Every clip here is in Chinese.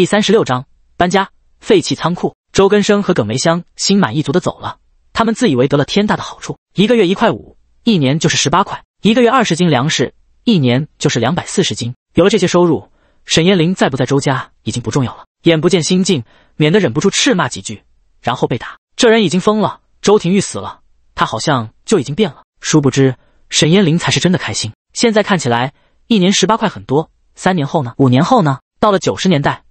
第三十六章搬家废弃仓库。周根生和耿梅香心满意足的走了。他们自以为得了天大的好处：一个月一块五，一年就是十八块；一个月二十斤粮食，一年就是两百四十斤。有了这些收入，沈燕林在不在周家已经不重要了。眼不见心静，免得忍不住斥骂几句，然后被打。这人已经疯了。周廷玉死了，他好像就已经变了。殊不知，沈燕林才是真的开心。现在看起来，一年十八块很多。三年后呢？五年后呢？到了九十年代。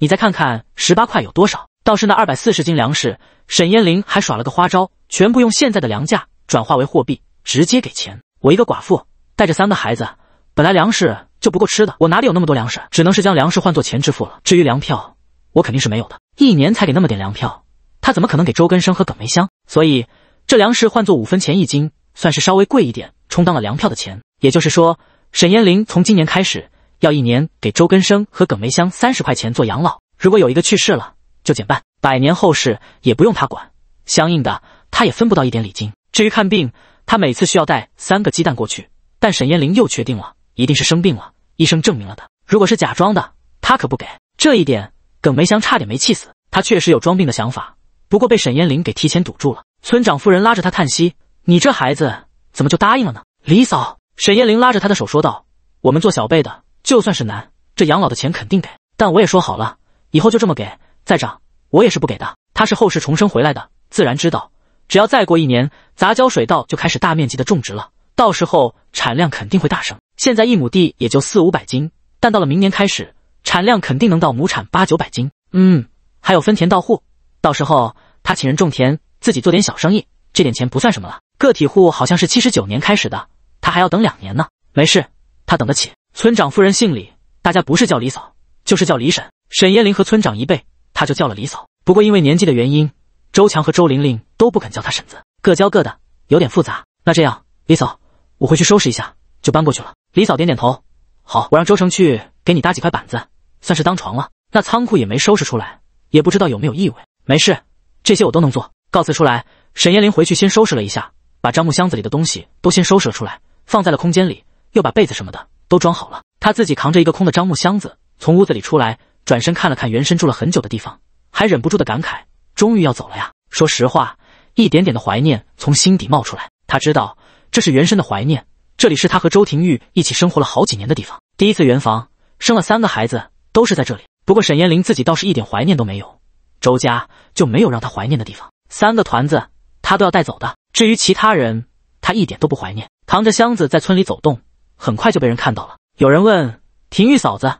你再看看十八块有多少？倒是那二百四十斤粮食，沈燕林还耍了个花招，全部用现在的粮价转化为货币，直接给钱。我一个寡妇，带着三个孩子，本来粮食就不够吃的，我哪里有那么多粮食？只能是将粮食换作钱支付了。至于粮票，我肯定是没有的，一年才给那么点粮票，他怎么可能给周根生和耿梅香？所以这粮食换作五分钱一斤，算是稍微贵一点，充当了粮票的钱。也就是说，沈燕林从今年开始。要一年给周根生和耿梅香三十块钱做养老，如果有一个去世了就减半，百年后事也不用他管，相应的他也分不到一点礼金。至于看病，他每次需要带三个鸡蛋过去，但沈燕玲又确定了一定是生病了，医生证明了的。如果是假装的，他可不给这一点。耿梅香差点没气死，他确实有装病的想法，不过被沈燕玲给提前堵住了。村长夫人拉着他叹息：“你这孩子怎么就答应了呢？”李嫂，沈燕玲拉着他的手说道：“我们做小辈的。”就算是难，这养老的钱肯定给。但我也说好了，以后就这么给，再涨我也是不给的。他是后世重生回来的，自然知道，只要再过一年，杂交水稻就开始大面积的种植了，到时候产量肯定会大升。现在一亩地也就四五百斤，但到了明年开始，产量肯定能到亩产八九百斤。嗯，还有分田到户，到时候他请人种田，自己做点小生意，这点钱不算什么了。个体户好像是七十九年开始的，他还要等两年呢。没事，他等得起。村长夫人姓李，大家不是叫李嫂就是叫李婶。沈延林和村长一辈，他就叫了李嫂。不过因为年纪的原因，周强和周玲玲都不肯叫她婶子，各叫各的，有点复杂。那这样，李嫂，我回去收拾一下就搬过去了。李嫂点点头，好，我让周成去给你搭几块板子，算是当床了。那仓库也没收拾出来，也不知道有没有异味。没事，这些我都能做。告辞，出来。沈延林回去先收拾了一下，把樟木箱子里的东西都先收拾了出来，放在了空间里，又把被子什么的。都装好了，他自己扛着一个空的樟木箱子从屋子里出来，转身看了看原身住了很久的地方，还忍不住的感慨：终于要走了呀！说实话，一点点的怀念从心底冒出来。他知道这是原身的怀念，这里是他和周廷玉一起生活了好几年的地方，第一次圆房，生了三个孩子都是在这里。不过沈延林自己倒是一点怀念都没有，周家就没有让他怀念的地方。三个团子他都要带走的，至于其他人，他一点都不怀念。扛着箱子在村里走动。很快就被人看到了。有人问：“廷玉嫂子，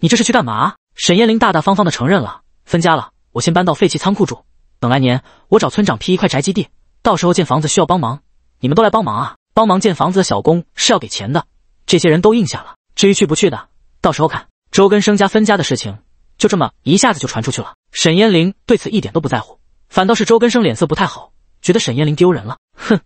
你这是去干嘛？”沈燕玲大大方方的承认了：“分家了，我先搬到废弃仓库住。等来年，我找村长批一块宅基地，到时候建房子需要帮忙，你们都来帮忙啊！帮忙建房子的小工是要给钱的。这些人都应下了。至于去不去的，到时候看。”周根生家分家的事情就这么一下子就传出去了。沈燕玲对此一点都不在乎，反倒是周根生脸色不太好，觉得沈燕玲丢人了。哼，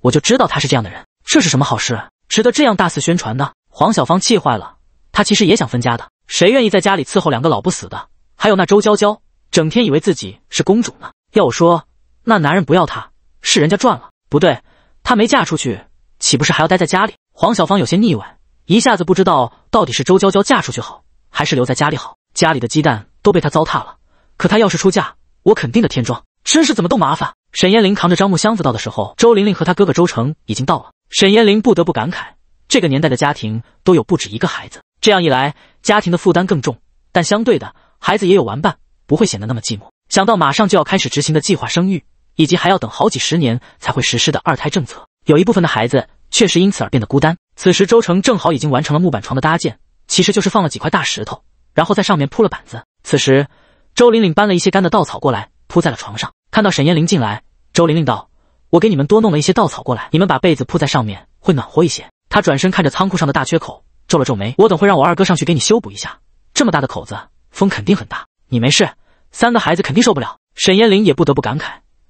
我就知道他是这样的人。这是什么好事？值得这样大肆宣传呢？黄小芳气坏了，她其实也想分家的，谁愿意在家里伺候两个老不死的？还有那周娇娇，整天以为自己是公主呢。要我说，那男人不要她，是人家赚了。不对，她没嫁出去，岂不是还要待在家里？黄小芳有些腻歪，一下子不知道到底是周娇娇嫁出去好，还是留在家里好。家里的鸡蛋都被她糟蹋了，可她要是出嫁，我肯定得添撞，真是怎么都麻烦。沈燕玲扛着樟木箱子到的时候，周玲玲和她哥哥周成已经到了。沈延林不得不感慨，这个年代的家庭都有不止一个孩子，这样一来，家庭的负担更重，但相对的，孩子也有玩伴，不会显得那么寂寞。想到马上就要开始执行的计划生育，以及还要等好几十年才会实施的二胎政策，有一部分的孩子确实因此而变得孤单。此时，周成正好已经完成了木板床的搭建，其实就是放了几块大石头，然后在上面铺了板子。此时，周玲玲搬了一些干的稻草过来，铺在了床上。看到沈燕玲进来，周玲玲道。我给你们多弄了一些稻草过来，你们把被子铺在上面会暖和一些。他转身看着仓库上的大缺口，皱了皱眉。我等会让我二哥上去给你修补一下，这么大的口子，风肯定很大。你没事，三个孩子肯定受不了。沈燕玲也不得不感慨，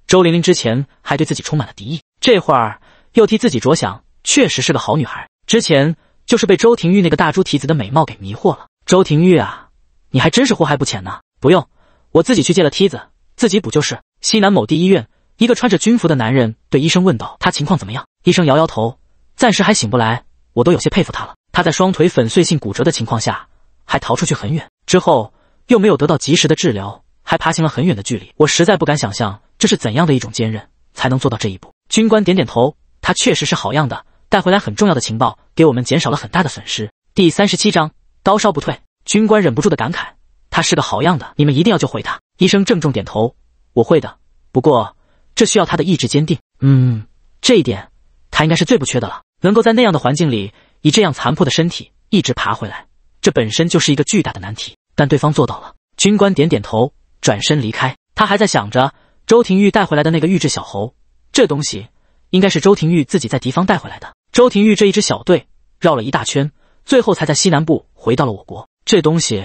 周玲玲之前还对自己充满了敌意，这会儿又替自己着想，确实是个好女孩。之前就是被周庭玉那个大猪蹄子的美貌给迷惑了。周庭玉啊，你还真是祸害不浅呢。不用，我自己去借了梯子，自己补就是。西南某地医院。一个穿着军服的男人对医生问道：“他情况怎么样？”医生摇摇头：“暂时还醒不来。”我都有些佩服他了。他在双腿粉碎性骨折的情况下还逃出去很远，之后又没有得到及时的治疗，还爬行了很远的距离。我实在不敢想象这是怎样的一种坚韧才能做到这一步。军官点点头：“他确实是好样的，带回来很重要的情报，给我们减少了很大的损失。”第三十七章刀烧不退，军官忍不住的感慨：“他是个好样的，你们一定要救回他。”医生正重点头：“我会的，不过。”这需要他的意志坚定，嗯，这一点他应该是最不缺的了。能够在那样的环境里，以这样残破的身体一直爬回来，这本身就是一个巨大的难题。但对方做到了。军官点点头，转身离开。他还在想着周廷玉带回来的那个玉制小猴，这东西应该是周廷玉自己在敌方带回来的。周廷玉这一支小队绕了一大圈，最后才在西南部回到了我国。这东西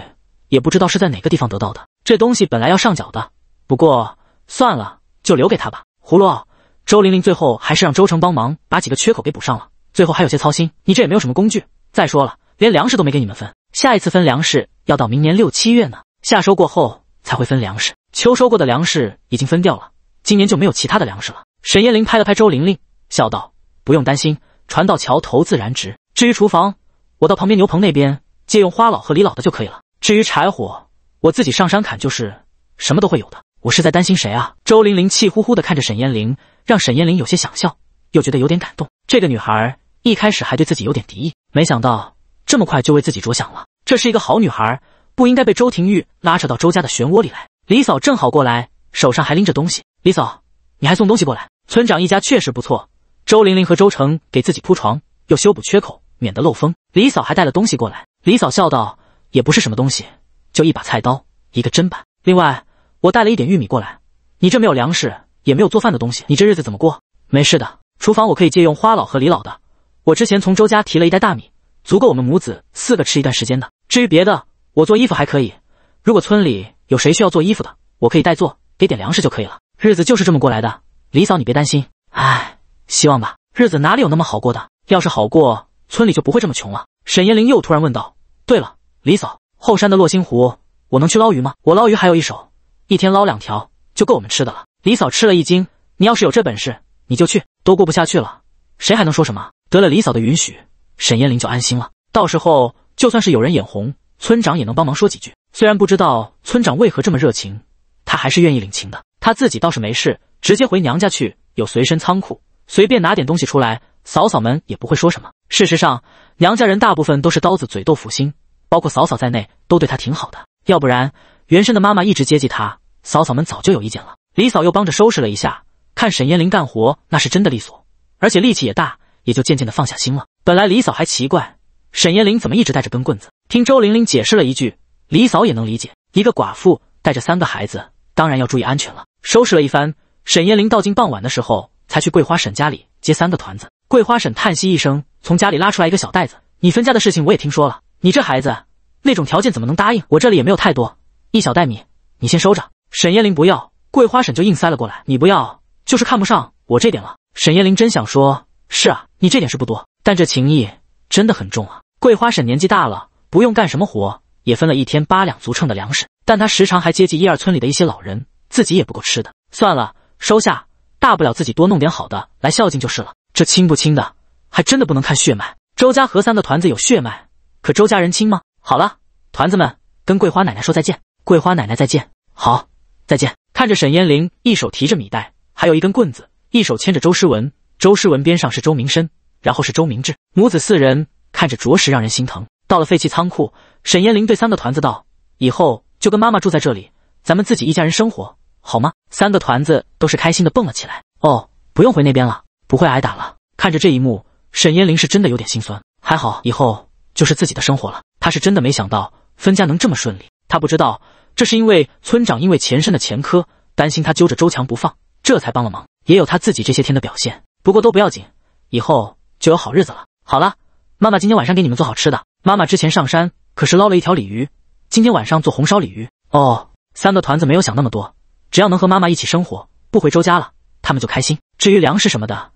也不知道是在哪个地方得到的。这东西本来要上缴的，不过算了。就留给他吧，胡老。周玲玲最后还是让周成帮忙把几个缺口给补上了，最后还有些操心。你这也没有什么工具，再说了，连粮食都没给你们分，下一次分粮食要到明年六七月呢，夏收过后才会分粮食。秋收过的粮食已经分掉了，今年就没有其他的粮食了。沈燕玲拍了拍周玲玲，笑道：“不用担心，船到桥头自然直。至于厨房，我到旁边牛棚那边借用花老和李老的就可以了。至于柴火，我自己上山砍就是，什么都会有的。”我是在担心谁啊？周玲玲气呼呼地看着沈燕玲，让沈燕玲有些想笑，又觉得有点感动。这个女孩一开始还对自己有点敌意，没想到这么快就为自己着想了。这是一个好女孩，不应该被周廷玉拉扯到周家的漩涡里来。李嫂正好过来，手上还拎着东西。李嫂，你还送东西过来？村长一家确实不错，周玲玲和周成给自己铺床，又修补缺口，免得漏风。李嫂还带了东西过来。李嫂笑道：“也不是什么东西，就一把菜刀，一个砧板。另外。”我带了一点玉米过来，你这没有粮食，也没有做饭的东西，你这日子怎么过？没事的，厨房我可以借用花老和李老的。我之前从周家提了一袋大米，足够我们母子四个吃一段时间的。至于别的，我做衣服还可以。如果村里有谁需要做衣服的，我可以代做，给点粮食就可以了。日子就是这么过来的，李嫂你别担心。唉，希望吧。日子哪里有那么好过的？要是好过，村里就不会这么穷了。沈延林又突然问道：“对了，李嫂，后山的落星湖我能去捞鱼吗？我捞鱼还有一手。”一天捞两条就够我们吃的了。李嫂吃了一惊：“你要是有这本事，你就去，都过不下去了，谁还能说什么？”得了李嫂的允许，沈燕林就安心了。到时候就算是有人眼红，村长也能帮忙说几句。虽然不知道村长为何这么热情，他还是愿意领情的。他自己倒是没事，直接回娘家去，有随身仓库，随便拿点东西出来，嫂嫂们也不会说什么。事实上，娘家人大部分都是刀子嘴豆腐心，包括嫂嫂在内，都对他挺好的。要不然。原身的妈妈一直接济他，嫂嫂们早就有意见了。李嫂又帮着收拾了一下，看沈燕玲干活那是真的利索，而且力气也大，也就渐渐的放下心了。本来李嫂还奇怪沈燕玲怎么一直带着根棍子，听周玲玲解释了一句，李嫂也能理解。一个寡妇带着三个孩子，当然要注意安全了。收拾了一番，沈燕玲到近傍晚的时候才去桂花婶家里接三个团子。桂花婶叹息一声，从家里拉出来一个小袋子：“你分家的事情我也听说了，你这孩子那种条件怎么能答应？我这里也没有太多。”一小袋米，你先收着。沈燕玲不要，桂花婶就硬塞了过来。你不要，就是看不上我这点了。沈燕玲真想说，是啊，你这点是不多，但这情谊真的很重啊。桂花婶年纪大了，不用干什么活，也分了一天八两足称的粮食。但她时常还接济一二村里的一些老人，自己也不够吃的。算了，收下，大不了自己多弄点好的来孝敬就是了。这亲不亲的，还真的不能看血脉。周家和三个团子有血脉，可周家人亲吗？好了，团子们跟桂花奶奶说再见。桂花奶奶再见，好，再见。看着沈燕玲一手提着米袋，还有一根棍子，一手牵着周诗文，周诗文边上是周明深，然后是周明志，母子四人看着着实让人心疼。到了废弃仓库，沈燕玲对三个团子道：“以后就跟妈妈住在这里，咱们自己一家人生活，好吗？”三个团子都是开心的蹦了起来。哦，不用回那边了，不会挨打了。看着这一幕，沈燕玲是真的有点心酸。还好，以后就是自己的生活了。他是真的没想到分家能这么顺利，他不知道。这是因为村长因为前身的前科，担心他揪着周强不放，这才帮了忙。也有他自己这些天的表现，不过都不要紧，以后就有好日子了。好了，妈妈今天晚上给你们做好吃的。妈妈之前上山可是捞了一条鲤鱼，今天晚上做红烧鲤鱼。哦，三个团子没有想那么多，只要能和妈妈一起生活，不回周家了，他们就开心。至于粮食什么的，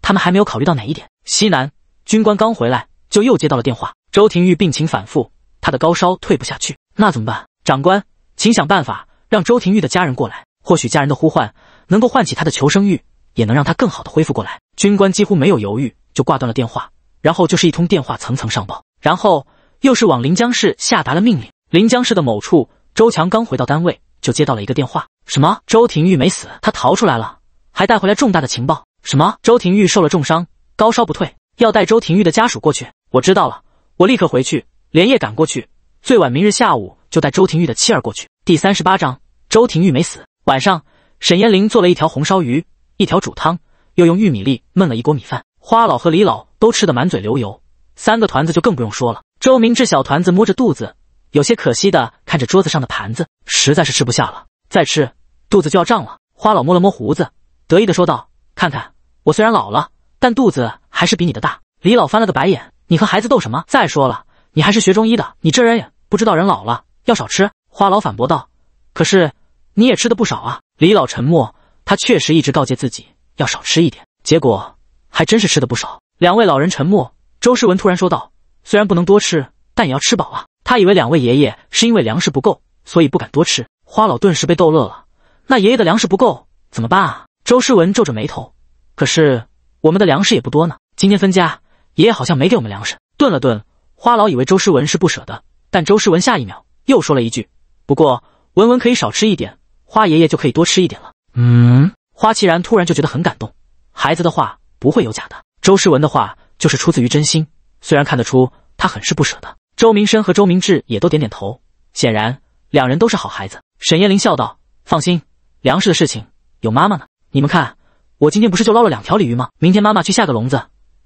他们还没有考虑到哪一点。西南军官刚回来，就又接到了电话，周廷玉病情反复，他的高烧退不下去，那怎么办？长官。请想办法让周廷玉的家人过来，或许家人的呼唤能够唤起他的求生欲，也能让他更好的恢复过来。军官几乎没有犹豫就挂断了电话，然后就是一通电话层层上报，然后又是往临江市下达了命令。临江市的某处，周强刚回到单位就接到了一个电话：什么？周廷玉没死，他逃出来了，还带回来重大的情报。什么？周廷玉受了重伤，高烧不退，要带周廷玉的家属过去。我知道了，我立刻回去，连夜赶过去，最晚明日下午就带周廷玉的妻儿过去。第三十八章，周庭玉没死。晚上，沈延林做了一条红烧鱼，一条煮汤，又用玉米粒焖了一锅米饭。花老和李老都吃得满嘴流油，三个团子就更不用说了。周明志小团子摸着肚子，有些可惜的看着桌子上的盘子，实在是吃不下了，再吃肚子就要胀了。花老摸了摸胡子，得意的说道：“看看，我虽然老了，但肚子还是比你的大。”李老翻了个白眼：“你和孩子斗什么？再说了，你还是学中医的，你这人也不知道人老了要少吃。”花老反驳道：“可是你也吃的不少啊！”李老沉默，他确实一直告诫自己要少吃一点，结果还真是吃的不少。两位老人沉默，周诗文突然说道：“虽然不能多吃，但也要吃饱啊！”他以为两位爷爷是因为粮食不够，所以不敢多吃。花老顿时被逗乐了：“那爷爷的粮食不够怎么办啊？”周诗文皱着眉头：“可是我们的粮食也不多呢。今天分家，爷爷好像没给我们粮食。”顿了顿，花老以为周诗文是不舍的，但周诗文下一秒又说了一句。不过文文可以少吃一点，花爷爷就可以多吃一点了。嗯，花其然突然就觉得很感动，孩子的话不会有假的。周诗文的话就是出自于真心，虽然看得出他很是不舍得。周明生和周明志也都点点头，显然两人都是好孩子。沈燕玲笑道：“放心，粮食的事情有妈妈呢。你们看，我今天不是就捞了两条鲤鱼吗？明天妈妈去下个笼子，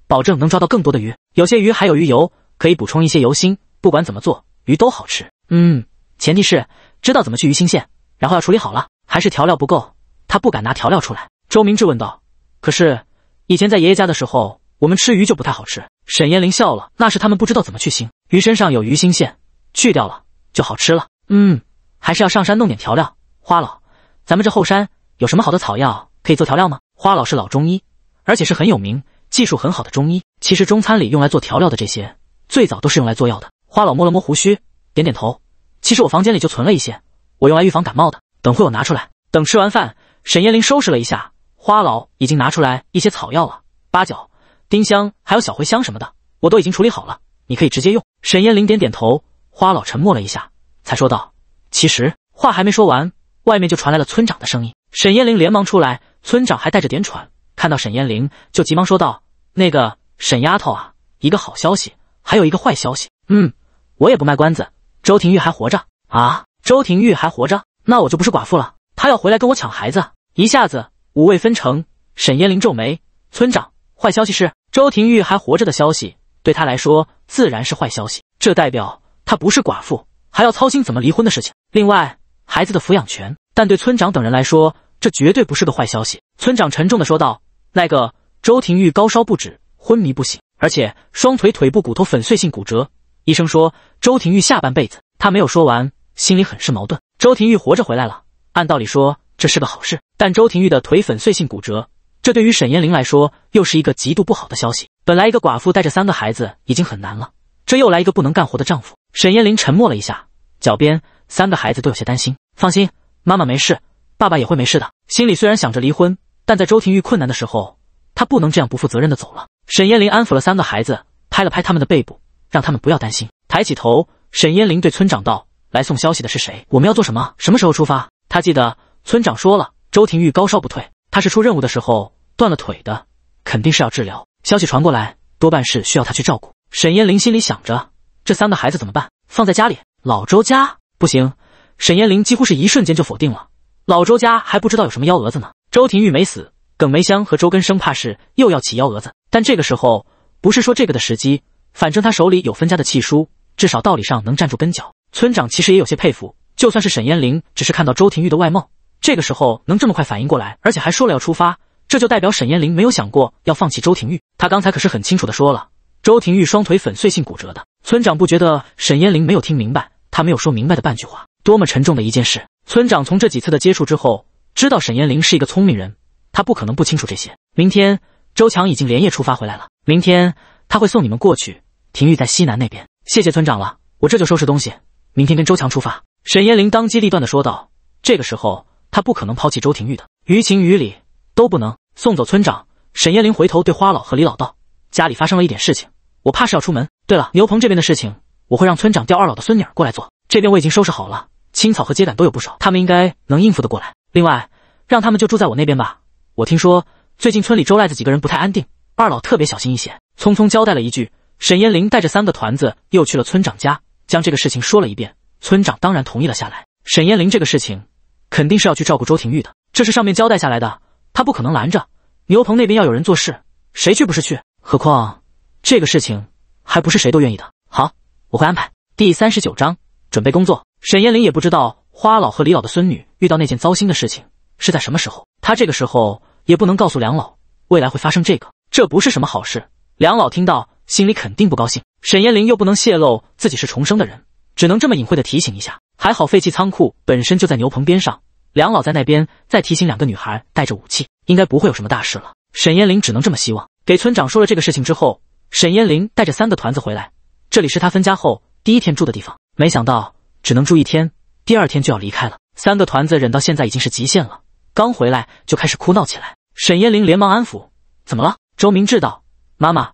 保证能抓到更多的鱼。有些鱼还有鱼油，可以补充一些油心。不管怎么做，鱼都好吃。嗯。”前提是知道怎么去鱼腥线，然后要处理好了。还是调料不够，他不敢拿调料出来。周明质问道。可是以前在爷爷家的时候，我们吃鱼就不太好吃。沈延林笑了，那是他们不知道怎么去腥，鱼身上有鱼腥线，去掉了就好吃了。嗯，还是要上山弄点调料。花老，咱们这后山有什么好的草药可以做调料吗？花老是老中医，而且是很有名、技术很好的中医。其实中餐里用来做调料的这些，最早都是用来做药的。花老摸了摸胡须，点点头。其实我房间里就存了一些，我用来预防感冒的。等会我拿出来。等吃完饭，沈燕玲收拾了一下，花老已经拿出来一些草药了，八角、丁香还有小茴香什么的，我都已经处理好了，你可以直接用。沈燕玲点点头。花老沉默了一下，才说道：“其实话还没说完，外面就传来了村长的声音。”沈燕玲连忙出来，村长还带着点喘，看到沈燕玲就急忙说道：“那个沈丫头啊，一个好消息，还有一个坏消息。嗯，我也不卖关子。”周庭玉还活着啊！周庭玉还活着，那我就不是寡妇了。他要回来跟我抢孩子，一下子五味纷呈。沈燕玲皱眉：“村长，坏消息是周庭玉还活着的消息，对他来说自然是坏消息。这代表他不是寡妇，还要操心怎么离婚的事情。另外，孩子的抚养权。但对村长等人来说，这绝对不是个坏消息。”村长沉重的说道：“那个周庭玉高烧不止，昏迷不醒，而且双腿腿部骨头粉碎性骨折。”医生说：“周庭玉下半辈子。”他没有说完，心里很是矛盾。周庭玉活着回来了，按道理说这是个好事，但周庭玉的腿粉碎性骨折，这对于沈燕玲来说又是一个极度不好的消息。本来一个寡妇带着三个孩子已经很难了，这又来一个不能干活的丈夫。沈燕玲沉默了一下，脚边三个孩子都有些担心。放心，妈妈没事，爸爸也会没事的。心里虽然想着离婚，但在周庭玉困难的时候，他不能这样不负责任的走了。沈燕玲安抚了三个孩子，拍了拍他们的背部。让他们不要担心。抬起头，沈燕玲对村长道：“来送消息的是谁？我们要做什么？什么时候出发？”他记得村长说了，周廷玉高烧不退，他是出任务的时候断了腿的，肯定是要治疗。消息传过来，多半是需要他去照顾。沈燕玲心里想着，这三个孩子怎么办？放在家里？老周家不行。沈燕玲几乎是一瞬间就否定了，老周家还不知道有什么幺蛾子呢。周廷玉没死，耿梅香和周根生怕是又要起幺蛾子，但这个时候不是说这个的时机。反正他手里有分家的契书，至少道理上能站住跟脚。村长其实也有些佩服。就算是沈燕玲，只是看到周廷玉的外貌，这个时候能这么快反应过来，而且还说了要出发，这就代表沈燕玲没有想过要放弃周廷玉。他刚才可是很清楚的说了，周廷玉双腿粉碎性骨折的。村长不觉得沈燕玲没有听明白，他没有说明白的半句话，多么沉重的一件事。村长从这几次的接触之后，知道沈燕玲是一个聪明人，他不可能不清楚这些。明天周强已经连夜出发回来了，明天他会送你们过去。廷玉在西南那边，谢谢村长了。我这就收拾东西，明天跟周强出发。沈延玲当机立断地说道：“这个时候，他不可能抛弃周廷玉的，于情于理都不能送走村长。”沈延玲回头对花老和李老道：“家里发生了一点事情，我怕是要出门。对了，牛棚这边的事情，我会让村长调二老的孙女儿过来做。这边我已经收拾好了，青草和秸秆都有不少，他们应该能应付得过来。另外，让他们就住在我那边吧。我听说最近村里周赖子几个人不太安定，二老特别小心一些。”匆匆交代了一句。沈延林带着三个团子又去了村长家，将这个事情说了一遍。村长当然同意了下来。沈延林这个事情肯定是要去照顾周廷玉的，这是上面交代下来的，他不可能拦着。牛棚那边要有人做事，谁去不是去？何况这个事情还不是谁都愿意的。好，我会安排。第三十九章准备工作。沈延林也不知道花老和李老的孙女遇到那件糟心的事情是在什么时候，他这个时候也不能告诉梁老，未来会发生这个，这不是什么好事。梁老听到。心里肯定不高兴，沈燕玲又不能泄露自己是重生的人，只能这么隐晦的提醒一下。还好废弃仓库本身就在牛棚边上，梁老在那边再提醒两个女孩带着武器，应该不会有什么大事了。沈燕玲只能这么希望。给村长说了这个事情之后，沈燕玲带着三个团子回来，这里是他分家后第一天住的地方，没想到只能住一天，第二天就要离开了。三个团子忍到现在已经是极限了，刚回来就开始哭闹起来。沈燕玲连忙安抚：“怎么了？”周明志道：“妈妈。”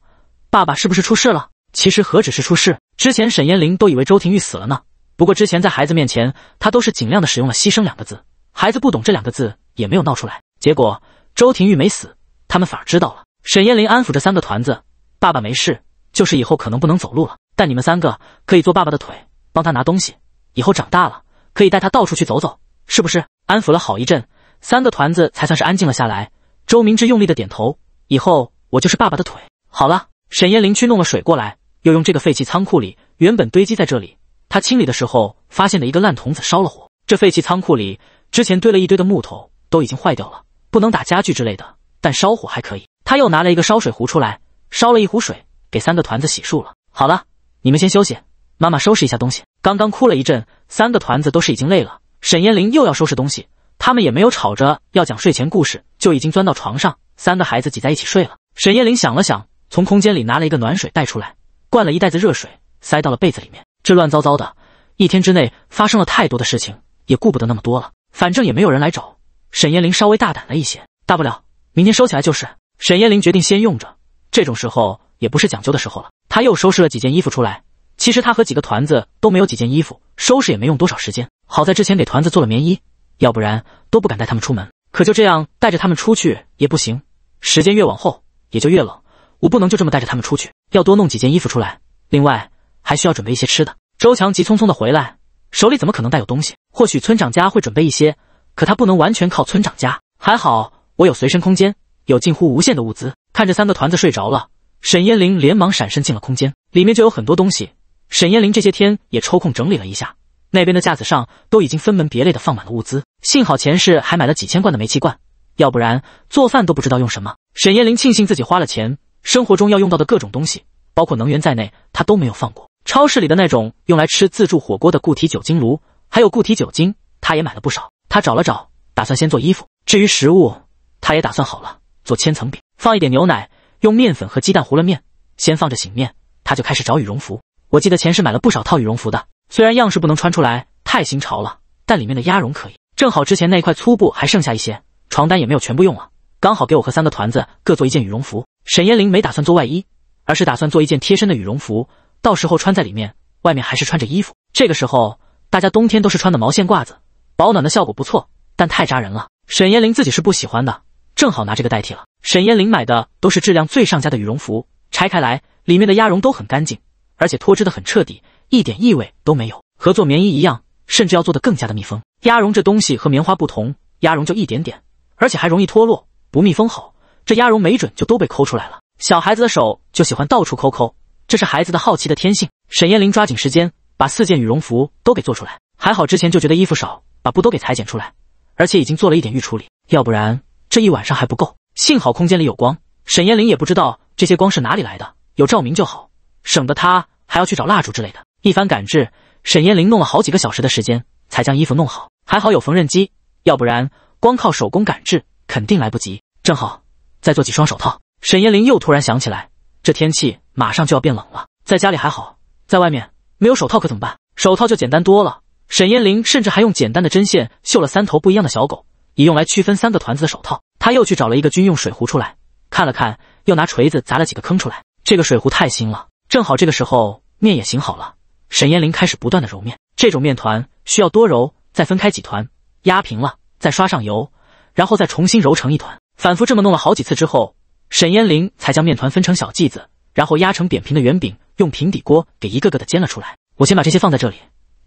爸爸是不是出事了？其实何止是出事，之前沈燕玲都以为周廷玉死了呢。不过之前在孩子面前，她都是尽量的使用了“牺牲”两个字，孩子不懂这两个字，也没有闹出来。结果周廷玉没死，他们反而知道了。沈燕玲安抚着三个团子：“爸爸没事，就是以后可能不能走路了，但你们三个可以做爸爸的腿，帮他拿东西。以后长大了，可以带他到处去走走，是不是？”安抚了好一阵，三个团子才算是安静了下来。周明志用力的点头：“以后我就是爸爸的腿。”好了。沈燕玲去弄了水过来，又用这个废弃仓库里原本堆积在这里，她清理的时候发现的一个烂桶子烧了火。这废弃仓库里之前堆了一堆的木头，都已经坏掉了，不能打家具之类的，但烧火还可以。她又拿了一个烧水壶出来，烧了一壶水，给三个团子洗漱了。好了，你们先休息，妈妈收拾一下东西。刚刚哭了一阵，三个团子都是已经累了。沈燕玲又要收拾东西，他们也没有吵着要讲睡前故事，就已经钻到床上，三个孩子挤在一起睡了。沈燕玲想了想。从空间里拿了一个暖水袋出来，灌了一袋子热水，塞到了被子里面。这乱糟糟的一天之内发生了太多的事情，也顾不得那么多了。反正也没有人来找，沈燕玲稍微大胆了一些，大不了明天收起来就是。沈燕玲决定先用着，这种时候也不是讲究的时候了。她又收拾了几件衣服出来。其实她和几个团子都没有几件衣服，收拾也没用多少时间。好在之前给团子做了棉衣，要不然都不敢带他们出门。可就这样带着他们出去也不行，时间越往后也就越冷。我不能就这么带着他们出去，要多弄几件衣服出来，另外还需要准备一些吃的。周强急匆匆的回来，手里怎么可能带有东西？或许村长家会准备一些，可他不能完全靠村长家。还好我有随身空间，有近乎无限的物资。看着三个团子睡着了，沈燕玲连忙闪身进了空间，里面就有很多东西。沈燕玲这些天也抽空整理了一下，那边的架子上都已经分门别类的放满了物资。幸好前世还买了几千罐的煤气罐，要不然做饭都不知道用什么。沈嫣玲庆幸自己花了钱。生活中要用到的各种东西，包括能源在内，他都没有放过。超市里的那种用来吃自助火锅的固体酒精炉，还有固体酒精，他也买了不少。他找了找，打算先做衣服。至于食物，他也打算好了，做千层饼，放一点牛奶，用面粉和鸡蛋糊了面，先放着醒面。他就开始找羽绒服。我记得前世买了不少套羽绒服的，虽然样式不能穿出来，太新潮了，但里面的鸭绒可以。正好之前那一块粗布还剩下一些，床单也没有全部用了，刚好给我和三个团子各做一件羽绒服。沈延玲没打算做外衣，而是打算做一件贴身的羽绒服，到时候穿在里面，外面还是穿着衣服。这个时候，大家冬天都是穿的毛线褂子，保暖的效果不错，但太扎人了。沈延玲自己是不喜欢的，正好拿这个代替了。沈延玲买的都是质量最上佳的羽绒服，拆开来，里面的鸭绒都很干净，而且脱脂的很彻底，一点异味都没有。和做棉衣一样，甚至要做的更加的密封。鸭绒这东西和棉花不同，鸭绒就一点点，而且还容易脱落，不密封好。这鸭绒没准就都被抠出来了。小孩子的手就喜欢到处抠抠，这是孩子的好奇的天性。沈燕玲抓紧时间把四件羽绒服都给做出来。还好之前就觉得衣服少，把布都给裁剪出来，而且已经做了一点预处理，要不然这一晚上还不够。幸好空间里有光，沈燕玲也不知道这些光是哪里来的，有照明就好，省得她还要去找蜡烛之类的。一番赶制，沈燕玲弄了好几个小时的时间才将衣服弄好。还好有缝纫机，要不然光靠手工赶制肯定来不及。正好。再做几双手套。沈燕玲又突然想起来，这天气马上就要变冷了，在家里还好，在外面没有手套可怎么办？手套就简单多了。沈燕玲甚至还用简单的针线绣了三头不一样的小狗，以用来区分三个团子的手套。他又去找了一个军用水壶出来，看了看，又拿锤子砸了几个坑出来。这个水壶太新了，正好这个时候面也醒好了。沈燕玲开始不断的揉面，这种面团需要多揉，再分开几团，压平了，再刷上油，然后再重新揉成一团。反复这么弄了好几次之后，沈嫣玲才将面团分成小剂子，然后压成扁平的圆饼，用平底锅给一个个的煎了出来。我先把这些放在这里，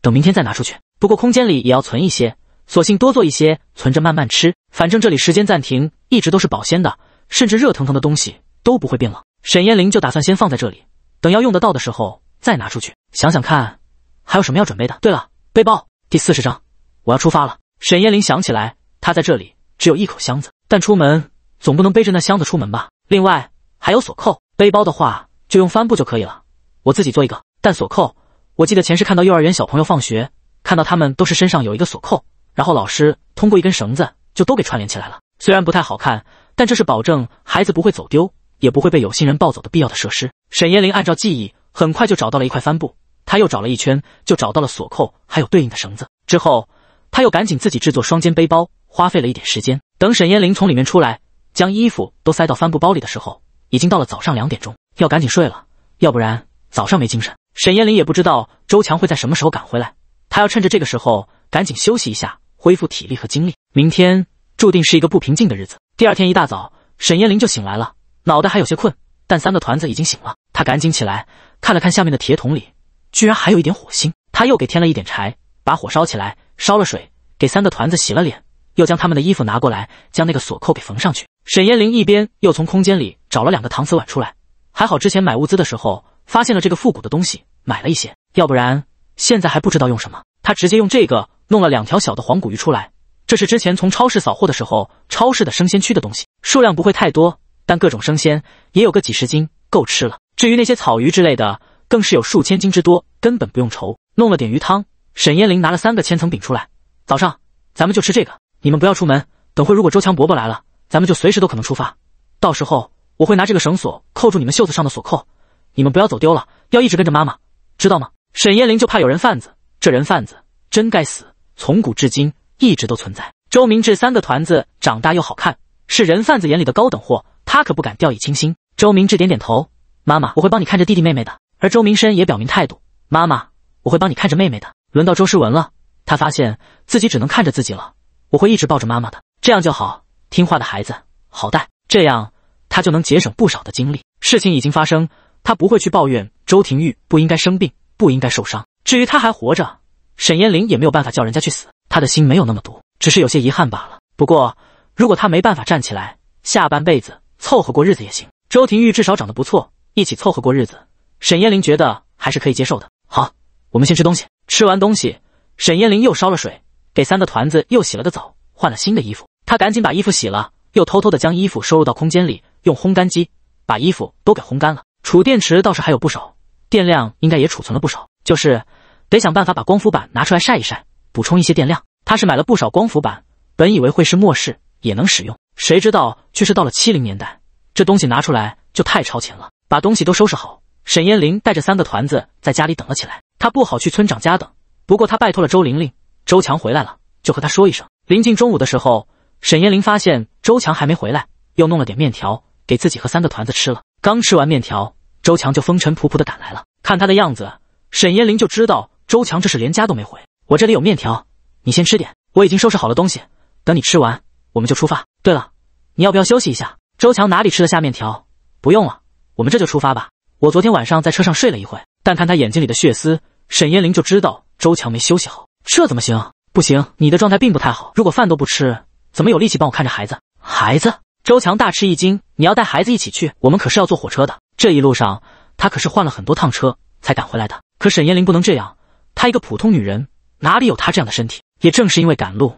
等明天再拿出去。不过空间里也要存一些，索性多做一些，存着慢慢吃。反正这里时间暂停，一直都是保鲜的，甚至热腾腾的东西都不会变冷。沈嫣玲就打算先放在这里，等要用得到的时候再拿出去。想想看，还有什么要准备的？对了，背包第四十章，我要出发了。沈嫣玲想起来，她在这里只有一口箱子。但出门总不能背着那箱子出门吧？另外还有锁扣，背包的话就用帆布就可以了。我自己做一个，但锁扣，我记得前世看到幼儿园小朋友放学，看到他们都是身上有一个锁扣，然后老师通过一根绳子就都给串联起来了。虽然不太好看，但这是保证孩子不会走丢，也不会被有心人抱走的必要的设施。沈延林按照记忆很快就找到了一块帆布，他又找了一圈就找到了锁扣还有对应的绳子，之后他又赶紧自己制作双肩背包。花费了一点时间，等沈燕玲从里面出来，将衣服都塞到帆布包里的时候，已经到了早上两点钟，要赶紧睡了，要不然早上没精神。沈燕玲也不知道周强会在什么时候赶回来，她要趁着这个时候赶紧休息一下，恢复体力和精力。明天注定是一个不平静的日子。第二天一大早，沈燕玲就醒来了，脑袋还有些困，但三个团子已经醒了。她赶紧起来，看了看下面的铁桶里，居然还有一点火星。他又给添了一点柴，把火烧起来，烧了水，给三个团子洗了脸。又将他们的衣服拿过来，将那个锁扣给缝上去。沈嫣玲一边又从空间里找了两个搪瓷碗出来，还好之前买物资的时候发现了这个复古的东西，买了一些，要不然现在还不知道用什么。她直接用这个弄了两条小的黄骨鱼出来，这是之前从超市扫货的时候超市的生鲜区的东西，数量不会太多，但各种生鲜也有个几十斤，够吃了。至于那些草鱼之类的，更是有数千斤之多，根本不用愁。弄了点鱼汤，沈嫣玲拿了三个千层饼出来，早上咱们就吃这个。你们不要出门，等会如果周强伯伯来了，咱们就随时都可能出发。到时候我会拿这个绳索扣住你们袖子上的锁扣，你们不要走丢了，要一直跟着妈妈，知道吗？沈燕玲就怕有人贩子，这人贩子真该死，从古至今一直都存在。周明志三个团子长大又好看，是人贩子眼里的高等货，他可不敢掉以轻心。周明志点点头，妈妈，我会帮你看着弟弟妹妹的。而周明深也表明态度，妈妈，我会帮你看着妹妹的。轮到周诗文了，他发现自己只能看着自己了。我会一直抱着妈妈的，这样就好。听话的孩子好带，这样他就能节省不少的精力。事情已经发生，他不会去抱怨周庭玉不应该生病，不应该受伤。至于他还活着，沈燕玲也没有办法叫人家去死。他的心没有那么毒，只是有些遗憾罢了。不过如果他没办法站起来，下半辈子凑合过日子也行。周庭玉至少长得不错，一起凑合过日子，沈燕玲觉得还是可以接受的。好，我们先吃东西。吃完东西，沈燕玲又烧了水。给三个团子又洗了个澡，换了新的衣服。他赶紧把衣服洗了，又偷偷的将衣服收入到空间里，用烘干机把衣服都给烘干了。储电池倒是还有不少，电量应该也储存了不少，就是得想办法把光伏板拿出来晒一晒，补充一些电量。他是买了不少光伏板，本以为会是末世也能使用，谁知道却是到了七零年代，这东西拿出来就太超前了。把东西都收拾好，沈燕玲带着三个团子在家里等了起来。他不好去村长家等，不过他拜托了周玲玲。周强回来了，就和他说一声。临近中午的时候，沈燕林发现周强还没回来，又弄了点面条给自己和三个团子吃了。刚吃完面条，周强就风尘仆仆的赶来了。看他的样子，沈燕林就知道周强这是连家都没回。我这里有面条，你先吃点。我已经收拾好了东西，等你吃完，我们就出发。对了，你要不要休息一下？周强哪里吃得下面条？不用了，我们这就出发吧。我昨天晚上在车上睡了一会，但看他眼睛里的血丝，沈燕林就知道周强没休息好。这怎么行？不行，你的状态并不太好。如果饭都不吃，怎么有力气帮我看着孩子？孩子？周强大吃一惊。你要带孩子一起去？我们可是要坐火车的。这一路上，他可是换了很多趟车才赶回来的。可沈燕玲不能这样，她一个普通女人，哪里有她这样的身体？也正是因为赶路，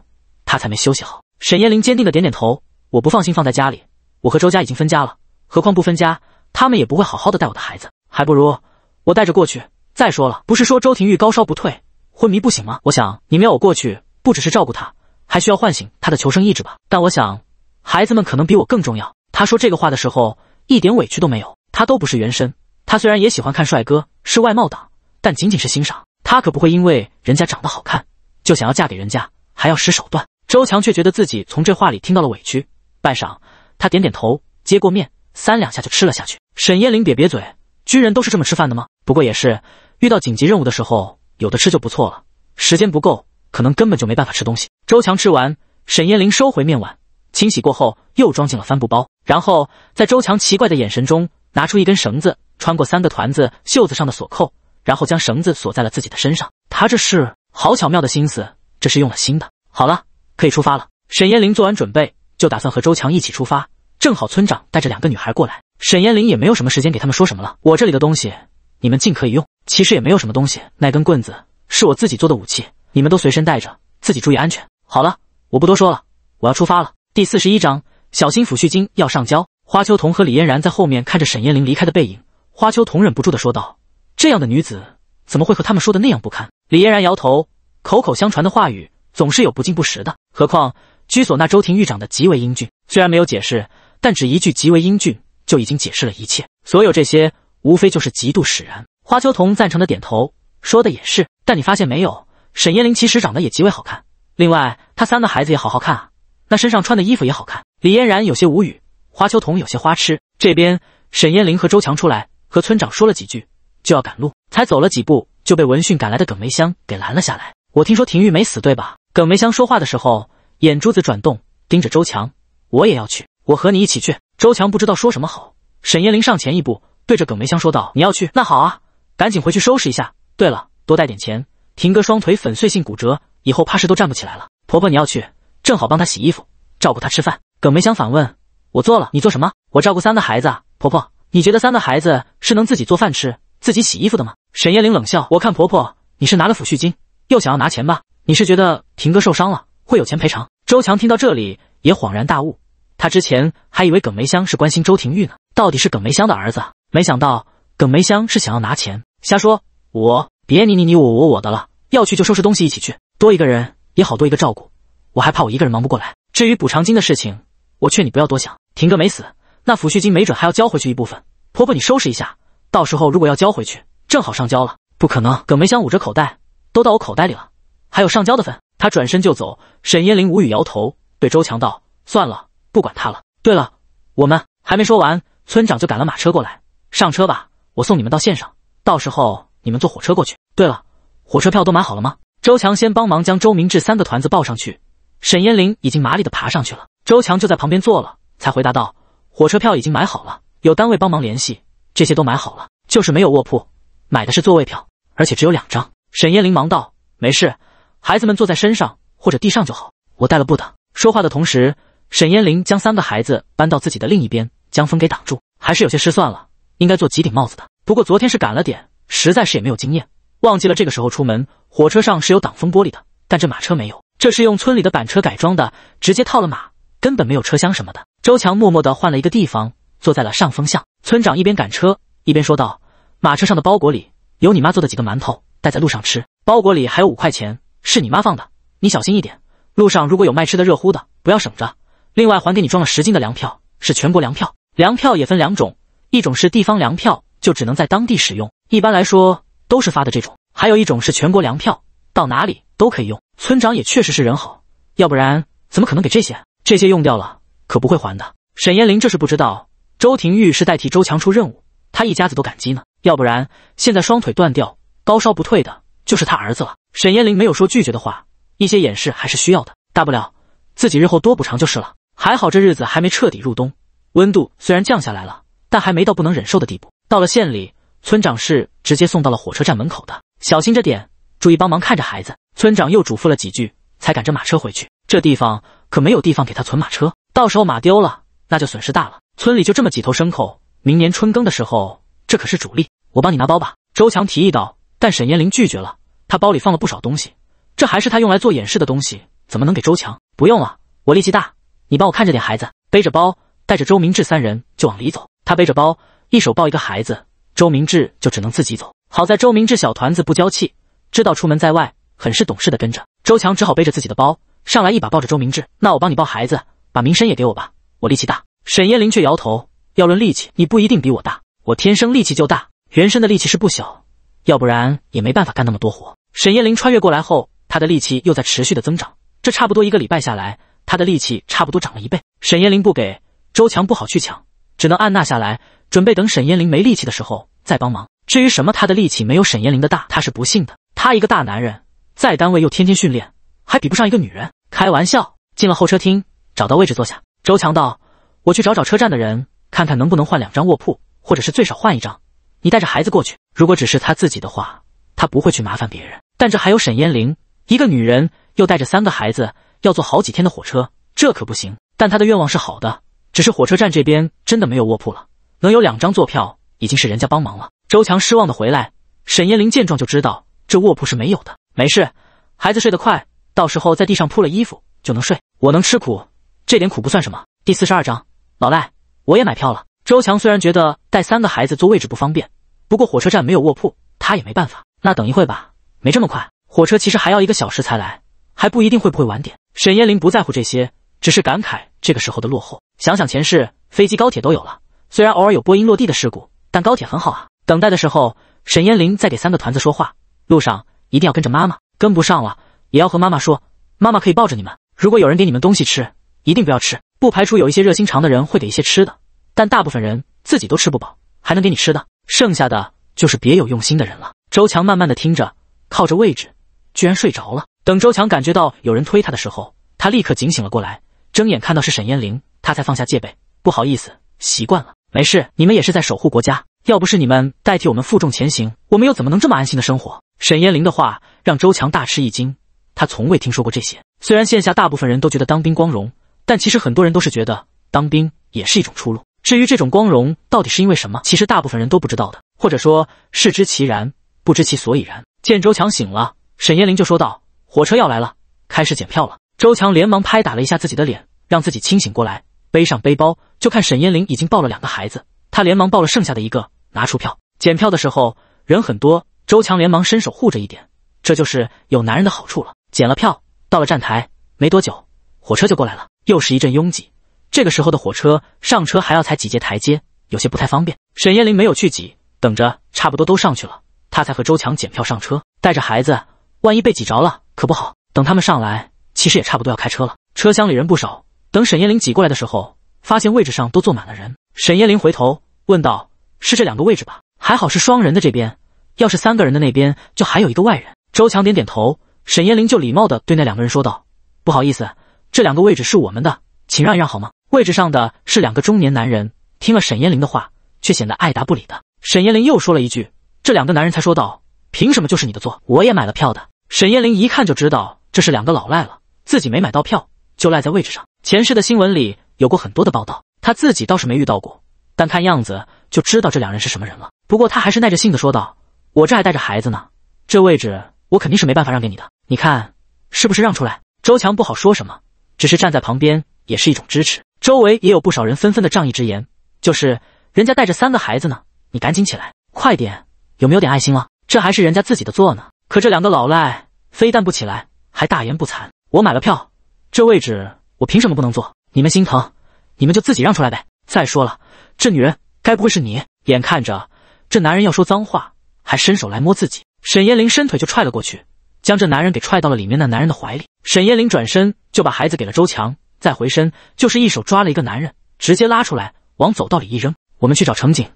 她才没休息好。沈燕玲坚定的点点头。我不放心放在家里，我和周家已经分家了，何况不分家，他们也不会好好的带我的孩子。还不如我带着过去。再说了，不是说周廷玉高烧不退？昏迷不醒吗？我想你们要我过去，不只是照顾他，还需要唤醒他的求生意志吧。但我想，孩子们可能比我更重要。他说这个话的时候，一点委屈都没有。他都不是原身，他虽然也喜欢看帅哥，是外貌党，但仅仅是欣赏。他可不会因为人家长得好看就想要嫁给人家，还要使手段。周强却觉得自己从这话里听到了委屈。半晌，他点点头，接过面，三两下就吃了下去。沈燕玲瘪瘪嘴：“军人都是这么吃饭的吗？不过也是，遇到紧急任务的时候。”有的吃就不错了，时间不够，可能根本就没办法吃东西。周强吃完，沈燕玲收回面碗，清洗过后又装进了帆布包，然后在周强奇怪的眼神中，拿出一根绳子，穿过三个团子袖子上的锁扣，然后将绳子锁在了自己的身上。他这是好巧妙的心思，这是用了心的。好了，可以出发了。沈燕玲做完准备，就打算和周强一起出发。正好村长带着两个女孩过来，沈燕玲也没有什么时间给他们说什么了。我这里的东西，你们尽可以用。其实也没有什么东西，那根棍子是我自己做的武器，你们都随身带着，自己注意安全。好了，我不多说了，我要出发了。第四十一章，小心抚恤金要上交。花秋桐和李嫣然在后面看着沈燕玲离开的背影，花秋桐忍不住的说道：“这样的女子怎么会和他们说的那样不堪？”李嫣然摇头，口口相传的话语总是有不尽不实的，何况居所那周庭玉长得极为英俊，虽然没有解释，但只一句极为英俊就已经解释了一切。所有这些无非就是嫉妒使然。花秋桐赞成的点头，说的也是。但你发现没有，沈燕玲其实长得也极为好看。另外，她三个孩子也好好看啊，那身上穿的衣服也好看。李嫣然有些无语，花秋桐有些花痴。这边，沈燕玲和周强出来，和村长说了几句，就要赶路。才走了几步，就被闻讯赶来的耿梅香给拦了下来。我听说廷玉没死，对吧？耿梅香说话的时候，眼珠子转动，盯着周强。我也要去，我和你一起去。周强不知道说什么好。沈燕玲上前一步，对着耿梅香说道：“你要去，那好啊。”赶紧回去收拾一下。对了，多带点钱。婷哥双腿粉碎性骨折，以后怕是都站不起来了。婆婆，你要去，正好帮她洗衣服，照顾她吃饭。耿梅香反问：“我做了，你做什么？我照顾三个孩子啊。婆婆，你觉得三个孩子是能自己做饭吃、自己洗衣服的吗？”沈夜玲冷笑：“我看婆婆，你是拿了抚恤金，又想要拿钱吧？你是觉得婷哥受伤了会有钱赔偿？”周强听到这里也恍然大悟，他之前还以为耿梅香是关心周廷玉呢，到底是耿梅香的儿子，没想到耿梅香是想要拿钱。瞎说！我别你你你我我我的了，要去就收拾东西一起去，多一个人也好多一个照顾，我还怕我一个人忙不过来。至于补偿金的事情，我劝你不要多想，婷哥没死，那抚恤金没准还要交回去一部分。婆婆，你收拾一下，到时候如果要交回去，正好上交了。不可能！耿梅香捂着口袋，都到我口袋里了，还有上交的份？他转身就走。沈嫣玲无语摇头，对周强道：“算了，不管他了。对了，我们还没说完，村长就赶了马车过来，上车吧，我送你们到县上。”到时候你们坐火车过去。对了，火车票都买好了吗？周强先帮忙将周明志三个团子抱上去，沈嫣玲已经麻利的爬上去了，周强就在旁边坐了，才回答道：“火车票已经买好了，有单位帮忙联系，这些都买好了，就是没有卧铺，买的是座位票，而且只有两张。”沈嫣玲忙道：“没事，孩子们坐在身上或者地上就好，我带了布的。”说话的同时，沈嫣玲将三个孩子搬到自己的另一边，将风给挡住，还是有些失算了。应该做几顶帽子的，不过昨天是赶了点，实在是也没有经验，忘记了这个时候出门，火车上是有挡风玻璃的，但这马车没有，这是用村里的板车改装的，直接套了马，根本没有车厢什么的。周强默默的换了一个地方，坐在了上风向。村长一边赶车一边说道：“马车上的包裹里有你妈做的几个馒头，带在路上吃。包裹里还有五块钱，是你妈放的，你小心一点。路上如果有卖吃的热乎的，不要省着。另外还给你装了十斤的粮票，是全国粮票，粮票也分两种。”一种是地方粮票，就只能在当地使用，一般来说都是发的这种；还有一种是全国粮票，到哪里都可以用。村长也确实是人好，要不然怎么可能给这些？这些用掉了可不会还的。沈延林这是不知道，周廷玉是代替周强出任务，他一家子都感激呢。要不然现在双腿断掉、高烧不退的就是他儿子了。沈延林没有说拒绝的话，一些掩饰还是需要的，大不了自己日后多补偿就是了。还好这日子还没彻底入冬，温度虽然降下来了。但还没到不能忍受的地步。到了县里，村长是直接送到了火车站门口的。小心着点，注意帮忙看着孩子。村长又嘱咐了几句，才赶着马车回去。这地方可没有地方给他存马车，到时候马丢了，那就损失大了。村里就这么几头牲口，明年春耕的时候，这可是主力。我帮你拿包吧，周强提议道。但沈延林拒绝了。他包里放了不少东西，这还是他用来做演示的东西，怎么能给周强？不用了，我力气大，你帮我看着点孩子。背着包，带着周明志三人就往里走。他背着包，一手抱一个孩子，周明志就只能自己走。好在周明志小团子不娇气，知道出门在外，很是懂事的跟着。周强只好背着自己的包上来，一把抱着周明志。那我帮你抱孩子，把名声也给我吧，我力气大。沈燕玲却摇头，要论力气，你不一定比我大。我天生力气就大，原生的力气是不小，要不然也没办法干那么多活。沈燕玲穿越过来后，她的力气又在持续的增长。这差不多一个礼拜下来，她的力气差不多涨了一倍。沈燕玲不给，周强不好去抢。只能按捺下来，准备等沈燕玲没力气的时候再帮忙。至于什么他的力气没有沈燕玲的大，他是不信的。他一个大男人，在单位又天天训练，还比不上一个女人？开玩笑！进了候车厅，找到位置坐下。周强道：“我去找找车站的人，看看能不能换两张卧铺，或者是最少换一张。你带着孩子过去。如果只是他自己的话，他不会去麻烦别人。但这还有沈燕玲，一个女人又带着三个孩子，要坐好几天的火车，这可不行。但他的愿望是好的。”只是火车站这边真的没有卧铺了，能有两张坐票已经是人家帮忙了。周强失望的回来，沈燕玲见状就知道这卧铺是没有的。没事，孩子睡得快，到时候在地上铺了衣服就能睡。我能吃苦，这点苦不算什么。第四十二章，老赖，我也买票了。周强虽然觉得带三个孩子坐位置不方便，不过火车站没有卧铺，他也没办法。那等一会吧，没这么快，火车其实还要一个小时才来，还不一定会不会晚点。沈燕玲不在乎这些。只是感慨这个时候的落后。想想前世飞机高铁都有了，虽然偶尔有波音落地的事故，但高铁很好啊。等待的时候，沈嫣玲在给三个团子说话。路上一定要跟着妈妈，跟不上了也要和妈妈说，妈妈可以抱着你们。如果有人给你们东西吃，一定不要吃。不排除有一些热心肠的人会给一些吃的，但大部分人自己都吃不饱，还能给你吃的，剩下的就是别有用心的人了。周强慢慢的听着，靠着位置，居然睡着了。等周强感觉到有人推他的时候，他立刻警醒了过来。睁眼看到是沈燕玲，他才放下戒备。不好意思，习惯了，没事。你们也是在守护国家，要不是你们代替我们负重前行，我们又怎么能这么安心的生活？沈燕玲的话让周强大吃一惊，他从未听说过这些。虽然线下大部分人都觉得当兵光荣，但其实很多人都是觉得当兵也是一种出路。至于这种光荣到底是因为什么，其实大部分人都不知道的，或者说是知其然，不知其所以然。见周强醒了，沈燕玲就说道：“火车要来了，开始检票了。”周强连忙拍打了一下自己的脸，让自己清醒过来，背上背包，就看沈燕玲已经抱了两个孩子，他连忙抱了剩下的一个，拿出票检票的时候，人很多，周强连忙伸手护着一点，这就是有男人的好处了。检了票，到了站台，没多久火车就过来了，又是一阵拥挤。这个时候的火车上车还要踩几节台阶，有些不太方便。沈燕玲没有去挤，等着差不多都上去了，他才和周强检票上车，带着孩子，万一被挤着了可不好。等他们上来。其实也差不多要开车了。车厢里人不少，等沈燕玲挤过来的时候，发现位置上都坐满了人。沈燕玲回头问道：“是这两个位置吧？还好是双人的这边，要是三个人的那边，就还有一个外人。”周强点点头，沈燕玲就礼貌的对那两个人说道：“不好意思，这两个位置是我们的，请让一让好吗？”位置上的是两个中年男人，听了沈燕玲的话，却显得爱答不理的。沈燕玲又说了一句，这两个男人才说道：“凭什么就是你的座？我也买了票的。”沈燕玲一看就知道这是两个老赖了。自己没买到票就赖在位置上。前世的新闻里有过很多的报道，他自己倒是没遇到过，但看样子就知道这两人是什么人了。不过他还是耐着性子说道：“我这还带着孩子呢，这位置我肯定是没办法让给你的。你看是不是让出来？”周强不好说什么，只是站在旁边也是一种支持。周围也有不少人纷纷的仗义执言，就是人家带着三个孩子呢，你赶紧起来，快点，有没有点爱心了？这还是人家自己的座呢。可这两个老赖非但不起来，还大言不惭。我买了票，这位置我凭什么不能坐？你们心疼，你们就自己让出来呗。再说了，这女人该不会是你？眼看着这男人要说脏话，还伸手来摸自己，沈延林伸腿就踹了过去，将这男人给踹到了里面那男人的怀里。沈延林转身就把孩子给了周强，再回身就是一手抓了一个男人，直接拉出来往走道里一扔。我们去找乘警，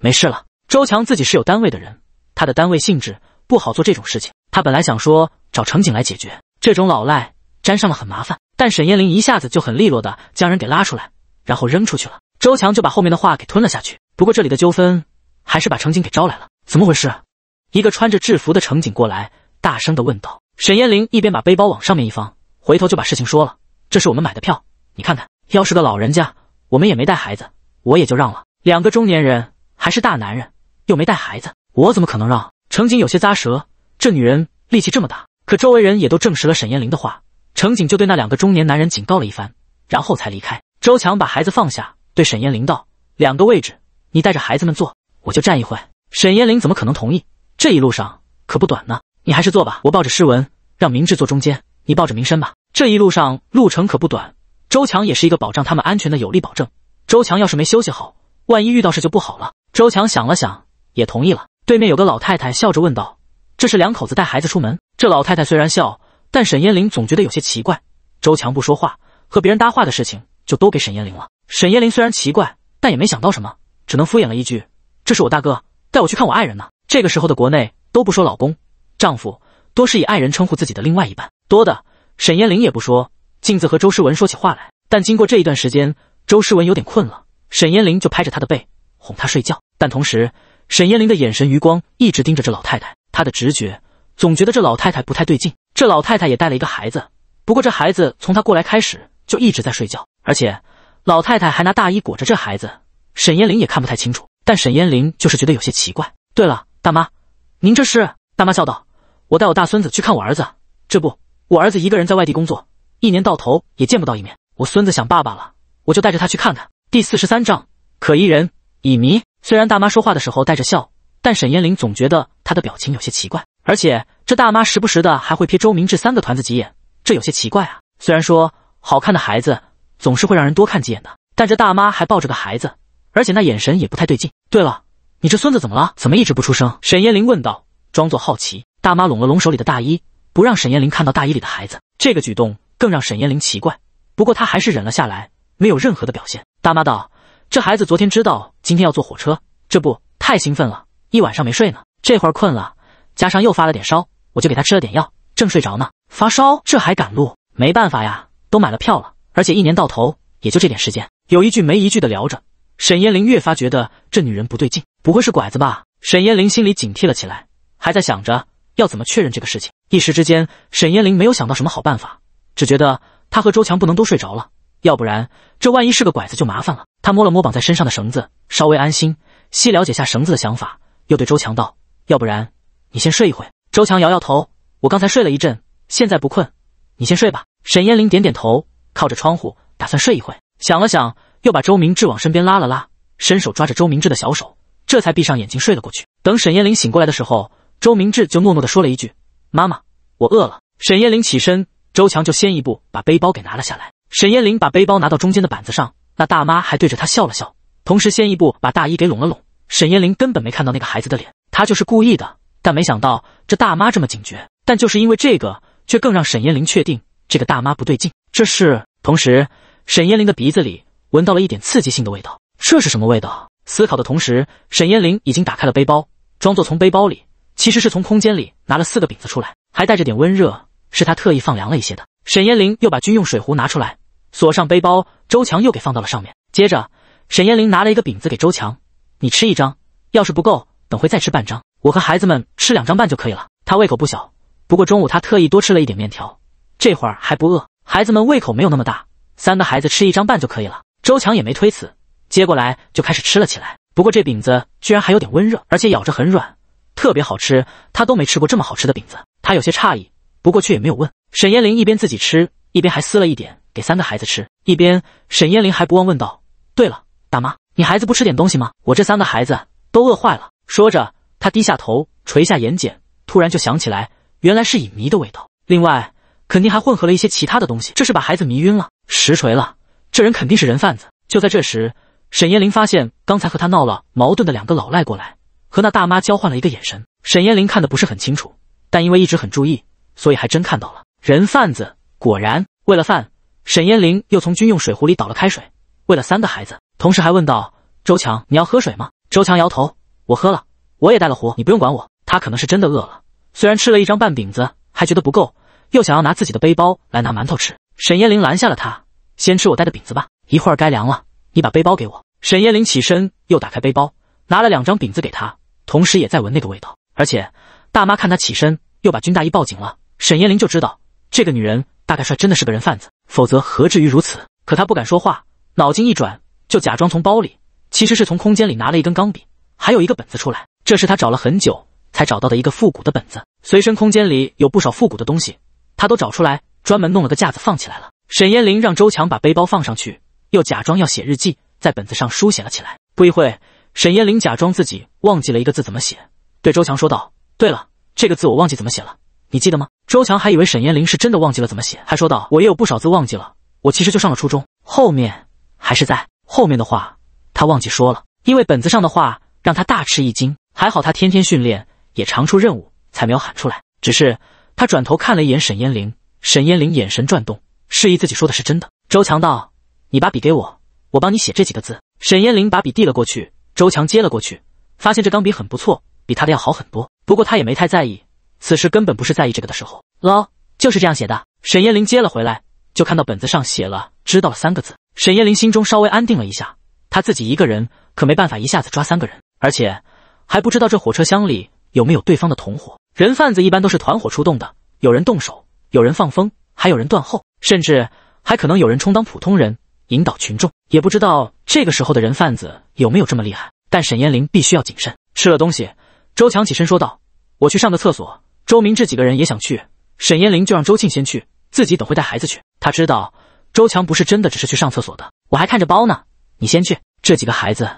没事了。周强自己是有单位的人，他的单位性质不好做这种事情。他本来想说找乘警来解决这种老赖。粘上了很麻烦，但沈燕玲一下子就很利落的将人给拉出来，然后扔出去了。周强就把后面的话给吞了下去。不过这里的纠纷还是把乘警给招来了。怎么回事？一个穿着制服的乘警过来，大声的问道。沈燕玲一边把背包往上面一放，回头就把事情说了：“这是我们买的票，你看看。要是个老人家，我们也没带孩子，我也就让了。两个中年人，还是大男人，又没带孩子，我怎么可能让？”乘警有些咂舌，这女人力气这么大。可周围人也都证实了沈燕玲的话。乘警就对那两个中年男人警告了一番，然后才离开。周强把孩子放下，对沈燕林道：“两个位置，你带着孩子们坐，我就站一会。”沈燕林怎么可能同意？这一路上可不短呢，你还是坐吧。我抱着诗文，让明志坐中间，你抱着明深吧。这一路上路程可不短，周强也是一个保障他们安全的有力保证。周强要是没休息好，万一遇到事就不好了。周强想了想，也同意了。对面有个老太太笑着问道：“这是两口子带孩子出门？”这老太太虽然笑。但沈燕玲总觉得有些奇怪，周强不说话，和别人搭话的事情就都给沈燕玲了。沈燕玲虽然奇怪，但也没想到什么，只能敷衍了一句：“这是我大哥，带我去看我爱人呢。”这个时候的国内都不说老公、丈夫，多是以爱人称呼自己的另外一半。多的沈燕玲也不说，径自和周诗文说起话来。但经过这一段时间，周诗文有点困了，沈燕玲就拍着他的背哄他睡觉。但同时，沈燕玲的眼神余光一直盯着这老太太，她的直觉总觉得这老太太不太对劲。这老太太也带了一个孩子，不过这孩子从她过来开始就一直在睡觉，而且老太太还拿大衣裹着这孩子。沈燕玲也看不太清楚，但沈燕玲就是觉得有些奇怪。对了，大妈，您这是？大妈笑道：“我带我大孙子去看我儿子，这不，我儿子一个人在外地工作，一年到头也见不到一面，我孙子想爸爸了，我就带着他去看看。”第四十三章可疑人乙醚。虽然大妈说话的时候带着笑，但沈燕玲总觉得她的表情有些奇怪。而且这大妈时不时的还会瞥周明志三个团子几眼，这有些奇怪啊。虽然说好看的孩子总是会让人多看几眼的，但这大妈还抱着个孩子，而且那眼神也不太对劲。对了，你这孙子怎么了？怎么一直不出声？沈燕玲问道，装作好奇。大妈拢了拢手里的大衣，不让沈燕玲看到大衣里的孩子。这个举动更让沈燕玲奇怪，不过她还是忍了下来，没有任何的表现。大妈道：“这孩子昨天知道今天要坐火车，这不太兴奋了，一晚上没睡呢，这会儿困了。”加上又发了点烧，我就给他吃了点药，正睡着呢。发烧，这还赶路？没办法呀，都买了票了，而且一年到头也就这点时间，有一句没一句的聊着。沈燕玲越发觉得这女人不对劲，不会是拐子吧？沈燕玲心里警惕了起来，还在想着要怎么确认这个事情。一时之间，沈燕玲没有想到什么好办法，只觉得她和周强不能都睡着了，要不然这万一是个拐子就麻烦了。她摸了摸绑在身上的绳子，稍微安心，细了解下绳子的想法，又对周强道：“要不然。”你先睡一会。周强摇摇头，我刚才睡了一阵，现在不困，你先睡吧。沈燕玲点点头，靠着窗户打算睡一会，想了想，又把周明志往身边拉了拉，伸手抓着周明志的小手，这才闭上眼睛睡了过去。等沈燕玲醒过来的时候，周明志就诺诺地说了一句：“妈妈，我饿了。”沈燕玲起身，周强就先一步把背包给拿了下来。沈燕玲把背包拿到中间的板子上，那大妈还对着她笑了笑，同时先一步把大衣给拢了拢。沈燕玲根本没看到那个孩子的脸，她就是故意的。但没想到这大妈这么警觉，但就是因为这个，却更让沈燕林确定这个大妈不对劲。这是同时，沈燕林的鼻子里闻到了一点刺激性的味道，这是什么味道？思考的同时，沈燕林已经打开了背包，装作从背包里，其实是从空间里拿了四个饼子出来，还带着点温热，是他特意放凉了一些的。沈燕林又把军用水壶拿出来，锁上背包，周强又给放到了上面。接着，沈燕林拿了一个饼子给周强，你吃一张，要是不够，等会再吃半张。我和孩子们吃两张半就可以了。他胃口不小，不过中午他特意多吃了一点面条，这会儿还不饿。孩子们胃口没有那么大，三个孩子吃一张半就可以了。周强也没推辞，接过来就开始吃了起来。不过这饼子居然还有点温热，而且咬着很软，特别好吃。他都没吃过这么好吃的饼子，他有些诧异，不过却也没有问。沈燕林一边自己吃，一边还撕了一点给三个孩子吃。一边，沈燕林还不忘问道：“对了，大妈，你孩子不吃点东西吗？我这三个孩子都饿坏了。”说着。他低下头，垂下眼睑，突然就想起来，原来是乙醚的味道。另外，肯定还混合了一些其他的东西，这是把孩子迷晕了。实锤了，这人肯定是人贩子。就在这时，沈延林发现刚才和他闹了矛盾的两个老赖过来，和那大妈交换了一个眼神。沈延林看的不是很清楚，但因为一直很注意，所以还真看到了。人贩子果然为了饭，沈延林又从军用水壶里倒了开水，喂了三个孩子，同时还问道：“周强，你要喝水吗？”周强摇头：“我喝了。”我也带了壶，你不用管我。他可能是真的饿了，虽然吃了一张半饼子，还觉得不够，又想要拿自己的背包来拿馒头吃。沈燕玲拦下了他，先吃我带的饼子吧，一会儿该凉了。你把背包给我。沈燕玲起身，又打开背包，拿了两张饼子给他，同时也在闻那个味道。而且大妈看他起身，又把军大衣抱紧了。沈燕玲就知道这个女人大概率真的是个人贩子，否则何至于如此？可她不敢说话，脑筋一转，就假装从包里，其实是从空间里拿了一根钢笔，还有一个本子出来。这是他找了很久才找到的一个复古的本子。随身空间里有不少复古的东西，他都找出来，专门弄了个架子放起来了。沈燕玲让周强把背包放上去，又假装要写日记，在本子上书写了起来。不一会沈燕玲假装自己忘记了一个字怎么写，对周强说道：“对了，这个字我忘记怎么写了，你记得吗？”周强还以为沈燕玲是真的忘记了怎么写，还说道：“我也有不少字忘记了，我其实就上了初中，后面还是在后面的话他忘记说了，因为本子上的话让他大吃一惊。”还好他天天训练，也常出任务，才没有喊出来。只是他转头看了一眼沈嫣玲，沈嫣玲眼神转动，示意自己说的是真的。周强道：“你把笔给我，我帮你写这几个字。”沈嫣玲把笔递了过去，周强接了过去，发现这钢笔很不错，比他的要好很多。不过他也没太在意，此时根本不是在意这个的时候。捞就是这样写的。沈嫣玲接了回来，就看到本子上写了“知道了”三个字。沈嫣玲心中稍微安定了一下，他自己一个人可没办法一下子抓三个人，而且。还不知道这火车厢里有没有对方的同伙，人贩子一般都是团伙出动的，有人动手，有人放风，还有人断后，甚至还可能有人充当普通人引导群众。也不知道这个时候的人贩子有没有这么厉害，但沈燕林必须要谨慎。吃了东西，周强起身说道：“我去上个厕所。”周明志几个人也想去，沈燕林就让周庆先去，自己等会带孩子去。他知道周强不是真的只是去上厕所的，我还看着包呢。你先去，这几个孩子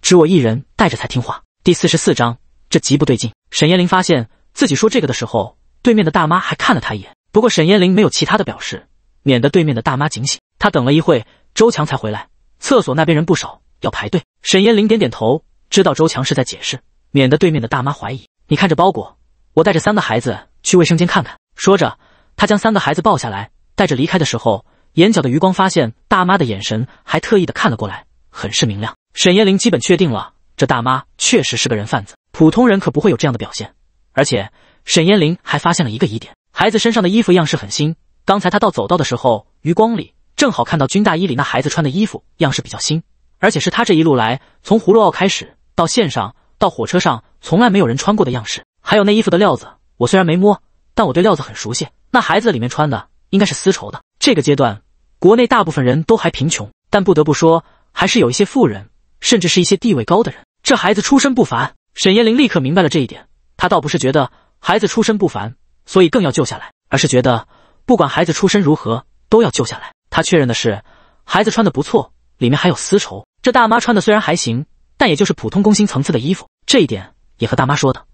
只我一人带着才听话。第四十四章，这极不对劲。沈燕林发现自己说这个的时候，对面的大妈还看了他一眼。不过沈燕林没有其他的表示，免得对面的大妈警醒。她等了一会，周强才回来。厕所那边人不少，要排队。沈燕林点点头，知道周强是在解释，免得对面的大妈怀疑。你看着包裹，我带着三个孩子去卫生间看看。说着，他将三个孩子抱下来，带着离开的时候，眼角的余光发现大妈的眼神还特意的看了过来，很是明亮。沈燕林基本确定了。这大妈确实是个人贩子，普通人可不会有这样的表现。而且沈燕玲还发现了一个疑点：孩子身上的衣服样式很新。刚才他到走道的时候，余光里正好看到军大衣里那孩子穿的衣服样式比较新，而且是他这一路来从葫芦坳开始到线上到火车上，从来没有人穿过的样式。还有那衣服的料子，我虽然没摸，但我对料子很熟悉。那孩子里面穿的应该是丝绸的。这个阶段，国内大部分人都还贫穷，但不得不说，还是有一些富人。甚至是一些地位高的人，这孩子出身不凡。沈延林立刻明白了这一点。他倒不是觉得孩子出身不凡，所以更要救下来，而是觉得不管孩子出身如何，都要救下来。他确认的是，孩子穿的不错，里面还有丝绸。这大妈穿的虽然还行，但也就是普通工薪层次的衣服。这一点也和大妈说的，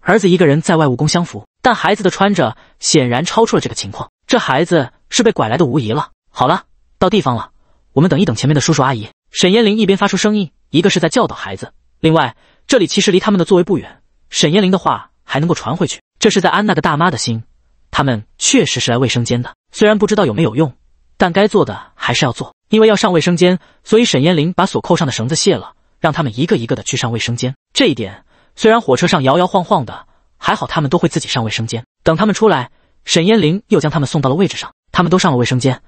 儿子一个人在外务工相符。但孩子的穿着显然超出了这个情况，这孩子是被拐来的无疑了。好了，到地方了，我们等一等前面的叔叔阿姨。沈燕玲一边发出声音，一个是在教导孩子。另外，这里其实离他们的座位不远，沈燕玲的话还能够传回去。这是在安娜的大妈的心，他们确实是来卫生间的，虽然不知道有没有用，但该做的还是要做。因为要上卫生间，所以沈燕玲把锁扣上的绳子卸了，让他们一个一个的去上卫生间。这一点虽然火车上摇摇晃晃的，还好他们都会自己上卫生间。等他们出来，沈燕玲又将他们送到了位置上。他们都上了卫生间，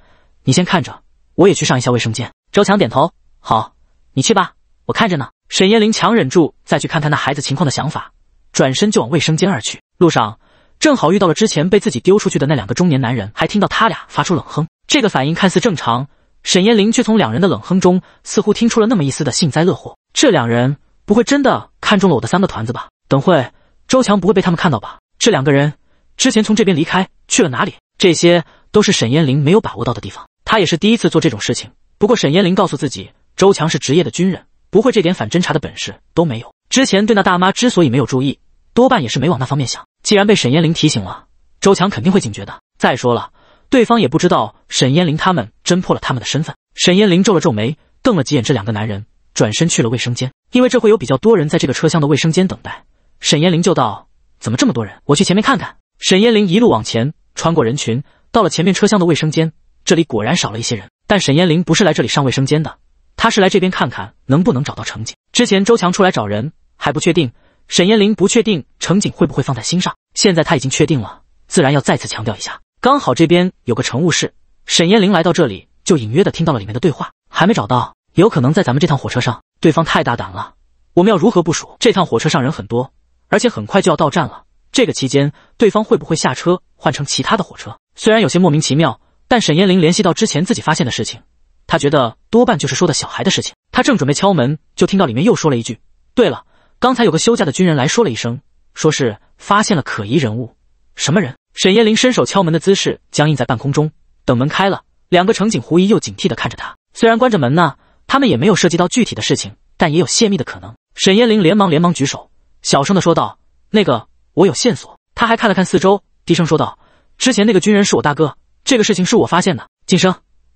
你先看着，我也去上一下卫生间。周强点头。好，你去吧，我看着呢。沈燕林强忍住再去看看那孩子情况的想法，转身就往卫生间而去。路上正好遇到了之前被自己丢出去的那两个中年男人，还听到他俩发出冷哼。这个反应看似正常，沈燕林却从两人的冷哼中似乎听出了那么一丝的幸灾乐祸。这两人不会真的看中了我的三个团子吧？等会周强不会被他们看到吧？这两个人之前从这边离开去了哪里？这些都是沈燕林没有把握到的地方。他也是第一次做这种事情，不过沈燕林告诉自己。周强是职业的军人，不会这点反侦查的本事都没有。之前对那大妈之所以没有注意，多半也是没往那方面想。既然被沈燕玲提醒了，周强肯定会警觉的。再说了，对方也不知道沈燕玲他们侦破了他们的身份。沈燕玲皱了皱眉，瞪了几眼这两个男人，转身去了卫生间。因为这会有比较多人在这个车厢的卫生间等待，沈燕玲就道：“怎么这么多人？我去前面看看。”沈燕玲一路往前，穿过人群，到了前面车厢的卫生间。这里果然少了一些人，但沈燕玲不是来这里上卫生间的。他是来这边看看能不能找到程景。之前周强出来找人还不确定，沈燕林不确定程景会不会放在心上。现在他已经确定了，自然要再次强调一下。刚好这边有个乘务室，沈燕林来到这里就隐约的听到了里面的对话。还没找到，有可能在咱们这趟火车上。对方太大胆了，我们要如何部署？这趟火车上人很多，而且很快就要到站了。这个期间，对方会不会下车换成其他的火车？虽然有些莫名其妙，但沈彦林联系到之前自己发现的事情。他觉得多半就是说的小孩的事情。他正准备敲门，就听到里面又说了一句：“对了，刚才有个休假的军人来说了一声，说是发现了可疑人物。什么人？”沈燕玲伸手敲门的姿势僵硬在半空中，等门开了，两个乘警狐疑又警惕的看着他。虽然关着门呢，他们也没有涉及到具体的事情，但也有泄密的可能。沈燕玲连忙连忙举手，小声的说道：“那个，我有线索。”他还看了看四周，低声说道：“之前那个军人是我大哥，这个事情是我发现的。晋生，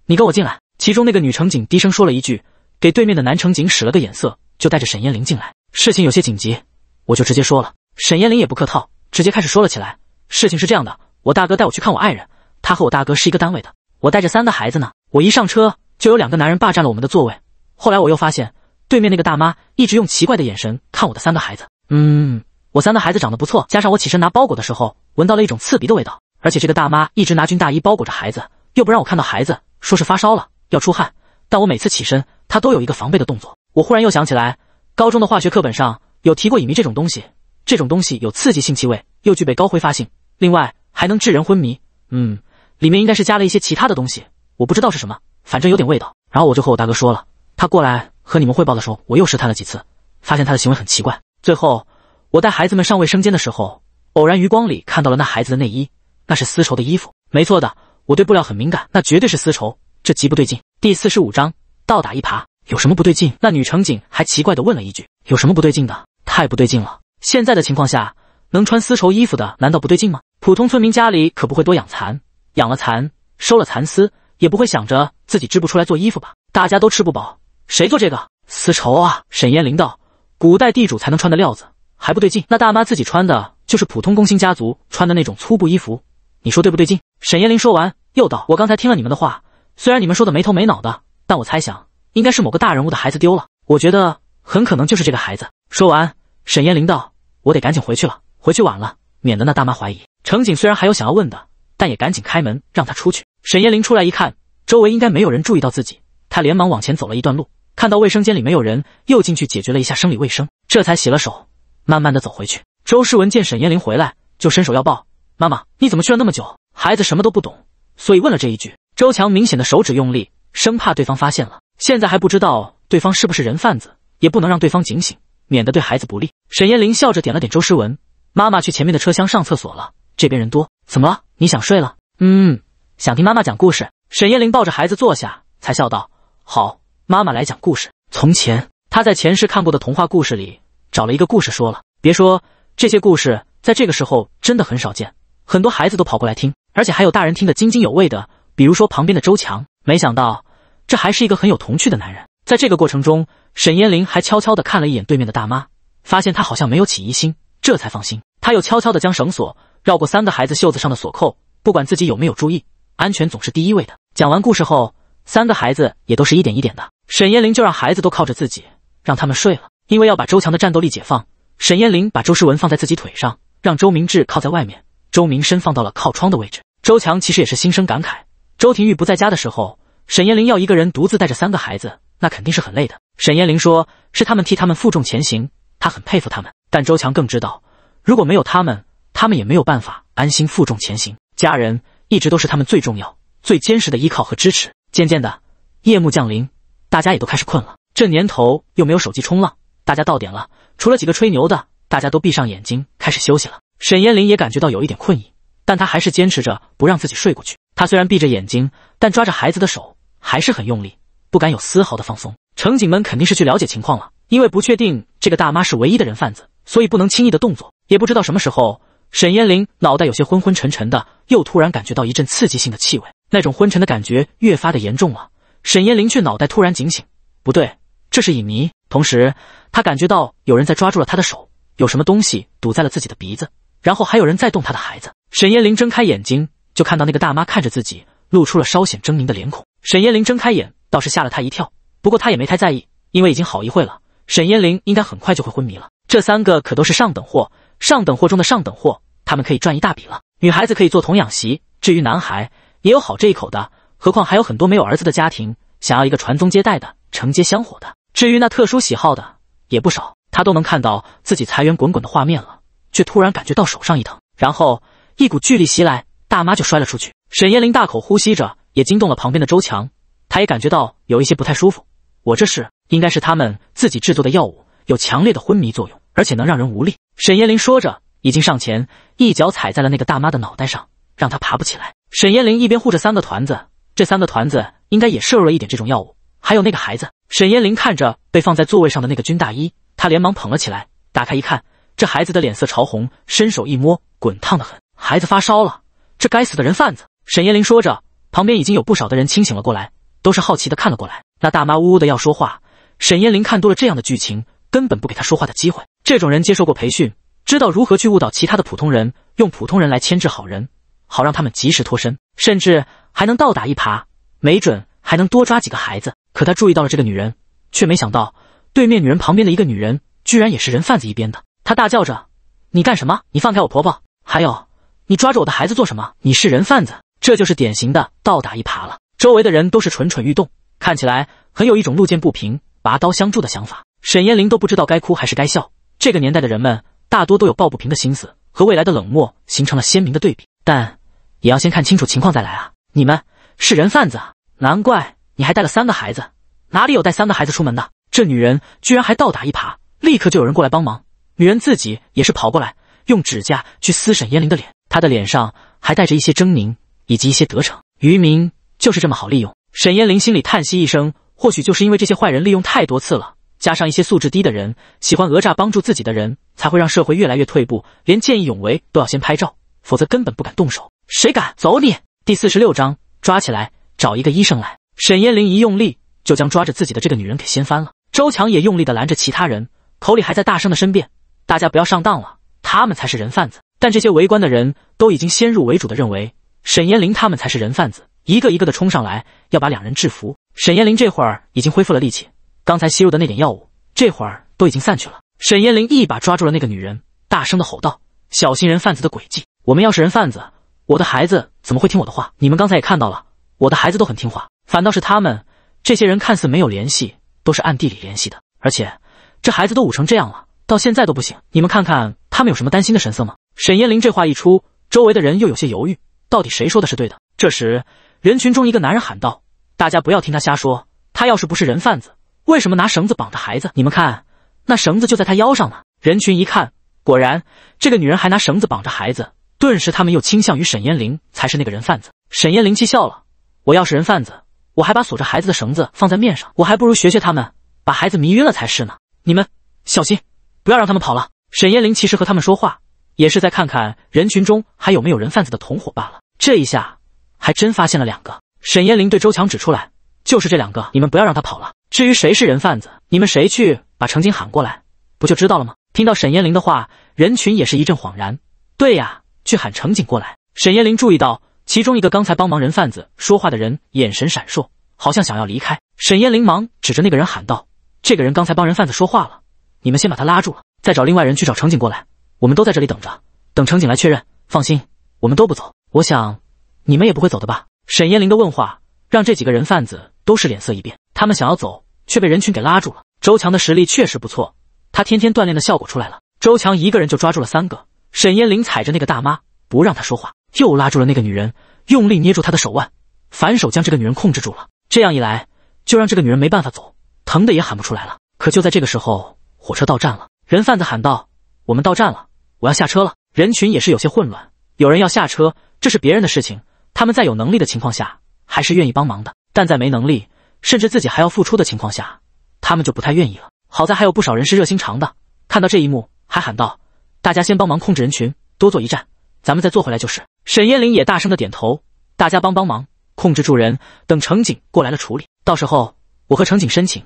你跟我进来。”其中那个女乘警低声说了一句，给对面的男乘警使了个眼色，就带着沈燕玲进来。事情有些紧急，我就直接说了。沈燕玲也不客套，直接开始说了起来。事情是这样的，我大哥带我去看我爱人，他和我大哥是一个单位的。我带着三个孩子呢。我一上车，就有两个男人霸占了我们的座位。后来我又发现，对面那个大妈一直用奇怪的眼神看我的三个孩子。嗯，我三个孩子长得不错，加上我起身拿包裹的时候，闻到了一种刺鼻的味道。而且这个大妈一直拿军大衣包裹着孩子，又不让我看到孩子，说是发烧了。要出汗，但我每次起身，他都有一个防备的动作。我忽然又想起来，高中的化学课本上有提过乙醚这种东西。这种东西有刺激性气味，又具备高挥发性，另外还能致人昏迷。嗯，里面应该是加了一些其他的东西，我不知道是什么，反正有点味道。然后我就和我大哥说了，他过来和你们汇报的时候，我又试探了几次，发现他的行为很奇怪。最后，我带孩子们上卫生间的时候，偶然余光里看到了那孩子的内衣，那是丝绸的衣服，没错的。我对布料很敏感，那绝对是丝绸。这极不对劲。第四十五章倒打一耙有什么不对劲？那女乘警还奇怪的问了一句：“有什么不对劲的？太不对劲了！现在的情况下，能穿丝绸衣服的难道不对劲吗？普通村民家里可不会多养蚕，养了蚕收了蚕丝，也不会想着自己织不出来做衣服吧？大家都吃不饱，谁做这个丝绸啊？”沈延林道：“古代地主才能穿的料子还不对劲？那大妈自己穿的就是普通工薪家族穿的那种粗布衣服，你说对不对劲？”沈延林说完又道：“我刚才听了你们的话。”虽然你们说的没头没脑的，但我猜想应该是某个大人物的孩子丢了。我觉得很可能就是这个孩子。说完，沈燕玲道：“我得赶紧回去了，回去晚了，免得那大妈怀疑。”乘警虽然还有想要问的，但也赶紧开门让他出去。沈燕玲出来一看，周围应该没有人注意到自己，她连忙往前走了一段路，看到卫生间里没有人，又进去解决了一下生理卫生，这才洗了手，慢慢的走回去。周世文见沈燕玲回来，就伸手要抱：“妈妈，你怎么去了那么久？孩子什么都不懂，所以问了这一句。”周强明显的手指用力，生怕对方发现了。现在还不知道对方是不是人贩子，也不能让对方警醒，免得对孩子不利。沈燕玲笑着点了点周诗文：“妈妈去前面的车厢上厕所了，这边人多，怎么了？你想睡了？”“嗯，想听妈妈讲故事。”沈燕玲抱着孩子坐下，才笑道：“好，妈妈来讲故事。从前，她在前世看过的童话故事里找了一个故事说了。别说这些故事，在这个时候真的很少见，很多孩子都跑过来听，而且还有大人听得津津有味的。”比如说旁边的周强，没想到这还是一个很有童趣的男人。在这个过程中，沈燕玲还悄悄地看了一眼对面的大妈，发现她好像没有起疑心，这才放心。她又悄悄地将绳索绕过三个孩子袖子上的锁扣，不管自己有没有注意，安全总是第一位的。讲完故事后，三个孩子也都是一点一点的。沈燕玲就让孩子都靠着自己，让他们睡了。因为要把周强的战斗力解放，沈燕玲把周诗文放在自己腿上，让周明志靠在外面，周明深放到了靠窗的位置。周强其实也是心生感慨。周庭玉不在家的时候，沈燕玲要一个人独自带着三个孩子，那肯定是很累的。沈燕玲说：“是他们替他们负重前行，他很佩服他们。”但周强更知道，如果没有他们，他们也没有办法安心负重前行。家人一直都是他们最重要、最坚实的依靠和支持。渐渐的，夜幕降临，大家也都开始困了。这年头又没有手机冲浪，大家到点了，除了几个吹牛的，大家都闭上眼睛开始休息了。沈燕玲也感觉到有一点困意。但他还是坚持着不让自己睡过去。他虽然闭着眼睛，但抓着孩子的手还是很用力，不敢有丝毫的放松。乘警们肯定是去了解情况了，因为不确定这个大妈是唯一的人贩子，所以不能轻易的动作。也不知道什么时候，沈燕玲脑袋有些昏昏沉沉的，又突然感觉到一阵刺激性的气味，那种昏沉的感觉越发的严重了。沈燕玲却脑袋突然警醒，不对，这是乙醚。同时，她感觉到有人在抓住了他的手，有什么东西堵在了自己的鼻子，然后还有人在动他的孩子。沈燕玲睁开眼睛，就看到那个大妈看着自己，露出了稍显狰狞的脸孔。沈燕玲睁开眼，倒是吓了她一跳，不过她也没太在意，因为已经好一会了。沈燕玲应该很快就会昏迷了。这三个可都是上等货，上等货中的上等货，他们可以赚一大笔了。女孩子可以做童养媳，至于男孩，也有好这一口的。何况还有很多没有儿子的家庭，想要一个传宗接代的，承接香火的。至于那特殊喜好的，也不少。他都能看到自己财源滚滚的画面了，却突然感觉到手上一疼，然后。一股巨力袭来，大妈就摔了出去。沈延玲大口呼吸着，也惊动了旁边的周强。他也感觉到有一些不太舒服。我这是应该是他们自己制作的药物，有强烈的昏迷作用，而且能让人无力。沈延玲说着，已经上前一脚踩在了那个大妈的脑袋上，让她爬不起来。沈延玲一边护着三个团子，这三个团子应该也摄入了一点这种药物。还有那个孩子，沈延玲看着被放在座位上的那个军大衣，他连忙捧了起来，打开一看，这孩子的脸色潮红，伸手一摸，滚烫的很。孩子发烧了，这该死的人贩子！沈延林说着，旁边已经有不少的人清醒了过来，都是好奇的看了过来。那大妈呜呜的要说话，沈延林看多了这样的剧情，根本不给她说话的机会。这种人接受过培训，知道如何去误导其他的普通人，用普通人来牵制好人，好让他们及时脱身，甚至还能倒打一耙，没准还能多抓几个孩子。可他注意到了这个女人，却没想到对面女人旁边的一个女人居然也是人贩子一边的。他大叫着：“你干什么？你放开我婆婆！还有！”你抓着我的孩子做什么？你是人贩子？这就是典型的倒打一耙了。周围的人都是蠢蠢欲动，看起来很有一种路见不平拔刀相助的想法。沈燕林都不知道该哭还是该笑。这个年代的人们大多都有抱不平的心思，和未来的冷漠形成了鲜明的对比。但也要先看清楚情况再来啊！你们是人贩子啊？难怪你还带了三个孩子，哪里有带三个孩子出门的？这女人居然还倒打一耙，立刻就有人过来帮忙。女人自己也是跑过来。用指甲去撕沈嫣玲的脸，她的脸上还带着一些狰狞以及一些得逞。渔民就是这么好利用。沈嫣玲心里叹息一声，或许就是因为这些坏人利用太多次了，加上一些素质低的人喜欢讹诈帮助自己的人，才会让社会越来越退步，连见义勇为都要先拍照，否则根本不敢动手。谁敢走你？第四十六章，抓起来，找一个医生来。沈嫣玲一用力，就将抓着自己的这个女人给掀翻了。周强也用力的拦着其他人，口里还在大声的申辩：“大家不要上当了。”他们才是人贩子，但这些围观的人都已经先入为主的认为沈延玲他们才是人贩子，一个一个的冲上来要把两人制服。沈延玲这会儿已经恢复了力气，刚才吸入的那点药物这会儿都已经散去了。沈延玲一把抓住了那个女人，大声的吼道：“小心人贩子的诡计！我们要是人贩子，我的孩子怎么会听我的话？你们刚才也看到了，我的孩子都很听话，反倒是他们这些人看似没有联系，都是暗地里联系的。而且这孩子都捂成这样了，到现在都不醒。你们看看。”他们有什么担心的神色吗？沈燕玲这话一出，周围的人又有些犹豫，到底谁说的是对的？这时，人群中一个男人喊道：“大家不要听他瞎说，他要是不是人贩子，为什么拿绳子绑着孩子？你们看，那绳子就在他腰上呢。”人群一看，果然这个女人还拿绳子绑着孩子，顿时他们又倾向于沈燕玲才是那个人贩子。沈燕玲气笑了：“我要是人贩子，我还把锁着孩子的绳子放在面上，我还不如学学他们，把孩子迷晕了才是呢。你们小心，不要让他们跑了。”沈燕林其实和他们说话，也是在看看人群中还有没有人贩子的同伙罢了。这一下还真发现了两个。沈燕林对周强指出来，就是这两个，你们不要让他跑了。至于谁是人贩子，你们谁去把乘警喊过来，不就知道了吗？听到沈燕林的话，人群也是一阵恍然。对呀，去喊乘警过来。沈燕林注意到其中一个刚才帮忙人贩子说话的人眼神闪烁，好像想要离开。沈燕林忙指着那个人喊道：“这个人刚才帮人贩子说话了。”你们先把他拉住了，再找另外人去找乘警过来。我们都在这里等着，等乘警来确认。放心，我们都不走。我想，你们也不会走的吧？沈燕林的问话让这几个人贩子都是脸色一变。他们想要走，却被人群给拉住了。周强的实力确实不错，他天天锻炼的效果出来了。周强一个人就抓住了三个。沈燕林踩着那个大妈，不让他说话，又拉住了那个女人，用力捏住她的手腕，反手将这个女人控制住了。这样一来，就让这个女人没办法走，疼的也喊不出来了。可就在这个时候。火车到站了，人贩子喊道：“我们到站了，我要下车了。”人群也是有些混乱，有人要下车，这是别人的事情，他们在有能力的情况下，还是愿意帮忙的；但在没能力，甚至自己还要付出的情况下，他们就不太愿意了。好在还有不少人是热心肠的，看到这一幕，还喊道：“大家先帮忙控制人群，多坐一站，咱们再坐回来就是。”沈燕玲也大声的点头：“大家帮帮忙，控制住人，等乘警过来了处理。到时候我和乘警申请，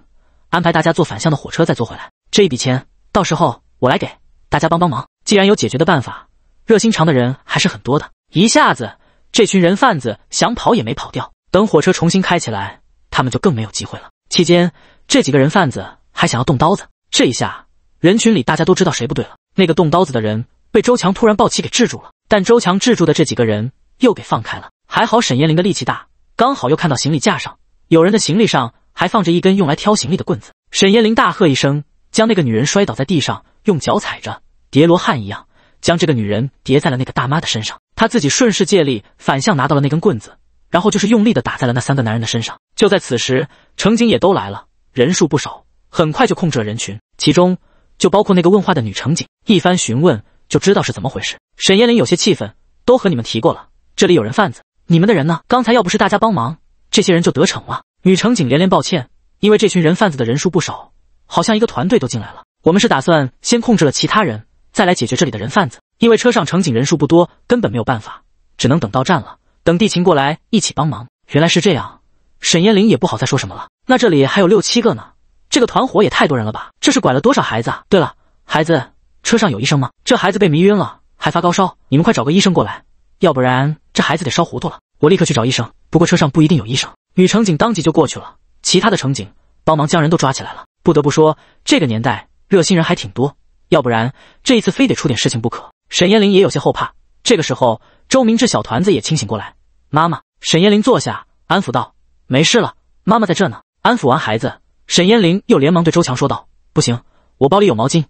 安排大家坐反向的火车再坐回来。”这一笔钱到时候我来给大家帮帮忙。既然有解决的办法，热心肠的人还是很多的。一下子，这群人贩子想跑也没跑掉。等火车重新开起来，他们就更没有机会了。期间，这几个人贩子还想要动刀子，这一下，人群里大家都知道谁不对了。那个动刀子的人被周强突然暴起给制住了，但周强制住的这几个人又给放开了。还好沈燕玲的力气大，刚好又看到行李架上有人的行李上还放着一根用来挑行李的棍子，沈燕玲大喝一声。将那个女人摔倒在地上，用脚踩着，叠罗汉一样，将这个女人叠在了那个大妈的身上。他自己顺势借力，反向拿到了那根棍子，然后就是用力的打在了那三个男人的身上。就在此时，乘警也都来了，人数不少，很快就控制了人群，其中就包括那个问话的女乘警。一番询问，就知道是怎么回事。沈燕林有些气愤，都和你们提过了，这里有人贩子，你们的人呢？刚才要不是大家帮忙，这些人就得逞了。女乘警连连抱歉，因为这群人贩子的人数不少。好像一个团队都进来了。我们是打算先控制了其他人，再来解决这里的人贩子。因为车上乘警人数不多，根本没有办法，只能等到站了，等地勤过来一起帮忙。原来是这样，沈彦霖也不好再说什么了。那这里还有六七个呢，这个团伙也太多人了吧？这是拐了多少孩子？啊？对了，孩子车上有医生吗？这孩子被迷晕了，还发高烧，你们快找个医生过来，要不然这孩子得烧糊涂了。我立刻去找医生，不过车上不一定有医生。女乘警当即就过去了，其他的乘警帮忙将人都抓起来了。不得不说，这个年代热心人还挺多，要不然这一次非得出点事情不可。沈燕玲也有些后怕。这个时候，周明志小团子也清醒过来，妈妈。沈燕玲坐下，安抚道：“没事了，妈妈在这呢。”安抚完孩子，沈燕玲又连忙对周强说道：“不行，我包里有毛巾，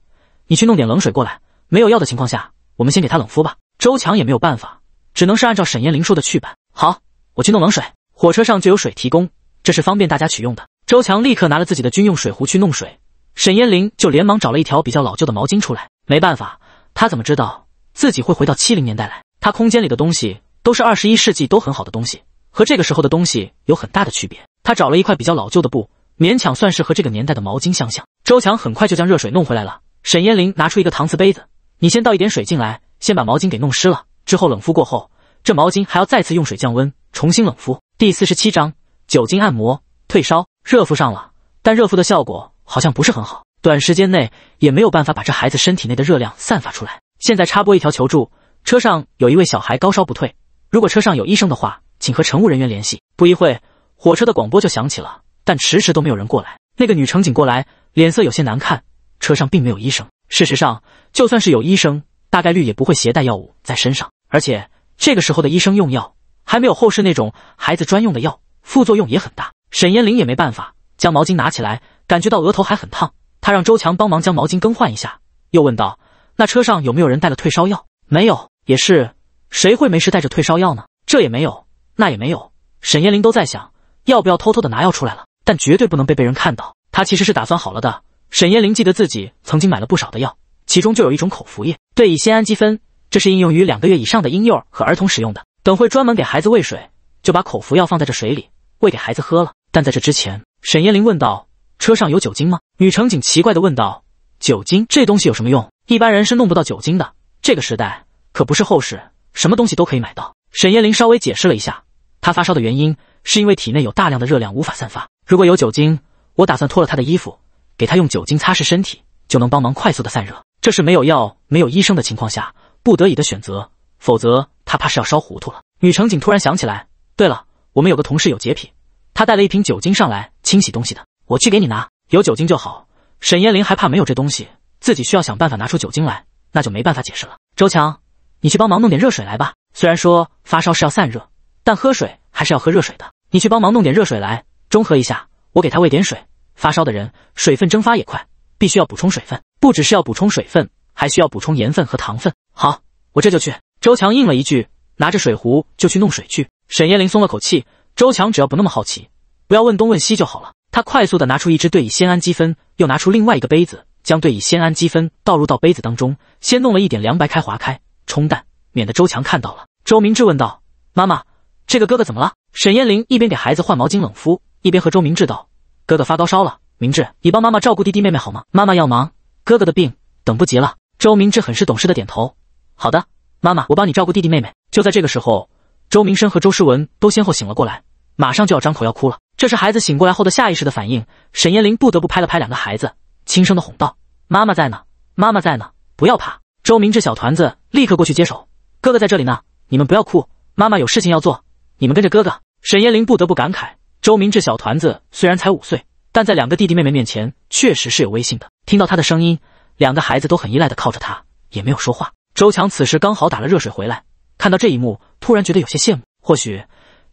你去弄点冷水过来。没有药的情况下，我们先给他冷敷吧。”周强也没有办法，只能是按照沈燕玲说的去办。好，我去弄冷水。火车上就有水提供，这是方便大家取用的。周强立刻拿了自己的军用水壶去弄水，沈燕玲就连忙找了一条比较老旧的毛巾出来。没办法，他怎么知道自己会回到七零年代来？他空间里的东西都是二十一世纪都很好的东西，和这个时候的东西有很大的区别。他找了一块比较老旧的布，勉强算是和这个年代的毛巾相像。周强很快就将热水弄回来了。沈燕玲拿出一个搪瓷杯子，你先倒一点水进来，先把毛巾给弄湿了。之后冷敷过后，这毛巾还要再次用水降温，重新冷敷。第四十七章：酒精按摩退烧。热敷上了，但热敷的效果好像不是很好，短时间内也没有办法把这孩子身体内的热量散发出来。现在插播一条求助：车上有一位小孩高烧不退，如果车上有医生的话，请和乘务人员联系。不一会火车的广播就响起了，但迟迟都没有人过来。那个女乘警过来，脸色有些难看。车上并没有医生，事实上，就算是有医生，大概率也不会携带药物在身上，而且这个时候的医生用药还没有后世那种孩子专用的药，副作用也很大。沈延林也没办法，将毛巾拿起来，感觉到额头还很烫，他让周强帮忙将毛巾更换一下，又问道：“那车上有没有人带了退烧药？”“没有。”“也是，谁会没事带着退烧药呢？”“这也没有，那也没有。”沈延林都在想，要不要偷偷的拿药出来了，但绝对不能被被人看到。他其实是打算好了的。沈延林记得自己曾经买了不少的药，其中就有一种口服液，对乙酰氨基酚，这是应用于两个月以上的婴幼儿和儿童使用的。等会专门给孩子喂水，就把口服药放在这水里，喂给孩子喝了。但在这之前，沈燕林问道：“车上有酒精吗？”女乘警奇怪的问道：“酒精这东西有什么用？一般人是弄不到酒精的。这个时代可不是后世，什么东西都可以买到。”沈燕林稍微解释了一下，他发烧的原因是因为体内有大量的热量无法散发。如果有酒精，我打算脱了他的衣服，给他用酒精擦拭身体，就能帮忙快速的散热。这是没有药、没有医生的情况下不得已的选择，否则他怕是要烧糊涂了。女乘警突然想起来：“对了，我们有个同事有洁癖。”他带了一瓶酒精上来清洗东西的，我去给你拿。有酒精就好。沈燕玲还怕没有这东西，自己需要想办法拿出酒精来，那就没办法解释了。周强，你去帮忙弄点热水来吧。虽然说发烧是要散热，但喝水还是要喝热水的。你去帮忙弄点热水来，中和一下。我给他喂点水。发烧的人水分蒸发也快，必须要补充水分。不只是要补充水分，还需要补充盐分和糖分。好，我这就去。周强应了一句，拿着水壶就去弄水去。沈燕玲松了口气。周强只要不那么好奇，不要问东问西就好了。他快速的拿出一支对乙酰氨基酚，又拿出另外一个杯子，将对乙酰氨基酚倒入到杯子当中，先弄了一点凉白开划开冲淡，免得周强看到了。周明志问道：“妈妈，这个哥哥怎么了？”沈艳玲一边给孩子换毛巾冷敷，一边和周明志道：“哥哥发高烧了，明志，你帮妈妈照顾弟弟妹妹好吗？妈妈要忙，哥哥的病等不及了。”周明志很是懂事的点头：“好的，妈妈，我帮你照顾弟弟妹妹。”就在这个时候。周明生和周诗文都先后醒了过来，马上就要张口要哭了，这是孩子醒过来后的下意识的反应。沈燕玲不得不拍了拍两个孩子，轻声的哄道：“妈妈在呢，妈妈在呢，不要怕。”周明志小团子立刻过去接手，哥哥在这里呢，你们不要哭，妈妈有事情要做，你们跟着哥哥。沈燕玲不得不感慨，周明志小团子虽然才五岁，但在两个弟弟妹妹面前确实是有威信的。听到他的声音，两个孩子都很依赖的靠着他，也没有说话。周强此时刚好打了热水回来。看到这一幕，突然觉得有些羡慕。或许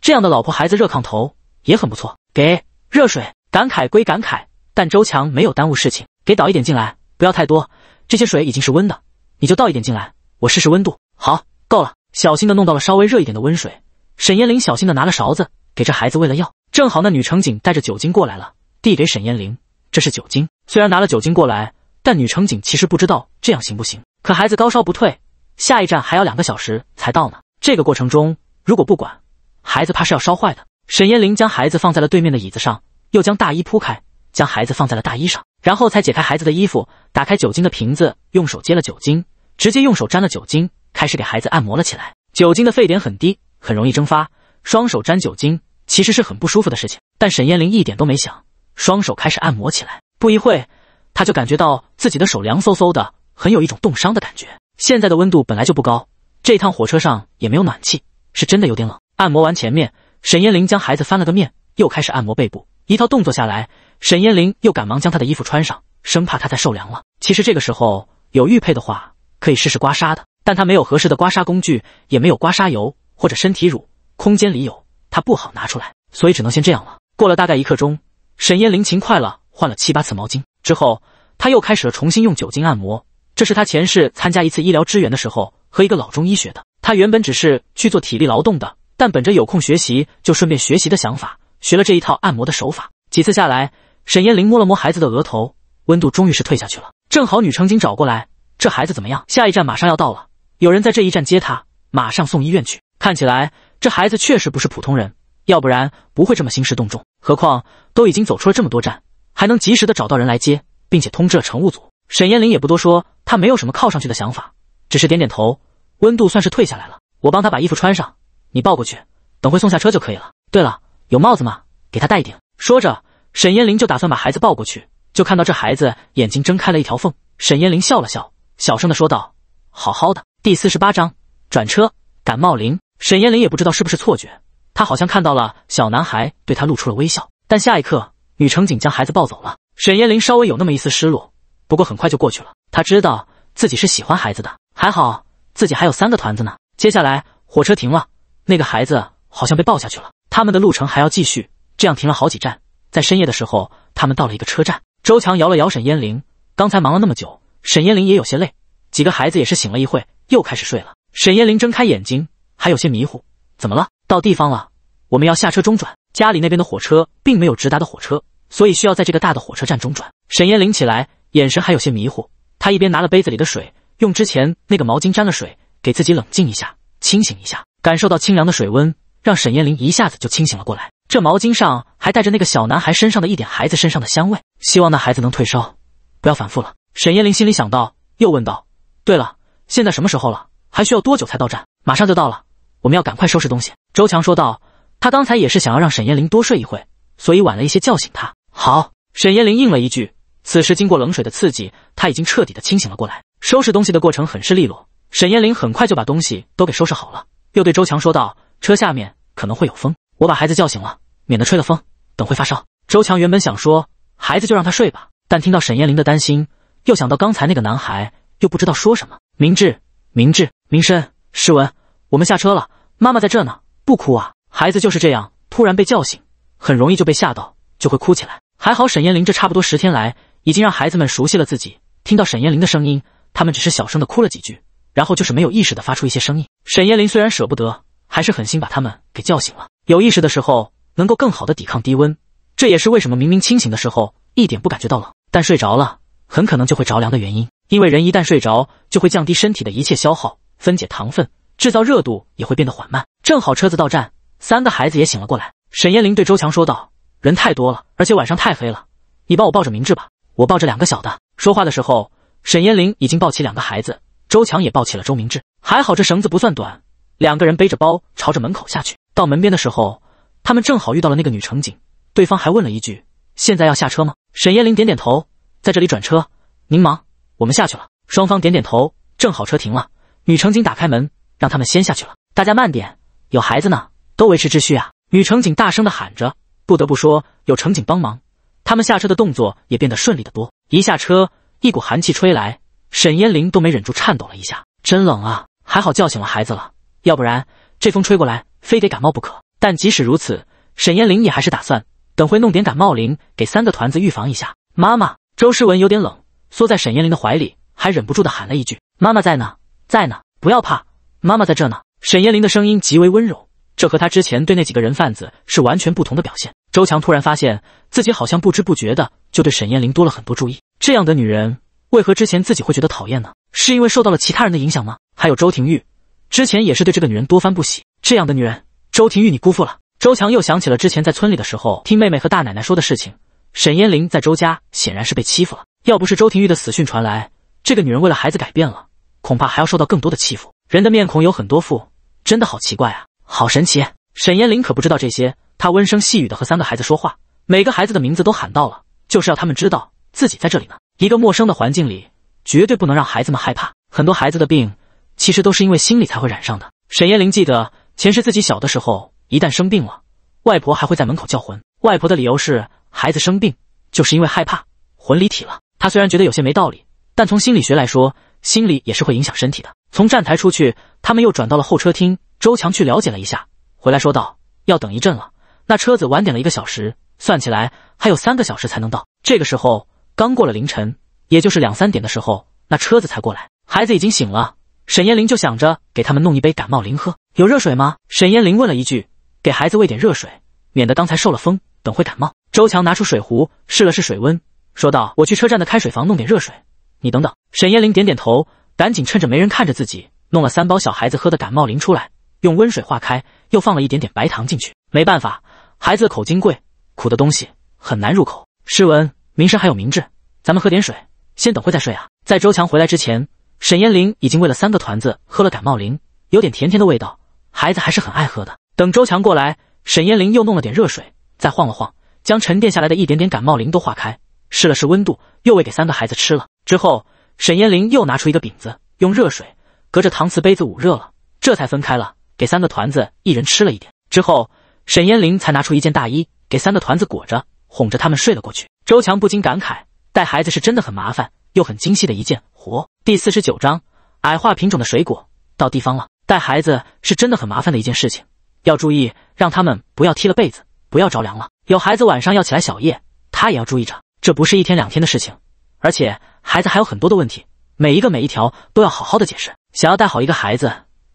这样的老婆孩子热炕头也很不错。给热水，感慨归感慨，但周强没有耽误事情，给倒一点进来，不要太多。这些水已经是温的，你就倒一点进来，我试试温度。好，够了。小心的弄到了稍微热一点的温水。沈燕玲小心的拿了勺子，给这孩子喂了药。正好那女乘警带着酒精过来了，递给沈燕玲，这是酒精。虽然拿了酒精过来，但女乘警其实不知道这样行不行。可孩子高烧不退。下一站还要两个小时才到呢。这个过程中，如果不管，孩子怕是要烧坏的。沈燕玲将孩子放在了对面的椅子上，又将大衣铺开，将孩子放在了大衣上，然后才解开孩子的衣服，打开酒精的瓶子，用手接了酒精，直接用手沾了酒精，开始给孩子按摩了起来。酒精的沸点很低，很容易蒸发。双手沾酒精其实是很不舒服的事情，但沈燕玲一点都没想，双手开始按摩起来。不一会她就感觉到自己的手凉飕飕的，很有一种冻伤的感觉。现在的温度本来就不高，这趟火车上也没有暖气，是真的有点冷。按摩完前面，沈燕玲将孩子翻了个面，又开始按摩背部。一套动作下来，沈燕玲又赶忙将他的衣服穿上，生怕他再受凉了。其实这个时候有玉佩的话，可以试试刮痧的，但他没有合适的刮痧工具，也没有刮痧油或者身体乳，空间里有他不好拿出来，所以只能先这样了。过了大概一刻钟，沈燕玲勤快了，换了七八次毛巾之后，他又开始了重新用酒精按摩。这是他前世参加一次医疗支援的时候，和一个老中医学的。他原本只是去做体力劳动的，但本着有空学习就顺便学习的想法，学了这一套按摩的手法。几次下来，沈燕玲摸了摸孩子的额头，温度终于是退下去了。正好女乘警找过来，这孩子怎么样？下一站马上要到了，有人在这一站接他，马上送医院去。看起来这孩子确实不是普通人，要不然不会这么兴师动众。何况都已经走出了这么多站，还能及时的找到人来接，并且通知了乘务组。沈燕玲也不多说，她没有什么靠上去的想法，只是点点头。温度算是退下来了，我帮他把衣服穿上，你抱过去，等会送下车就可以了。对了，有帽子吗？给他戴一顶。说着，沈燕玲就打算把孩子抱过去，就看到这孩子眼睛睁开了一条缝。沈燕玲笑了笑，小声的说道：“好好的。”第四十八章转车感冒灵。沈燕玲也不知道是不是错觉，她好像看到了小男孩对他露出了微笑，但下一刻，女乘警将孩子抱走了。沈燕玲稍微有那么一丝失落。不过很快就过去了。他知道自己是喜欢孩子的，还好自己还有三个团子呢。接下来火车停了，那个孩子好像被抱下去了。他们的路程还要继续，这样停了好几站。在深夜的时候，他们到了一个车站。周强摇了摇沈嫣玲，刚才忙了那么久，沈嫣玲也有些累。几个孩子也是醒了一会，又开始睡了。沈嫣玲睁开眼睛，还有些迷糊。怎么了？到地方了，我们要下车中转。家里那边的火车并没有直达的火车，所以需要在这个大的火车站中转。沈嫣玲起来。眼神还有些迷糊，他一边拿了杯子里的水，用之前那个毛巾沾了水，给自己冷静一下，清醒一下。感受到清凉的水温，让沈燕玲一下子就清醒了过来。这毛巾上还带着那个小男孩身上的一点孩子身上的香味。希望那孩子能退烧，不要反复了。沈燕玲心里想到，又问道：“对了，现在什么时候了？还需要多久才到站？马上就到了，我们要赶快收拾东西。”周强说道。他刚才也是想要让沈燕玲多睡一会，所以晚了一些叫醒她。好，沈燕玲应了一句。此时，经过冷水的刺激，他已经彻底的清醒了过来。收拾东西的过程很是利落，沈燕玲很快就把东西都给收拾好了，又对周强说道：“车下面可能会有风，我把孩子叫醒了，免得吹了风，等会发烧。”周强原本想说孩子就让他睡吧，但听到沈燕玲的担心，又想到刚才那个男孩，又不知道说什么。明智，明智，明深、诗文，我们下车了，妈妈在这呢，不哭啊！孩子就是这样，突然被叫醒，很容易就被吓到，就会哭起来。还好沈燕玲这差不多十天来。已经让孩子们熟悉了自己，听到沈燕玲的声音，他们只是小声的哭了几句，然后就是没有意识的发出一些声音。沈燕玲虽然舍不得，还是狠心把他们给叫醒了。有意识的时候能够更好的抵抗低温，这也是为什么明明清醒的时候一点不感觉到冷，但睡着了很可能就会着凉的原因。因为人一旦睡着，就会降低身体的一切消耗，分解糖分，制造热度也会变得缓慢。正好车子到站，三个孩子也醒了过来。沈燕玲对周强说道：“人太多了，而且晚上太黑了，你帮我抱着明智吧。”我抱着两个小的，说话的时候，沈燕林已经抱起两个孩子，周强也抱起了周明志。还好这绳子不算短，两个人背着包朝着门口下去。到门边的时候，他们正好遇到了那个女乘警，对方还问了一句：“现在要下车吗？”沈燕林点点头，在这里转车。您忙，我们下去了。双方点点头，正好车停了，女乘警打开门，让他们先下去了。大家慢点，有孩子呢，都维持秩序啊！女乘警大声的喊着。不得不说，有乘警帮忙。他们下车的动作也变得顺利的多。一下车，一股寒气吹来，沈嫣玲都没忍住颤抖了一下。真冷啊！还好叫醒了孩子了，要不然这风吹过来，非得感冒不可。但即使如此，沈嫣玲也还是打算等会弄点感冒灵给三个团子预防一下。妈妈，周诗文有点冷，缩在沈嫣玲的怀里，还忍不住的喊了一句：“妈妈在呢，在呢，不要怕，妈妈在这呢。”沈嫣玲的声音极为温柔。这和他之前对那几个人贩子是完全不同的表现。周强突然发现自己好像不知不觉的就对沈燕玲多了很多注意。这样的女人，为何之前自己会觉得讨厌呢？是因为受到了其他人的影响吗？还有周庭玉，之前也是对这个女人多番不喜。这样的女人，周庭玉你辜负了。周强又想起了之前在村里的时候，听妹妹和大奶奶说的事情。沈燕玲在周家显然是被欺负了。要不是周庭玉的死讯传来，这个女人为了孩子改变了，恐怕还要受到更多的欺负。人的面孔有很多副，真的好奇怪啊。好神奇！沈延林可不知道这些。他温声细语地和三个孩子说话，每个孩子的名字都喊到了，就是要他们知道自己在这里呢。一个陌生的环境里，绝对不能让孩子们害怕。很多孩子的病其实都是因为心理才会染上的。沈延林记得前世自己小的时候，一旦生病了，外婆还会在门口叫魂。外婆的理由是，孩子生病就是因为害怕魂离体了。他虽然觉得有些没道理，但从心理学来说，心理也是会影响身体的。从站台出去，他们又转到了候车厅。周强去了解了一下，回来说道：“要等一阵了。那车子晚点了一个小时，算起来还有三个小时才能到。这个时候刚过了凌晨，也就是两三点的时候，那车子才过来。孩子已经醒了，沈燕玲就想着给他们弄一杯感冒灵喝。有热水吗？”沈燕玲问了一句，“给孩子喂点热水，免得刚才受了风，等会感冒。”周强拿出水壶试了试水温，说道：“我去车站的开水房弄点热水，你等等。”沈燕玲点点头，赶紧趁着没人看着自己，弄了三包小孩子喝的感冒灵出来。用温水化开，又放了一点点白糖进去。没办法，孩子的口金贵，苦的东西很难入口。诗文、明生还有明智，咱们喝点水，先等会再睡啊。在周强回来之前，沈燕玲已经喂了三个团子喝了感冒灵，有点甜甜的味道，孩子还是很爱喝的。等周强过来，沈燕玲又弄了点热水，再晃了晃，将沉淀下来的一点点感冒灵都化开，试了试温度，又喂给三个孩子吃了。之后，沈燕玲又拿出一个饼子，用热水隔着搪瓷杯子捂热了，这才分开了。给三个团子一人吃了一点之后，沈嫣玲才拿出一件大衣给三个团子裹着，哄着他们睡了过去。周强不禁感慨：带孩子是真的很麻烦又很精细的一件活。第四十九章矮化品种的水果到地方了，带孩子是真的很麻烦的一件事情，要注意让他们不要踢了被子，不要着凉了。有孩子晚上要起来小夜，他也要注意着。这不是一天两天的事情，而且孩子还有很多的问题，每一个每一条都要好好的解释。想要带好一个孩子，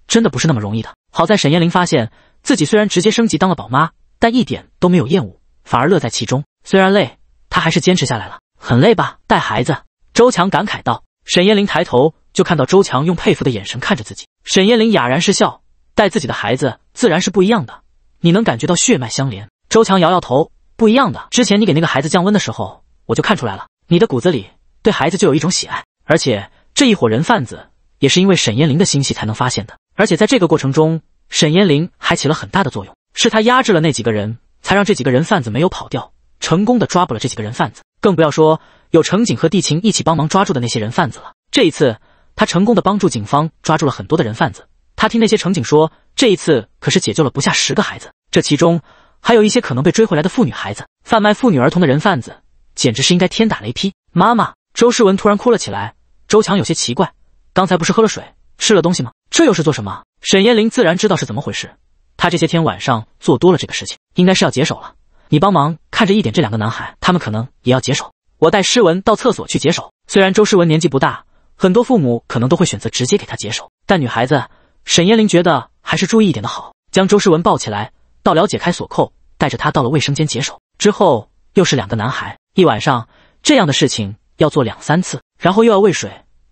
真的不是那么容易的。好在沈燕玲发现自己虽然直接升级当了宝妈，但一点都没有厌恶，反而乐在其中。虽然累，她还是坚持下来了。很累吧，带孩子？周强感慨道。沈燕玲抬头就看到周强用佩服的眼神看着自己。沈燕玲哑然失笑，带自己的孩子自然是不一样的，你能感觉到血脉相连。周强摇摇头，不一样的。之前你给那个孩子降温的时候，我就看出来了，你的骨子里对孩子就有一种喜爱。而且这一伙人贩子也是因为沈燕玲的心细才能发现的。而且在这个过程中，沈燕林还起了很大的作用，是他压制了那几个人，才让这几个人贩子没有跑掉，成功的抓捕了这几个人贩子。更不要说有乘警和地勤一起帮忙抓住的那些人贩子了。这一次，他成功的帮助警方抓住了很多的人贩子。他听那些乘警说，这一次可是解救了不下十个孩子，这其中还有一些可能被追回来的妇女孩子。贩卖妇女儿童的人贩子，简直是应该天打雷劈！妈妈，周诗文突然哭了起来。周强有些奇怪，刚才不是喝了水，吃了东西吗？这又是做什么？沈燕玲自然知道是怎么回事。她这些天晚上做多了这个事情，应该是要解手了。你帮忙看着一点这两个男孩，他们可能也要解手。我带诗文到厕所去解手。虽然周诗文年纪不大，很多父母可能都会选择直接给她解手，但女孩子沈燕玲觉得还是注意一点的好。将周诗文抱起来，到了解开锁扣，带着她到了卫生间解手。之后又是两个男孩，一晚上这样的事情要做两三次，然后又要喂水，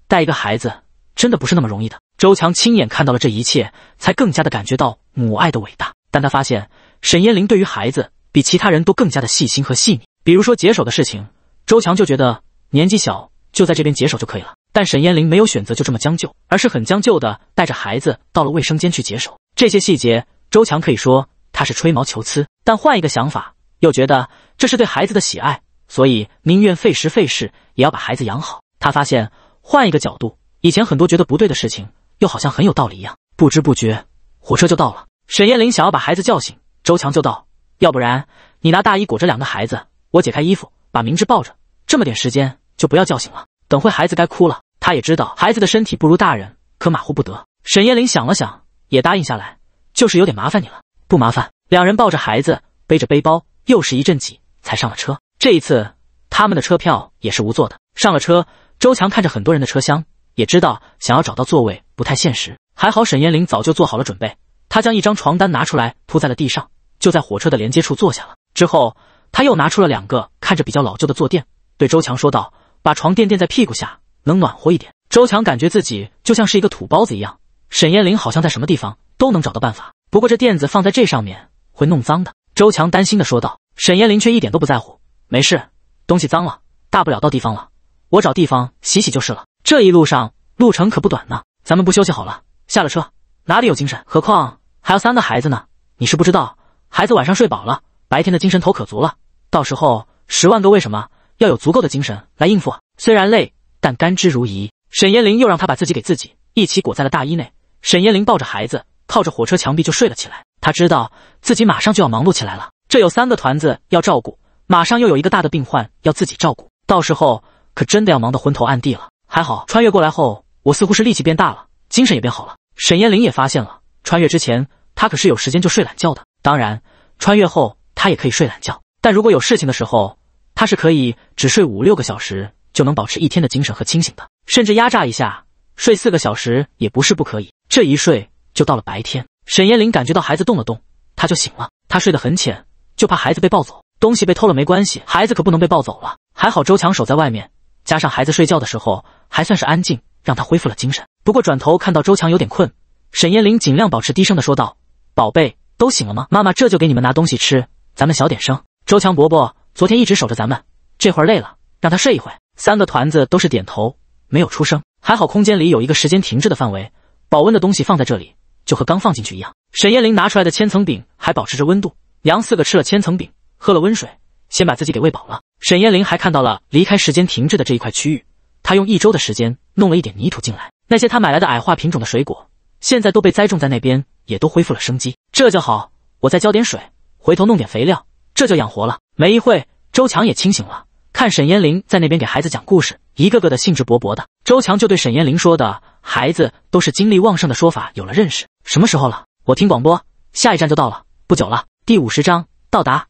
带一个孩子。真的不是那么容易的。周强亲眼看到了这一切，才更加的感觉到母爱的伟大。但他发现沈燕玲对于孩子比其他人都更加的细心和细腻。比如说解手的事情，周强就觉得年纪小就在这边解手就可以了。但沈燕玲没有选择就这么将就，而是很将就的带着孩子到了卫生间去解手。这些细节，周强可以说他是吹毛求疵，但换一个想法又觉得这是对孩子的喜爱，所以宁愿费时费事也要把孩子养好。他发现换一个角度。以前很多觉得不对的事情，又好像很有道理一样。不知不觉，火车就到了。沈燕玲想要把孩子叫醒，周强就道：“要不然你拿大衣裹着两个孩子，我解开衣服把明志抱着。这么点时间，就不要叫醒了。等会孩子该哭了。”他也知道孩子的身体不如大人，可马虎不得。沈燕玲想了想，也答应下来，就是有点麻烦你了。不麻烦。两人抱着孩子，背着背包，又是一阵挤，才上了车。这一次，他们的车票也是无座的。上了车，周强看着很多人的车厢。也知道想要找到座位不太现实，还好沈燕玲早就做好了准备，她将一张床单拿出来铺在了地上，就在火车的连接处坐下了。之后他又拿出了两个看着比较老旧的坐垫，对周强说道：“把床垫垫在屁股下，能暖和一点。”周强感觉自己就像是一个土包子一样，沈燕玲好像在什么地方都能找到办法。不过这垫子放在这上面会弄脏的，周强担心的说道。沈燕玲却一点都不在乎：“没事，东西脏了，大不了到地方了，我找地方洗洗就是了。”这一路上路程可不短呢，咱们不休息好了，下了车哪里有精神？何况还要三个孩子呢。你是不知道，孩子晚上睡饱了，白天的精神头可足了。到时候十万个为什么要有足够的精神来应付。虽然累，但甘之如饴。沈延林又让他把自己给自己一起裹在了大衣内。沈延林抱着孩子，靠着火车墙壁就睡了起来。他知道自己马上就要忙碌起来了，这有三个团子要照顾，马上又有一个大的病患要自己照顾，到时候可真的要忙得昏头暗地了。还好，穿越过来后，我似乎是力气变大了，精神也变好了。沈燕玲也发现了，穿越之前，她可是有时间就睡懒觉的。当然，穿越后她也可以睡懒觉，但如果有事情的时候，她是可以只睡五六个小时就能保持一天的精神和清醒的，甚至压榨一下，睡四个小时也不是不可以。这一睡就到了白天，沈燕玲感觉到孩子动了动，她就醒了。她睡得很浅，就怕孩子被抱走，东西被偷了没关系，孩子可不能被抱走了。还好周强守在外面，加上孩子睡觉的时候。还算是安静，让他恢复了精神。不过转头看到周强有点困，沈燕玲尽量保持低声的说道：“宝贝都醒了吗？妈妈这就给你们拿东西吃，咱们小点声。周强伯伯昨天一直守着咱们，这会儿累了，让他睡一会。”三个团子都是点头，没有出声。还好空间里有一个时间停滞的范围，保温的东西放在这里，就和刚放进去一样。沈燕玲拿出来的千层饼还保持着温度，娘四个吃了千层饼，喝了温水，先把自己给喂饱了。沈燕玲还看到了离开时间停滞的这一块区域。他用一周的时间弄了一点泥土进来，那些他买来的矮化品种的水果，现在都被栽种在那边，也都恢复了生机。这就好，我再浇点水，回头弄点肥料，这就养活了。没一会，周强也清醒了，看沈嫣玲在那边给孩子讲故事，一个个的兴致勃勃的。周强就对沈嫣玲说的“孩子都是精力旺盛”的说法有了认识。什么时候了？我听广播，下一站就到了，不久了。第五十章到达。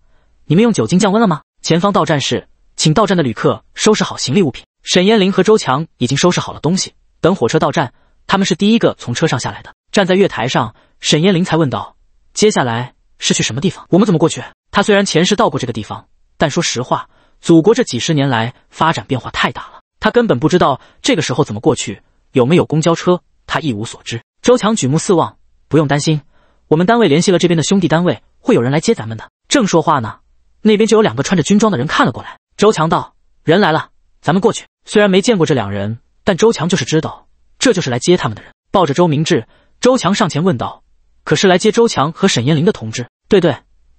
你们用酒精降温了吗？前方到站是，请到站的旅客收拾好行李物品。沈燕玲和周强已经收拾好了东西，等火车到站，他们是第一个从车上下来的。站在月台上，沈燕玲才问道：“接下来是去什么地方？我们怎么过去？”他虽然前世到过这个地方，但说实话，祖国这几十年来发展变化太大了，他根本不知道这个时候怎么过去，有没有公交车，他一无所知。周强举目四望，不用担心，我们单位联系了这边的兄弟单位，会有人来接咱们的。正说话呢，那边就有两个穿着军装的人看了过来。周强道：“人来了，咱们过去。”虽然没见过这两人，但周强就是知道，这就是来接他们的人。抱着周明志，周强上前问道：“可是来接周强和沈燕玲的同志？”“对对，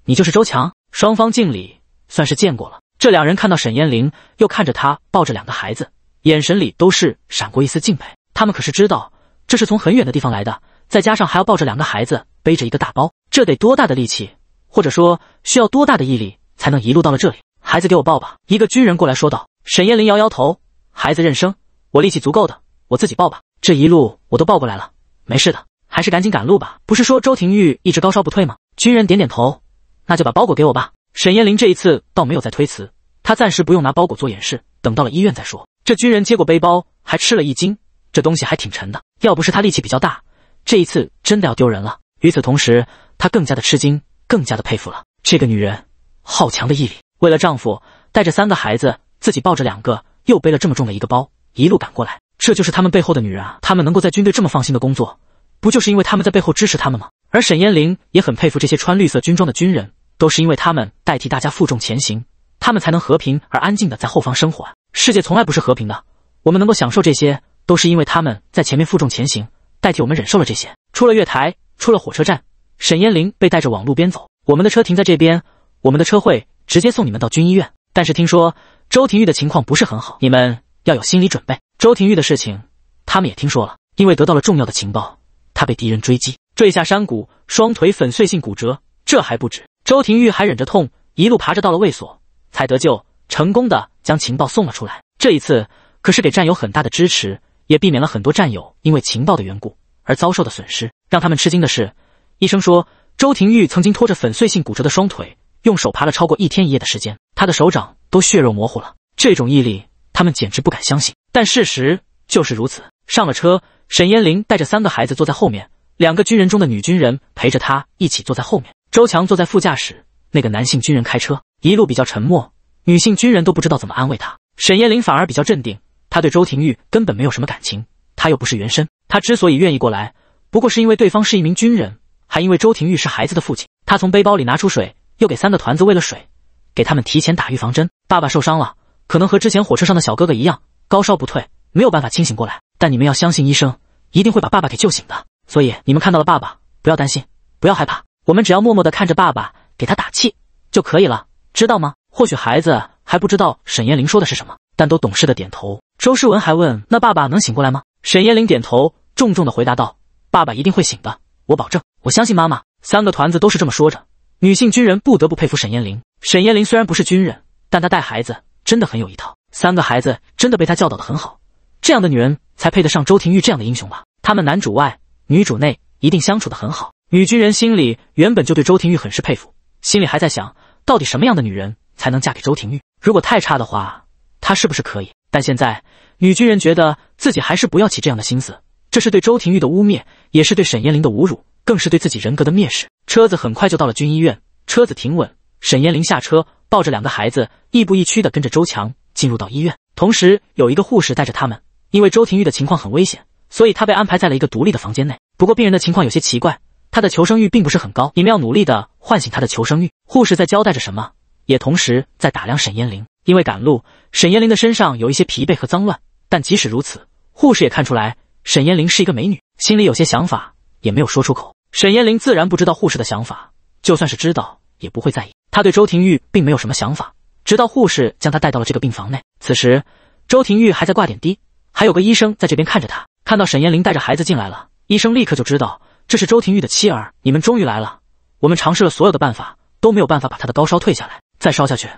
你就是周强。”双方敬礼，算是见过了。这两人看到沈燕玲，又看着她抱着两个孩子，眼神里都是闪过一丝敬佩。他们可是知道，这是从很远的地方来的，再加上还要抱着两个孩子，背着一个大包，这得多大的力气，或者说需要多大的毅力，才能一路到了这里。孩子给我抱吧。”一个军人过来说道。沈燕玲摇摇头。孩子认生，我力气足够的，我自己抱吧。这一路我都抱过来了，没事的。还是赶紧赶路吧。不是说周廷玉一直高烧不退吗？军人点点头，那就把包裹给我吧。沈燕玲这一次倒没有再推辞，她暂时不用拿包裹做掩饰，等到了医院再说。这军人接过背包，还吃了一惊，这东西还挺沉的。要不是他力气比较大，这一次真的要丢人了。与此同时，他更加的吃惊，更加的佩服了这个女人，好强的毅力，为了丈夫，带着三个孩子，自己抱着两个。又背了这么重的一个包，一路赶过来，这就是他们背后的女人啊！他们能够在军队这么放心的工作，不就是因为他们在背后支持他们吗？而沈燕玲也很佩服这些穿绿色军装的军人，都是因为他们代替大家负重前行，他们才能和平而安静的在后方生活。世界从来不是和平的，我们能够享受这些，都是因为他们在前面负重前行，代替我们忍受了这些。出了月台，出了火车站，沈燕玲被带着往路边走。我们的车停在这边，我们的车会直接送你们到军医院。但是听说周廷玉的情况不是很好，你们要有心理准备。周廷玉的事情他们也听说了，因为得到了重要的情报，他被敌人追击，坠下山谷，双腿粉碎性骨折。这还不止，周廷玉还忍着痛一路爬着到了卫所，才得救，成功的将情报送了出来。这一次可是给战友很大的支持，也避免了很多战友因为情报的缘故而遭受的损失。让他们吃惊的是，医生说周廷玉曾经拖着粉碎性骨折的双腿。用手爬了超过一天一夜的时间，他的手掌都血肉模糊了。这种毅力，他们简直不敢相信。但事实就是如此。上了车，沈嫣玲带着三个孩子坐在后面，两个军人中的女军人陪着她一起坐在后面。周强坐在副驾驶，那个男性军人开车，一路比较沉默。女性军人都不知道怎么安慰他，沈嫣玲反而比较镇定。他对周廷玉根本没有什么感情，他又不是原身。他之所以愿意过来，不过是因为对方是一名军人，还因为周廷玉是孩子的父亲。他从背包里拿出水。又给三个团子喂了水，给他们提前打预防针。爸爸受伤了，可能和之前火车上的小哥哥一样，高烧不退，没有办法清醒过来。但你们要相信医生，一定会把爸爸给救醒的。所以你们看到了爸爸，不要担心，不要害怕，我们只要默默的看着爸爸，给他打气就可以了，知道吗？或许孩子还不知道沈雁翎说的是什么，但都懂事的点头。周诗文还问：“那爸爸能醒过来吗？”沈雁翎点头，重重的回答道：“爸爸一定会醒的，我保证，我相信妈妈。”三个团子都是这么说着。女性军人不得不佩服沈燕玲。沈燕玲虽然不是军人，但她带孩子真的很有一套，三个孩子真的被她教导的很好。这样的女人才配得上周廷玉这样的英雄吧？他们男主外，女主内，一定相处的很好。女军人心里原本就对周廷玉很是佩服，心里还在想，到底什么样的女人才能嫁给周廷玉？如果太差的话，她是不是可以？但现在女军人觉得自己还是不要起这样的心思，这是对周廷玉的污蔑，也是对沈燕玲的侮辱。更是对自己人格的蔑视。车子很快就到了军医院，车子停稳，沈嫣玲下车，抱着两个孩子，亦步亦趋的跟着周强进入到医院。同时，有一个护士带着他们，因为周廷玉的情况很危险，所以他被安排在了一个独立的房间内。不过，病人的情况有些奇怪，他的求生欲并不是很高。你们要努力的唤醒他的求生欲。护士在交代着什么，也同时在打量沈嫣玲。因为赶路，沈嫣玲的身上有一些疲惫和脏乱，但即使如此，护士也看出来沈嫣玲是一个美女，心里有些想法。也没有说出口。沈延林自然不知道护士的想法，就算是知道也不会在意。他对周庭玉并没有什么想法，直到护士将他带到了这个病房内。此时，周庭玉还在挂点滴，还有个医生在这边看着他。看到沈延林带着孩子进来了，医生立刻就知道这是周庭玉的妻儿。你们终于来了，我们尝试了所有的办法，都没有办法把他的高烧退下来。再烧下去，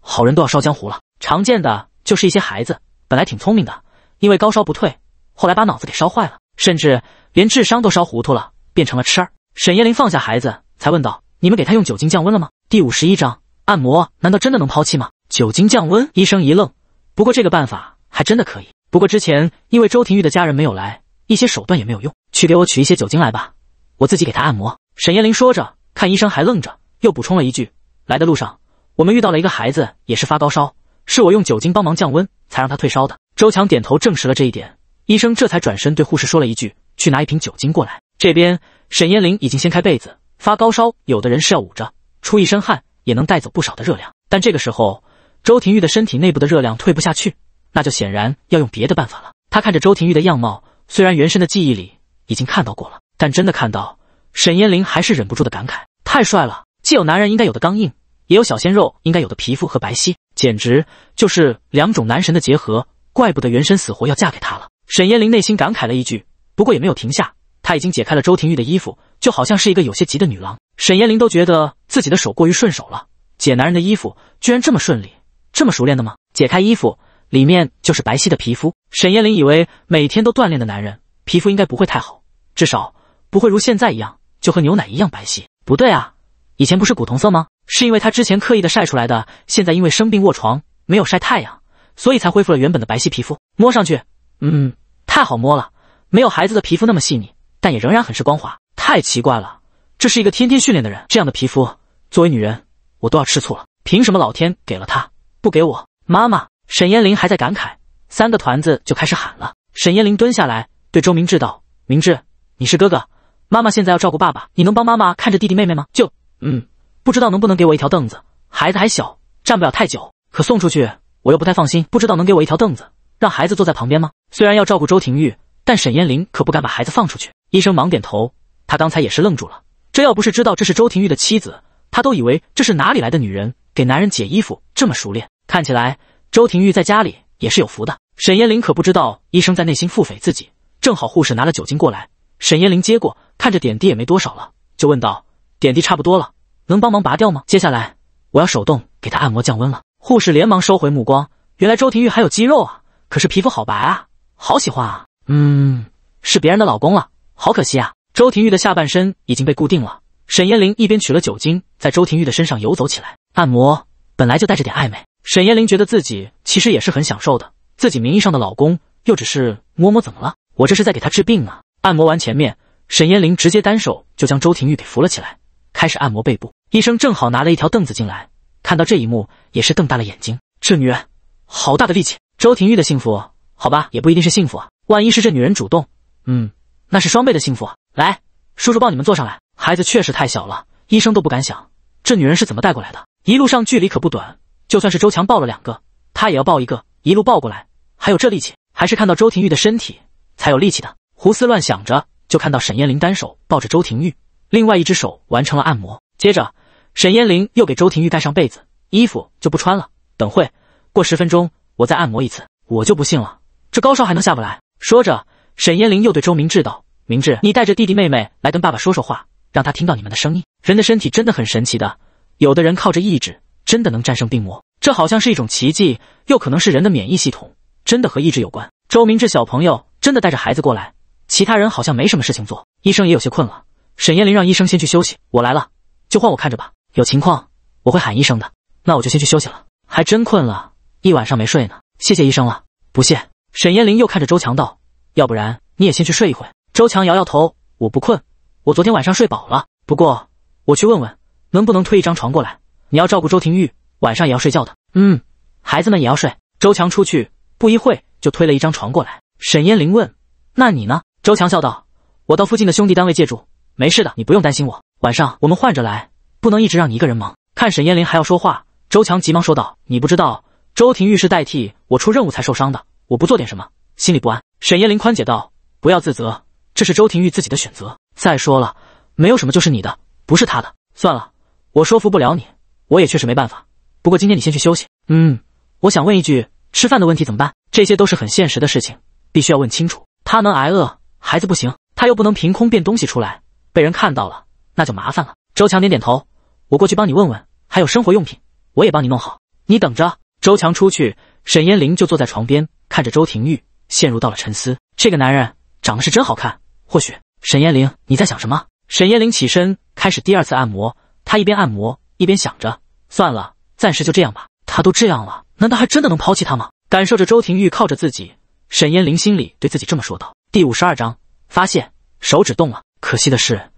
好人都要烧江湖了。常见的就是一些孩子本来挺聪明的，因为高烧不退，后来把脑子给烧坏了，甚至。连智商都烧糊涂了，变成了痴儿。沈延林放下孩子，才问道：“你们给他用酒精降温了吗？”第五十一章按摩，难道真的能抛弃吗？酒精降温，医生一愣。不过这个办法还真的可以。不过之前因为周廷玉的家人没有来，一些手段也没有用。去给我取一些酒精来吧，我自己给他按摩。沈延林说着，看医生还愣着，又补充了一句：“来的路上，我们遇到了一个孩子，也是发高烧，是我用酒精帮忙降温，才让他退烧的。”周强点头证实了这一点。医生这才转身对护士说了一句。去拿一瓶酒精过来。这边沈燕玲已经掀开被子发高烧，有的人是要捂着，出一身汗也能带走不少的热量。但这个时候周廷玉的身体内部的热量退不下去，那就显然要用别的办法了。他看着周廷玉的样貌，虽然原身的记忆里已经看到过了，但真的看到沈燕玲还是忍不住的感慨：太帅了，既有男人应该有的刚硬，也有小鲜肉应该有的皮肤和白皙，简直就是两种男神的结合。怪不得原身死活要嫁给他了。沈燕玲内心感慨了一句。不过也没有停下，他已经解开了周庭玉的衣服，就好像是一个有些急的女郎。沈延林都觉得自己的手过于顺手了，解男人的衣服居然这么顺利，这么熟练的吗？解开衣服里面就是白皙的皮肤。沈延林以为每天都锻炼的男人皮肤应该不会太好，至少不会如现在一样，就和牛奶一样白皙。不对啊，以前不是古铜色吗？是因为他之前刻意的晒出来的，现在因为生病卧床没有晒太阳，所以才恢复了原本的白皙皮肤。摸上去，嗯，太好摸了。没有孩子的皮肤那么细腻，但也仍然很是光滑。太奇怪了，这是一个天天训练的人，这样的皮肤，作为女人，我都要吃醋了。凭什么老天给了他，不给我？妈妈，沈燕玲还在感慨，三个团子就开始喊了。沈燕玲蹲下来对周明志道：“明志，你是哥哥，妈妈现在要照顾爸爸，你能帮妈妈看着弟弟妹妹吗？就嗯，不知道能不能给我一条凳子，孩子还小，站不了太久。可送出去我又不太放心，不知道能给我一条凳子，让孩子坐在旁边吗？虽然要照顾周庭玉。”但沈燕玲可不敢把孩子放出去。医生忙点头，他刚才也是愣住了。这要不是知道这是周廷玉的妻子，他都以为这是哪里来的女人，给男人解衣服这么熟练。看起来周廷玉在家里也是有福的。沈燕玲可不知道，医生在内心腹诽自己。正好护士拿了酒精过来，沈燕玲接过，看着点滴也没多少了，就问道：“点滴差不多了，能帮忙拔掉吗？接下来我要手动给他按摩降温了。”护士连忙收回目光，原来周廷玉还有肌肉啊，可是皮肤好白啊，好喜欢啊。嗯，是别人的老公了，好可惜啊。周庭玉的下半身已经被固定了，沈嫣玲一边取了酒精，在周庭玉的身上游走起来，按摩本来就带着点暧昧。沈嫣玲觉得自己其实也是很享受的，自己名义上的老公又只是摸摸，怎么了？我这是在给他治病啊。按摩完前面，沈嫣玲直接单手就将周庭玉给扶了起来，开始按摩背部。医生正好拿了一条凳子进来，看到这一幕也是瞪大了眼睛，这女人好大的力气。周庭玉的幸福，好吧，也不一定是幸福啊。万一是这女人主动，嗯，那是双倍的幸福啊！来，叔叔抱你们坐上来。孩子确实太小了，医生都不敢想这女人是怎么带过来的。一路上距离可不短，就算是周强抱了两个，他也要抱一个，一路抱过来，还有这力气，还是看到周廷玉的身体才有力气的。胡思乱想着，就看到沈燕玲单手抱着周廷玉，另外一只手完成了按摩。接着，沈燕玲又给周廷玉盖上被子，衣服就不穿了。等会过十分钟，我再按摩一次。我就不信了，这高烧还能下不来。说着，沈燕玲又对周明志道：“明志，你带着弟弟妹妹来跟爸爸说说话，让他听到你们的声音。人的身体真的很神奇的，有的人靠着意志真的能战胜病魔，这好像是一种奇迹，又可能是人的免疫系统真的和意志有关。”周明志小朋友真的带着孩子过来，其他人好像没什么事情做，医生也有些困了。沈燕玲让医生先去休息，我来了就换我看着吧，有情况我会喊医生的。那我就先去休息了，还真困了一晚上没睡呢。谢谢医生了，不谢。沈燕玲又看着周强道：“要不然你也先去睡一会。”周强摇摇头：“我不困，我昨天晚上睡饱了。不过我去问问能不能推一张床过来。你要照顾周庭玉，晚上也要睡觉的。嗯，孩子们也要睡。”周强出去，不一会就推了一张床过来。沈燕玲问：“那你呢？”周强笑道：“我到附近的兄弟单位借住，没事的，你不用担心我。晚上我们换着来，不能一直让你一个人忙。”看沈燕玲还要说话，周强急忙说道：“你不知道，周庭玉是代替我出任务才受伤的。”我不做点什么，心里不安。沈燕玲宽解道：“不要自责，这是周廷玉自己的选择。再说了，没有什么就是你的，不是他的。算了，我说服不了你，我也确实没办法。不过今天你先去休息。嗯，我想问一句，吃饭的问题怎么办？这些都是很现实的事情，必须要问清楚。他能挨饿，孩子不行。他又不能凭空变东西出来，被人看到了那就麻烦了。”周强点点头，我过去帮你问问。还有生活用品，我也帮你弄好，你等着。周强出去。沈燕玲就坐在床边，看着周庭玉，陷入到了沉思。这个男人长得是真好看。或许，沈燕玲，你在想什么？沈燕玲起身，开始第二次按摩。她一边按摩，一边想着：算了，暂时就这样吧。他都这样了，难道还真的能抛弃他吗？感受着周庭玉靠着自己，沈燕玲心里对自己这么说道。第五十二章发现手指动了，可惜的是，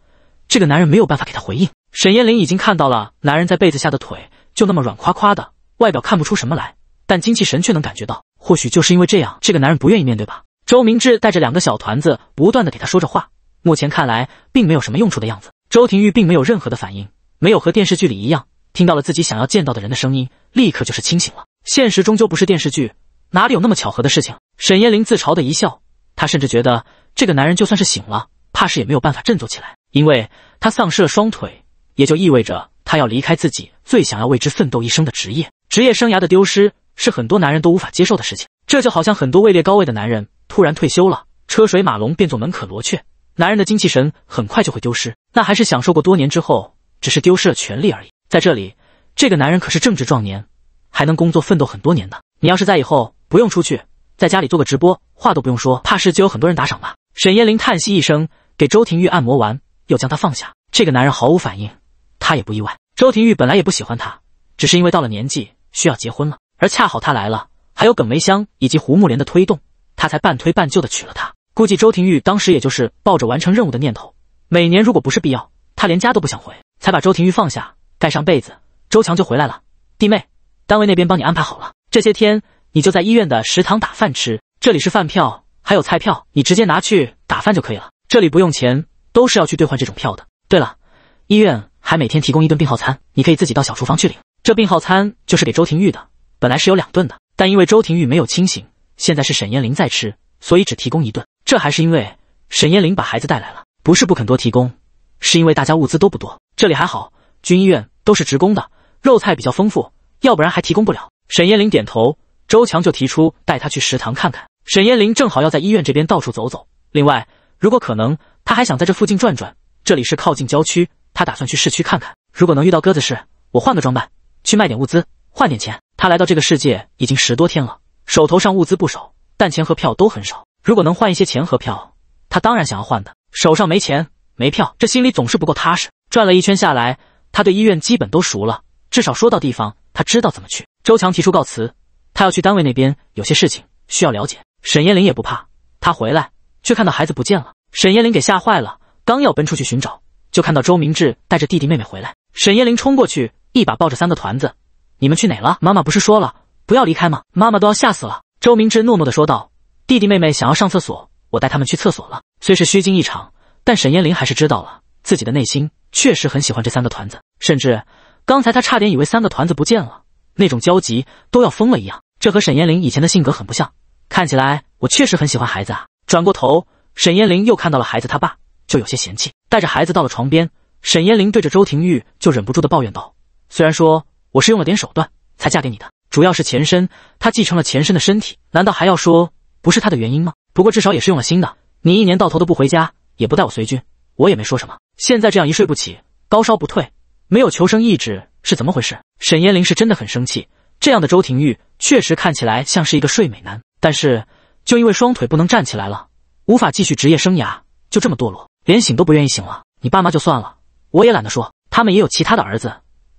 这个男人没有办法给他回应。沈燕玲已经看到了男人在被子下的腿，就那么软垮垮的，外表看不出什么来。但精气神却能感觉到，或许就是因为这样，这个男人不愿意面对吧。周明志带着两个小团子，不断的给他说着话，目前看来并没有什么用处的样子。周庭玉并没有任何的反应，没有和电视剧里一样，听到了自己想要见到的人的声音，立刻就是清醒了。现实终究不是电视剧，哪里有那么巧合的事情？沈燕玲自嘲的一笑，她甚至觉得这个男人就算是醒了，怕是也没有办法振作起来，因为他丧失了双腿，也就意味着他要离开自己最想要为之奋斗一生的职业，职业生涯的丢失。是很多男人都无法接受的事情，这就好像很多位列高位的男人突然退休了，车水马龙变作门可罗雀，男人的精气神很快就会丢失。那还是享受过多年之后，只是丢失了权利而已。在这里，这个男人可是正值壮年，还能工作奋斗很多年的。你要是在以后不用出去，在家里做个直播，话都不用说，怕是就有很多人打赏吧。沈燕玲叹息一声，给周庭玉按摩完，又将他放下。这个男人毫无反应，她也不意外。周庭玉本来也不喜欢他，只是因为到了年纪需要结婚了。而恰好他来了，还有耿梅香以及胡木莲的推动，他才半推半就的娶了她。估计周廷玉当时也就是抱着完成任务的念头，每年如果不是必要，他连家都不想回，才把周廷玉放下，盖上被子。周强就回来了，弟妹，单位那边帮你安排好了，这些天你就在医院的食堂打饭吃，这里是饭票，还有菜票，你直接拿去打饭就可以了。这里不用钱，都是要去兑换这种票的。对了，医院还每天提供一顿病号餐，你可以自己到小厨房去领，这病号餐就是给周廷玉的。本来是有两顿的，但因为周廷玉没有清醒，现在是沈燕玲在吃，所以只提供一顿。这还是因为沈燕玲把孩子带来了，不是不肯多提供，是因为大家物资都不多。这里还好，军医院都是职工的，肉菜比较丰富，要不然还提供不了。沈燕玲点头，周强就提出带他去食堂看看。沈燕玲正好要在医院这边到处走走，另外如果可能，他还想在这附近转转。这里是靠近郊区，他打算去市区看看。如果能遇到鸽子市，我换个装扮去卖点物资，换点钱。他来到这个世界已经十多天了，手头上物资不少，但钱和票都很少。如果能换一些钱和票，他当然想要换的。手上没钱没票，这心里总是不够踏实。转了一圈下来，他对医院基本都熟了，至少说到地方，他知道怎么去。周强提出告辞，他要去单位那边，有些事情需要了解。沈燕玲也不怕他回来，却看到孩子不见了，沈燕玲给吓坏了，刚要奔出去寻找，就看到周明志带着弟弟妹妹回来。沈燕玲冲过去，一把抱着三个团子。你们去哪了？妈妈不是说了不要离开吗？妈妈都要吓死了。周明志诺诺的说道：“弟弟妹妹想要上厕所，我带他们去厕所了。”虽是虚惊一场，但沈燕玲还是知道了自己的内心确实很喜欢这三个团子，甚至刚才她差点以为三个团子不见了，那种焦急都要疯了一样。这和沈燕玲以前的性格很不像。看起来我确实很喜欢孩子啊。转过头，沈燕玲又看到了孩子他爸，就有些嫌弃，带着孩子到了床边。沈燕玲对着周庭玉就忍不住的抱怨道：“虽然说……”我是用了点手段才嫁给你的，主要是前身他继承了前身的身体，难道还要说不是他的原因吗？不过至少也是用了心的。你一年到头都不回家，也不带我随军，我也没说什么。现在这样一睡不起，高烧不退，没有求生意志，是怎么回事？沈延林是真的很生气。这样的周庭玉确实看起来像是一个睡美男，但是就因为双腿不能站起来了，无法继续职业生涯，就这么堕落，连醒都不愿意醒了。你爸妈就算了，我也懒得说，他们也有其他的儿子。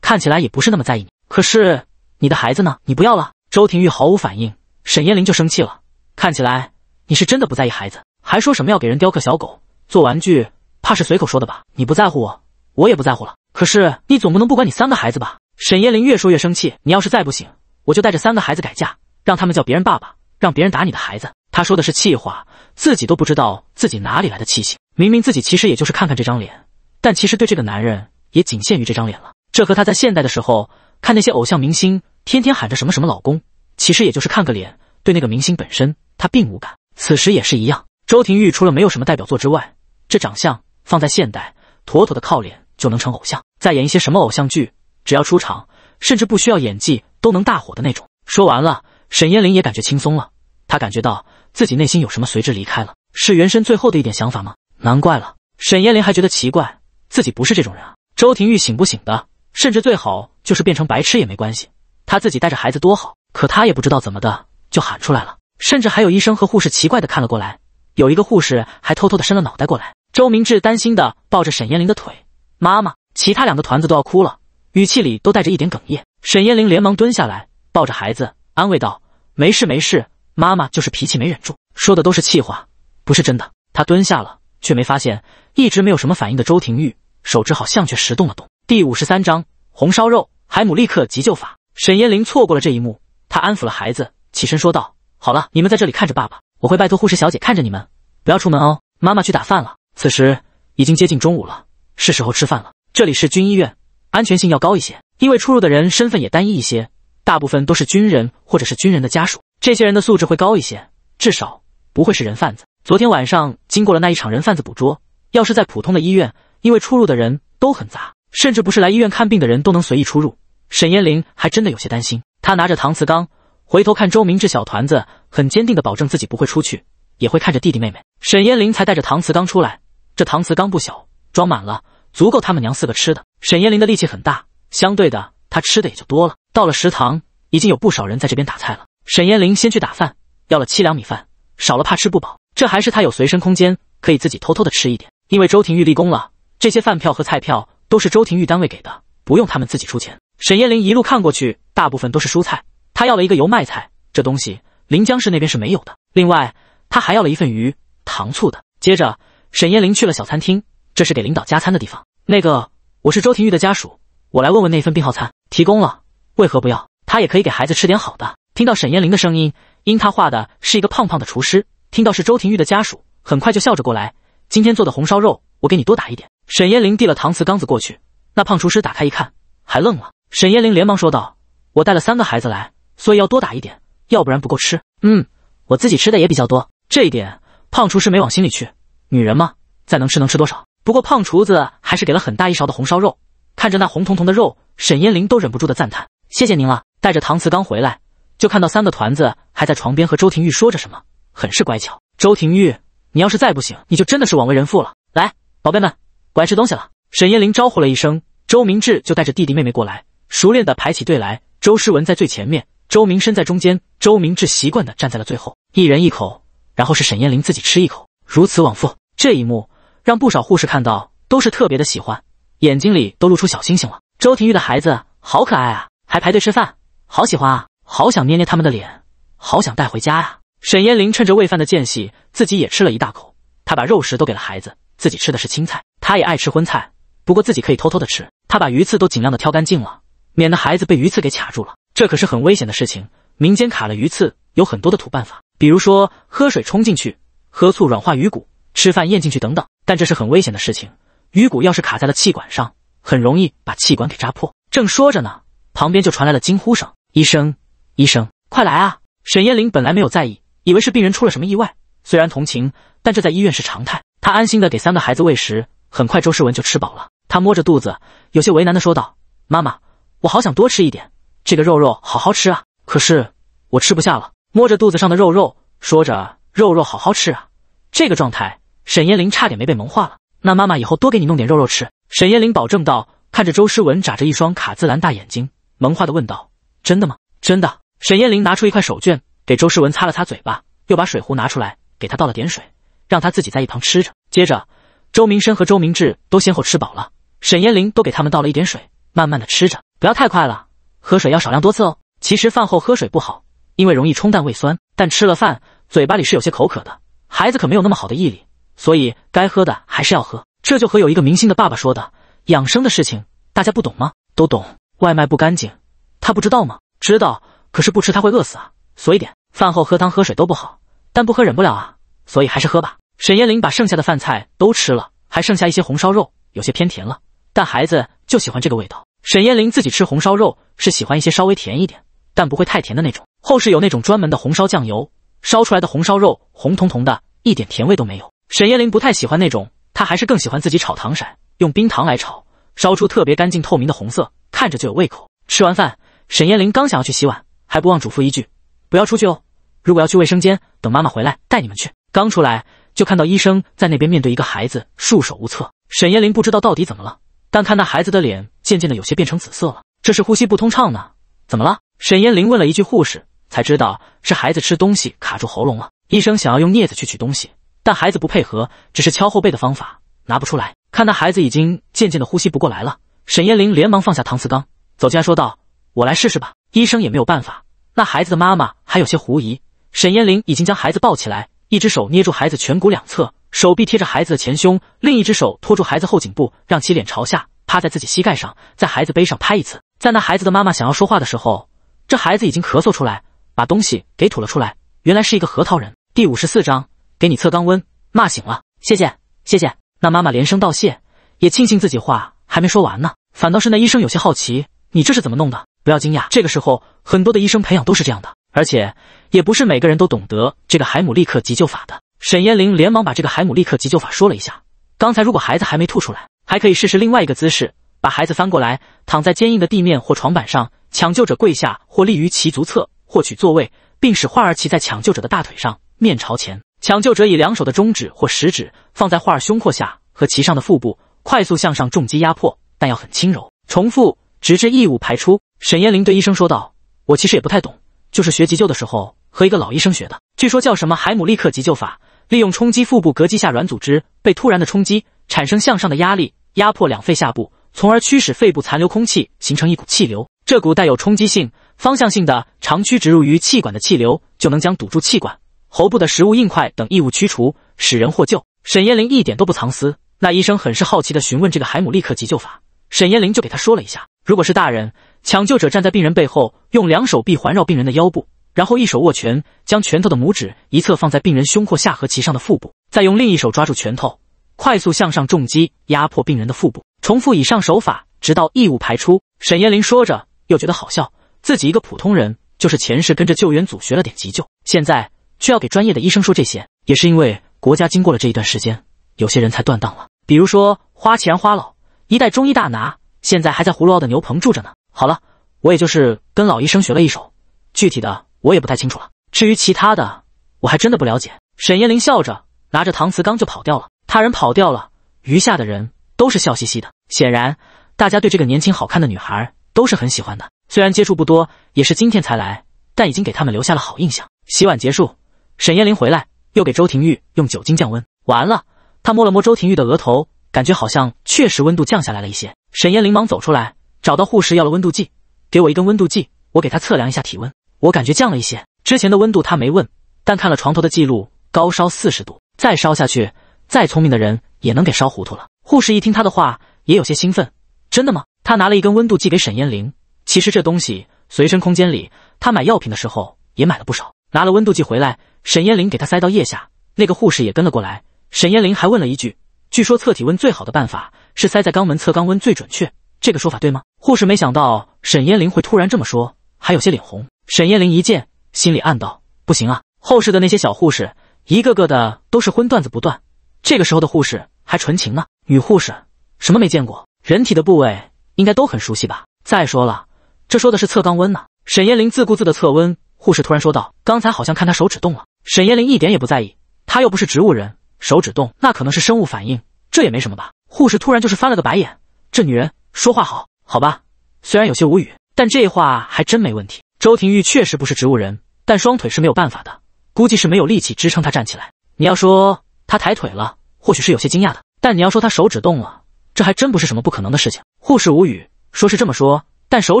看起来也不是那么在意你，可是你的孩子呢？你不要了？周庭玉毫无反应，沈燕玲就生气了。看起来你是真的不在意孩子，还说什么要给人雕刻小狗做玩具，怕是随口说的吧？你不在乎我，我也不在乎了。可是你总不能不管你三个孩子吧？沈燕玲越说越生气。你要是再不醒，我就带着三个孩子改嫁，让他们叫别人爸爸，让别人打你的孩子。他说的是气话，自己都不知道自己哪里来的气性。明明自己其实也就是看看这张脸，但其实对这个男人也仅限于这张脸了。这和他在现代的时候看那些偶像明星，天天喊着什么什么老公，其实也就是看个脸，对那个明星本身他并无感。此时也是一样，周廷玉除了没有什么代表作之外，这长相放在现代，妥妥的靠脸就能成偶像，再演一些什么偶像剧，只要出场，甚至不需要演技都能大火的那种。说完了，沈嫣玲也感觉轻松了，她感觉到自己内心有什么随之离开了，是原身最后的一点想法吗？难怪了，沈嫣玲还觉得奇怪，自己不是这种人啊。周廷玉醒不醒的？甚至最好就是变成白痴也没关系，他自己带着孩子多好。可他也不知道怎么的就喊出来了，甚至还有医生和护士奇怪的看了过来，有一个护士还偷偷的伸了脑袋过来。周明志担心的抱着沈燕玲的腿，妈妈。其他两个团子都要哭了，语气里都带着一点哽咽。沈燕玲连忙蹲下来，抱着孩子安慰道：“没事没事，妈妈就是脾气没忍住，说的都是气话，不是真的。”她蹲下了，却没发现一直没有什么反应的周庭玉手，指好像却石动了动。第五十三章红烧肉海姆立克急救法。沈嫣玲错过了这一幕，她安抚了孩子，起身说道：“好了，你们在这里看着爸爸，我会拜托护士小姐看着你们，不要出门哦。妈妈去打饭了。此时已经接近中午了，是时候吃饭了。这里是军医院，安全性要高一些，因为出入的人身份也单一一些，大部分都是军人或者是军人的家属，这些人的素质会高一些，至少不会是人贩子。昨天晚上经过了那一场人贩子捕捉，要是在普通的医院，因为出入的人都很杂。”甚至不是来医院看病的人都能随意出入，沈燕玲还真的有些担心。她拿着搪瓷缸，回头看周明志，小团子很坚定的保证自己不会出去，也会看着弟弟妹妹。沈燕玲才带着搪瓷缸出来。这搪瓷缸不小，装满了，足够他们娘四个吃的。沈燕玲的力气很大，相对的，她吃的也就多了。到了食堂，已经有不少人在这边打菜了。沈燕玲先去打饭，要了七两米饭，少了怕吃不饱。这还是她有随身空间，可以自己偷偷的吃一点。因为周庭玉立功了，这些饭票和菜票。都是周廷玉单位给的，不用他们自己出钱。沈燕玲一路看过去，大部分都是蔬菜。她要了一个油麦菜，这东西临江市那边是没有的。另外，她还要了一份鱼，糖醋的。接着，沈燕玲去了小餐厅，这是给领导加餐的地方。那个，我是周廷玉的家属，我来问问那份病号餐提供了，为何不要？他也可以给孩子吃点好的。听到沈燕玲的声音，因他画的是一个胖胖的厨师，听到是周廷玉的家属，很快就笑着过来。今天做的红烧肉，我给你多打一点。沈嫣玲递了搪瓷缸子过去，那胖厨师打开一看，还愣了。沈嫣玲连忙说道：“我带了三个孩子来，所以要多打一点，要不然不够吃。”嗯，我自己吃的也比较多，这一点胖厨师没往心里去。女人嘛，再能吃能吃多少。不过胖厨子还是给了很大一勺的红烧肉。看着那红彤彤的肉，沈嫣玲都忍不住的赞叹：“谢谢您了。”带着搪瓷缸回来，就看到三个团子还在床边和周廷玉说着什么，很是乖巧。周廷玉，你要是再不醒，你就真的是枉为人父了。来，宝贝们。该吃东西了，沈燕玲招呼了一声，周明志就带着弟弟妹妹过来，熟练的排起队来。周诗文在最前面，周明生在中间，周明志习惯的站在了最后。一人一口，然后是沈燕玲自己吃一口，如此往复。这一幕让不少护士看到，都是特别的喜欢，眼睛里都露出小星星了。周庭玉的孩子好可爱啊，还排队吃饭，好喜欢啊，好想捏捏他们的脸，好想带回家呀。沈燕玲趁着喂饭的间隙，自己也吃了一大口，她把肉食都给了孩子。自己吃的是青菜，他也爱吃荤菜，不过自己可以偷偷的吃。他把鱼刺都尽量的挑干净了，免得孩子被鱼刺给卡住了。这可是很危险的事情。民间卡了鱼刺有很多的土办法，比如说喝水冲进去，喝醋软化鱼骨，吃饭咽进去等等。但这是很危险的事情，鱼骨要是卡在了气管上，很容易把气管给扎破。正说着呢，旁边就传来了惊呼声：“医生，医生，快来啊！”沈燕玲本来没有在意，以为是病人出了什么意外。虽然同情，但这在医院是常态。他安心的给三个孩子喂食，很快周诗文就吃饱了。他摸着肚子，有些为难的说道：“妈妈，我好想多吃一点，这个肉肉好好吃啊！可是我吃不下了。”摸着肚子上的肉肉，说着肉肉好好吃啊。这个状态，沈燕玲差点没被萌化了。那妈妈以后多给你弄点肉肉吃，沈燕玲保证道。看着周诗文眨着一双卡姿兰大眼睛，萌化的问道：“真的吗？真的？”沈燕玲拿出一块手绢给周诗文擦了擦嘴巴，又把水壶拿出来给他倒了点水。让他自己在一旁吃着。接着，周明生和周明志都先后吃饱了，沈延玲都给他们倒了一点水，慢慢的吃着。不要太快了，喝水要少量多次哦。其实饭后喝水不好，因为容易冲淡胃酸。但吃了饭，嘴巴里是有些口渴的。孩子可没有那么好的毅力，所以该喝的还是要喝。这就和有一个明星的爸爸说的，养生的事情大家不懂吗？都懂。外卖不干净，他不知道吗？知道，可是不吃他会饿死啊。所以，点。饭后喝汤喝水都不好，但不喝忍不了啊。所以还是喝吧。沈燕玲把剩下的饭菜都吃了，还剩下一些红烧肉，有些偏甜了，但孩子就喜欢这个味道。沈燕玲自己吃红烧肉是喜欢一些稍微甜一点，但不会太甜的那种。后世有那种专门的红烧酱油，烧出来的红烧肉红彤彤的，一点甜味都没有。沈燕玲不太喜欢那种，她还是更喜欢自己炒糖色，用冰糖来炒，烧出特别干净透明的红色，看着就有胃口。吃完饭，沈燕玲刚想要去洗碗，还不忘嘱咐一句：“不要出去哦，如果要去卫生间，等妈妈回来带你们去。”刚出来就看到医生在那边面对一个孩子束手无策。沈燕玲不知道到底怎么了，但看那孩子的脸渐渐的有些变成紫色了，这是呼吸不通畅呢？怎么了？沈燕玲问了一句护士，才知道是孩子吃东西卡住喉咙了。医生想要用镊子去取东西，但孩子不配合，只是敲后背的方法拿不出来。看那孩子已经渐渐的呼吸不过来了，沈燕玲连忙放下搪瓷缸，走进来说道：“我来试试吧。”医生也没有办法。那孩子的妈妈还有些狐疑。沈燕玲已经将孩子抱起来。一只手捏住孩子颧骨两侧，手臂贴着孩子的前胸，另一只手托住孩子后颈部，让其脸朝下趴在自己膝盖上，在孩子背上拍一次。在那孩子的妈妈想要说话的时候，这孩子已经咳嗽出来，把东西给吐了出来，原来是一个核桃人。第五十四章，给你测肛温，骂醒了，谢谢谢谢。那妈妈连声道谢，也庆幸自己话还没说完呢，反倒是那医生有些好奇，你这是怎么弄的？不要惊讶，这个时候很多的医生培养都是这样的。而且也不是每个人都懂得这个海姆立克急救法的。沈燕玲连忙把这个海姆立克急救法说了一下。刚才如果孩子还没吐出来，还可以试试另外一个姿势：把孩子翻过来，躺在坚硬的地面或床板上，抢救者跪下或立于其足侧，获取座位，并使患儿骑在抢救者的大腿上，面朝前。抢救者以两手的中指或食指放在患儿胸廓下和其上的腹部，快速向上重击压迫，但要很轻柔，重复直至异物排出。沈燕玲对医生说道：“我其实也不太懂。”就是学急救的时候和一个老医生学的，据说叫什么海姆立克急救法，利用冲击腹部膈肌下软组织，被突然的冲击产生向上的压力，压迫两肺下部，从而驱使肺部残留空气形成一股气流，这股带有冲击性、方向性的长驱直入于气管的气流，就能将堵住气管、喉部的食物硬块等异物驱除，使人获救。沈燕玲一点都不藏私，那医生很是好奇的询问这个海姆立克急救法，沈燕玲就给他说了一下，如果是大人。抢救者站在病人背后，用两手臂环绕病人的腰部，然后一手握拳，将拳头的拇指一侧放在病人胸廓下颌齐上的腹部，再用另一手抓住拳头，快速向上重击压迫病人的腹部，重复以上手法，直到异物排出。沈延林说着，又觉得好笑，自己一个普通人，就是前世跟着救援组学了点急救，现在却要给专业的医生说这些，也是因为国家经过了这一段时间，有些人才断档了，比如说花钱花老一代中医大拿，现在还在葫芦岛的牛棚住着呢。好了，我也就是跟老医生学了一手，具体的我也不太清楚了。至于其他的，我还真的不了解。沈燕玲笑着拿着搪瓷缸就跑掉了，他人跑掉了，余下的人都是笑嘻嘻的。显然，大家对这个年轻好看的女孩都是很喜欢的。虽然接触不多，也是今天才来，但已经给他们留下了好印象。洗碗结束，沈燕玲回来又给周廷玉用酒精降温。完了，她摸了摸周廷玉的额头，感觉好像确实温度降下来了一些。沈燕玲忙走出来。找到护士要了温度计，给我一根温度计，我给他测量一下体温。我感觉降了一些，之前的温度他没问，但看了床头的记录，高烧四十度，再烧下去，再聪明的人也能给烧糊涂了。护士一听他的话，也有些兴奋。真的吗？他拿了一根温度计给沈燕玲。其实这东西随身空间里，他买药品的时候也买了不少。拿了温度计回来，沈燕玲给他塞到腋下。那个护士也跟了过来。沈燕玲还问了一句：据说测体温最好的办法是塞在肛门测肛温最准确。这个说法对吗？护士没想到沈燕玲会突然这么说，还有些脸红。沈燕玲一见，心里暗道：不行啊，后世的那些小护士，一个个的都是荤段子不断。这个时候的护士还纯情呢？女护士什么没见过？人体的部位应该都很熟悉吧？再说了，这说的是测肛温呢。沈燕玲自顾自的测温，护士突然说道：“刚才好像看她手指动了。”沈燕玲一点也不在意，她又不是植物人，手指动那可能是生物反应，这也没什么吧？护士突然就是翻了个白眼，这女人。说话好好吧，虽然有些无语，但这话还真没问题。周庭玉确实不是植物人，但双腿是没有办法的，估计是没有力气支撑他站起来。你要说他抬腿了，或许是有些惊讶的；但你要说他手指动了，这还真不是什么不可能的事情。护士无语，说是这么说，但手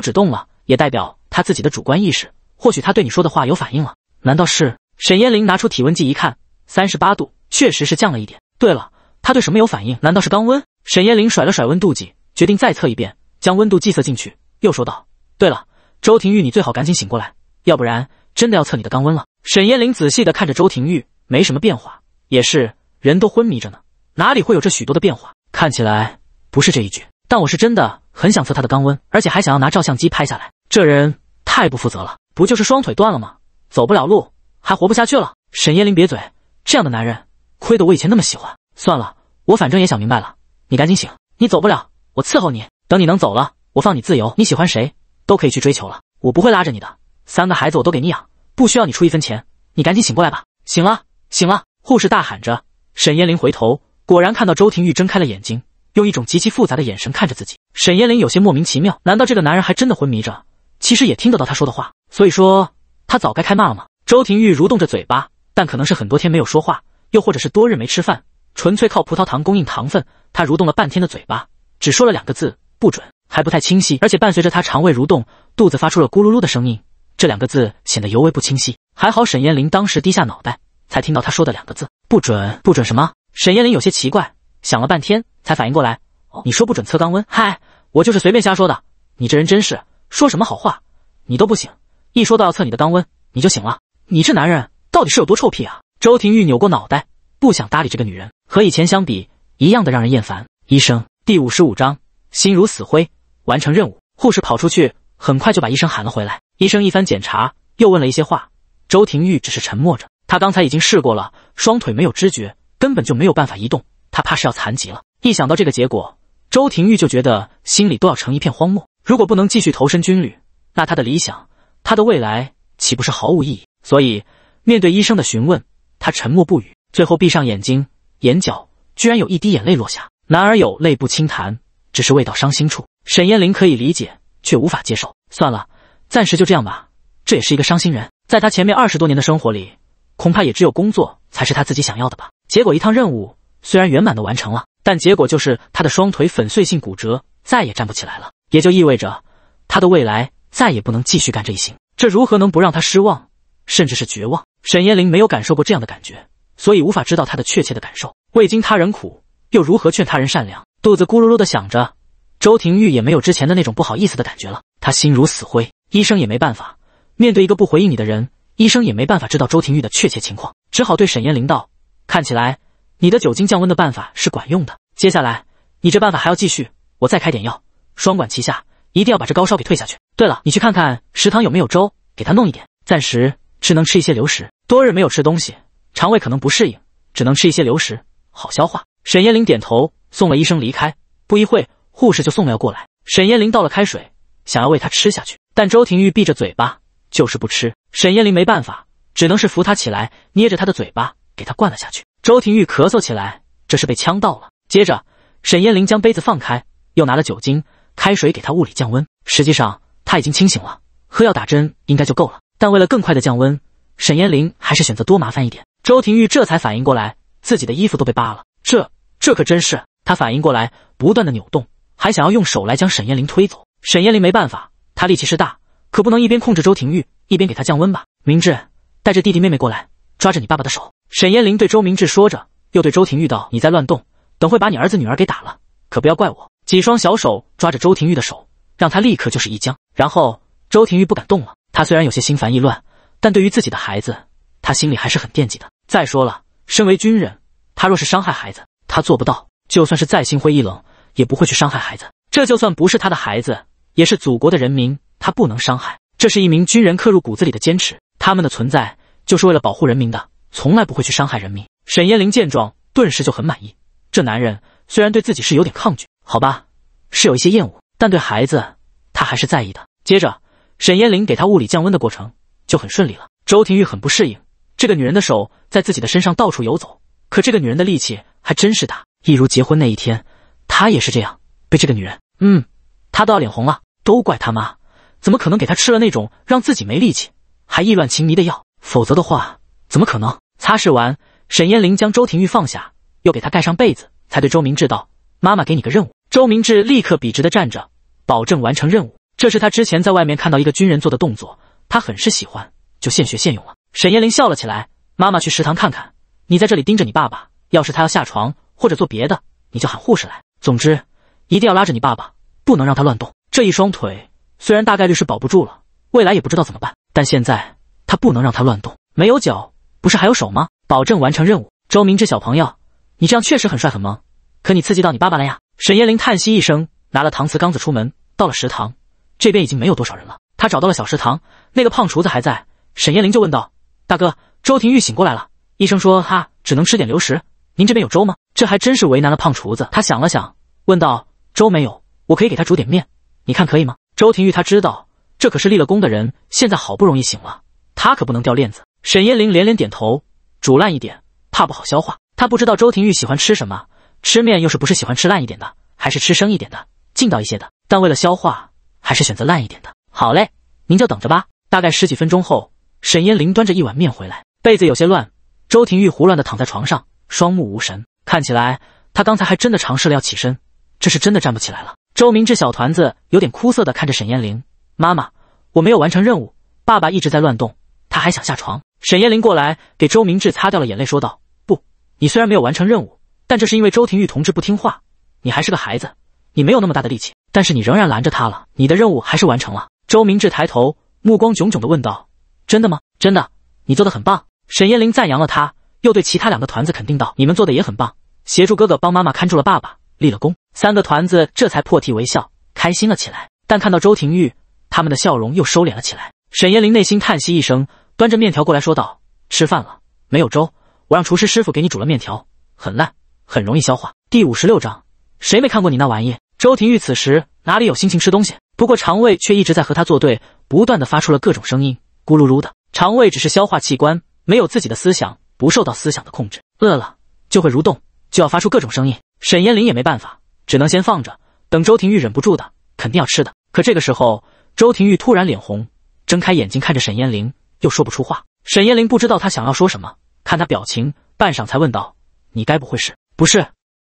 指动了也代表他自己的主观意识，或许他对你说的话有反应了。难道是？沈燕玲拿出体温计一看，三十八度，确实是降了一点。对了，他对什么有反应？难道是肛温？沈燕玲甩了甩温度计。决定再测一遍，将温度计测进去。又说道：“对了，周廷玉，你最好赶紧醒过来，要不然真的要测你的肛温了。”沈燕玲仔细的看着周庭玉，没什么变化，也是人都昏迷着呢，哪里会有这许多的变化？看起来不是这一句，但我是真的很想测他的肛温，而且还想要拿照相机拍下来。这人太不负责了，不就是双腿断了吗？走不了路，还活不下去了？沈燕玲瘪嘴：“这样的男人，亏得我以前那么喜欢。算了，我反正也想明白了，你赶紧醒，你走不了。”我伺候你，等你能走了，我放你自由。你喜欢谁都可以去追求了，我不会拉着你的。三个孩子我都给你养，不需要你出一分钱。你赶紧醒过来吧！醒了，醒了！护士大喊着。沈燕玲回头，果然看到周廷玉睁开了眼睛，用一种极其复杂的眼神看着自己。沈燕玲有些莫名其妙，难道这个男人还真的昏迷着？其实也听得到他说的话，所以说他早该开骂了吗？周廷玉蠕动着嘴巴，但可能是很多天没有说话，又或者是多日没吃饭，纯粹靠葡萄糖供应糖分。他蠕动了半天的嘴巴。只说了两个字，不准，还不太清晰，而且伴随着他肠胃蠕动，肚子发出了咕噜噜的声音，这两个字显得尤为不清晰。还好沈燕玲当时低下脑袋，才听到他说的两个字，不准，不准什么？沈燕玲有些奇怪，想了半天才反应过来，你说不准测肛温？嗨，我就是随便瞎说的。你这人真是，说什么好话，你都不醒，一说到要测你的肛温，你就醒了。你这男人到底是有多臭屁啊？周廷玉扭过脑袋，不想搭理这个女人，和以前相比，一样的让人厌烦。医生。第五十五章，心如死灰。完成任务，护士跑出去，很快就把医生喊了回来。医生一番检查，又问了一些话。周庭玉只是沉默着。他刚才已经试过了，双腿没有知觉，根本就没有办法移动。他怕是要残疾了。一想到这个结果，周庭玉就觉得心里都要成一片荒漠。如果不能继续投身军旅，那他的理想，他的未来岂不是毫无意义？所以，面对医生的询问，他沉默不语。最后闭上眼睛，眼角居然有一滴眼泪落下。男儿有泪不轻弹，只是未到伤心处。沈燕玲可以理解，却无法接受。算了，暂时就这样吧。这也是一个伤心人，在他前面二十多年的生活里，恐怕也只有工作才是他自己想要的吧。结果一趟任务虽然圆满的完成了，但结果就是他的双腿粉碎性骨折，再也站不起来了。也就意味着他的未来再也不能继续干这一行，这如何能不让他失望，甚至是绝望？沈燕玲没有感受过这样的感觉，所以无法知道他的确切的感受。未经他人苦。又如何劝他人善良？肚子咕噜噜的响着，周庭玉也没有之前的那种不好意思的感觉了。他心如死灰。医生也没办法，面对一个不回应你的人，医生也没办法知道周庭玉的确切情况，只好对沈燕玲道：“看起来你的酒精降温的办法是管用的。接下来你这办法还要继续，我再开点药，双管齐下，一定要把这高烧给退下去。对了，你去看看食堂有没有粥，给他弄一点，暂时只能吃一些流食。多日没有吃东西，肠胃可能不适应，只能吃一些流食，好消化。”沈艳玲点头，送了医生离开。不一会护士就送药过来。沈艳玲倒了开水，想要喂他吃下去，但周廷玉闭着嘴巴，就是不吃。沈艳玲没办法，只能是扶他起来，捏着他的嘴巴给他灌了下去。周廷玉咳嗽起来，这是被呛到了。接着，沈艳玲将杯子放开，又拿了酒精、开水给他物理降温。实际上他已经清醒了，喝药打针应该就够了。但为了更快的降温，沈艳玲还是选择多麻烦一点。周廷玉这才反应过来，自己的衣服都被扒了，这。这可真是！他反应过来，不断的扭动，还想要用手来将沈燕玲推走。沈燕玲没办法，她力气是大，可不能一边控制周廷玉，一边给他降温吧。明智，带着弟弟妹妹过来，抓着你爸爸的手。沈燕玲对周明志说着，又对周廷玉道：“你再乱动，等会把你儿子女儿给打了，可不要怪我。”几双小手抓着周廷玉的手，让他立刻就是一僵，然后周廷玉不敢动了。他虽然有些心烦意乱，但对于自己的孩子，他心里还是很惦记的。再说了，身为军人，他若是伤害孩子，他做不到，就算是再心灰意冷，也不会去伤害孩子。这就算不是他的孩子，也是祖国的人民，他不能伤害。这是一名军人刻入骨子里的坚持，他们的存在就是为了保护人民的，从来不会去伤害人民。沈燕玲见状，顿时就很满意。这男人虽然对自己是有点抗拒，好吧，是有一些厌恶，但对孩子，他还是在意的。接着，沈燕玲给他物理降温的过程就很顺利了。周廷玉很不适应，这个女人的手在自己的身上到处游走。可这个女人的力气还真是大，一如结婚那一天，他也是这样被这个女人……嗯，他都要脸红了。都怪他妈，怎么可能给他吃了那种让自己没力气还意乱情迷的药？否则的话，怎么可能？擦拭完，沈燕玲将周廷玉放下，又给他盖上被子，才对周明志道：“妈妈给你个任务。”周明志立刻笔直的站着，保证完成任务。这是他之前在外面看到一个军人做的动作，他很是喜欢，就现学现用了。沈燕玲笑了起来：“妈妈去食堂看看。”你在这里盯着你爸爸，要是他要下床或者做别的，你就喊护士来。总之，一定要拉着你爸爸，不能让他乱动。这一双腿虽然大概率是保不住了，未来也不知道怎么办，但现在他不能让他乱动。没有脚不是还有手吗？保证完成任务。周明志小朋友，你这样确实很帅很萌，可你刺激到你爸爸了呀。沈燕玲叹息一声，拿了搪瓷缸子出门，到了食堂，这边已经没有多少人了。他找到了小食堂那个胖厨子还在，沈燕玲就问道：“大哥，周廷玉醒过来了。”医生说哈，只能吃点流食。您这边有粥吗？这还真是为难了胖厨子。他想了想，问道：“粥没有，我可以给他煮点面，你看可以吗？”周廷玉他知道这可是立了功的人，现在好不容易醒了，他可不能掉链子。沈燕玲连连点头：“煮烂一点，怕不好消化。”他不知道周廷玉喜欢吃什么，吃面又是不是喜欢吃烂一点的，还是吃生一点的，劲道一些的？但为了消化，还是选择烂一点的。好嘞，您就等着吧。大概十几分钟后，沈燕玲端着一碗面回来，被子有些乱。周庭玉胡乱的躺在床上，双目无神，看起来他刚才还真的尝试了要起身，这是真的站不起来了。周明志小团子有点哭涩的看着沈燕玲妈妈：“我没有完成任务，爸爸一直在乱动，他还想下床。”沈燕玲过来给周明志擦掉了眼泪，说道：“不，你虽然没有完成任务，但这是因为周庭玉同志不听话，你还是个孩子，你没有那么大的力气，但是你仍然拦着他了，你的任务还是完成了。”周明志抬头，目光炯炯的问道：“真的吗？真的？你做的很棒。”沈燕玲赞扬了他，又对其他两个团子肯定道：“你们做的也很棒，协助哥哥帮妈妈看住了爸爸，立了功。”三个团子这才破涕为笑，开心了起来。但看到周廷玉，他们的笑容又收敛了起来。沈燕玲内心叹息一声，端着面条过来说道：“吃饭了，没有粥，我让厨师师傅给你煮了面条，很烂，很容易消化。”第五十六章，谁没看过你那玩意？周廷玉此时哪里有心情吃东西？不过肠胃却一直在和他作对，不断的发出了各种声音，咕噜噜的。肠胃只是消化器官。没有自己的思想，不受到思想的控制。饿了就会蠕动，就要发出各种声音。沈燕玲也没办法，只能先放着，等周廷玉忍不住的，肯定要吃的。可这个时候，周廷玉突然脸红，睁开眼睛看着沈燕玲，又说不出话。沈燕玲不知道他想要说什么，看他表情，半晌才问道：“你该不会是……不是？”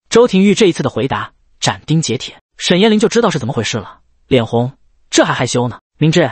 周廷玉这一次的回答斩钉截铁。沈燕玲就知道是怎么回事了，脸红，这还害羞呢。明志，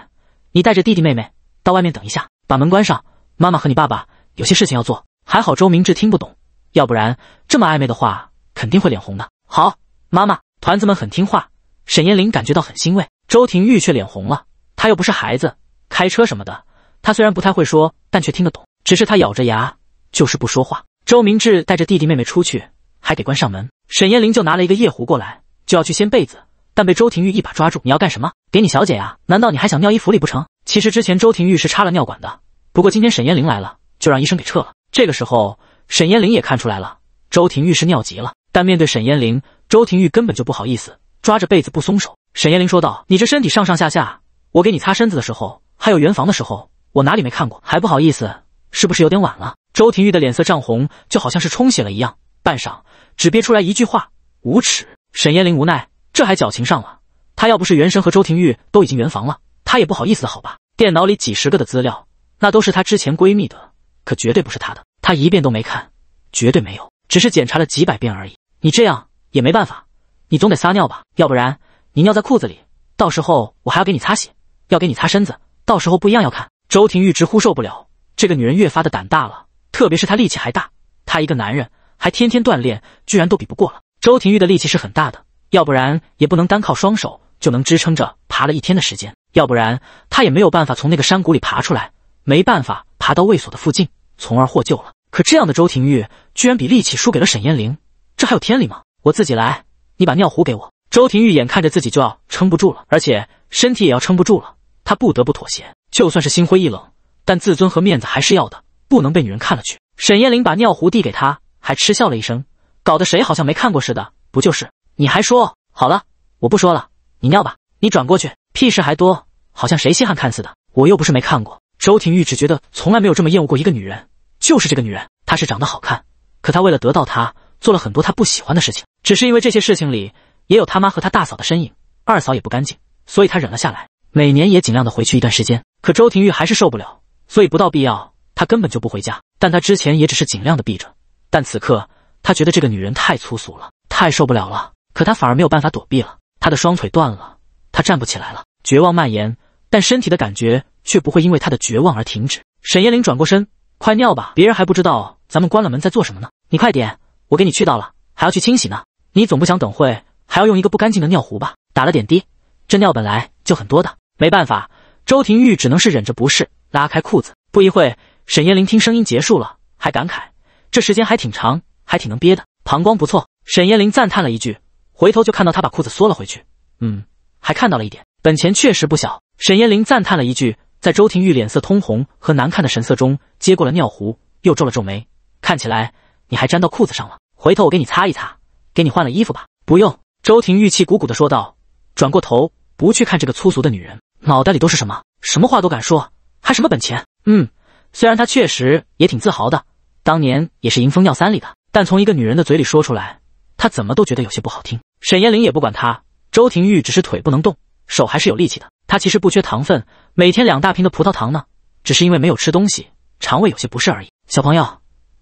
你带着弟弟妹妹到外面等一下，把门关上。妈妈和你爸爸有些事情要做，还好周明志听不懂，要不然这么暧昧的话肯定会脸红的。好，妈妈团子们很听话，沈燕玲感觉到很欣慰。周庭玉却脸红了，他又不是孩子，开车什么的，他虽然不太会说，但却听得懂，只是他咬着牙就是不说话。周明志带着弟弟妹妹出去，还得关上门。沈燕玲就拿了一个夜壶过来，就要去掀被子，但被周庭玉一把抓住：“你要干什么？给你小姐呀？难道你还想尿衣服里不成？”其实之前周庭玉是插了尿管的。不过今天沈嫣玲来了，就让医生给撤了。这个时候，沈嫣玲也看出来了，周廷玉是尿急了。但面对沈嫣玲，周廷玉根本就不好意思，抓着被子不松手。沈嫣玲说道：“你这身体上上下下，我给你擦身子的时候，还有圆房的时候，我哪里没看过？还不好意思，是不是有点晚了？”周廷玉的脸色涨红，就好像是充血了一样。半晌，只憋出来一句话：“无耻！”沈嫣玲无奈，这还矫情上了。他要不是元神和周廷玉都已经圆房了，他也不好意思。好吧，电脑里几十个的资料。那都是她之前闺蜜的，可绝对不是她的。她一遍都没看，绝对没有，只是检查了几百遍而已。你这样也没办法，你总得撒尿吧？要不然你尿在裤子里，到时候我还要给你擦洗，要给你擦身子，到时候不一样要看。周庭玉直呼受不了，这个女人越发的胆大了，特别是她力气还大，她一个男人还天天锻炼，居然都比不过了。周庭玉的力气是很大的，要不然也不能单靠双手就能支撑着爬了一天的时间，要不然他也没有办法从那个山谷里爬出来。没办法爬到卫所的附近，从而获救了。可这样的周廷玉居然比力气输给了沈燕玲，这还有天理吗？我自己来，你把尿壶给我。周廷玉眼看着自己就要撑不住了，而且身体也要撑不住了，他不得不妥协。就算是心灰意冷，但自尊和面子还是要的，不能被女人看了去。沈燕玲把尿壶递给他，还嗤笑了一声，搞得谁好像没看过似的。不就是？你还说好了，我不说了，你尿吧，你转过去，屁事还多，好像谁稀罕看似的。我又不是没看过。周庭玉只觉得从来没有这么厌恶过一个女人，就是这个女人。她是长得好看，可她为了得到她，做了很多她不喜欢的事情。只是因为这些事情里也有他妈和他大嫂的身影，二嫂也不干净，所以他忍了下来。每年也尽量的回去一段时间，可周庭玉还是受不了，所以不到必要，他根本就不回家。但他之前也只是尽量的避着，但此刻他觉得这个女人太粗俗了，太受不了了。可他反而没有办法躲避了，他的双腿断了，他站不起来了，绝望蔓延，但身体的感觉。却不会因为他的绝望而停止。沈延林转过身，快尿吧，别人还不知道咱们关了门在做什么呢。你快点，我给你去到了，还要去清洗呢。你总不想等会还要用一个不干净的尿壶吧？打了点滴，这尿本来就很多的，没办法，周廷玉只能是忍着不适，拉开裤子。不一会，沈延林听声音结束了，还感慨这时间还挺长，还挺能憋的，膀胱不错。沈延林赞叹了一句，回头就看到他把裤子缩了回去。嗯，还看到了一点，本钱确实不小。沈延林赞叹了一句。在周庭玉脸色通红和难看的神色中，接过了尿壶，又皱了皱眉，看起来你还沾到裤子上了。回头我给你擦一擦，给你换了衣服吧。不用，周庭玉气鼓鼓的说道，转过头不去看这个粗俗的女人，脑袋里都是什么？什么话都敢说，还什么本钱？嗯，虽然他确实也挺自豪的，当年也是迎风尿三里的，但从一个女人的嘴里说出来，他怎么都觉得有些不好听。沈延玲也不管他，周庭玉只是腿不能动，手还是有力气的。他其实不缺糖分，每天两大瓶的葡萄糖呢，只是因为没有吃东西，肠胃有些不适而已。小朋友，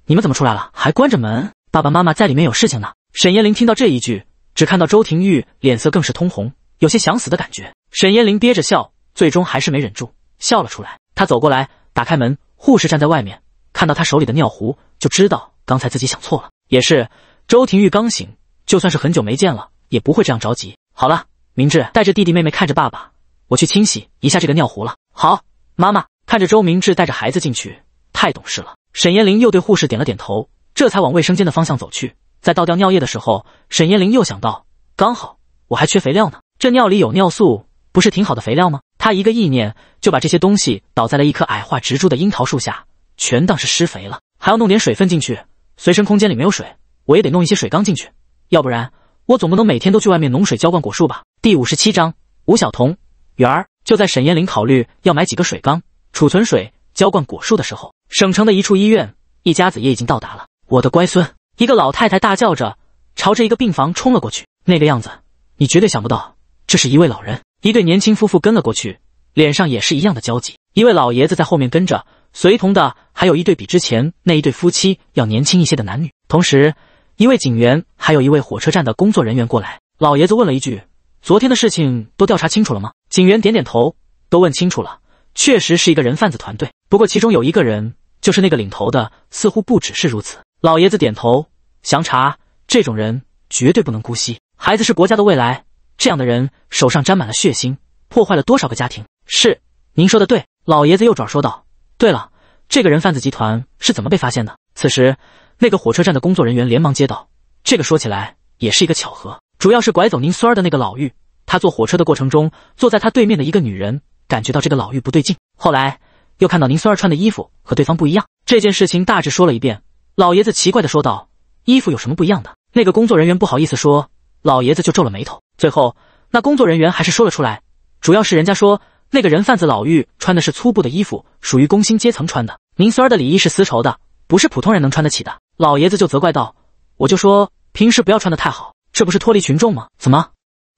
你们怎么出来了？还关着门？爸爸妈妈在里面有事情呢。沈燕玲听到这一句，只看到周庭玉脸色更是通红，有些想死的感觉。沈燕玲憋着笑，最终还是没忍住笑了出来。他走过来，打开门，护士站在外面，看到他手里的尿壶，就知道刚才自己想错了。也是，周庭玉刚醒，就算是很久没见了，也不会这样着急。好了，明智带着弟弟妹妹看着爸爸。我去清洗一下这个尿壶了。好，妈妈看着周明志带着孩子进去，太懂事了。沈延玲又对护士点了点头，这才往卫生间的方向走去。在倒掉尿液的时候，沈延玲又想到，刚好我还缺肥料呢，这尿里有尿素，不是挺好的肥料吗？她一个意念就把这些东西倒在了一棵矮化植株的樱桃树下，全当是施肥了。还要弄点水分进去，随身空间里没有水，我也得弄一些水缸进去，要不然我总不能每天都去外面浓水浇灌果树吧？第五十七章：吴晓彤。圆儿就在沈燕林考虑要买几个水缸储存水浇灌果树的时候，省城的一处医院，一家子也已经到达了。我的乖孙！一个老太太大叫着，朝着一个病房冲了过去。那个样子，你绝对想不到，这是一位老人。一对年轻夫妇跟了过去，脸上也是一样的焦急。一位老爷子在后面跟着，随同的还有一对比之前那一对夫妻要年轻一些的男女。同时，一位警员还有一位火车站的工作人员过来。老爷子问了一句。昨天的事情都调查清楚了吗？警员点点头，都问清楚了，确实是一个人贩子团队。不过其中有一个人，就是那个领头的，似乎不只是如此。老爷子点头，详查，这种人绝对不能姑息。孩子是国家的未来，这样的人手上沾满了血腥，破坏了多少个家庭？是您说的对。老爷子右转说道，对了，这个人贩子集团是怎么被发现的？此时，那个火车站的工作人员连忙接道，这个说起来也是一个巧合。主要是拐走您孙儿的那个老妪。他坐火车的过程中，坐在他对面的一个女人感觉到这个老妪不对劲，后来又看到您孙儿穿的衣服和对方不一样。这件事情大致说了一遍，老爷子奇怪的说道：“衣服有什么不一样的？”那个工作人员不好意思说，老爷子就皱了眉头。最后那工作人员还是说了出来，主要是人家说那个人贩子老妪穿的是粗布的衣服，属于工薪阶层穿的。您孙儿的礼衣是丝绸的，不是普通人能穿得起的。老爷子就责怪道：“我就说平时不要穿的太好。”这不是脱离群众吗？怎么，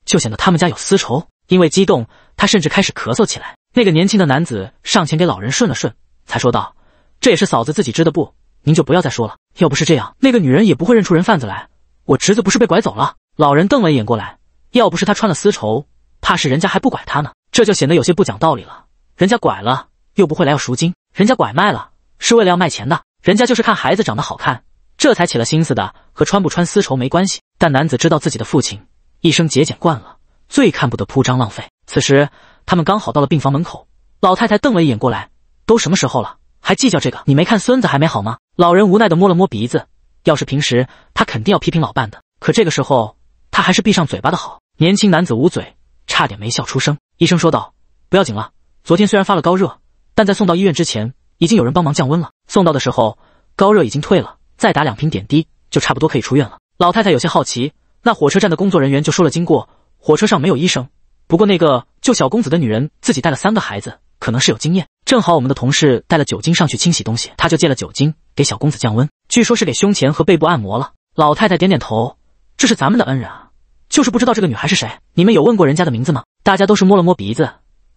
就显得他们家有私仇？因为激动，他甚至开始咳嗽起来。那个年轻的男子上前给老人顺了顺，才说道：“这也是嫂子自己织的布，您就不要再说了。要不是这样，那个女人也不会认出人贩子来。我侄子不是被拐走了？”老人瞪了一眼过来，要不是他穿了丝绸，怕是人家还不拐他呢。这就显得有些不讲道理了。人家拐了又不会来要赎金，人家拐卖了是为了要卖钱的，人家就是看孩子长得好看。这才起了心思的，和穿不穿丝绸没关系。但男子知道自己的父亲一生节俭惯了，最看不得铺张浪费。此时他们刚好到了病房门口，老太太瞪了一眼过来：“都什么时候了，还计较这个？你没看孙子还没好吗？”老人无奈的摸了摸鼻子，要是平时他肯定要批评老伴的，可这个时候他还是闭上嘴巴的好。年轻男子捂嘴，差点没笑出声。医生说道：“不要紧了，昨天虽然发了高热，但在送到医院之前已经有人帮忙降温了。送到的时候高热已经退了。”再打两瓶点滴，就差不多可以出院了。老太太有些好奇，那火车站的工作人员就说了经过：火车上没有医生，不过那个救小公子的女人自己带了三个孩子，可能是有经验。正好我们的同事带了酒精上去清洗东西，他就借了酒精给小公子降温，据说是给胸前和背部按摩了。老太太点点头，这是咱们的恩人啊，就是不知道这个女孩是谁。你们有问过人家的名字吗？大家都是摸了摸鼻子，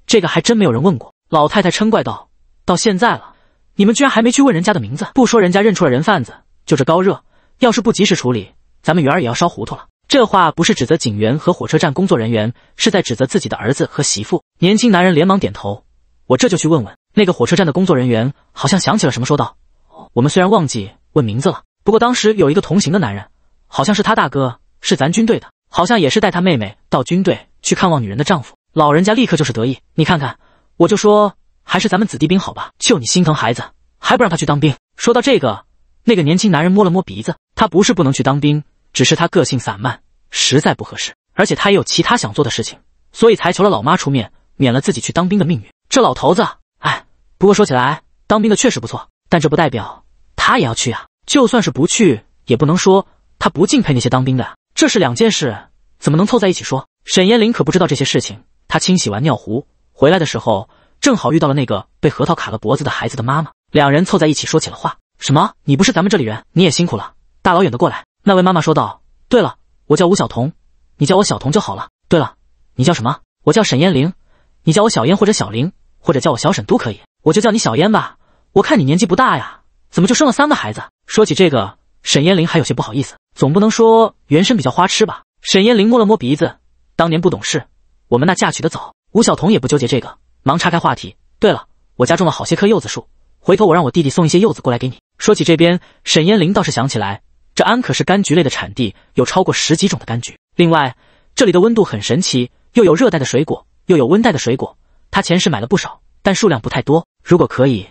这个还真没有人问过。老太太嗔怪道：“到现在了，你们居然还没去问人家的名字？不说人家认出了人贩子。”就这高热，要是不及时处理，咱们元儿也要烧糊涂了。这话不是指责警员和火车站工作人员，是在指责自己的儿子和媳妇。年轻男人连忙点头：“我这就去问问那个火车站的工作人员。”好像想起了什么，说道：“我们虽然忘记问名字了，不过当时有一个同行的男人，好像是他大哥，是咱军队的，好像也是带他妹妹到军队去看望女人的丈夫。”老人家立刻就是得意：“你看看，我就说还是咱们子弟兵好吧！就你心疼孩子，还不让他去当兵。”说到这个。那个年轻男人摸了摸鼻子，他不是不能去当兵，只是他个性散漫，实在不合适。而且他也有其他想做的事情，所以才求了老妈出面，免了自己去当兵的命运。这老头子，哎，不过说起来，当兵的确实不错，但这不代表他也要去啊。就算是不去，也不能说他不敬佩那些当兵的，这是两件事，怎么能凑在一起说？沈延林可不知道这些事情。他清洗完尿壶回来的时候，正好遇到了那个被核桃卡了脖子的孩子的妈妈，两人凑在一起说起了话。什么？你不是咱们这里人？你也辛苦了，大老远的过来。那位妈妈说道：“对了，我叫吴小彤，你叫我小彤就好了。对了，你叫什么？我叫沈燕玲，你叫我小嫣或者小玲，或者叫我小沈都可以。我就叫你小嫣吧。我看你年纪不大呀，怎么就生了三个孩子？说起这个，沈嫣玲还有些不好意思，总不能说原身比较花痴吧？”沈燕玲摸了摸鼻子，当年不懂事，我们那嫁娶的早。吴小彤也不纠结这个，忙岔开话题：“对了，我家种了好些棵柚子树，回头我让我弟弟送一些柚子过来给你。”说起这边，沈燕玲倒是想起来，这安可是柑橘类的产地，有超过十几种的柑橘。另外，这里的温度很神奇，又有热带的水果，又有温带的水果。他前世买了不少，但数量不太多。如果可以，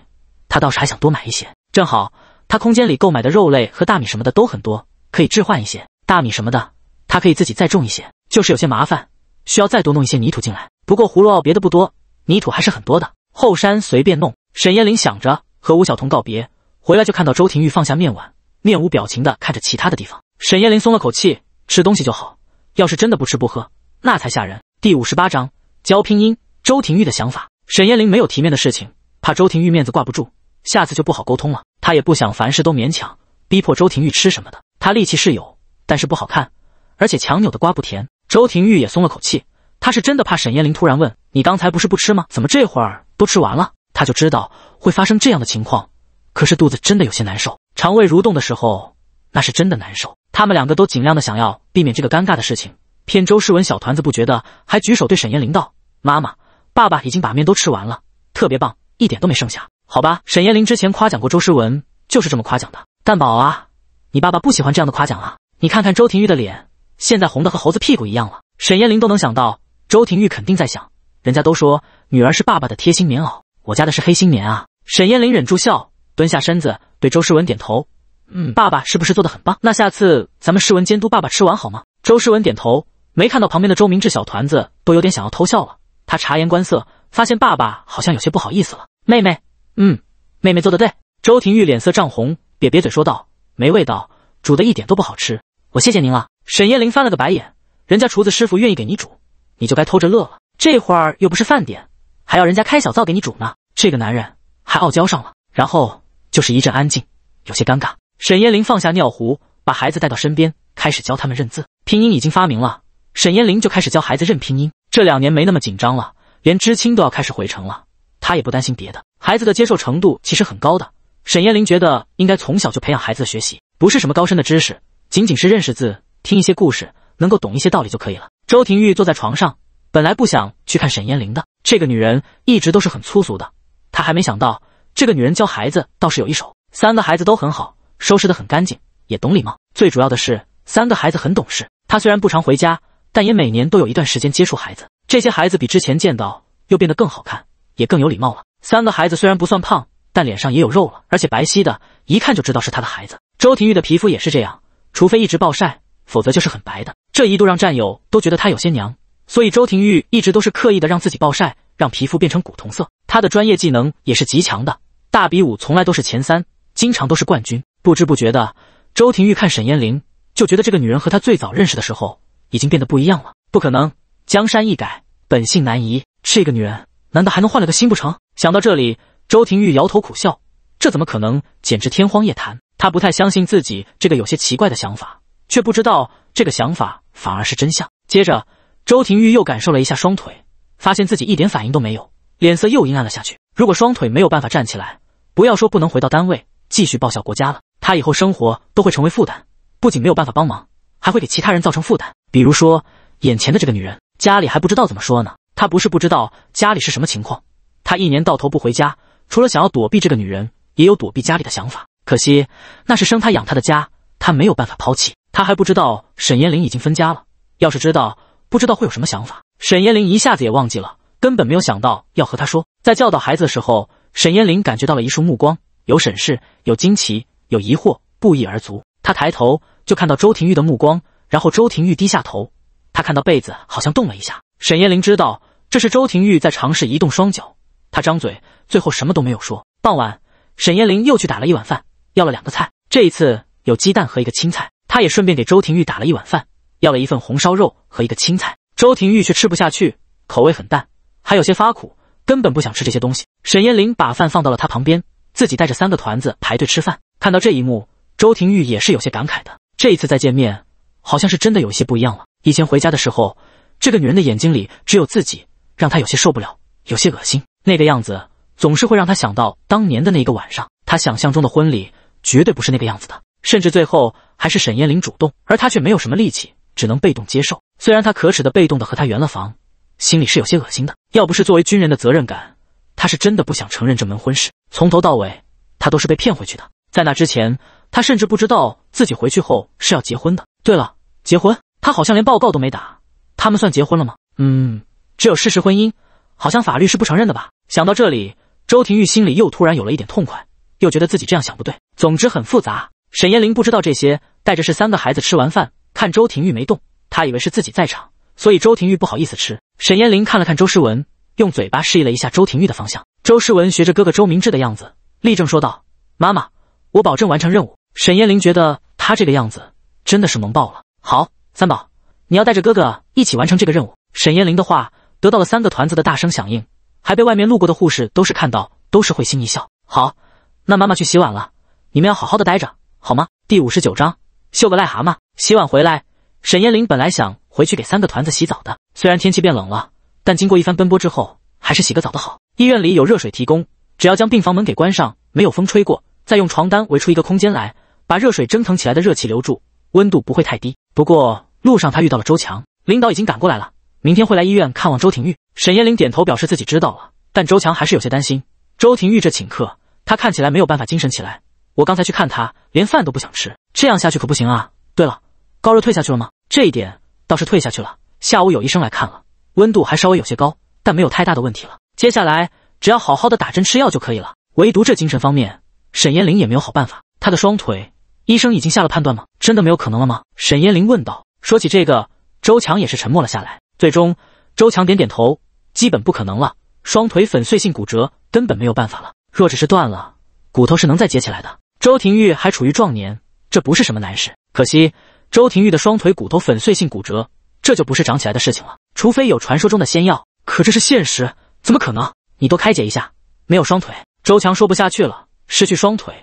他倒是还想多买一些。正好，他空间里购买的肉类和大米什么的都很多，可以置换一些大米什么的。他可以自己再种一些，就是有些麻烦，需要再多弄一些泥土进来。不过胡萝卜别的不多，泥土还是很多的，后山随便弄。沈燕玲想着和吴晓彤告别。回来就看到周廷玉放下面碗，面无表情的看着其他的地方。沈艳玲松了口气，吃东西就好，要是真的不吃不喝，那才吓人。第五十八章教拼音。周廷玉的想法，沈艳玲没有提面的事情，怕周廷玉面子挂不住，下次就不好沟通了。他也不想凡事都勉强，逼迫周廷玉吃什么的。他力气是有，但是不好看，而且强扭的瓜不甜。周廷玉也松了口气，他是真的怕沈艳玲突然问你刚才不是不吃吗？怎么这会儿都吃完了？他就知道会发生这样的情况。可是肚子真的有些难受，肠胃蠕动的时候那是真的难受。他们两个都尽量的想要避免这个尴尬的事情，骗周诗文小团子不觉得，还举手对沈延林道：“妈妈，爸爸已经把面都吃完了，特别棒，一点都没剩下。”好吧，沈延林之前夸奖过周诗文，就是这么夸奖的。蛋宝啊，你爸爸不喜欢这样的夸奖啊！你看看周廷玉的脸，现在红的和猴子屁股一样了。沈延林都能想到周廷玉肯定在想，人家都说女儿是爸爸的贴心棉袄，我家的是黑心棉啊！沈延林忍住笑。蹲下身子，对周诗文点头：“嗯，爸爸是不是做的很棒？那下次咱们诗文监督爸爸吃完好吗？”周诗文点头。没看到旁边的周明志小团子都有点想要偷笑了。他察言观色，发现爸爸好像有些不好意思了。妹妹，嗯，妹妹做的对。周庭玉脸色涨红，瘪瘪嘴说道：“没味道，煮的一点都不好吃。我谢谢您了。”沈燕玲翻了个白眼：“人家厨子师傅愿意给你煮，你就该偷着乐了。这会儿又不是饭点，还要人家开小灶给你煮呢。这个男人还傲娇上了。”然后。就是一阵安静，有些尴尬。沈燕玲放下尿壶，把孩子带到身边，开始教他们认字。拼音已经发明了，沈燕玲就开始教孩子认拼音。这两年没那么紧张了，连知青都要开始回城了，她也不担心别的。孩子的接受程度其实很高的。沈燕玲觉得应该从小就培养孩子的学习，不是什么高深的知识，仅仅是认识字，听一些故事，能够懂一些道理就可以了。周廷玉坐在床上，本来不想去看沈燕玲的，这个女人一直都是很粗俗的，他还没想到。这个女人教孩子倒是有一手，三个孩子都很好，收拾得很干净，也懂礼貌。最主要的是，三个孩子很懂事。她虽然不常回家，但也每年都有一段时间接触孩子。这些孩子比之前见到又变得更好看，也更有礼貌了。三个孩子虽然不算胖，但脸上也有肉了，而且白皙的，一看就知道是她的孩子。周庭玉的皮肤也是这样，除非一直暴晒，否则就是很白的。这一度让战友都觉得她有些娘，所以周庭玉一直都是刻意的让自己暴晒。让皮肤变成古铜色，他的专业技能也是极强的，大比武从来都是前三，经常都是冠军。不知不觉的，周廷玉看沈燕玲，就觉得这个女人和他最早认识的时候已经变得不一样了。不可能，江山易改，本性难移，这个女人难道还能换了个心不成？想到这里，周廷玉摇头苦笑，这怎么可能？简直天荒夜谈。他不太相信自己这个有些奇怪的想法，却不知道这个想法反而是真相。接着，周廷玉又感受了一下双腿。发现自己一点反应都没有，脸色又阴暗了下去。如果双腿没有办法站起来，不要说不能回到单位继续报效国家了，他以后生活都会成为负担，不仅没有办法帮忙，还会给其他人造成负担。比如说眼前的这个女人，家里还不知道怎么说呢。他不是不知道家里是什么情况，他一年到头不回家，除了想要躲避这个女人，也有躲避家里的想法。可惜那是生他养他的家，他没有办法抛弃。他还不知道沈延玲已经分家了，要是知道，不知道会有什么想法。沈延林一下子也忘记了，根本没有想到要和他说。在教导孩子的时候，沈延林感觉到了一束目光，有审视，有惊奇，有疑惑，不一而足。他抬头就看到周廷玉的目光，然后周廷玉低下头。他看到被子好像动了一下，沈延林知道这是周廷玉在尝试移动双脚。他张嘴，最后什么都没有说。傍晚，沈延林又去打了一碗饭，要了两个菜。这一次有鸡蛋和一个青菜，他也顺便给周廷玉打了一碗饭，要了一份红烧肉和一个青菜。周庭玉却吃不下去，口味很淡，还有些发苦，根本不想吃这些东西。沈燕玲把饭放到了他旁边，自己带着三个团子排队吃饭。看到这一幕，周庭玉也是有些感慨的。这一次再见面，好像是真的有一些不一样了。以前回家的时候，这个女人的眼睛里只有自己，让他有些受不了，有些恶心。那个样子总是会让他想到当年的那一个晚上。他想象中的婚礼绝对不是那个样子的，甚至最后还是沈燕玲主动，而他却没有什么力气，只能被动接受。虽然他可耻的被动的和他圆了房，心里是有些恶心的。要不是作为军人的责任感，他是真的不想承认这门婚事。从头到尾，他都是被骗回去的。在那之前，他甚至不知道自己回去后是要结婚的。对了，结婚，他好像连报告都没打，他们算结婚了吗？嗯，只有事实婚姻，好像法律是不承认的吧？想到这里，周廷玉心里又突然有了一点痛快，又觉得自己这样想不对。总之很复杂。沈延林不知道这些，带着是三个孩子吃完饭，看周庭玉没动。他以为是自己在场，所以周廷玉不好意思吃。沈燕玲看了看周诗文，用嘴巴示意了一下周廷玉的方向。周诗文学着哥哥周明志的样子，立正说道：“妈妈，我保证完成任务。”沈燕玲觉得他这个样子真的是萌爆了。好，三宝，你要带着哥哥一起完成这个任务。沈燕玲的话得到了三个团子的大声响应，还被外面路过的护士都是看到，都是会心一笑。好，那妈妈去洗碗了，你们要好好的待着，好吗？第五十九章，秀个癞蛤蟆。洗碗回来。沈燕玲本来想回去给三个团子洗澡的，虽然天气变冷了，但经过一番奔波之后，还是洗个澡的好。医院里有热水提供，只要将病房门给关上，没有风吹过，再用床单围出一个空间来，把热水蒸腾起来的热气留住，温度不会太低。不过路上他遇到了周强，领导已经赶过来了，明天会来医院看望周廷玉。沈燕玲点头表示自己知道了，但周强还是有些担心。周廷玉这请客，他看起来没有办法精神起来。我刚才去看他，连饭都不想吃，这样下去可不行啊。对了。高热退下去了吗？这一点倒是退下去了。下午有医生来看了，温度还稍微有些高，但没有太大的问题了。接下来只要好好的打针吃药就可以了。唯独这精神方面，沈延林也没有好办法。他的双腿，医生已经下了判断吗？真的没有可能了吗？沈延林问道。说起这个，周强也是沉默了下来。最终，周强点点头，基本不可能了。双腿粉碎性骨折，根本没有办法了。若只是断了，骨头是能再接起来的。周庭玉还处于壮年，这不是什么难事。可惜。周庭玉的双腿骨头粉碎性骨折，这就不是长起来的事情了。除非有传说中的仙药，可这是现实，怎么可能？你都开解一下，没有双腿。周强说不下去了，失去双腿，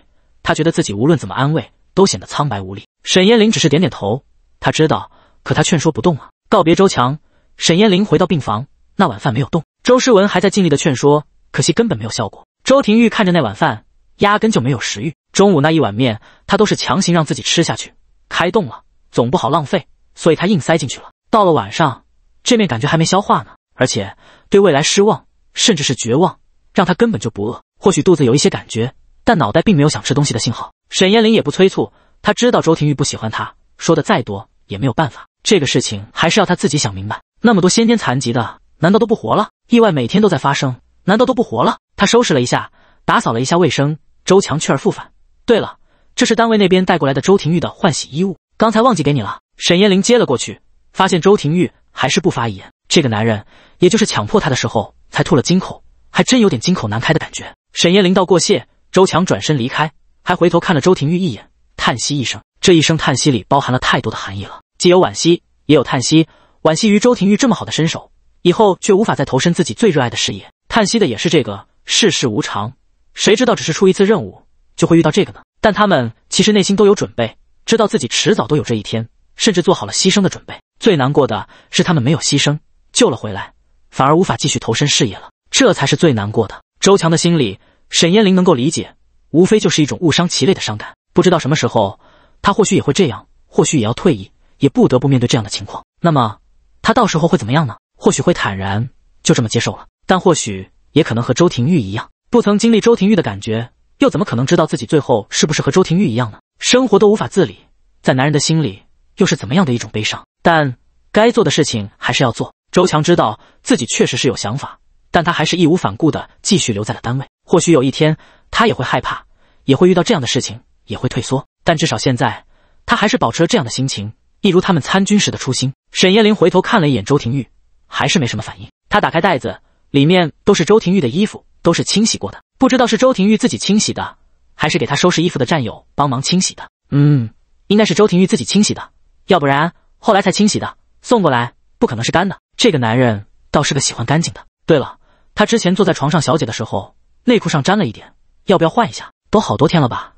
他觉得自己无论怎么安慰，都显得苍白无力。沈燕玲只是点点头，他知道，可他劝说不动啊。告别周强，沈燕玲回到病房，那晚饭没有动。周诗文还在尽力的劝说，可惜根本没有效果。周庭玉看着那碗饭，压根就没有食欲。中午那一碗面，他都是强行让自己吃下去。开动了。总不好浪费，所以他硬塞进去了。到了晚上，这面感觉还没消化呢，而且对未来失望，甚至是绝望，让他根本就不饿。或许肚子有一些感觉，但脑袋并没有想吃东西的信号。沈延玲也不催促，他知道周廷玉不喜欢他，说的再多也没有办法。这个事情还是要他自己想明白。那么多先天残疾的，难道都不活了？意外每天都在发生，难道都不活了？他收拾了一下，打扫了一下卫生。周强去而复返。对了，这是单位那边带过来的周廷玉的换洗衣物。刚才忘记给你了。沈燕玲接了过去，发现周廷玉还是不发一言。这个男人，也就是强迫他的时候才吐了金口，还真有点金口难开的感觉。沈燕玲道过谢，周强转身离开，还回头看了周廷玉一眼，叹息一声。这一声叹息里包含了太多的含义了，既有惋惜，也有叹息。惋惜于周廷玉这么好的身手，以后却无法再投身自己最热爱的事业；叹息的也是这个世事无常，谁知道只是出一次任务，就会遇到这个呢？但他们其实内心都有准备。知道自己迟早都有这一天，甚至做好了牺牲的准备。最难过的是他们没有牺牲，救了回来，反而无法继续投身事业了，这才是最难过的。周强的心里，沈燕玲能够理解，无非就是一种误伤其类的伤感。不知道什么时候，他或许也会这样，或许也要退役，也不得不面对这样的情况。那么，他到时候会怎么样呢？或许会坦然就这么接受了，但或许也可能和周廷玉一样，不曾经历周廷玉的感觉，又怎么可能知道自己最后是不是和周廷玉一样呢？生活都无法自理，在男人的心里又是怎么样的一种悲伤？但该做的事情还是要做。周强知道自己确实是有想法，但他还是义无反顾的继续留在了单位。或许有一天他也会害怕，也会遇到这样的事情，也会退缩。但至少现在，他还是保持了这样的心情，一如他们参军时的初心。沈燕玲回头看了一眼周廷玉，还是没什么反应。他打开袋子，里面都是周廷玉的衣服，都是清洗过的，不知道是周廷玉自己清洗的。还是给他收拾衣服的战友帮忙清洗的，嗯，应该是周廷玉自己清洗的，要不然后来才清洗的，送过来不可能是干的。这个男人倒是个喜欢干净的。对了，他之前坐在床上小姐的时候，内裤上沾了一点，要不要换一下？都好多天了吧，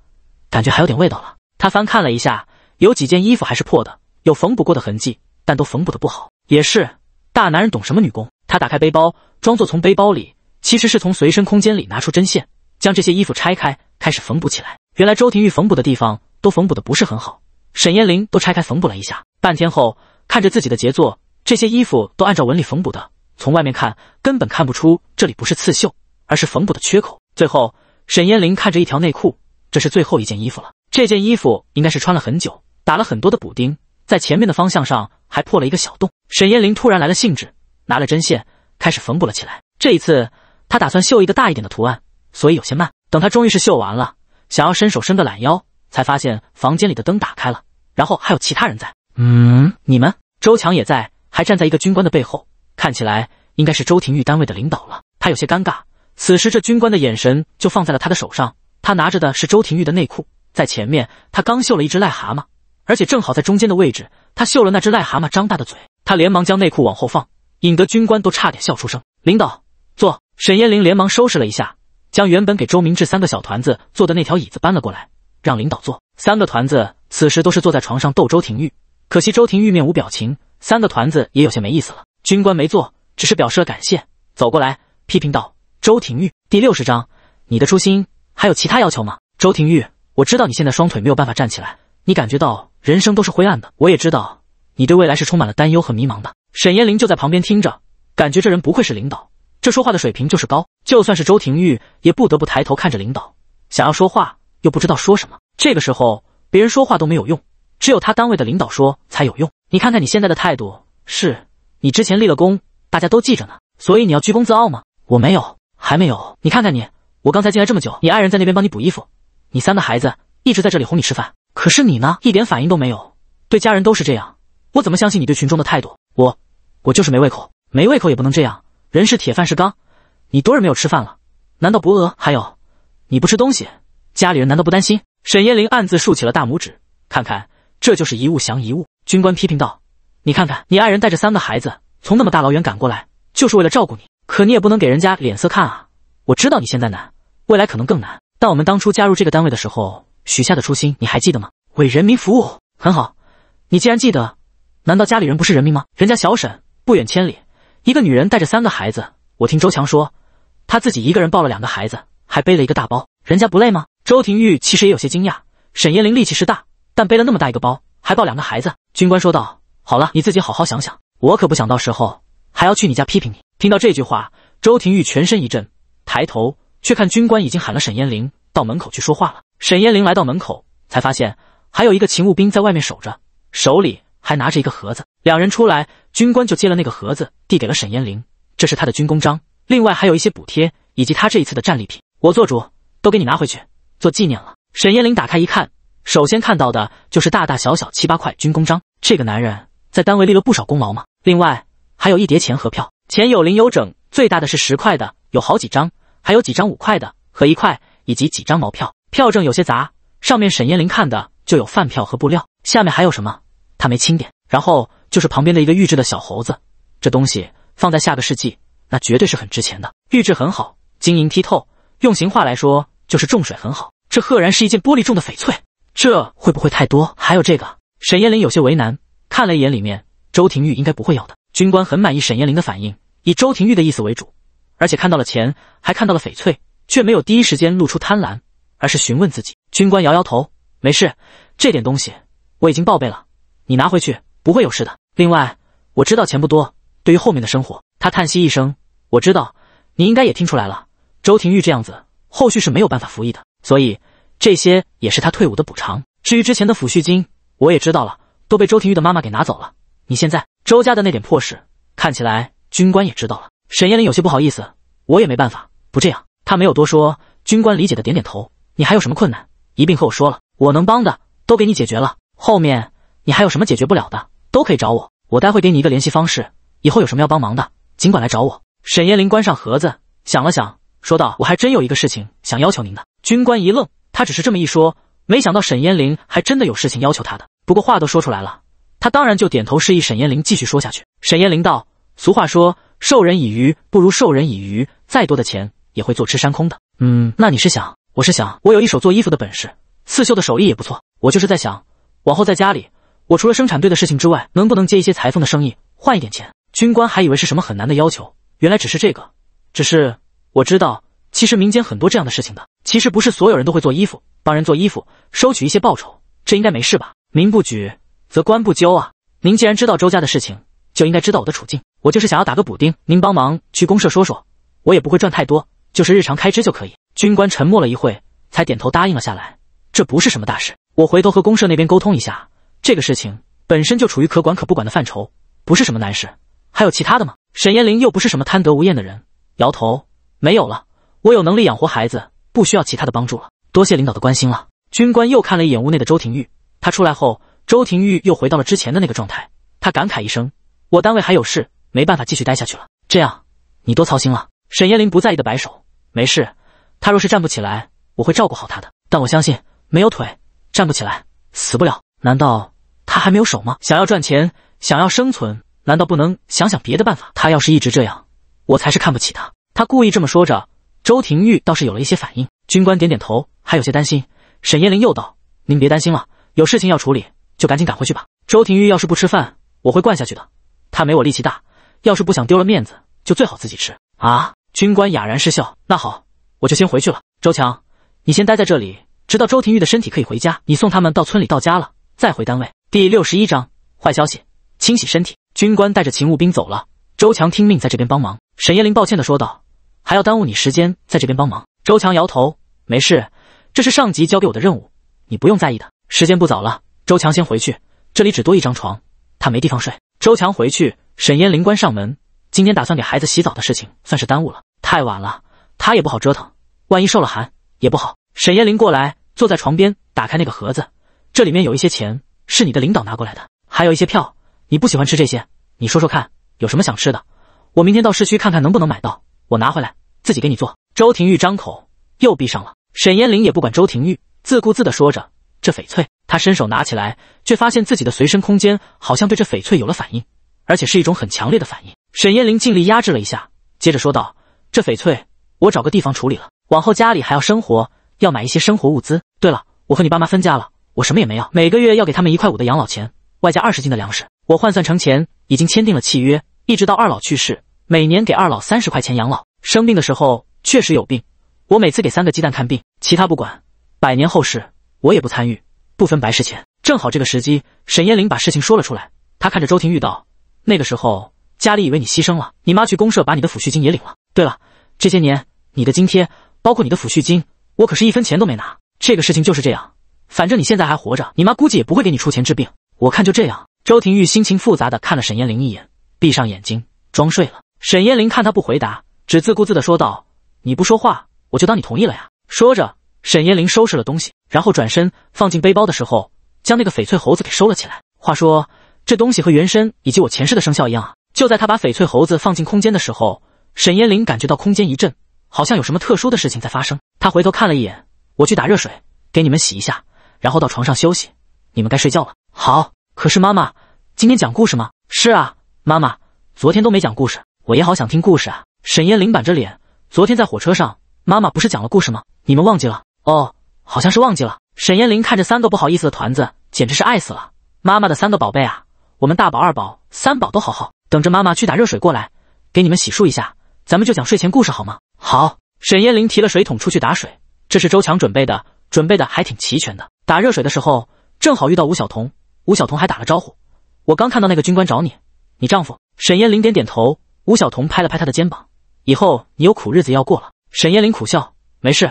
感觉还有点味道了。他翻看了一下，有几件衣服还是破的，有缝补过的痕迹，但都缝补的不好。也是，大男人懂什么女工？他打开背包，装作从背包里，其实是从随身空间里拿出针线。将这些衣服拆开，开始缝补起来。原来周廷玉缝补的地方都缝补的不是很好，沈燕玲都拆开缝补了一下。半天后，看着自己的杰作，这些衣服都按照纹理缝补的，从外面看根本看不出这里不是刺绣，而是缝补的缺口。最后，沈燕玲看着一条内裤，这是最后一件衣服了。这件衣服应该是穿了很久，打了很多的补丁，在前面的方向上还破了一个小洞。沈燕玲突然来了兴致，拿了针线开始缝补了起来。这一次，她打算绣一个大一点的图案。所以有些慢。等他终于是秀完了，想要伸手伸个懒腰，才发现房间里的灯打开了，然后还有其他人在。嗯，你们，周强也在，还站在一个军官的背后，看起来应该是周廷玉单位的领导了。他有些尴尬。此时这军官的眼神就放在了他的手上，他拿着的是周廷玉的内裤，在前面，他刚嗅了一只癞蛤蟆，而且正好在中间的位置，他嗅了那只癞蛤蟆张大的嘴。他连忙将内裤往后放，引得军官都差点笑出声。领导坐。沈燕玲连忙收拾了一下。将原本给周明志三个小团子坐的那条椅子搬了过来，让领导坐。三个团子此时都是坐在床上逗周廷玉，可惜周廷玉面无表情，三个团子也有些没意思了。军官没坐，只是表示了感谢，走过来批评道：“周廷玉，第六十章，你的初心还有其他要求吗？”周廷玉，我知道你现在双腿没有办法站起来，你感觉到人生都是灰暗的。我也知道你对未来是充满了担忧和迷茫的。沈延玲就在旁边听着，感觉这人不愧是领导。这说话的水平就是高，就算是周庭玉也不得不抬头看着领导，想要说话又不知道说什么。这个时候别人说话都没有用，只有他单位的领导说才有用。你看看你现在的态度，是你之前立了功，大家都记着呢，所以你要居功自傲吗？我没有，还没有。你看看你，我刚才进来这么久，你爱人在那边帮你补衣服，你三个孩子一直在这里哄你吃饭，可是你呢，一点反应都没有。对家人都是这样，我怎么相信你对群众的态度？我，我就是没胃口，没胃口也不能这样。人是铁，饭是钢，你多日没有吃饭了，难道不饿？还有，你不吃东西，家里人难道不担心？沈燕玲暗自竖起了大拇指，看看，这就是一物降一物。军官批评道：“你看看，你爱人带着三个孩子，从那么大老远赶过来，就是为了照顾你。可你也不能给人家脸色看啊！我知道你现在难，未来可能更难，但我们当初加入这个单位的时候许下的初心，你还记得吗？为人民服务，很好。你既然记得，难道家里人不是人民吗？人家小沈不远千里。”一个女人带着三个孩子，我听周强说，他自己一个人抱了两个孩子，还背了一个大包，人家不累吗？周廷玉其实也有些惊讶，沈燕玲力气是大，但背了那么大一个包，还抱两个孩子。军官说道：“好了，你自己好好想想，我可不想到时候还要去你家批评你。”听到这句话，周廷玉全身一震，抬头却看军官已经喊了沈燕玲到门口去说话了。沈燕玲来到门口，才发现还有一个勤务兵在外面守着，手里。还拿着一个盒子，两人出来，军官就接了那个盒子，递给了沈延玲。这是他的军功章，另外还有一些补贴以及他这一次的战利品。我做主，都给你拿回去做纪念了。沈延玲打开一看，首先看到的就是大大小小七八块军功章，这个男人在单位立了不少功劳嘛。另外还有一叠钱和票，钱有零有整，最大的是十块的，有好几张，还有几张五块的和一块，以及几张毛票。票证有些杂，上面沈延玲看的就有饭票和布料，下面还有什么？他没清点，然后就是旁边的一个玉制的小猴子，这东西放在下个世纪，那绝对是很值钱的。玉质很好，晶莹剔透，用行话来说就是重水很好。这赫然是一件玻璃重的翡翠，这会不会太多？还有这个，沈延林有些为难，看了一眼里面，周廷玉应该不会要的。军官很满意沈延林的反应，以周廷玉的意思为主，而且看到了钱，还看到了翡翠，却没有第一时间露出贪婪，而是询问自己。军官摇摇头，没事，这点东西我已经报备了。你拿回去不会有事的。另外，我知道钱不多，对于后面的生活，他叹息一声。我知道你应该也听出来了，周廷玉这样子，后续是没有办法服役的，所以这些也是他退伍的补偿。至于之前的抚恤金，我也知道了，都被周廷玉的妈妈给拿走了。你现在，周家的那点破事，看起来军官也知道了。沈彦林有些不好意思，我也没办法，不这样。他没有多说，军官理解的点点头。你还有什么困难，一并和我说了，我能帮的都给你解决了。后面。你还有什么解决不了的，都可以找我。我待会给你一个联系方式，以后有什么要帮忙的，尽管来找我。沈彦林关上盒子，想了想，说道：“我还真有一个事情想要求您的。”军官一愣，他只是这么一说，没想到沈彦林还真的有事情要求他的。不过话都说出来了，他当然就点头示意沈彦林继续说下去。沈彦林道：“俗话说，授人以鱼不如授人以渔。再多的钱也会坐吃山空的。嗯，那你是想……我是想，我有一手做衣服的本事，刺绣的手艺也不错。我就是在想，往后在家里……”我除了生产队的事情之外，能不能接一些裁缝的生意，换一点钱？军官还以为是什么很难的要求，原来只是这个。只是我知道，其实民间很多这样的事情的。其实不是所有人都会做衣服，帮人做衣服，收取一些报酬，这应该没事吧？民不举，则官不究啊！您既然知道周家的事情，就应该知道我的处境。我就是想要打个补丁，您帮忙去公社说说，我也不会赚太多，就是日常开支就可以。军官沉默了一会，才点头答应了下来。这不是什么大事，我回头和公社那边沟通一下。这个事情本身就处于可管可不管的范畴，不是什么难事。还有其他的吗？沈延林又不是什么贪得无厌的人，摇头，没有了。我有能力养活孩子，不需要其他的帮助了。多谢领导的关心了。军官又看了一眼屋内的周廷玉，他出来后，周廷玉又回到了之前的那个状态。他感慨一声：“我单位还有事，没办法继续待下去了。”这样，你多操心了。沈延林不在意的摆手：“没事，他若是站不起来，我会照顾好他的。但我相信，没有腿站不起来，死不了。”难道他还没有手吗？想要赚钱，想要生存，难道不能想想别的办法？他要是一直这样，我才是看不起他。他故意这么说着，周庭玉倒是有了一些反应。军官点点头，还有些担心。沈燕玲又道：“您别担心了，有事情要处理，就赶紧赶回去吧。”周庭玉要是不吃饭，我会灌下去的。他没我力气大，要是不想丢了面子，就最好自己吃啊！军官哑然失笑：“那好，我就先回去了。周强，你先待在这里，直到周庭玉的身体可以回家，你送他们到村里到家了。”再回单位第六十一章坏消息。清洗身体，军官带着勤务兵走了。周强听命在这边帮忙。沈燕林抱歉的说道：“还要耽误你时间在这边帮忙。”周强摇头：“没事，这是上级交给我的任务，你不用在意的。”时间不早了，周强先回去。这里只多一张床，他没地方睡。周强回去，沈燕林关上门。今天打算给孩子洗澡的事情算是耽误了。太晚了，他也不好折腾，万一受了寒也不好。沈燕林过来，坐在床边，打开那个盒子。这里面有一些钱是你的领导拿过来的，还有一些票，你不喜欢吃这些，你说说看有什么想吃的，我明天到市区看看能不能买到，我拿回来自己给你做。周廷玉张口又闭上了，沈嫣玲也不管周廷玉，自顾自地说着。这翡翠，他伸手拿起来，却发现自己的随身空间好像对这翡翠有了反应，而且是一种很强烈的反应。沈嫣玲尽力压制了一下，接着说道：“这翡翠我找个地方处理了，往后家里还要生活，要买一些生活物资。对了，我和你爸妈分家了。”我什么也没要，每个月要给他们一块五的养老钱，外加二十斤的粮食。我换算成钱，已经签订了契约，一直到二老去世，每年给二老三十块钱养老。生病的时候确实有病，我每次给三个鸡蛋看病，其他不管。百年后事，我也不参与，不分白事钱。正好这个时机，沈燕玲把事情说了出来。她看着周廷玉道：“那个时候家里以为你牺牲了，你妈去公社把你的抚恤金也领了。对了，这些年你的津贴，包括你的抚恤金，我可是一分钱都没拿。这个事情就是这样。”反正你现在还活着，你妈估计也不会给你出钱治病。我看就这样。周廷玉心情复杂的看了沈燕玲一眼，闭上眼睛装睡了。沈燕玲看他不回答，只自顾自的说道：“你不说话，我就当你同意了呀。”说着，沈燕玲收拾了东西，然后转身放进背包的时候，将那个翡翠猴子给收了起来。话说这东西和原身以及我前世的生肖一样啊。就在他把翡翠猴子放进空间的时候，沈燕玲感觉到空间一震，好像有什么特殊的事情在发生。他回头看了一眼：“我去打热水，给你们洗一下。”然后到床上休息，你们该睡觉了。好，可是妈妈今天讲故事吗？是啊，妈妈昨天都没讲故事，我也好想听故事啊。沈燕玲板着脸，昨天在火车上，妈妈不是讲了故事吗？你们忘记了？哦，好像是忘记了。沈燕玲看着三个不好意思的团子，简直是爱死了妈妈的三个宝贝啊！我们大宝、二宝、三宝都好好等着妈妈去打热水过来，给你们洗漱一下，咱们就讲睡前故事好吗？好。沈燕玲提了水桶出去打水，这是周强准备的，准备的还挺齐全的。打热水的时候，正好遇到吴晓彤，吴晓彤还打了招呼。我刚看到那个军官找你，你丈夫？沈燕玲点点头，吴晓彤拍了拍她的肩膀，以后你有苦日子要过了。沈燕玲苦笑，没事，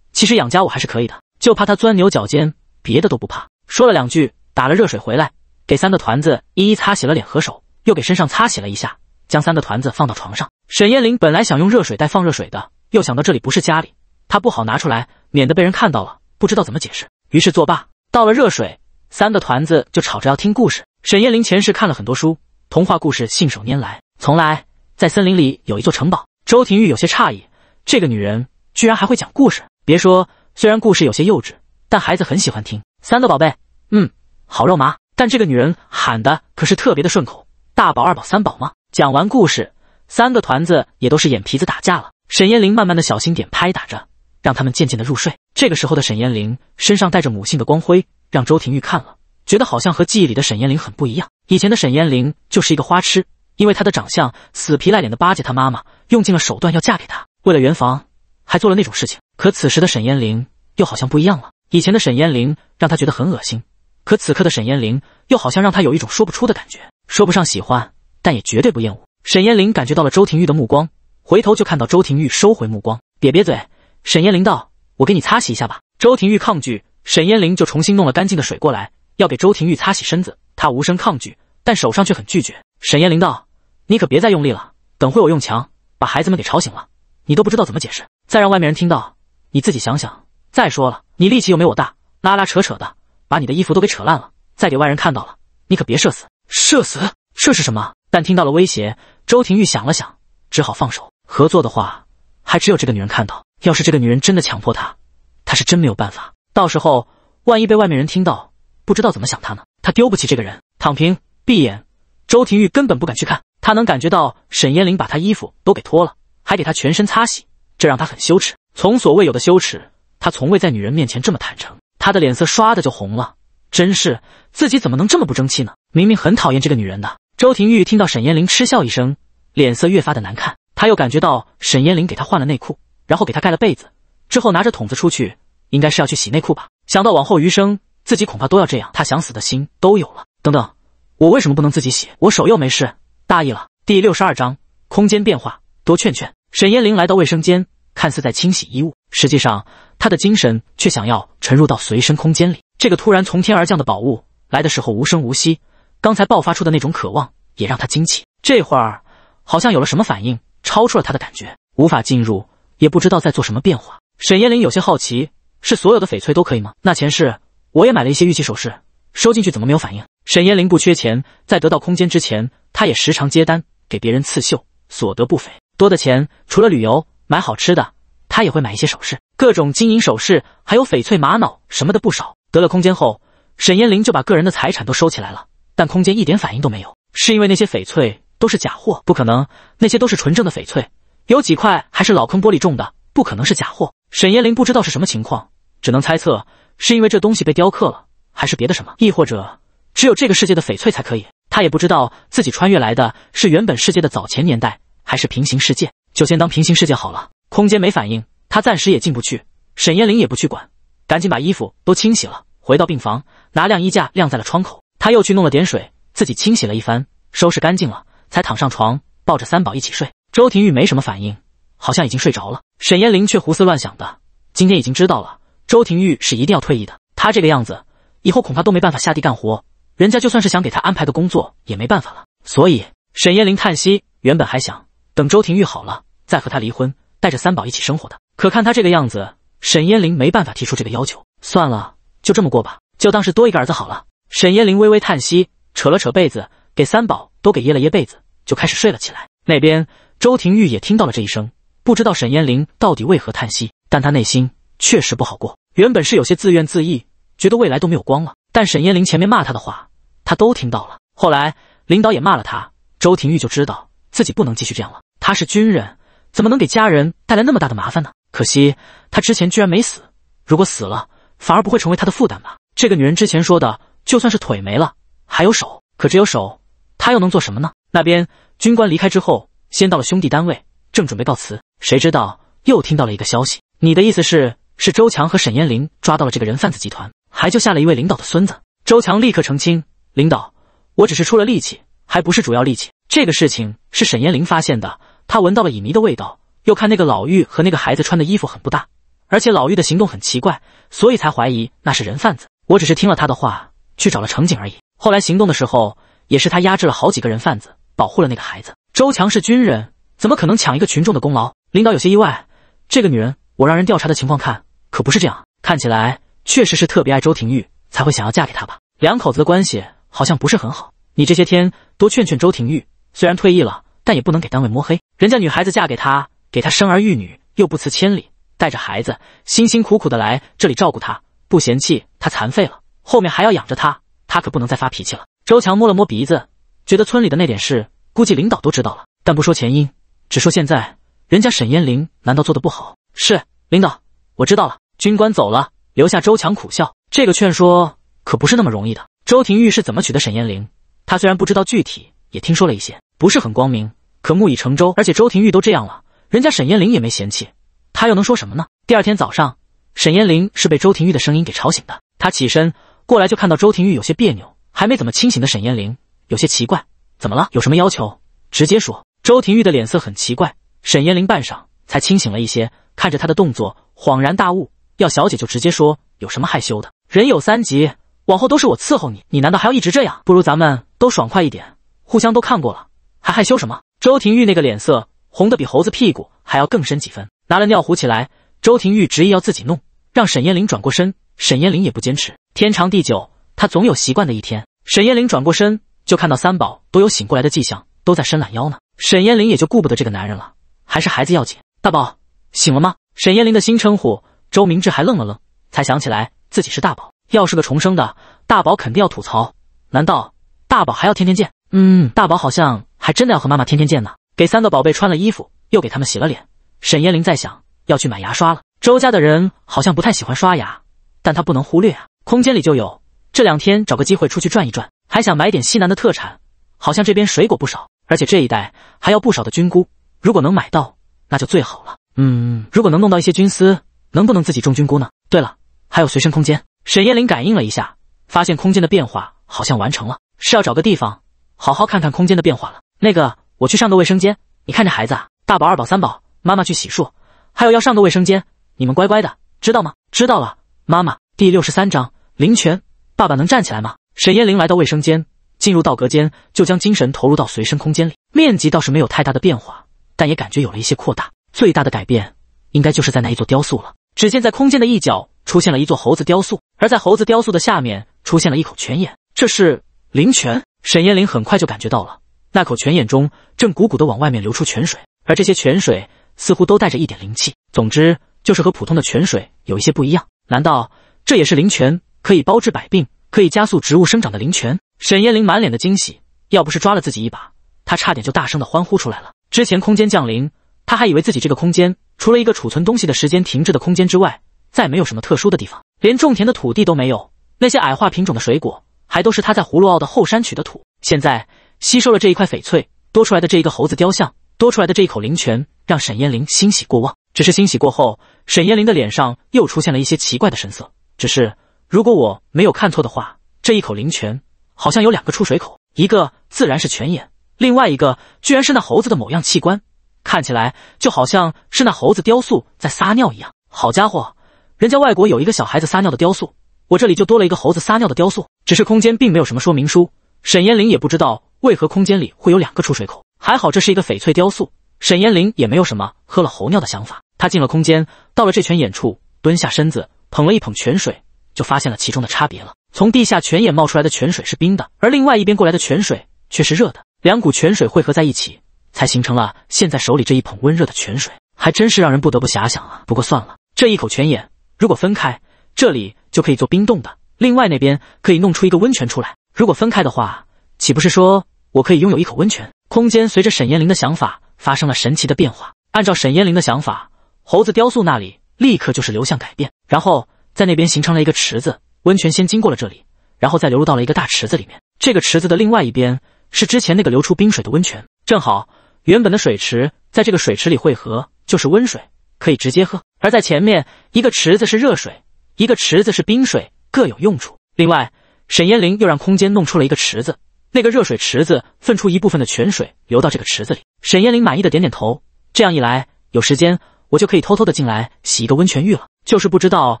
其实养家我还是可以的，就怕他钻牛角尖，别的都不怕。说了两句，打了热水回来，给三个团子一一擦洗了脸和手，又给身上擦洗了一下，将三个团子放到床上。沈燕玲本来想用热水袋放热水的，又想到这里不是家里，她不好拿出来，免得被人看到了，不知道怎么解释。于是作罢，倒了热水，三个团子就吵着要听故事。沈艳玲前世看了很多书，童话故事信手拈来。从来，在森林里有一座城堡。周庭玉有些诧异，这个女人居然还会讲故事。别说，虽然故事有些幼稚，但孩子很喜欢听。三个宝贝，嗯，好肉麻，但这个女人喊的可是特别的顺口。大宝、二宝、三宝吗？讲完故事，三个团子也都是眼皮子打架了。沈艳玲慢慢的小心点拍打着，让他们渐渐的入睡。这个时候的沈燕玲身上带着母性的光辉，让周廷玉看了，觉得好像和记忆里的沈燕玲很不一样。以前的沈燕玲就是一个花痴，因为她的长相，死皮赖脸的巴结她妈妈，用尽了手段要嫁给他，为了圆房还做了那种事情。可此时的沈燕玲又好像不一样了。以前的沈燕玲让她觉得很恶心，可此刻的沈燕玲又好像让她有一种说不出的感觉，说不上喜欢，但也绝对不厌恶。沈燕玲感觉到了周廷玉的目光，回头就看到周廷玉收回目光，瘪瘪嘴。沈燕玲道。我给你擦洗一下吧。周庭玉抗拒，沈嫣玲就重新弄了干净的水过来，要给周庭玉擦洗身子。她无声抗拒，但手上却很拒绝。沈嫣玲道：“你可别再用力了，等会我用强把孩子们给吵醒了，你都不知道怎么解释。再让外面人听到，你自己想想。再说了，你力气又没我大，拉拉扯扯的，把你的衣服都给扯烂了，再给外人看到了，你可别社死！社死！这是什么？”但听到了威胁，周庭玉想了想，只好放手。合作的话，还只有这个女人看到。要是这个女人真的强迫他，他是真没有办法。到时候万一被外面人听到，不知道怎么想他呢？他丢不起这个人，躺平闭眼。周廷玉根本不敢去看，他能感觉到沈燕玲把他衣服都给脱了，还给他全身擦洗，这让他很羞耻，从所未有的羞耻。他从未在女人面前这么坦诚，他的脸色唰的就红了，真是自己怎么能这么不争气呢？明明很讨厌这个女人的。周廷玉听到沈燕玲嗤笑一声，脸色越发的难看。他又感觉到沈燕玲给他换了内裤。然后给他盖了被子，之后拿着桶子出去，应该是要去洗内裤吧。想到往后余生自己恐怕都要这样，他想死的心都有了。等等，我为什么不能自己洗？我手又没事，大意了。第六十二章空间变化。多劝劝沈嫣玲。来到卫生间，看似在清洗衣物，实际上他的精神却想要沉入到随身空间里。这个突然从天而降的宝物，来的时候无声无息，刚才爆发出的那种渴望也让他惊奇。这会儿好像有了什么反应，超出了他的感觉，无法进入。也不知道在做什么变化。沈延玲有些好奇，是所有的翡翠都可以吗？那前世我也买了一些玉器首饰，收进去怎么没有反应？沈延玲不缺钱，在得到空间之前，她也时常接单给别人刺绣，所得不菲。多的钱除了旅游、买好吃的，她也会买一些首饰，各种金银首饰，还有翡翠、玛瑙什么的不少。得了空间后，沈延玲就把个人的财产都收起来了，但空间一点反应都没有，是因为那些翡翠都是假货？不可能，那些都是纯正的翡翠。有几块还是老坑玻璃种的，不可能是假货。沈延林不知道是什么情况，只能猜测是因为这东西被雕刻了，还是别的什么，亦或者只有这个世界的翡翠才可以。他也不知道自己穿越来的是原本世界的早前年代，还是平行世界，就先当平行世界好了。空间没反应，他暂时也进不去。沈延林也不去管，赶紧把衣服都清洗了，回到病房拿晾衣架晾在了窗口。他又去弄了点水，自己清洗了一番，收拾干净了，才躺上床，抱着三宝一起睡。周庭玉没什么反应，好像已经睡着了。沈燕玲却胡思乱想的，今天已经知道了，周庭玉是一定要退役的。他这个样子，以后恐怕都没办法下地干活。人家就算是想给他安排个工作，也没办法了。所以沈燕玲叹息，原本还想等周庭玉好了再和他离婚，带着三宝一起生活的。可看他这个样子，沈燕玲没办法提出这个要求。算了，就这么过吧，就当是多一个儿子好了。沈燕玲微微叹息，扯了扯被子，给三宝都给掖了掖被子，就开始睡了起来。那边。周庭玉也听到了这一声，不知道沈燕玲到底为何叹息，但他内心确实不好过。原本是有些自怨自艾，觉得未来都没有光了。但沈燕玲前面骂他的话，他都听到了。后来领导也骂了他，周庭玉就知道自己不能继续这样了。他是军人，怎么能给家人带来那么大的麻烦呢？可惜他之前居然没死，如果死了，反而不会成为他的负担吧？这个女人之前说的，就算是腿没了，还有手，可只有手，他又能做什么呢？那边军官离开之后。先到了兄弟单位，正准备告辞，谁知道又听到了一个消息。你的意思是，是周强和沈燕玲抓到了这个人贩子集团，还救下了一位领导的孙子？周强立刻澄清：领导，我只是出了力气，还不是主要力气。这个事情是沈燕玲发现的，他闻到了乙醚的味道，又看那个老妪和那个孩子穿的衣服很不搭，而且老妪的行动很奇怪，所以才怀疑那是人贩子。我只是听了他的话，去找了乘警而已。后来行动的时候，也是他压制了好几个人贩子，保护了那个孩子。周强是军人，怎么可能抢一个群众的功劳？领导有些意外，这个女人，我让人调查的情况看，可不是这样。看起来确实是特别爱周廷玉，才会想要嫁给他吧？两口子的关系好像不是很好。你这些天多劝劝周廷玉，虽然退役了，但也不能给单位摸黑。人家女孩子嫁给他，给他生儿育女，又不辞千里，带着孩子辛辛苦苦的来这里照顾他，不嫌弃他残废了，后面还要养着他，他可不能再发脾气了。周强摸了摸鼻子，觉得村里的那点事。估计领导都知道了，但不说前因，只说现在，人家沈嫣玲难道做的不好？是领导，我知道了。军官走了，留下周强苦笑。这个劝说可不是那么容易的。周廷玉是怎么娶的沈嫣玲？他虽然不知道具体，也听说了一些，不是很光明。可木已成舟，而且周廷玉都这样了，人家沈嫣玲也没嫌弃，他又能说什么呢？第二天早上，沈嫣玲是被周廷玉的声音给吵醒的。他起身过来，就看到周廷玉有些别扭，还没怎么清醒的沈嫣玲有些奇怪。怎么了？有什么要求，直接说。周庭玉的脸色很奇怪。沈燕玲半晌才清醒了一些，看着他的动作，恍然大悟。要小姐就直接说，有什么害羞的？人有三急，往后都是我伺候你，你难道还要一直这样？不如咱们都爽快一点，互相都看过了，还害羞什么？周庭玉那个脸色红的比猴子屁股还要更深几分，拿了尿壶起来。周庭玉执意要自己弄，让沈燕玲转过身。沈燕玲也不坚持，天长地久，他总有习惯的一天。沈燕玲转过身。就看到三宝都有醒过来的迹象，都在伸懒腰呢。沈燕玲也就顾不得这个男人了，还是孩子要紧。大宝醒了吗？沈燕玲的新称呼周明志还愣了愣，才想起来自己是大宝。要是个重生的，大宝肯定要吐槽。难道大宝还要天天见？嗯，大宝好像还真的要和妈妈天天见呢。给三个宝贝穿了衣服，又给他们洗了脸。沈燕玲在想，要去买牙刷了。周家的人好像不太喜欢刷牙，但他不能忽略啊。空间里就有，这两天找个机会出去转一转。还想买点西南的特产，好像这边水果不少，而且这一带还要不少的菌菇，如果能买到，那就最好了。嗯，如果能弄到一些菌丝，能不能自己种菌菇呢？对了，还有随身空间。沈燕林感应了一下，发现空间的变化好像完成了，是要找个地方好好看看空间的变化了。那个，我去上个卫生间，你看这孩子啊，大宝、二宝、三宝，妈妈去洗漱，还有要上个卫生间，你们乖乖的，知道吗？知道了，妈妈。第六十三章灵泉，爸爸能站起来吗？沈燕玲来到卫生间，进入道隔间，就将精神投入到随身空间里。面积倒是没有太大的变化，但也感觉有了一些扩大。最大的改变，应该就是在那一座雕塑了。只见在空间的一角出现了一座猴子雕塑，而在猴子雕塑的下面出现了一口泉眼，这是灵泉。沈燕玲很快就感觉到了，那口泉眼中正鼓鼓的往外面流出泉水，而这些泉水似乎都带着一点灵气，总之就是和普通的泉水有一些不一样。难道这也是灵泉，可以包治百病？可以加速植物生长的灵泉，沈燕玲满脸的惊喜。要不是抓了自己一把，她差点就大声的欢呼出来了。之前空间降临，她还以为自己这个空间除了一个储存东西的时间停滞的空间之外，再没有什么特殊的地方，连种田的土地都没有。那些矮化品种的水果，还都是她在葫芦坳的后山取的土。现在吸收了这一块翡翠，多出来的这一个猴子雕像，多出来的这一口灵泉，让沈燕玲欣喜过望。只是欣喜过后，沈燕玲的脸上又出现了一些奇怪的神色。只是。如果我没有看错的话，这一口灵泉好像有两个出水口，一个自然是泉眼，另外一个居然是那猴子的某样器官，看起来就好像是那猴子雕塑在撒尿一样。好家伙，人家外国有一个小孩子撒尿的雕塑，我这里就多了一个猴子撒尿的雕塑。只是空间并没有什么说明书，沈延林也不知道为何空间里会有两个出水口。还好这是一个翡翠雕塑，沈延林也没有什么喝了猴尿的想法。他进了空间，到了这泉眼处，蹲下身子，捧了一捧泉水。就发现了其中的差别了。从地下泉眼冒出来的泉水是冰的，而另外一边过来的泉水却是热的。两股泉水汇合在一起，才形成了现在手里这一捧温热的泉水。还真是让人不得不遐想啊！不过算了，这一口泉眼如果分开，这里就可以做冰冻的，另外那边可以弄出一个温泉出来。如果分开的话，岂不是说我可以拥有一口温泉？空间随着沈延林的想法发生了神奇的变化。按照沈延林的想法，猴子雕塑那里立刻就是流向改变，然后。在那边形成了一个池子，温泉先经过了这里，然后再流入到了一个大池子里面。这个池子的另外一边是之前那个流出冰水的温泉，正好原本的水池在这个水池里汇合，就是温水可以直接喝。而在前面一个池子是热水，一个池子是冰水，各有用处。另外，沈嫣玲又让空间弄出了一个池子，那个热水池子分出一部分的泉水流到这个池子里。沈嫣玲满意的点点头，这样一来，有时间我就可以偷偷的进来洗一个温泉浴了。就是不知道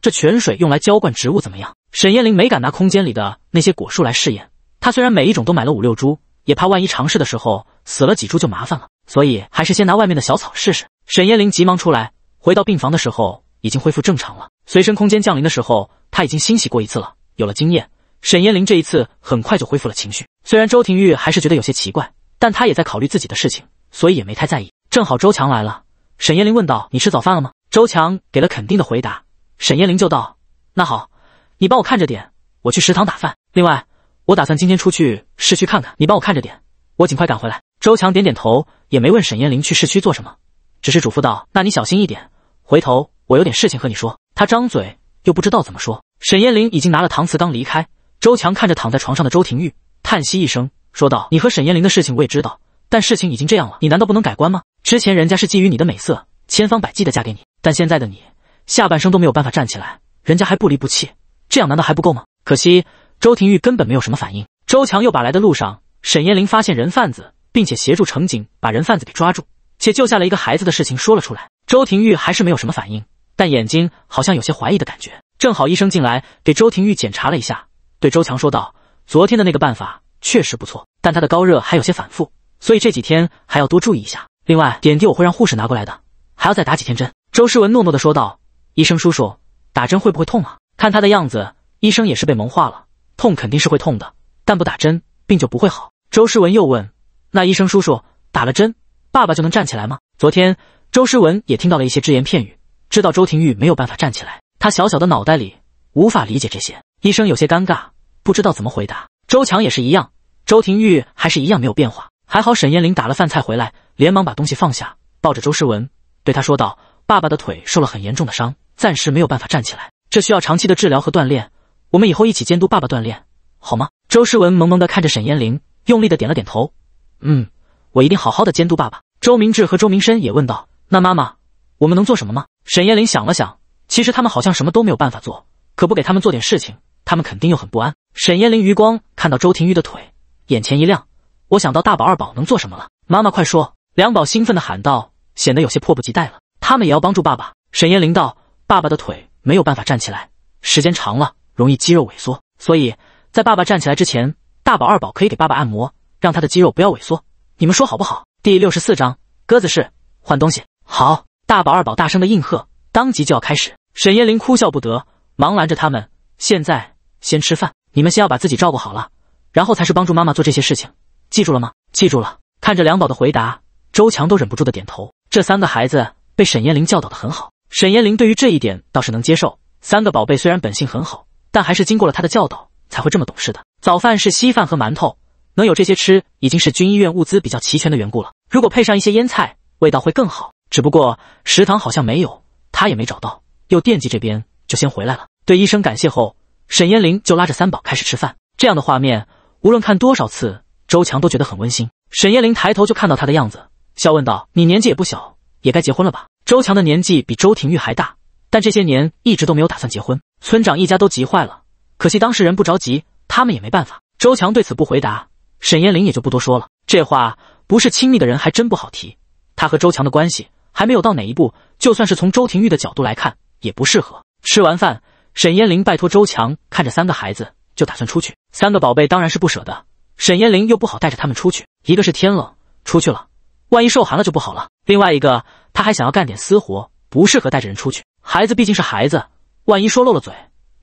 这泉水用来浇灌植物怎么样。沈燕玲没敢拿空间里的那些果树来试验，她虽然每一种都买了五六株，也怕万一尝试的时候死了几株就麻烦了，所以还是先拿外面的小草试试。沈燕玲急忙出来，回到病房的时候已经恢复正常了。随身空间降临的时候，她已经欣喜过一次了，有了经验，沈燕玲这一次很快就恢复了情绪。虽然周廷玉还是觉得有些奇怪，但他也在考虑自己的事情，所以也没太在意。正好周强来了，沈燕玲问道：“你吃早饭了吗？”周强给了肯定的回答，沈燕玲就道：“那好，你帮我看着点，我去食堂打饭。另外，我打算今天出去市区看看，你帮我看着点，我尽快赶回来。”周强点点头，也没问沈燕玲去市区做什么，只是嘱咐道：“那你小心一点，回头我有点事情和你说。”他张嘴又不知道怎么说。沈燕玲已经拿了搪瓷缸离开。周强看着躺在床上的周庭玉，叹息一声，说道：“你和沈燕玲的事情我也知道，但事情已经这样了，你难道不能改观吗？之前人家是觊觎你的美色。”千方百计的嫁给你，但现在的你下半生都没有办法站起来，人家还不离不弃，这样难道还不够吗？可惜周廷玉根本没有什么反应。周强又把来的路上沈燕玲发现人贩子，并且协助乘警把人贩子给抓住，且救下了一个孩子的事情说了出来。周廷玉还是没有什么反应，但眼睛好像有些怀疑的感觉。正好医生进来给周廷玉检查了一下，对周强说道：“昨天的那个办法确实不错，但他的高热还有些反复，所以这几天还要多注意一下。另外点滴我会让护士拿过来的。”还要再打几天针？周诗文诺诺的说道：“医生叔叔，打针会不会痛啊？”看他的样子，医生也是被萌化了，痛肯定是会痛的，但不打针病就不会好。周诗文又问：“那医生叔叔，打了针，爸爸就能站起来吗？”昨天周诗文也听到了一些只言片语，知道周廷玉没有办法站起来，他小小的脑袋里无法理解这些。医生有些尴尬，不知道怎么回答。周强也是一样，周廷玉还是一样没有变化。还好沈燕玲打了饭菜回来，连忙把东西放下，抱着周诗文。对他说道：“爸爸的腿受了很严重的伤，暂时没有办法站起来，这需要长期的治疗和锻炼。我们以后一起监督爸爸锻炼，好吗？”周诗文萌萌的看着沈嫣玲，用力的点了点头：“嗯，我一定好好的监督爸爸。”周明志和周明深也问道：“那妈妈，我们能做什么吗？”沈嫣玲想了想，其实他们好像什么都没有办法做，可不给他们做点事情，他们肯定又很不安。沈嫣玲余光看到周廷玉的腿，眼前一亮：“我想到大宝、二宝能做什么了。”妈妈快说！梁宝兴奋的喊道。显得有些迫不及待了。他们也要帮助爸爸。沈燕玲道：“爸爸的腿没有办法站起来，时间长了容易肌肉萎缩，所以在爸爸站起来之前，大宝、二宝可以给爸爸按摩，让他的肌肉不要萎缩。你们说好不好？”第六十四章鸽子式换东西。好，大宝、二宝大声的应和，当即就要开始。沈燕玲哭笑不得，忙拦着他们：“现在先吃饭，你们先要把自己照顾好了，然后才是帮助妈妈做这些事情，记住了吗？”记住了。看着两宝的回答，周强都忍不住的点头。这三个孩子被沈燕玲教导得很好，沈燕玲对于这一点倒是能接受。三个宝贝虽然本性很好，但还是经过了他的教导才会这么懂事的。早饭是稀饭和馒头，能有这些吃已经是军医院物资比较齐全的缘故了。如果配上一些腌菜，味道会更好。只不过食堂好像没有，他也没找到，又惦记这边，就先回来了。对医生感谢后，沈燕玲就拉着三宝开始吃饭。这样的画面，无论看多少次，周强都觉得很温馨。沈燕玲抬头就看到他的样子。笑问道：“你年纪也不小，也该结婚了吧？”周强的年纪比周庭玉还大，但这些年一直都没有打算结婚。村长一家都急坏了，可惜当事人不着急，他们也没办法。周强对此不回答，沈燕玲也就不多说了。这话不是亲密的人还真不好提。他和周强的关系还没有到哪一步，就算是从周庭玉的角度来看，也不适合。吃完饭，沈燕玲拜托周强看着三个孩子，就打算出去。三个宝贝当然是不舍得，沈燕玲又不好带着他们出去，一个是天冷，出去了。万一受寒了就不好了。另外一个，他还想要干点私活，不适合带着人出去。孩子毕竟是孩子，万一说漏了嘴，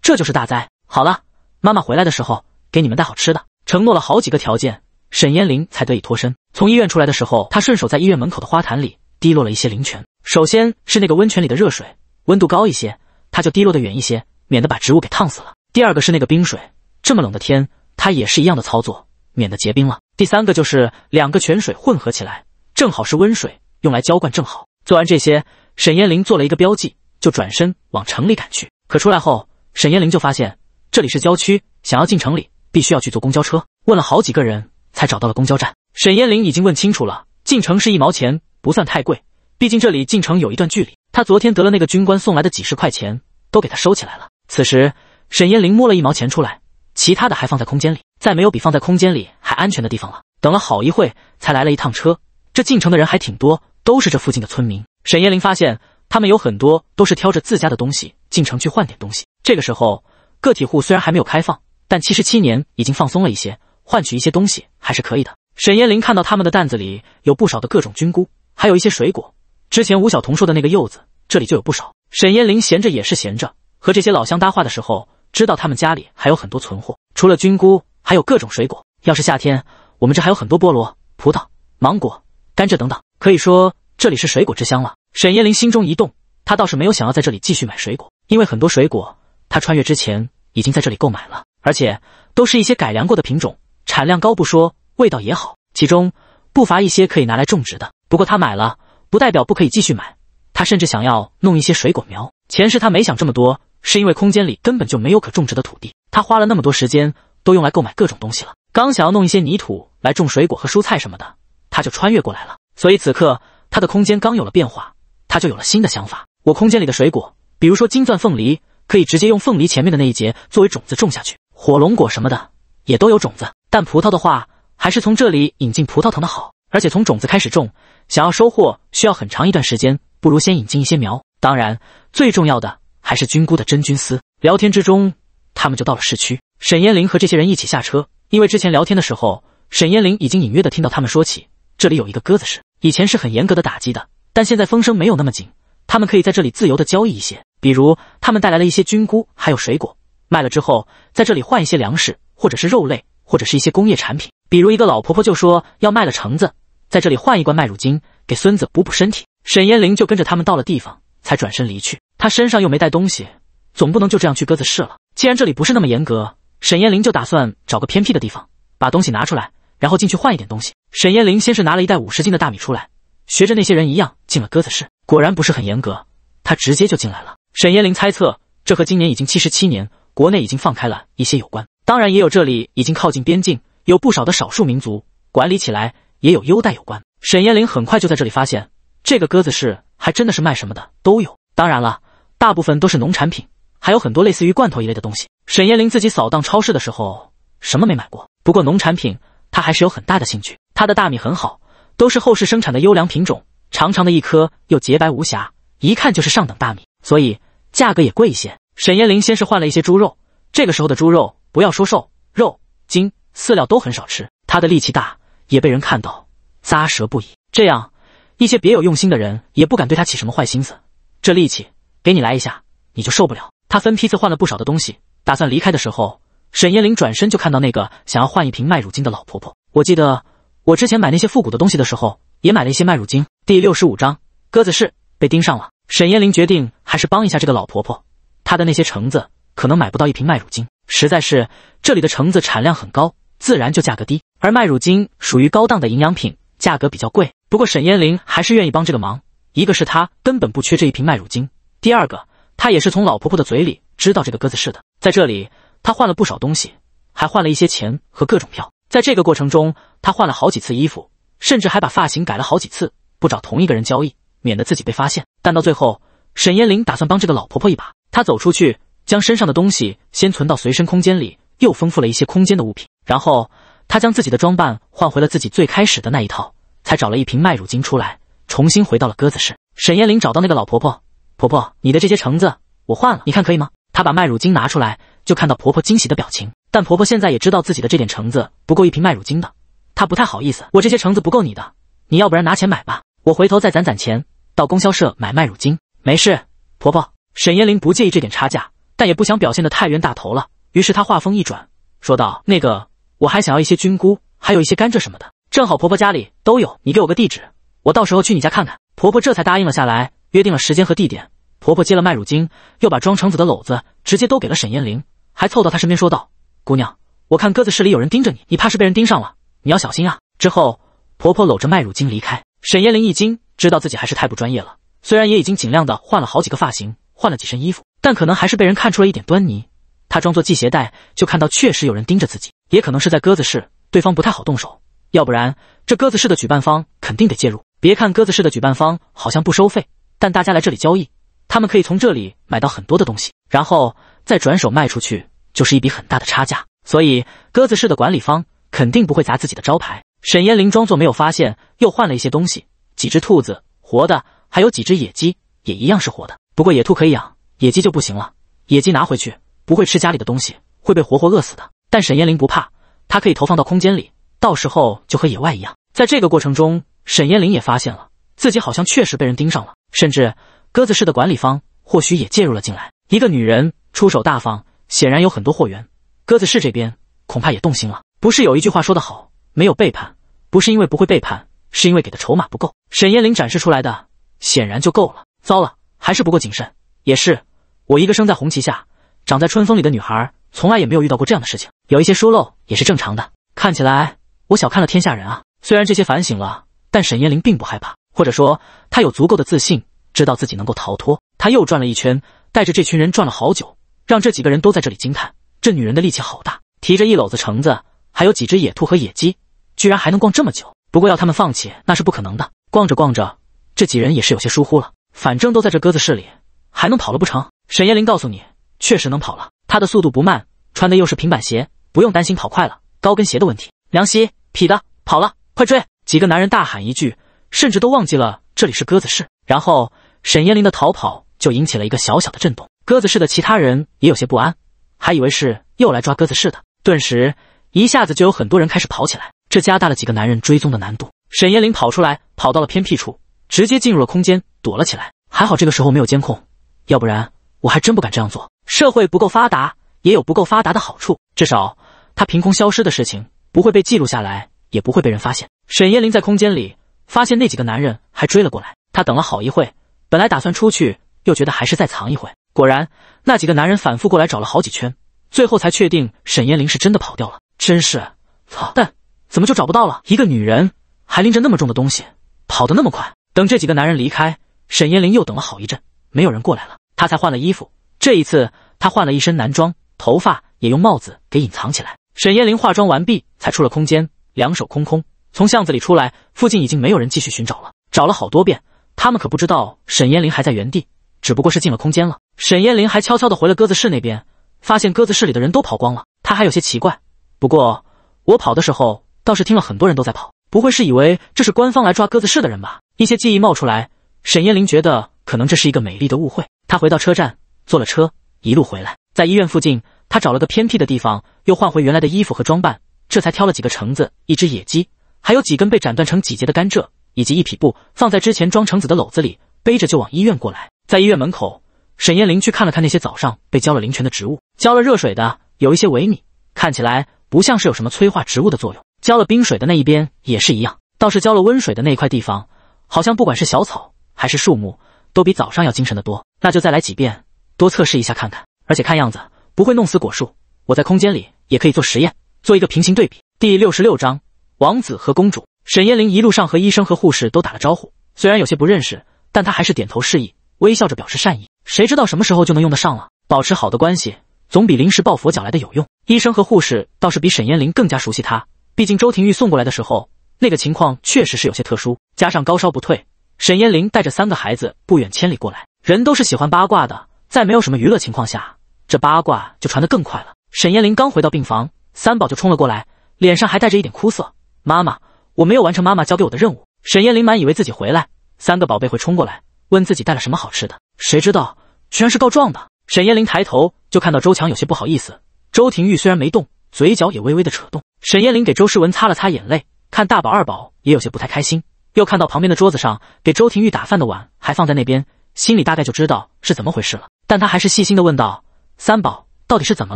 这就是大灾。好了，妈妈回来的时候给你们带好吃的。承诺了好几个条件，沈嫣玲才得以脱身。从医院出来的时候，她顺手在医院门口的花坛里滴落了一些灵泉。首先是那个温泉里的热水，温度高一些，它就滴落得远一些，免得把植物给烫死了。第二个是那个冰水，这么冷的天，它也是一样的操作，免得结冰了。第三个就是两个泉水混合起来。正好是温水，用来浇灌正好。做完这些，沈燕玲做了一个标记，就转身往城里赶去。可出来后，沈燕玲就发现这里是郊区，想要进城里，必须要去坐公交车。问了好几个人，才找到了公交站。沈燕玲已经问清楚了，进城是一毛钱，不算太贵。毕竟这里进城有一段距离。他昨天得了那个军官送来的几十块钱，都给他收起来了。此时，沈燕玲摸了一毛钱出来，其他的还放在空间里，再没有比放在空间里还安全的地方了。等了好一会，才来了一趟车。这进城的人还挺多，都是这附近的村民。沈延林发现，他们有很多都是挑着自家的东西进城去换点东西。这个时候，个体户虽然还没有开放，但七十七年已经放松了一些，换取一些东西还是可以的。沈延林看到他们的担子里有不少的各种菌菇，还有一些水果。之前吴晓彤说的那个柚子，这里就有不少。沈延林闲着也是闲着，和这些老乡搭话的时候，知道他们家里还有很多存货，除了菌菇，还有各种水果。要是夏天，我们这还有很多菠萝、葡萄、芒果。甘蔗等等，可以说这里是水果之乡了。沈夜玲心中一动，她倒是没有想要在这里继续买水果，因为很多水果她穿越之前已经在这里购买了，而且都是一些改良过的品种，产量高不说，味道也好。其中不乏一些可以拿来种植的。不过他买了不代表不可以继续买，他甚至想要弄一些水果苗。前世他没想这么多，是因为空间里根本就没有可种植的土地，他花了那么多时间都用来购买各种东西了。刚想要弄一些泥土来种水果和蔬菜什么的。他就穿越过来了，所以此刻他的空间刚有了变化，他就有了新的想法。我空间里的水果，比如说金钻凤梨，可以直接用凤梨前面的那一节作为种子种下去；火龙果什么的也都有种子，但葡萄的话，还是从这里引进葡萄藤的好。而且从种子开始种，想要收获需要很长一段时间，不如先引进一些苗。当然，最重要的还是菌菇的真菌丝。聊天之中，他们就到了市区。沈燕玲和这些人一起下车，因为之前聊天的时候，沈燕玲已经隐约的听到他们说起。这里有一个鸽子市，以前是很严格的打击的，但现在风声没有那么紧，他们可以在这里自由的交易一些。比如他们带来了一些菌菇，还有水果，卖了之后，在这里换一些粮食，或者是肉类，或者是一些工业产品。比如一个老婆婆就说要卖了橙子，在这里换一罐麦乳精，给孙子补补身体。沈燕玲就跟着他们到了地方，才转身离去。她身上又没带东西，总不能就这样去鸽子市了。既然这里不是那么严格，沈燕玲就打算找个偏僻的地方，把东西拿出来。然后进去换一点东西。沈燕玲先是拿了一袋五十斤的大米出来，学着那些人一样进了鸽子市。果然不是很严格，他直接就进来了。沈燕玲猜测，这和今年已经七十七年，国内已经放开了一些有关，当然也有这里已经靠近边境，有不少的少数民族，管理起来也有优待有关。沈燕玲很快就在这里发现，这个鸽子市还真的是卖什么的都有，当然了，大部分都是农产品，还有很多类似于罐头一类的东西。沈燕玲自己扫荡超市的时候，什么没买过，不过农产品。他还是有很大的兴趣。他的大米很好，都是后世生产的优良品种，长长的一颗又洁白无瑕，一看就是上等大米，所以价格也贵一些。沈延林先是换了一些猪肉，这个时候的猪肉不要说瘦肉精，饲料都很少吃。他的力气大，也被人看到，咂舌不已。这样一些别有用心的人也不敢对他起什么坏心思。这力气给你来一下，你就受不了。他分批次换了不少的东西，打算离开的时候。沈延玲转身就看到那个想要换一瓶麦乳精的老婆婆。我记得我之前买那些复古的东西的时候，也买了一些麦乳精。第六十五章，鸽子市被盯上了。沈延玲决定还是帮一下这个老婆婆。她的那些橙子可能买不到一瓶麦乳精，实在是这里的橙子产量很高，自然就价格低。而麦乳精属于高档的营养品，价格比较贵。不过沈燕玲还是愿意帮这个忙，一个是她根本不缺这一瓶麦乳精，第二个她也是从老婆婆的嘴里知道这个鸽子市的，在这里。他换了不少东西，还换了一些钱和各种票。在这个过程中，他换了好几次衣服，甚至还把发型改了好几次，不找同一个人交易，免得自己被发现。但到最后，沈燕玲打算帮这个老婆婆一把。她走出去，将身上的东西先存到随身空间里，又丰富了一些空间的物品。然后，她将自己的装扮换回了自己最开始的那一套，才找了一瓶麦乳精出来，重新回到了鸽子市。沈燕玲找到那个老婆婆，婆婆，你的这些橙子我换了，你看可以吗？她把麦乳精拿出来，就看到婆婆惊喜的表情。但婆婆现在也知道自己的这点橙子不够一瓶麦乳精的，她不太好意思。我这些橙子不够你的，你要不然拿钱买吧，我回头再攒攒钱到供销社买麦乳精。没事，婆婆。沈延林不介意这点差价，但也不想表现得太冤大头了。于是他话锋一转，说道：“那个，我还想要一些菌菇，还有一些甘蔗什么的，正好婆婆家里都有，你给我个地址，我到时候去你家看看。”婆婆这才答应了下来，约定了时间和地点。婆婆接了麦乳精，又把装橙子的篓子直接都给了沈燕玲，还凑到她身边说道：“姑娘，我看鸽子市里有人盯着你，你怕是被人盯上了，你要小心啊。”之后，婆婆搂着麦乳精离开。沈燕玲一惊，知道自己还是太不专业了。虽然也已经尽量的换了好几个发型，换了几身衣服，但可能还是被人看出了一点端倪。她装作系鞋带，就看到确实有人盯着自己。也可能是在鸽子市，对方不太好动手，要不然这鸽子市的举办方肯定得介入。别看鸽子市的举办方好像不收费，但大家来这里交易。他们可以从这里买到很多的东西，然后再转手卖出去，就是一笔很大的差价。所以鸽子市的管理方肯定不会砸自己的招牌。沈延林装作没有发现，又换了一些东西，几只兔子活的，还有几只野鸡也一样是活的。不过野兔可以养，野鸡就不行了。野鸡拿回去不会吃家里的东西，会被活活饿死的。但沈延林不怕，它可以投放到空间里，到时候就和野外一样。在这个过程中，沈延林也发现了自己好像确实被人盯上了，甚至。鸽子市的管理方或许也介入了进来。一个女人出手大方，显然有很多货源。鸽子市这边恐怕也动心了。不是有一句话说得好，没有背叛，不是因为不会背叛，是因为给的筹码不够。沈燕玲展示出来的显然就够了。糟了，还是不够谨慎。也是，我一个生在红旗下、长在春风里的女孩，从来也没有遇到过这样的事情，有一些疏漏也是正常的。看起来我小看了天下人啊。虽然这些反省了，但沈燕玲并不害怕，或者说她有足够的自信。知道自己能够逃脱，他又转了一圈，带着这群人转了好久，让这几个人都在这里惊叹：这女人的力气好大，提着一篓子橙子，还有几只野兔和野鸡，居然还能逛这么久。不过要他们放弃那是不可能的。逛着逛着，这几人也是有些疏忽了，反正都在这鸽子市里，还能跑了不成？沈夜林告诉你，确实能跑了，他的速度不慢，穿的又是平板鞋，不用担心跑快了高跟鞋的问题。梁希，痞的跑了，快追！几个男人大喊一句，甚至都忘记了这里是鸽子市，然后。沈燕玲的逃跑就引起了一个小小的震动，鸽子市的其他人也有些不安，还以为是又来抓鸽子市的，顿时一下子就有很多人开始跑起来，这加大了几个男人追踪的难度。沈燕玲跑出来，跑到了偏僻处，直接进入了空间躲了起来。还好这个时候没有监控，要不然我还真不敢这样做。社会不够发达，也有不够发达的好处，至少他凭空消失的事情不会被记录下来，也不会被人发现。沈燕玲在空间里发现那几个男人还追了过来，他等了好一会。本来打算出去，又觉得还是再藏一回。果然，那几个男人反复过来找了好几圈，最后才确定沈燕玲是真的跑掉了。真是操蛋，怎么就找不到了？一个女人还拎着那么重的东西，跑得那么快。等这几个男人离开，沈燕玲又等了好一阵，没有人过来了，她才换了衣服。这一次，她换了一身男装，头发也用帽子给隐藏起来。沈燕玲化妆完毕，才出了空间，两手空空，从巷子里出来，附近已经没有人继续寻找了。找了好多遍。他们可不知道沈燕林还在原地，只不过是进了空间了。沈燕林还悄悄地回了鸽子市那边，发现鸽子市里的人都跑光了，他还有些奇怪。不过我跑的时候，倒是听了很多人都在跑，不会是以为这是官方来抓鸽子市的人吧？一些记忆冒出来，沈燕林觉得可能这是一个美丽的误会。他回到车站，坐了车，一路回来，在医院附近，他找了个偏僻的地方，又换回原来的衣服和装扮，这才挑了几个橙子、一只野鸡，还有几根被斩断成几节的甘蔗。以及一匹布放在之前装橙子的篓子里，背着就往医院过来。在医院门口，沈燕翎去看了看那些早上被浇了灵泉的植物，浇了热水的有一些萎靡，看起来不像是有什么催化植物的作用。浇了冰水的那一边也是一样，倒是浇了温水的那一块地方，好像不管是小草还是树木，都比早上要精神的多。那就再来几遍，多测试一下看看。而且看样子不会弄死果树，我在空间里也可以做实验，做一个平行对比。第六十六章：王子和公主。沈燕玲一路上和医生和护士都打了招呼，虽然有些不认识，但她还是点头示意，微笑着表示善意。谁知道什么时候就能用得上了？保持好的关系，总比临时抱佛脚来的有用。医生和护士倒是比沈燕玲更加熟悉她，毕竟周庭玉送过来的时候，那个情况确实是有些特殊，加上高烧不退，沈燕玲带着三个孩子不远千里过来。人都是喜欢八卦的，在没有什么娱乐情况下，这八卦就传得更快了。沈燕玲刚回到病房，三宝就冲了过来，脸上还带着一点哭色：“妈妈。”我没有完成妈妈交给我的任务。沈艳玲满以为自己回来，三个宝贝会冲过来问自己带了什么好吃的，谁知道居然是告状的。沈艳玲抬头就看到周强有些不好意思，周廷玉虽然没动，嘴角也微微的扯动。沈艳玲给周诗文擦了擦眼泪，看大宝二宝也有些不太开心，又看到旁边的桌子上给周廷玉打饭的碗还放在那边，心里大概就知道是怎么回事了。但他还是细心的问道：“三宝到底是怎么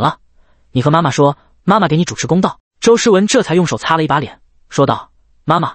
了？你和妈妈说，妈妈给你主持公道。”周诗文这才用手擦了一把脸，说道。妈妈，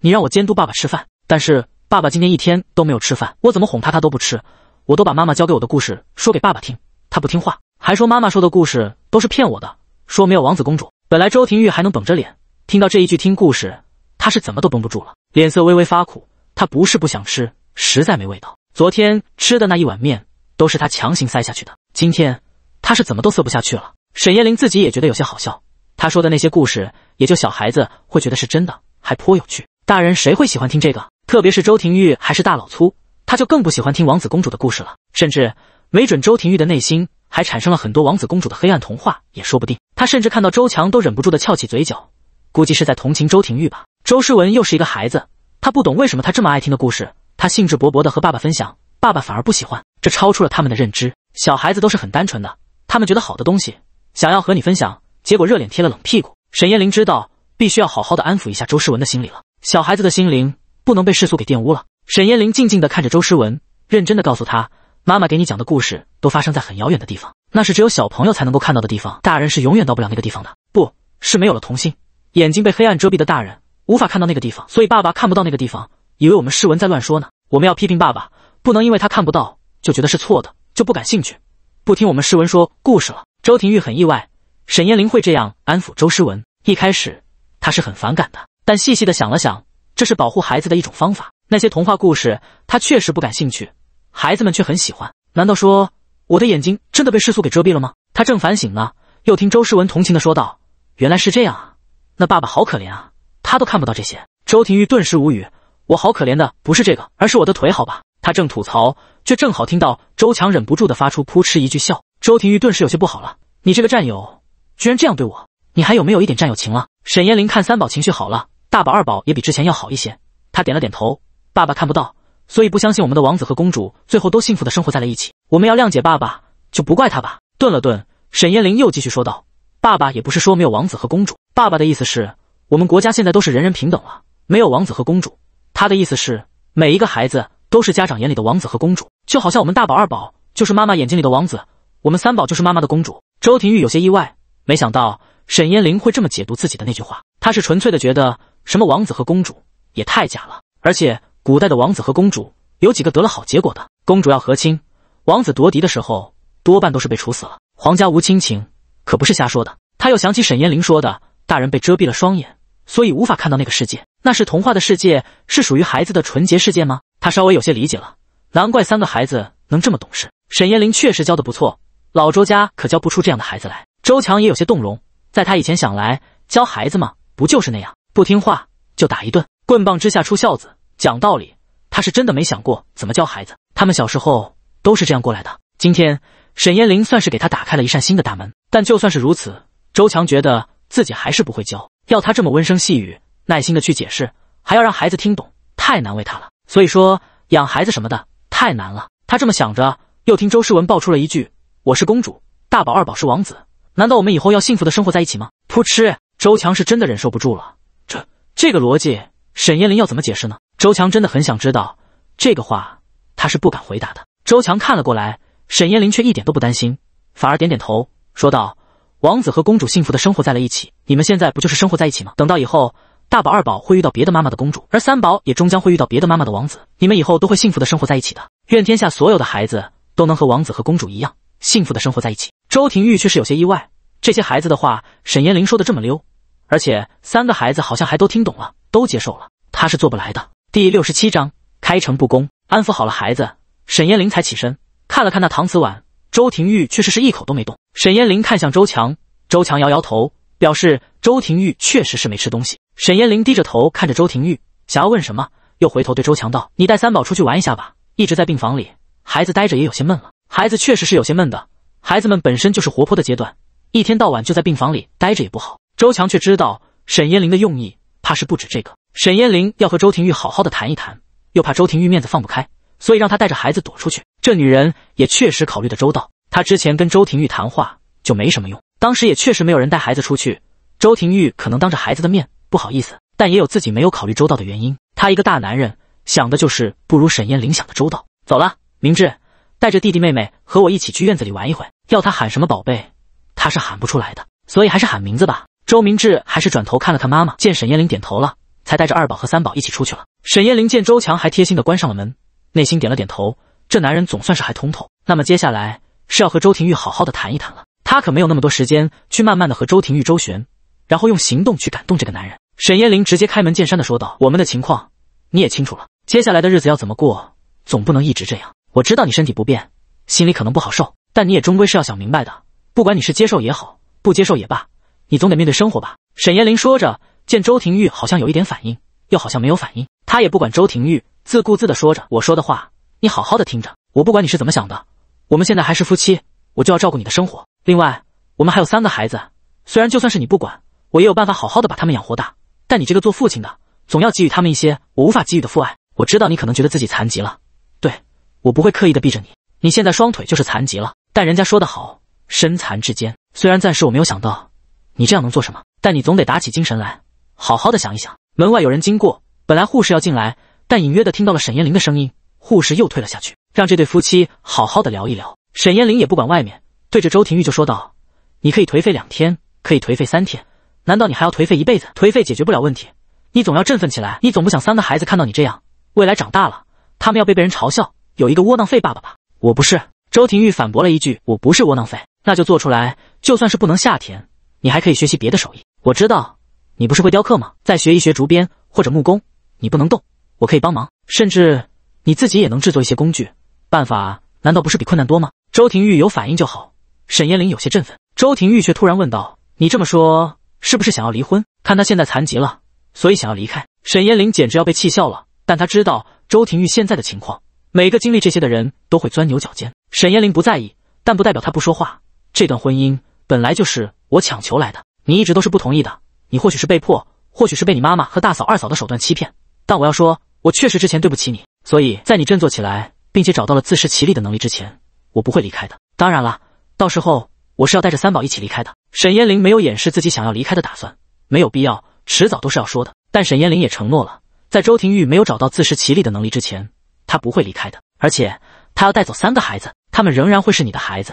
你让我监督爸爸吃饭，但是爸爸今天一天都没有吃饭，我怎么哄他，他都不吃。我都把妈妈教给我的故事说给爸爸听，他不听话，还说妈妈说的故事都是骗我的，说没有王子公主。本来周庭玉还能绷着脸，听到这一句听故事，他是怎么都绷不住了，脸色微微发苦。他不是不想吃，实在没味道。昨天吃的那一碗面都是他强行塞下去的，今天他是怎么都塞不下去了。沈燕玲自己也觉得有些好笑，她说的那些故事，也就小孩子会觉得是真的。还颇有趣，大人谁会喜欢听这个？特别是周庭玉还是大老粗，他就更不喜欢听王子公主的故事了。甚至没准周庭玉的内心还产生了很多王子公主的黑暗童话也说不定。他甚至看到周强都忍不住的翘起嘴角，估计是在同情周庭玉吧。周诗文又是一个孩子，他不懂为什么他这么爱听的故事，他兴致勃勃的和爸爸分享，爸爸反而不喜欢，这超出了他们的认知。小孩子都是很单纯的，他们觉得好的东西想要和你分享，结果热脸贴了冷屁股。沈燕玲知道。必须要好好的安抚一下周诗文的心理了。小孩子的心灵不能被世俗给玷污了。沈燕玲静静地看着周诗文，认真的告诉他：“妈妈给你讲的故事都发生在很遥远的地方，那是只有小朋友才能够看到的地方，大人是永远到不了那个地方的。不是没有了童心，眼睛被黑暗遮蔽的大人无法看到那个地方，所以爸爸看不到那个地方，以为我们诗文在乱说呢。我们要批评爸爸，不能因为他看不到就觉得是错的，就不感兴趣，不听我们诗文说故事了。”周庭玉很意外，沈燕玲会这样安抚周诗文。一开始。他是很反感的，但细细的想了想，这是保护孩子的一种方法。那些童话故事，他确实不感兴趣，孩子们却很喜欢。难道说我的眼睛真的被世俗给遮蔽了吗？他正反省呢，又听周诗文同情的说道：“原来是这样啊，那爸爸好可怜啊，他都看不到这些。”周廷玉顿时无语：“我好可怜的不是这个，而是我的腿好吧？”他正吐槽，却正好听到周强忍不住的发出扑哧一句笑。周廷玉顿时有些不好了：“你这个战友居然这样对我，你还有没有一点战友情了？”沈燕玲看三宝情绪好了，大宝、二宝也比之前要好一些，她点了点头。爸爸看不到，所以不相信我们的王子和公主最后都幸福的生活在了一起。我们要谅解爸爸，就不怪他吧。顿了顿，沈燕玲又继续说道：“爸爸也不是说没有王子和公主，爸爸的意思是我们国家现在都是人人平等了，没有王子和公主。他的意思是每一个孩子都是家长眼里的王子和公主，就好像我们大宝、二宝就是妈妈眼睛里的王子，我们三宝就是妈妈的公主。”周廷玉有些意外，没想到。沈燕林会这么解读自己的那句话，他是纯粹的觉得什么王子和公主也太假了，而且古代的王子和公主有几个得了好结果的？公主要和亲，王子夺嫡的时候多半都是被处死了。皇家无亲情可不是瞎说的。他又想起沈燕林说的：“大人被遮蔽了双眼，所以无法看到那个世界，那是童话的世界，是属于孩子的纯洁世界吗？”他稍微有些理解了，难怪三个孩子能这么懂事。沈燕林确实教的不错，老周家可教不出这样的孩子来。周强也有些动容。在他以前想来，教孩子嘛，不就是那样，不听话就打一顿，棍棒之下出孝子，讲道理，他是真的没想过怎么教孩子。他们小时候都是这样过来的。今天沈燕玲算是给他打开了一扇新的大门，但就算是如此，周强觉得自己还是不会教，要他这么温声细语、耐心的去解释，还要让孩子听懂，太难为他了。所以说养孩子什么的太难了。他这么想着，又听周诗文爆出了一句：“我是公主，大宝二宝是王子。”难道我们以后要幸福的生活在一起吗？噗嗤，周强是真的忍受不住了。这这个逻辑，沈燕玲要怎么解释呢？周强真的很想知道，这个话他是不敢回答的。周强看了过来，沈燕玲却一点都不担心，反而点点头说道：“王子和公主幸福的生活在了一起，你们现在不就是生活在一起吗？等到以后，大宝、二宝会遇到别的妈妈的公主，而三宝也终将会遇到别的妈妈的王子，你们以后都会幸福的生活在一起的。愿天下所有的孩子都能和王子和公主一样，幸福的生活在一起。”周庭玉却是有些意外，这些孩子的话，沈延林说的这么溜，而且三个孩子好像还都听懂了，都接受了，他是做不来的。第六十七章开诚布公，安抚好了孩子，沈延林才起身看了看那搪瓷碗，周庭玉确实是，一口都没动。沈延林看向周强，周强摇摇头，表示周庭玉确实是没吃东西。沈延林低着头看着周庭玉，想要问什么，又回头对周强道：“你带三宝出去玩一下吧，一直在病房里，孩子待着也有些闷了。孩子确实是有些闷的。”孩子们本身就是活泼的阶段，一天到晚就在病房里待着也不好。周强却知道沈燕玲的用意，怕是不止这个。沈燕玲要和周廷玉好好的谈一谈，又怕周廷玉面子放不开，所以让他带着孩子躲出去。这女人也确实考虑的周到。她之前跟周廷玉谈话就没什么用，当时也确实没有人带孩子出去。周廷玉可能当着孩子的面不好意思，但也有自己没有考虑周到的原因。他一个大男人想的就是不如沈燕玲想的周到。走了，明智，带着弟弟妹妹和我一起去院子里玩一会，要他喊什么宝贝，他是喊不出来的，所以还是喊名字吧。周明志还是转头看了看妈妈，见沈燕玲点头了，才带着二宝和三宝一起出去了。沈燕玲见周强还贴心的关上了门，内心点了点头，这男人总算是还通透。那么接下来是要和周廷玉好好的谈一谈了，他可没有那么多时间去慢慢的和周廷玉周旋，然后用行动去感动这个男人。沈燕玲直接开门见山的说道：“我们的情况你也清楚了，接下来的日子要怎么过，总不能一直这样。”我知道你身体不便，心里可能不好受，但你也终归是要想明白的。不管你是接受也好，不接受也罢，你总得面对生活吧。沈延林说着，见周廷玉好像有一点反应，又好像没有反应，他也不管周廷玉，自顾自的说着：“我说的话，你好好的听着。我不管你是怎么想的，我们现在还是夫妻，我就要照顾你的生活。另外，我们还有三个孩子，虽然就算是你不管我，也有办法好好的把他们养活大，但你这个做父亲的，总要给予他们一些我无法给予的父爱。我知道你可能觉得自己残疾了。”我不会刻意的避着你，你现在双腿就是残疾了，但人家说得好，身残志坚。虽然暂时我没有想到你这样能做什么，但你总得打起精神来，好好的想一想。门外有人经过，本来护士要进来，但隐约的听到了沈延玲的声音，护士又退了下去，让这对夫妻好好的聊一聊。沈延玲也不管外面，对着周廷玉就说道：“你可以颓废两天，可以颓废三天，难道你还要颓废一辈子？颓废解决不了问题，你总要振奋起来。你总不想三个孩子看到你这样，未来长大了，他们要被被人嘲笑。”有一个窝囊废爸爸吧？我不是。周廷玉反驳了一句：“我不是窝囊废，那就做出来。就算是不能下田，你还可以学习别的手艺。我知道你不是会雕刻吗？再学一学竹编或者木工，你不能动，我可以帮忙，甚至你自己也能制作一些工具。办法难道不是比困难多吗？”周廷玉有反应就好。沈延玲有些振奋，周廷玉却突然问道：“你这么说，是不是想要离婚？看他现在残疾了，所以想要离开？”沈延玲简直要被气笑了，但他知道周廷玉现在的情况。每个经历这些的人都会钻牛角尖。沈延林不在意，但不代表他不说话。这段婚姻本来就是我强求来的，你一直都是不同意的。你或许是被迫，或许是被你妈妈和大嫂、二嫂的手段欺骗。但我要说，我确实之前对不起你。所以在你振作起来，并且找到了自食其力的能力之前，我不会离开的。当然了，到时候我是要带着三宝一起离开的。沈延林没有掩饰自己想要离开的打算，没有必要，迟早都是要说的。但沈延林也承诺了，在周廷玉没有找到自食其力的能力之前。他不会离开的，而且他要带走三个孩子，他们仍然会是你的孩子，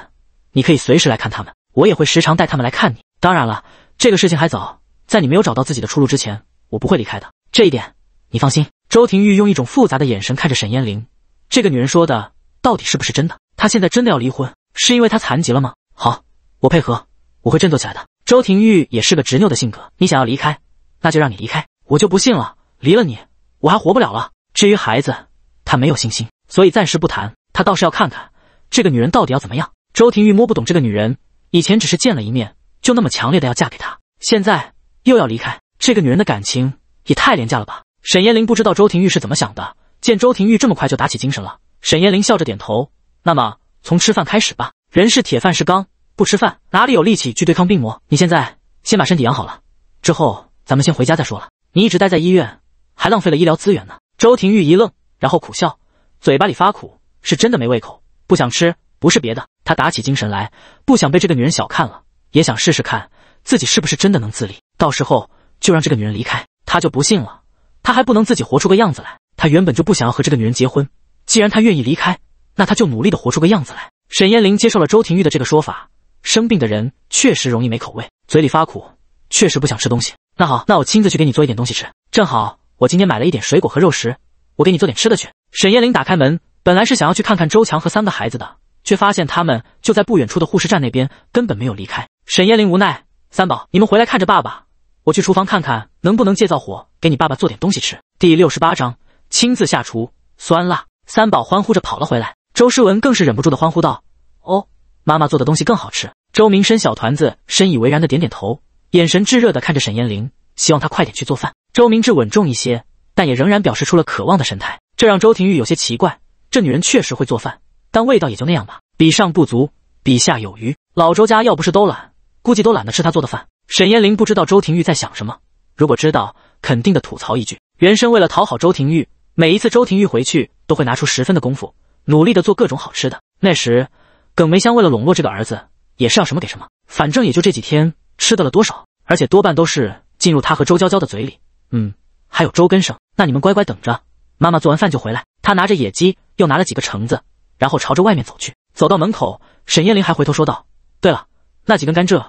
你可以随时来看他们，我也会时常带他们来看你。当然了，这个事情还早，在你没有找到自己的出路之前，我不会离开的，这一点你放心。周廷玉用一种复杂的眼神看着沈燕玲，这个女人说的到底是不是真的？她现在真的要离婚，是因为她残疾了吗？好，我配合，我会振作起来的。周廷玉也是个执拗的性格，你想要离开，那就让你离开，我就不信了，离了你我还活不了了。至于孩子。他没有信心，所以暂时不谈。他倒是要看看这个女人到底要怎么样。周廷玉摸不懂这个女人，以前只是见了一面，就那么强烈的要嫁给他，现在又要离开，这个女人的感情也太廉价了吧？沈延林不知道周廷玉是怎么想的，见周廷玉这么快就打起精神了，沈延林笑着点头。那么从吃饭开始吧，人是铁饭是钢，不吃饭哪里有力气去对抗病魔？你现在先把身体养好了，之后咱们先回家再说了。你一直待在医院，还浪费了医疗资源呢。周廷玉一愣。然后苦笑，嘴巴里发苦，是真的没胃口，不想吃，不是别的。他打起精神来，不想被这个女人小看了，也想试试看自己是不是真的能自立。到时候就让这个女人离开，他就不信了。他还不能自己活出个样子来。他原本就不想要和这个女人结婚，既然她愿意离开，那他就努力的活出个样子来。沈燕玲接受了周廷玉的这个说法，生病的人确实容易没口味，嘴里发苦，确实不想吃东西。那好，那我亲自去给你做一点东西吃。正好我今天买了一点水果和肉食。我给你做点吃的去。沈燕玲打开门，本来是想要去看看周强和三个孩子的，却发现他们就在不远处的护士站那边，根本没有离开。沈燕玲无奈：“三宝，你们回来看着爸爸，我去厨房看看能不能借灶火给你爸爸做点东西吃。”第六十八章亲自下厨，酸辣。三宝欢呼着跑了回来，周诗文更是忍不住的欢呼道：“哦，妈妈做的东西更好吃！”周明生、小团子深以为然的点点头，眼神炙热的看着沈燕玲，希望她快点去做饭。周明志稳重一些。但也仍然表示出了渴望的神态，这让周廷玉有些奇怪。这女人确实会做饭，但味道也就那样吧，比上不足，比下有余。老周家要不是都懒，估计都懒得吃她做的饭。沈延林不知道周廷玉在想什么，如果知道，肯定的吐槽一句。原生为了讨好周廷玉，每一次周廷玉回去，都会拿出十分的功夫，努力的做各种好吃的。那时，耿梅香为了笼络这个儿子，也是要什么给什么，反正也就这几天吃得了多少，而且多半都是进入他和周娇娇的嘴里。嗯，还有周根生。那你们乖乖等着，妈妈做完饭就回来。他拿着野鸡，又拿了几个橙子，然后朝着外面走去。走到门口，沈燕玲还回头说道：“对了，那几根甘蔗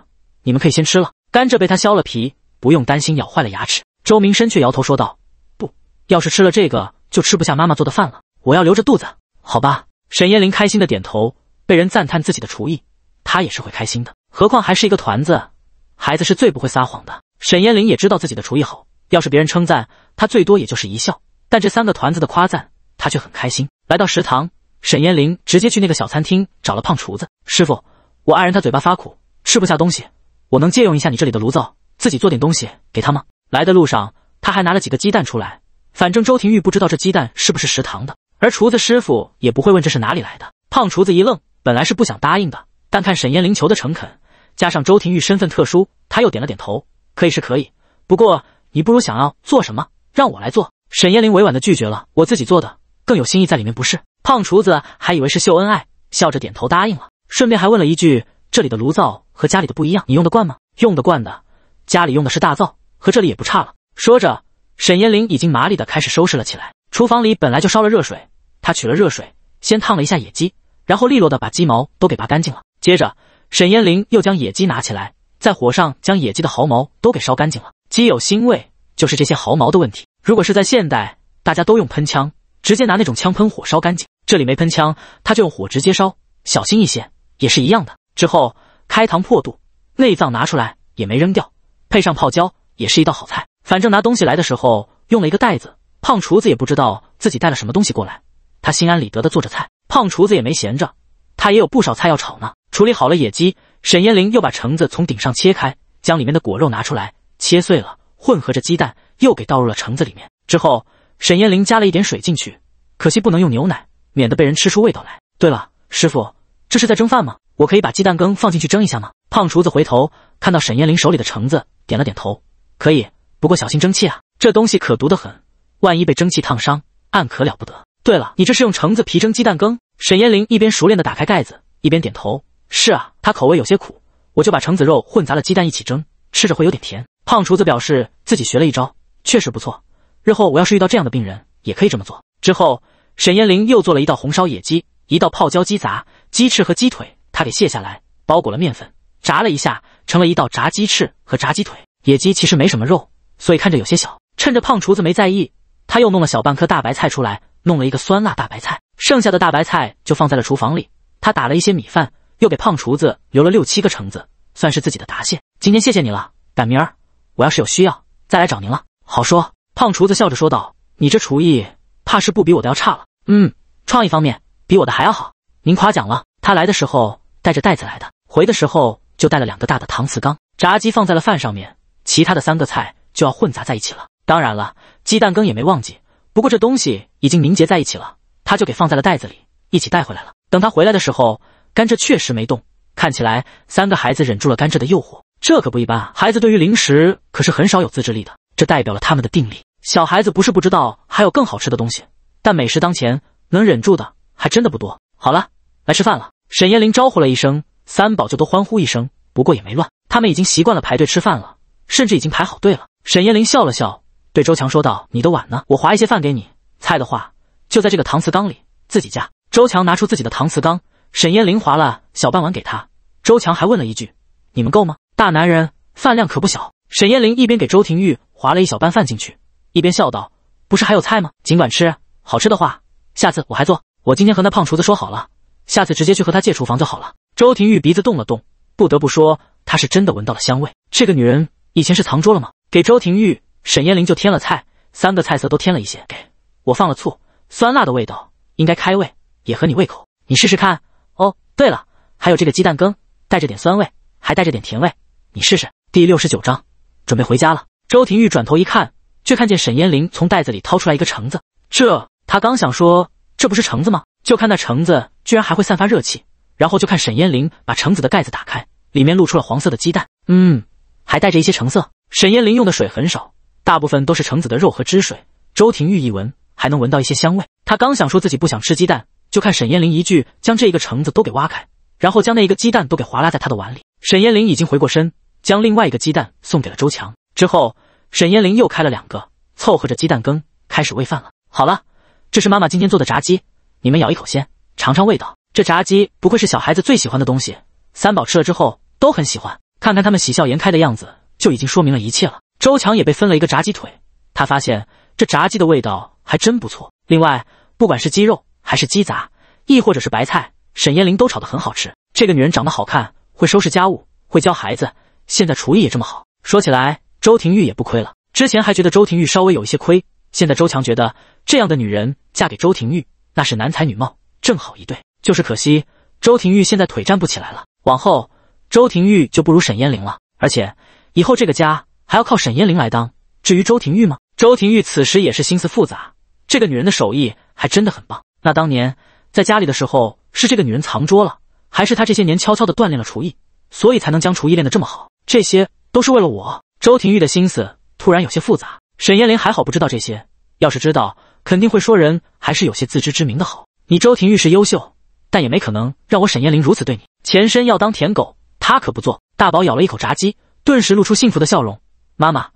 你们可以先吃了。甘蔗被他削了皮，不用担心咬坏了牙齿。”周明生却摇头说道：“不要是吃了这个，就吃不下妈妈做的饭了。我要留着肚子，好吧？”沈燕玲开心的点头，被人赞叹自己的厨艺，她也是会开心的。何况还是一个团子，孩子是最不会撒谎的。沈燕玲也知道自己的厨艺好。要是别人称赞他，最多也就是一笑；但这三个团子的夸赞，他却很开心。来到食堂，沈延林直接去那个小餐厅找了胖厨子师傅：“我爱人他嘴巴发苦，吃不下东西，我能借用一下你这里的炉灶，自己做点东西给他吗？”来的路上，他还拿了几个鸡蛋出来。反正周廷玉不知道这鸡蛋是不是食堂的，而厨子师傅也不会问这是哪里来的。胖厨子一愣，本来是不想答应的，但看沈延林求的诚恳，加上周廷玉身份特殊，他又点了点头：“可以是可以，不过。”你不如想要做什么，让我来做。沈燕玲委婉的拒绝了，我自己做的更有心意在里面，不是？胖厨子还以为是秀恩爱，笑着点头答应了，顺便还问了一句：“这里的炉灶和家里的不一样，你用得惯吗？”“用得惯的，家里用的是大灶，和这里也不差了。”说着，沈燕玲已经麻利的开始收拾了起来。厨房里本来就烧了热水，她取了热水，先烫了一下野鸡，然后利落的把鸡毛都给拔干净了。接着，沈燕玲又将野鸡拿起来，在火上将野鸡的毫毛都给烧干净了。鸡有腥味，就是这些毫毛的问题。如果是在现代，大家都用喷枪，直接拿那种枪喷火烧干净。这里没喷枪，他就用火直接烧，小心一些也是一样的。之后开膛破肚，内脏拿出来也没扔掉，配上泡椒也是一道好菜。反正拿东西来的时候用了一个袋子，胖厨子也不知道自己带了什么东西过来，他心安理得的做着菜。胖厨子也没闲着，他也有不少菜要炒呢。处理好了野鸡，沈嫣玲又把橙子从顶上切开，将里面的果肉拿出来。切碎了，混合着鸡蛋，又给倒入了橙子里面。之后，沈燕玲加了一点水进去，可惜不能用牛奶，免得被人吃出味道来。对了，师傅，这是在蒸饭吗？我可以把鸡蛋羹放进去蒸一下吗？胖厨子回头看到沈燕玲手里的橙子，点了点头，可以，不过小心蒸汽啊，这东西可毒得很，万一被蒸汽烫伤，按可了不得。对了，你这是用橙子皮蒸鸡蛋羹？沈燕玲一边熟练地打开盖子，一边点头，是啊，它口味有些苦，我就把橙子肉混杂了鸡蛋一起蒸，吃着会有点甜。胖厨子表示自己学了一招，确实不错。日后我要是遇到这样的病人，也可以这么做。之后，沈燕玲又做了一道红烧野鸡，一道泡椒鸡杂，鸡翅和鸡腿她给卸下来，包裹了面粉，炸了一下，成了一道炸鸡翅和炸鸡腿。野鸡其实没什么肉，所以看着有些小。趁着胖厨子没在意，他又弄了小半颗大白菜出来，弄了一个酸辣大白菜。剩下的大白菜就放在了厨房里。他打了一些米饭，又给胖厨子留了六七个橙子，算是自己的答谢。今天谢谢你了，赶明儿。我要是有需要再来找您了，好说。胖厨子笑着说道：“你这厨艺怕是不比我的要差了，嗯，创意方面比我的还要好，您夸奖了。”他来的时候带着袋子来的，回的时候就带了两个大的搪瓷缸，炸鸡放在了饭上面，其他的三个菜就要混杂在一起了。当然了，鸡蛋羹也没忘记，不过这东西已经凝结在一起了，他就给放在了袋子里一起带回来了。等他回来的时候，甘蔗确实没动，看起来三个孩子忍住了甘蔗的诱惑。这可不一般啊！孩子对于零食可是很少有自制力的，这代表了他们的定力。小孩子不是不知道还有更好吃的东西，但美食当前，能忍住的还真的不多。好了，来吃饭了！沈燕林招呼了一声，三宝就都欢呼一声，不过也没乱，他们已经习惯了排队吃饭了，甚至已经排好队了。沈燕林笑了笑，对周强说道：“你的碗呢？我划一些饭给你。菜的话，就在这个搪瓷缸里自己夹。”周强拿出自己的搪瓷缸，沈燕林划了小半碗给他。周强还问了一句：“你们够吗？”大男人饭量可不小。沈燕玲一边给周廷玉划了一小半饭进去，一边笑道：“不是还有菜吗？尽管吃，好吃的话下次我还做。我今天和那胖厨子说好了，下次直接去和他借厨房就好了。”周廷玉鼻子动了动，不得不说，他是真的闻到了香味。这个女人以前是藏桌了吗？给周廷玉、沈燕玲就添了菜，三个菜色都添了一些，给我放了醋，酸辣的味道应该开胃，也合你胃口，你试试看。哦，对了，还有这个鸡蛋羹，带着点酸味，还带着点甜味。你试试第六十九章，准备回家了。周廷玉转头一看，却看见沈嫣玲从袋子里掏出来一个橙子。这，他刚想说这不是橙子吗？就看那橙子居然还会散发热气，然后就看沈嫣玲把橙子的盖子打开，里面露出了黄色的鸡蛋，嗯，还带着一些橙色。沈嫣玲用的水很少，大部分都是橙子的肉和汁水。周廷玉一闻，还能闻到一些香味。他刚想说自己不想吃鸡蛋，就看沈嫣玲一句将这一个橙子都给挖开，然后将那一个鸡蛋都给划拉在他的碗里。沈燕玲已经回过身，将另外一个鸡蛋送给了周强。之后，沈燕玲又开了两个，凑合着鸡蛋羹开始喂饭了。好了，这是妈妈今天做的炸鸡，你们咬一口先尝尝味道。这炸鸡不愧是小孩子最喜欢的东西，三宝吃了之后都很喜欢。看看他们喜笑颜开的样子，就已经说明了一切了。周强也被分了一个炸鸡腿，他发现这炸鸡的味道还真不错。另外，不管是鸡肉还是鸡杂，亦或者是白菜，沈燕玲都炒得很好吃。这个女人长得好看。会收拾家务，会教孩子，现在厨艺也这么好。说起来，周廷玉也不亏了。之前还觉得周廷玉稍微有一些亏，现在周强觉得这样的女人嫁给周廷玉，那是男才女貌，正好一对。就是可惜，周廷玉现在腿站不起来了，往后周廷玉就不如沈嫣玲了。而且以后这个家还要靠沈嫣玲来当。至于周廷玉吗？周廷玉此时也是心思复杂。这个女人的手艺还真的很棒。那当年在家里的时候，是这个女人藏桌了。还是他这些年悄悄地锻炼了厨艺，所以才能将厨艺练得这么好。这些都是为了我。周庭玉的心思突然有些复杂。沈燕玲还好不知道这些，要是知道，肯定会说人还是有些自知之明的好。你周庭玉是优秀，但也没可能让我沈燕玲如此对你。前身要当舔狗，他可不做。大宝咬了一口炸鸡，顿时露出幸福的笑容。妈妈，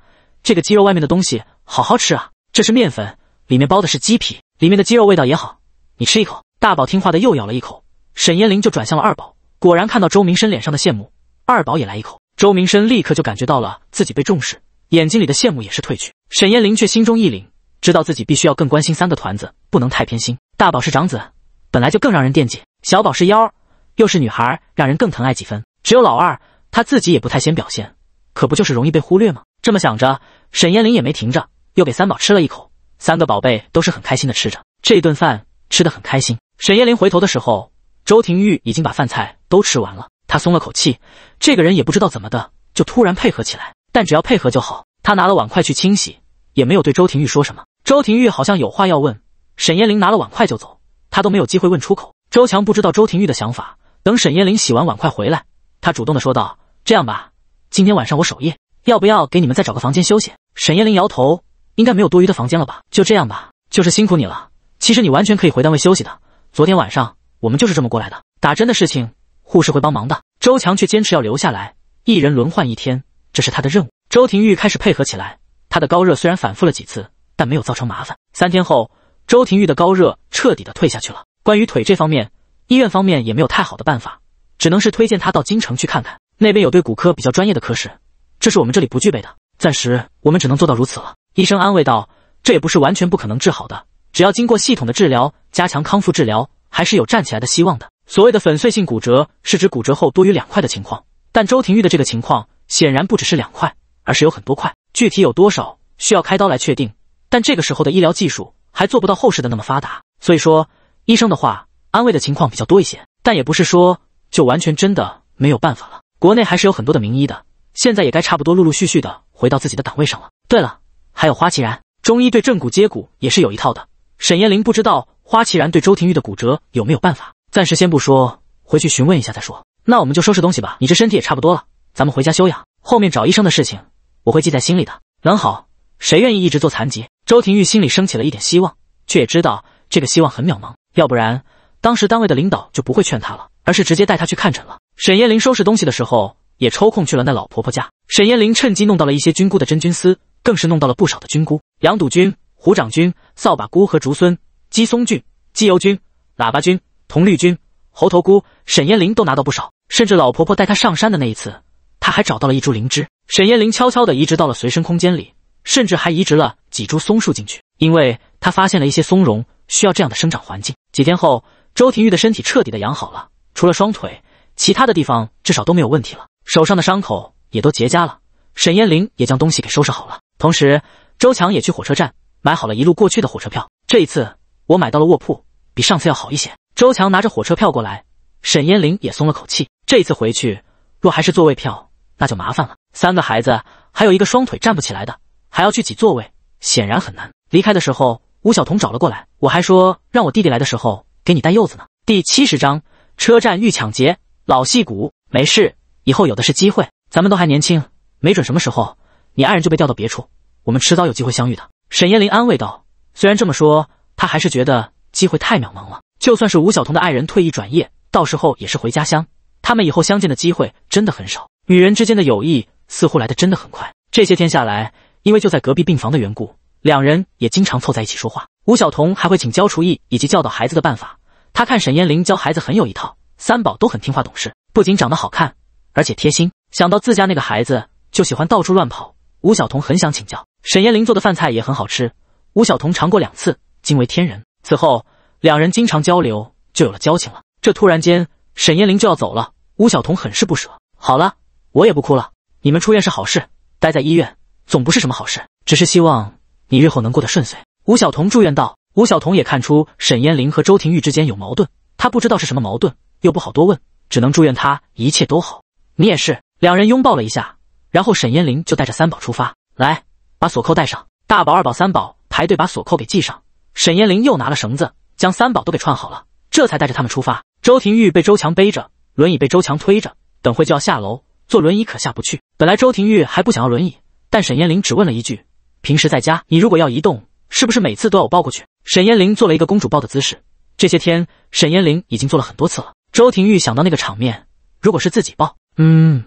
这个鸡肉外面的东西好好吃啊！这是面粉，里面包的是鸡皮，里面的鸡肉味道也好。你吃一口。大宝听话的又咬了一口。沈延林就转向了二宝，果然看到周明生脸上的羡慕，二宝也来一口，周明生立刻就感觉到了自己被重视，眼睛里的羡慕也是褪去。沈延林却心中一凛，知道自己必须要更关心三个团子，不能太偏心。大宝是长子，本来就更让人惦记；小宝是幺儿，又是女孩，让人更疼爱几分。只有老二，他自己也不太先表现，可不就是容易被忽略吗？这么想着，沈延林也没停着，又给三宝吃了一口。三个宝贝都是很开心的吃着，这顿饭吃得很开心。沈延林回头的时候。周廷玉已经把饭菜都吃完了，他松了口气。这个人也不知道怎么的，就突然配合起来。但只要配合就好。他拿了碗筷去清洗，也没有对周廷玉说什么。周廷玉好像有话要问。沈燕玲拿了碗筷就走，他都没有机会问出口。周强不知道周廷玉的想法，等沈燕玲洗完碗筷回来，他主动的说道：“这样吧，今天晚上我守夜，要不要给你们再找个房间休息？”沈燕玲摇头：“应该没有多余的房间了吧？就这样吧，就是辛苦你了。其实你完全可以回单位休息的。昨天晚上。”我们就是这么过来的。打针的事情，护士会帮忙的。周强却坚持要留下来，一人轮换一天，这是他的任务。周庭玉开始配合起来，他的高热虽然反复了几次，但没有造成麻烦。三天后，周庭玉的高热彻底的退下去了。关于腿这方面，医院方面也没有太好的办法，只能是推荐他到京城去看看，那边有对骨科比较专业的科室，这是我们这里不具备的。暂时我们只能做到如此了。医生安慰道：“这也不是完全不可能治好的，只要经过系统的治疗，加强康复治疗。”还是有站起来的希望的。所谓的粉碎性骨折是指骨折后多于两块的情况，但周廷玉的这个情况显然不只是两块，而是有很多块。具体有多少，需要开刀来确定。但这个时候的医疗技术还做不到后世的那么发达，所以说医生的话，安慰的情况比较多一些。但也不是说就完全真的没有办法了。国内还是有很多的名医的，现在也该差不多陆陆续续的回到自己的岗位上了。对了，还有花旗然，中医对正骨接骨也是有一套的。沈燕玲不知道。花奇然对周廷玉的骨折有没有办法？暂时先不说，回去询问一下再说。那我们就收拾东西吧，你这身体也差不多了，咱们回家休养。后面找医生的事情，我会记在心里的。能好？谁愿意一直做残疾？周庭玉心里升起了一点希望，却也知道这个希望很渺茫。要不然，当时单位的领导就不会劝他了，而是直接带他去看诊了。沈燕玲收拾东西的时候，也抽空去了那老婆婆家。沈燕玲趁机弄到了一些菌菇的真菌丝，更是弄到了不少的菌菇：羊肚菌、虎掌菌、扫把菇和竹荪。姬松俊、姬油菌、喇叭菌、铜绿菌、猴头菇、沈燕玲都拿到不少，甚至老婆婆带她上山的那一次，她还找到了一株灵芝，沈燕玲悄悄地移植到了随身空间里，甚至还移植了几株松树进去，因为她发现了一些松茸，需要这样的生长环境。几天后，周廷玉的身体彻底的养好了，除了双腿，其他的地方至少都没有问题了，手上的伤口也都结痂了。沈燕玲也将东西给收拾好了，同时，周强也去火车站买好了一路过去的火车票。这一次。我买到了卧铺，比上次要好一些。周强拿着火车票过来，沈嫣玲也松了口气。这一次回去，若还是座位票，那就麻烦了。三个孩子，还有一个双腿站不起来的，还要去挤座位，显然很难。离开的时候，吴晓彤找了过来，我还说让我弟弟来的时候给你带柚子呢。第七十章：车站遇抢劫。老戏骨，没事，以后有的是机会。咱们都还年轻，没准什么时候你爱人就被调到别处，我们迟早有机会相遇的。沈嫣玲安慰道，虽然这么说。他还是觉得机会太渺茫了。就算是吴晓彤的爱人退役转业，到时候也是回家乡，他们以后相见的机会真的很少。女人之间的友谊似乎来的真的很快。这些天下来，因为就在隔壁病房的缘故，两人也经常凑在一起说话。吴晓彤还会请教厨艺以及教导孩子的办法。他看沈燕玲教孩子很有一套，三宝都很听话懂事，不仅长得好看，而且贴心。想到自家那个孩子就喜欢到处乱跑，吴晓彤很想请教。沈燕玲做的饭菜也很好吃，吴晓彤尝过两次。惊为天人。此后两人经常交流，就有了交情了。这突然间，沈燕玲就要走了，吴晓彤很是不舍。好了，我也不哭了。你们出院是好事，待在医院总不是什么好事。只是希望你日后能过得顺遂。吴晓彤祝愿道。吴晓彤也看出沈燕玲和周庭玉之间有矛盾，他不知道是什么矛盾，又不好多问，只能祝愿他一切都好。你也是。两人拥抱了一下，然后沈燕玲就带着三宝出发。来，把锁扣带上。大宝、二宝、三宝排队把锁扣给系上。沈燕林又拿了绳子，将三宝都给串好了，这才带着他们出发。周庭玉被周强背着，轮椅被周强推着，等会就要下楼，坐轮椅可下不去。本来周庭玉还不想要轮椅，但沈燕林只问了一句：“平时在家，你如果要移动，是不是每次都要我抱过去？”沈燕林做了一个公主抱的姿势，这些天沈燕林已经做了很多次了。周庭玉想到那个场面，如果是自己抱，嗯，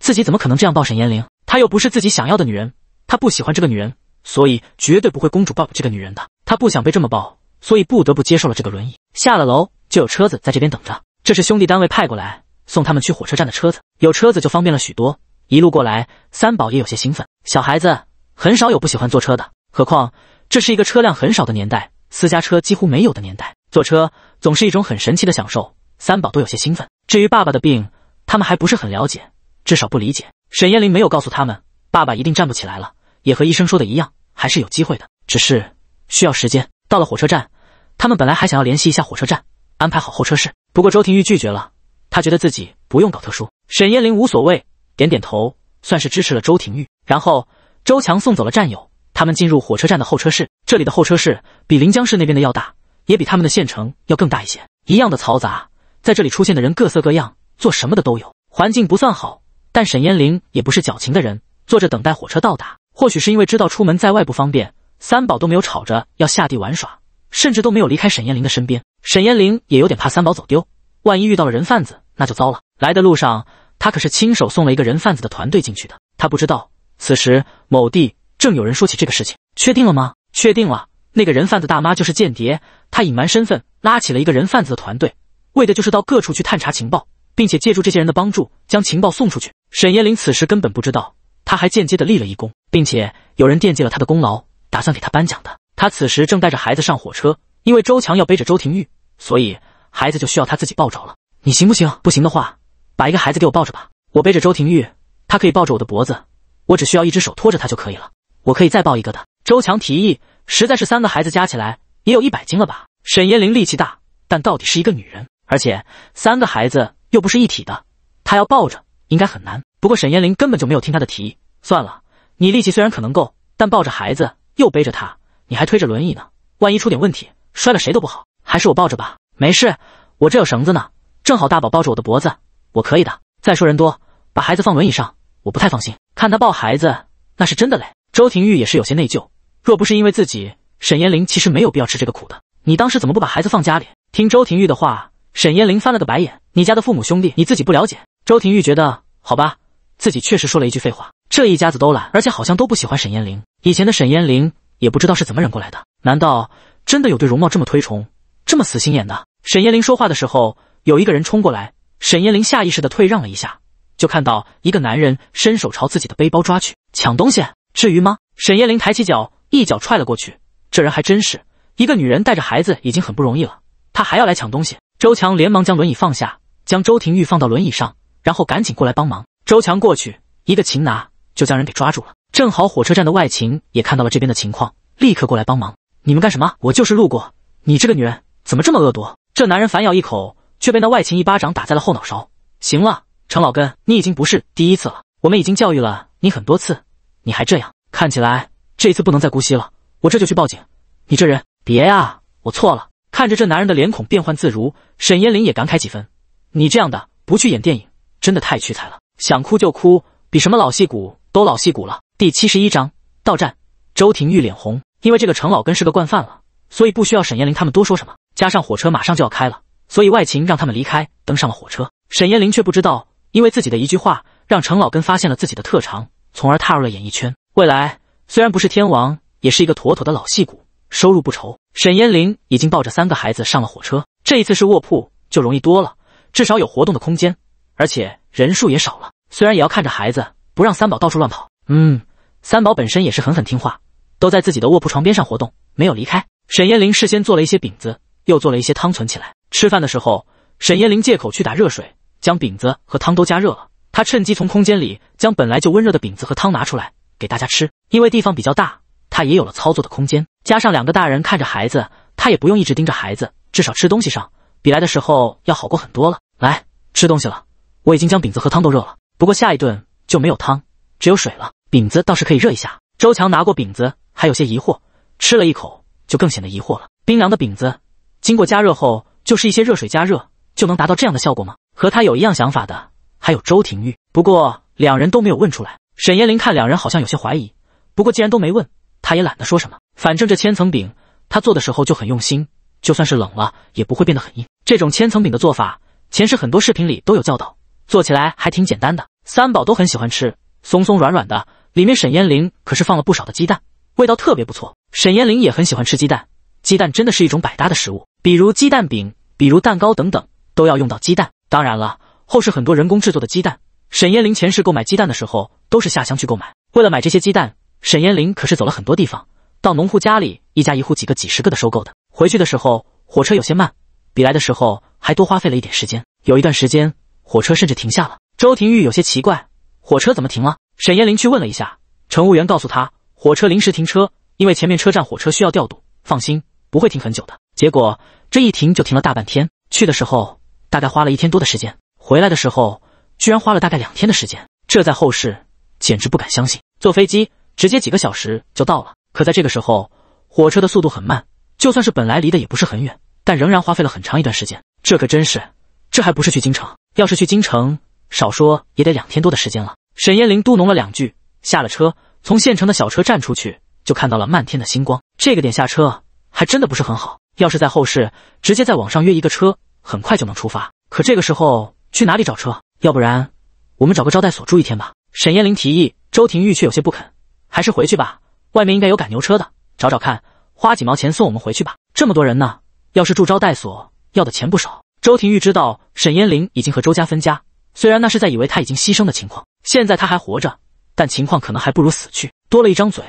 自己怎么可能这样抱沈燕林？她又不是自己想要的女人，她不喜欢这个女人，所以绝对不会公主抱这个女人的。他不想被这么抱，所以不得不接受了这个轮椅。下了楼就有车子在这边等着，这是兄弟单位派过来送他们去火车站的车子。有车子就方便了许多。一路过来，三宝也有些兴奋。小孩子很少有不喜欢坐车的，何况这是一个车辆很少的年代，私家车几乎没有的年代，坐车总是一种很神奇的享受。三宝都有些兴奋。至于爸爸的病，他们还不是很了解，至少不理解。沈燕玲没有告诉他们，爸爸一定站不起来了，也和医生说的一样，还是有机会的，只是。需要时间。到了火车站，他们本来还想要联系一下火车站，安排好候车室。不过周廷玉拒绝了，他觉得自己不用搞特殊。沈燕玲无所谓，点点头，算是支持了周廷玉。然后周强送走了战友，他们进入火车站的候车室。这里的候车室比临江市那边的要大，也比他们的县城要更大一些。一样的嘈杂，在这里出现的人各色各样，做什么的都有。环境不算好，但沈燕玲也不是矫情的人，坐着等待火车到达。或许是因为知道出门在外不方便。三宝都没有吵着要下地玩耍，甚至都没有离开沈燕玲的身边。沈燕玲也有点怕三宝走丢，万一遇到了人贩子，那就糟了。来的路上，她可是亲手送了一个人贩子的团队进去的。她不知道，此时某地正有人说起这个事情。确定了吗？确定了。那个人贩子大妈就是间谍，她隐瞒身份，拉起了一个人贩子的团队，为的就是到各处去探查情报，并且借助这些人的帮助，将情报送出去。沈燕玲此时根本不知道，她还间接的立了一功，并且有人惦记了他的功劳。打算给他颁奖的，他此时正带着孩子上火车，因为周强要背着周廷玉，所以孩子就需要他自己抱着了。你行不行？不行的话，把一个孩子给我抱着吧。我背着周廷玉，他可以抱着我的脖子，我只需要一只手托着他就可以了。我可以再抱一个的。周强提议，实在是三个孩子加起来也有一百斤了吧？沈延林力气大，但到底是一个女人，而且三个孩子又不是一体的，他要抱着应该很难。不过沈延林根本就没有听他的提议，算了，你力气虽然可能够，但抱着孩子。又背着他，你还推着轮椅呢，万一出点问题，摔了谁都不好。还是我抱着吧，没事，我这有绳子呢，正好大宝抱着我的脖子，我可以的。再说人多，把孩子放轮椅上，我不太放心。看他抱孩子，那是真的累。周庭玉也是有些内疚，若不是因为自己，沈延林其实没有必要吃这个苦的。你当时怎么不把孩子放家里？听周庭玉的话，沈延林翻了个白眼，你家的父母兄弟，你自己不了解。周庭玉觉得好吧，自己确实说了一句废话。这一家子都懒，而且好像都不喜欢沈燕玲。以前的沈燕玲也不知道是怎么忍过来的。难道真的有对容貌这么推崇、这么死心眼的？沈燕玲说话的时候，有一个人冲过来，沈燕玲下意识的退让了一下，就看到一个男人伸手朝自己的背包抓去，抢东西？至于吗？沈燕玲抬起脚，一脚踹了过去。这人还真是，一个女人带着孩子已经很不容易了，她还要来抢东西。周强连忙将轮椅放下，将周庭玉放到轮椅上，然后赶紧过来帮忙。周强过去，一个擒拿。就将人给抓住了。正好火车站的外勤也看到了这边的情况，立刻过来帮忙。你们干什么？我就是路过。你这个女人怎么这么恶毒？这男人反咬一口，却被那外勤一巴掌打在了后脑勺。行了，程老根，你已经不是第一次了。我们已经教育了你很多次，你还这样。看起来这次不能再姑息了，我这就去报警。你这人别啊，我错了。看着这男人的脸孔变幻自如，沈嫣林也感慨几分。你这样的不去演电影，真的太屈才了。想哭就哭，比什么老戏骨。都老戏骨了。第七十一章到站，周廷玉脸红，因为这个程老根是个惯犯了，所以不需要沈燕玲他们多说什么。加上火车马上就要开了，所以外勤让他们离开，登上了火车。沈燕玲却不知道，因为自己的一句话，让程老根发现了自己的特长，从而踏入了演艺圈。未来虽然不是天王，也是一个妥妥的老戏骨，收入不愁。沈燕玲已经抱着三个孩子上了火车，这一次是卧铺，就容易多了，至少有活动的空间，而且人数也少了。虽然也要看着孩子。不让三宝到处乱跑。嗯，三宝本身也是狠狠听话，都在自己的卧铺床边上活动，没有离开。沈燕玲事先做了一些饼子，又做了一些汤存起来。吃饭的时候，沈燕玲借口去打热水，将饼子和汤都加热了。她趁机从空间里将本来就温热的饼子和汤拿出来给大家吃。因为地方比较大，她也有了操作的空间。加上两个大人看着孩子，她也不用一直盯着孩子，至少吃东西上比来的时候要好过很多了。来吃东西了，我已经将饼子和汤都热了。不过下一顿。就没有汤，只有水了。饼子倒是可以热一下。周强拿过饼子，还有些疑惑，吃了一口就更显得疑惑了。冰凉的饼子，经过加热后，就是一些热水加热就能达到这样的效果吗？和他有一样想法的还有周廷玉，不过两人都没有问出来。沈延林看两人好像有些怀疑，不过既然都没问，他也懒得说什么。反正这千层饼他做的时候就很用心，就算是冷了也不会变得很硬。这种千层饼的做法，前世很多视频里都有教导，做起来还挺简单的。三宝都很喜欢吃松松软软的，里面沈燕玲可是放了不少的鸡蛋，味道特别不错。沈燕玲也很喜欢吃鸡蛋，鸡蛋真的是一种百搭的食物，比如鸡蛋饼，比如蛋糕等等，都要用到鸡蛋。当然了，后世很多人工制作的鸡蛋，沈燕玲前世购买鸡蛋的时候都是下乡去购买。为了买这些鸡蛋，沈燕玲可是走了很多地方，到农户家里一家一户几个几十个的收购的。回去的时候火车有些慢，比来的时候还多花费了一点时间。有一段时间火车甚至停下了。周庭玉有些奇怪，火车怎么停了？沈延林去问了一下，乘务员告诉他，火车临时停车，因为前面车站火车需要调度。放心，不会停很久的。结果这一停就停了大半天。去的时候大概花了一天多的时间，回来的时候居然花了大概两天的时间。这在后世简直不敢相信。坐飞机直接几个小时就到了，可在这个时候，火车的速度很慢，就算是本来离得也不是很远，但仍然花费了很长一段时间。这可真是，这还不是去京城，要是去京城。少说也得两天多的时间了。沈燕玲嘟哝了两句，下了车，从县城的小车站出去，就看到了漫天的星光。这个点下车还真的不是很好。要是在后市，直接在网上约一个车，很快就能出发。可这个时候去哪里找车？要不然，我们找个招待所住一天吧。沈燕玲提议，周廷玉却有些不肯。还是回去吧，外面应该有赶牛车的，找找看，花几毛钱送我们回去吧。这么多人呢，要是住招待所，要的钱不少。周廷玉知道沈燕玲已经和周家分家。虽然那是在以为他已经牺牲的情况，现在他还活着，但情况可能还不如死去。多了一张嘴，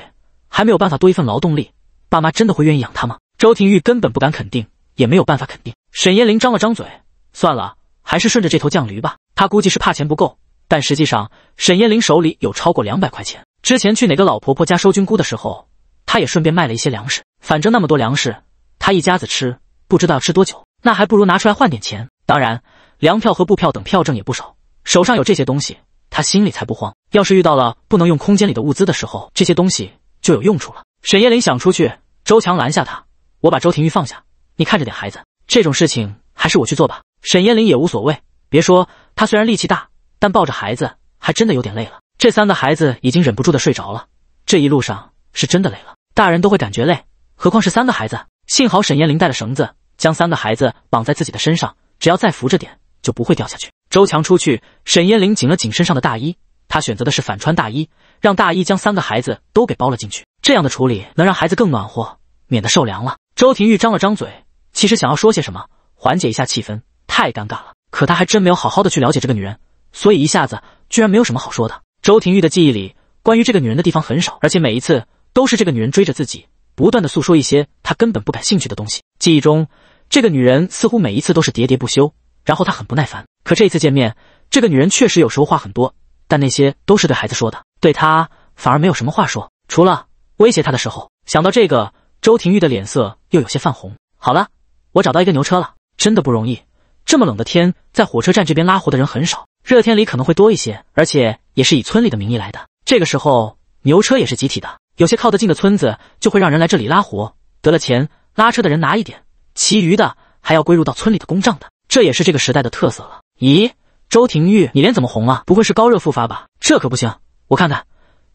还没有办法多一份劳动力，爸妈真的会愿意养他吗？周廷玉根本不敢肯定，也没有办法肯定。沈燕玲张了张嘴，算了，还是顺着这头犟驴吧。他估计是怕钱不够，但实际上沈燕玲手里有超过两百块钱。之前去哪个老婆婆家收菌菇的时候，他也顺便卖了一些粮食。反正那么多粮食，他一家子吃不知道要吃多久，那还不如拿出来换点钱。当然，粮票和布票等票证也不少。手上有这些东西，他心里才不慌。要是遇到了不能用空间里的物资的时候，这些东西就有用处了。沈燕林想出去，周强拦下他：“我把周庭玉放下，你看着点孩子。这种事情还是我去做吧。”沈燕林也无所谓，别说他虽然力气大，但抱着孩子还真的有点累了。这三个孩子已经忍不住的睡着了，这一路上是真的累了。大人都会感觉累，何况是三个孩子。幸好沈燕林带了绳子，将三个孩子绑在自己的身上，只要再扶着点，就不会掉下去。周强出去，沈燕玲紧了紧身上的大衣。她选择的是反穿大衣，让大衣将三个孩子都给包了进去。这样的处理能让孩子更暖和，免得受凉了。周廷玉张了张嘴，其实想要说些什么，缓解一下气氛，太尴尬了。可他还真没有好好的去了解这个女人，所以一下子居然没有什么好说的。周廷玉的记忆里，关于这个女人的地方很少，而且每一次都是这个女人追着自己，不断的诉说一些他根本不感兴趣的东西。记忆中，这个女人似乎每一次都是喋喋不休。然后他很不耐烦，可这一次见面，这个女人确实有时候话很多，但那些都是对孩子说的，对他反而没有什么话说，除了威胁他的时候。想到这个，周廷玉的脸色又有些泛红。好了，我找到一个牛车了，真的不容易。这么冷的天，在火车站这边拉活的人很少，热天里可能会多一些，而且也是以村里的名义来的。这个时候牛车也是集体的，有些靠得近的村子就会让人来这里拉活，得了钱，拉车的人拿一点，其余的还要归入到村里的公账的。这也是这个时代的特色了。咦，周廷玉，你脸怎么红了？不会是高热复发吧？这可不行，我看看，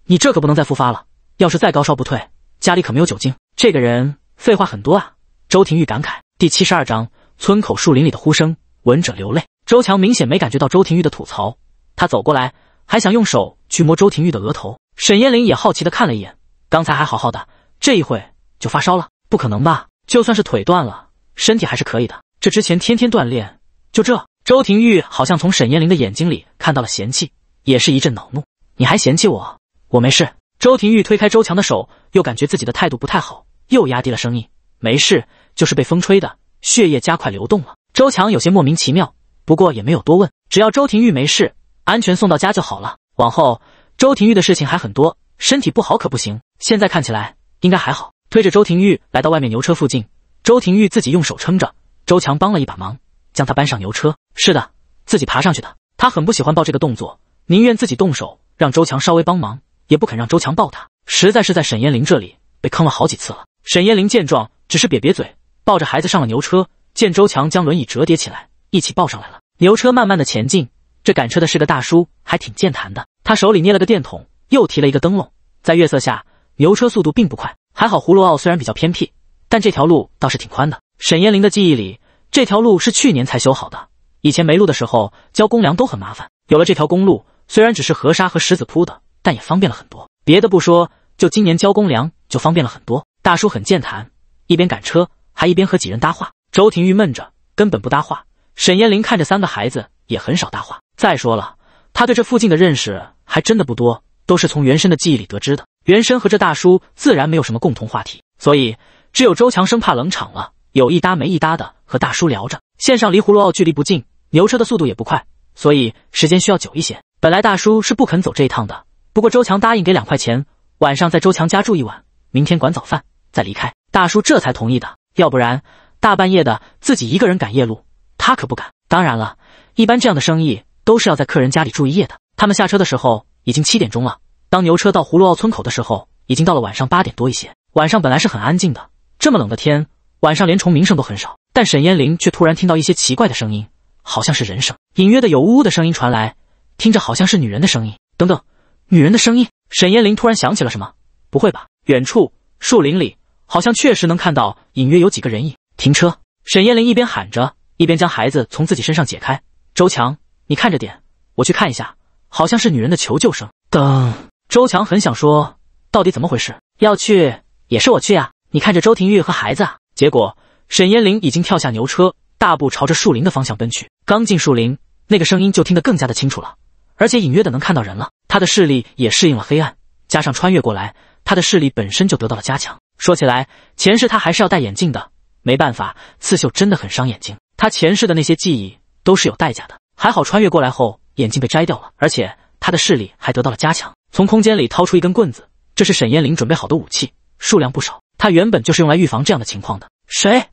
你这可不能再复发了。要是再高烧不退，家里可没有酒精。这个人废话很多啊。周廷玉感慨。第七十二章：村口树林里的呼声，闻者流泪。周强明显没感觉到周廷玉的吐槽，他走过来，还想用手去摸周廷玉的额头。沈燕玲也好奇的看了一眼，刚才还好好的，这一会就发烧了？不可能吧？就算是腿断了，身体还是可以的。这之前天天锻炼，就这。周廷玉好像从沈燕玲的眼睛里看到了嫌弃，也是一阵恼怒。你还嫌弃我？我没事。周廷玉推开周强的手，又感觉自己的态度不太好，又压低了声音。没事，就是被风吹的，血液加快流动了。周强有些莫名其妙，不过也没有多问。只要周廷玉没事，安全送到家就好了。往后周廷玉的事情还很多，身体不好可不行。现在看起来应该还好。推着周廷玉来到外面牛车附近，周廷玉自己用手撑着。周强帮了一把忙，将他搬上牛车。是的，自己爬上去的。他很不喜欢抱这个动作，宁愿自己动手，让周强稍微帮忙，也不肯让周强抱他。实在是在沈燕玲这里被坑了好几次了。沈燕玲见状，只是瘪瘪嘴，抱着孩子上了牛车。见周强将轮椅折叠起来，一起抱上来了。牛车慢慢的前进，这赶车的是个大叔，还挺健谈的。他手里捏了个电筒，又提了一个灯笼，在月色下，牛车速度并不快。还好葫芦坳虽然比较偏僻，但这条路倒是挺宽的。沈燕玲的记忆里，这条路是去年才修好的。以前没路的时候，交公粮都很麻烦。有了这条公路，虽然只是河沙和石子铺的，但也方便了很多。别的不说，就今年交公粮就方便了很多。大叔很健谈，一边赶车还一边和几人搭话。周婷玉闷着，根本不搭话。沈燕玲看着三个孩子，也很少搭话。再说了，他对这附近的认识还真的不多，都是从原生的记忆里得知的。原生和这大叔自然没有什么共同话题，所以只有周强生怕冷场了。有一搭没一搭的和大叔聊着。线上离葫芦奥距离不近，牛车的速度也不快，所以时间需要久一些。本来大叔是不肯走这一趟的，不过周强答应给两块钱，晚上在周强家住一晚，明天管早饭再离开，大叔这才同意的。要不然大半夜的自己一个人赶夜路，他可不敢。当然了，一般这样的生意都是要在客人家里住一夜的。他们下车的时候已经七点钟了，当牛车到葫芦奥村口的时候，已经到了晚上八点多一些。晚上本来是很安静的，这么冷的天。晚上连虫鸣声都很少，但沈燕玲却突然听到一些奇怪的声音，好像是人声，隐约的有呜呜的声音传来，听着好像是女人的声音。等等，女人的声音！沈燕玲突然想起了什么，不会吧？远处树林里好像确实能看到隐约有几个人影。停车！沈燕玲一边喊着，一边将孩子从自己身上解开。周强，你看着点，我去看一下，好像是女人的求救声。等。周强很想说，到底怎么回事？要去也是我去啊！你看着周庭玉和孩子啊！结果，沈嫣玲已经跳下牛车，大步朝着树林的方向奔去。刚进树林，那个声音就听得更加的清楚了，而且隐约的能看到人了。他的视力也适应了黑暗，加上穿越过来，他的视力本身就得到了加强。说起来，前世他还是要戴眼镜的，没办法，刺绣真的很伤眼睛。他前世的那些记忆都是有代价的，还好穿越过来后，眼镜被摘掉了，而且他的视力还得到了加强。从空间里掏出一根棍子，这是沈燕玲准备好的武器，数量不少。他原本就是用来预防这样的情况的。谁？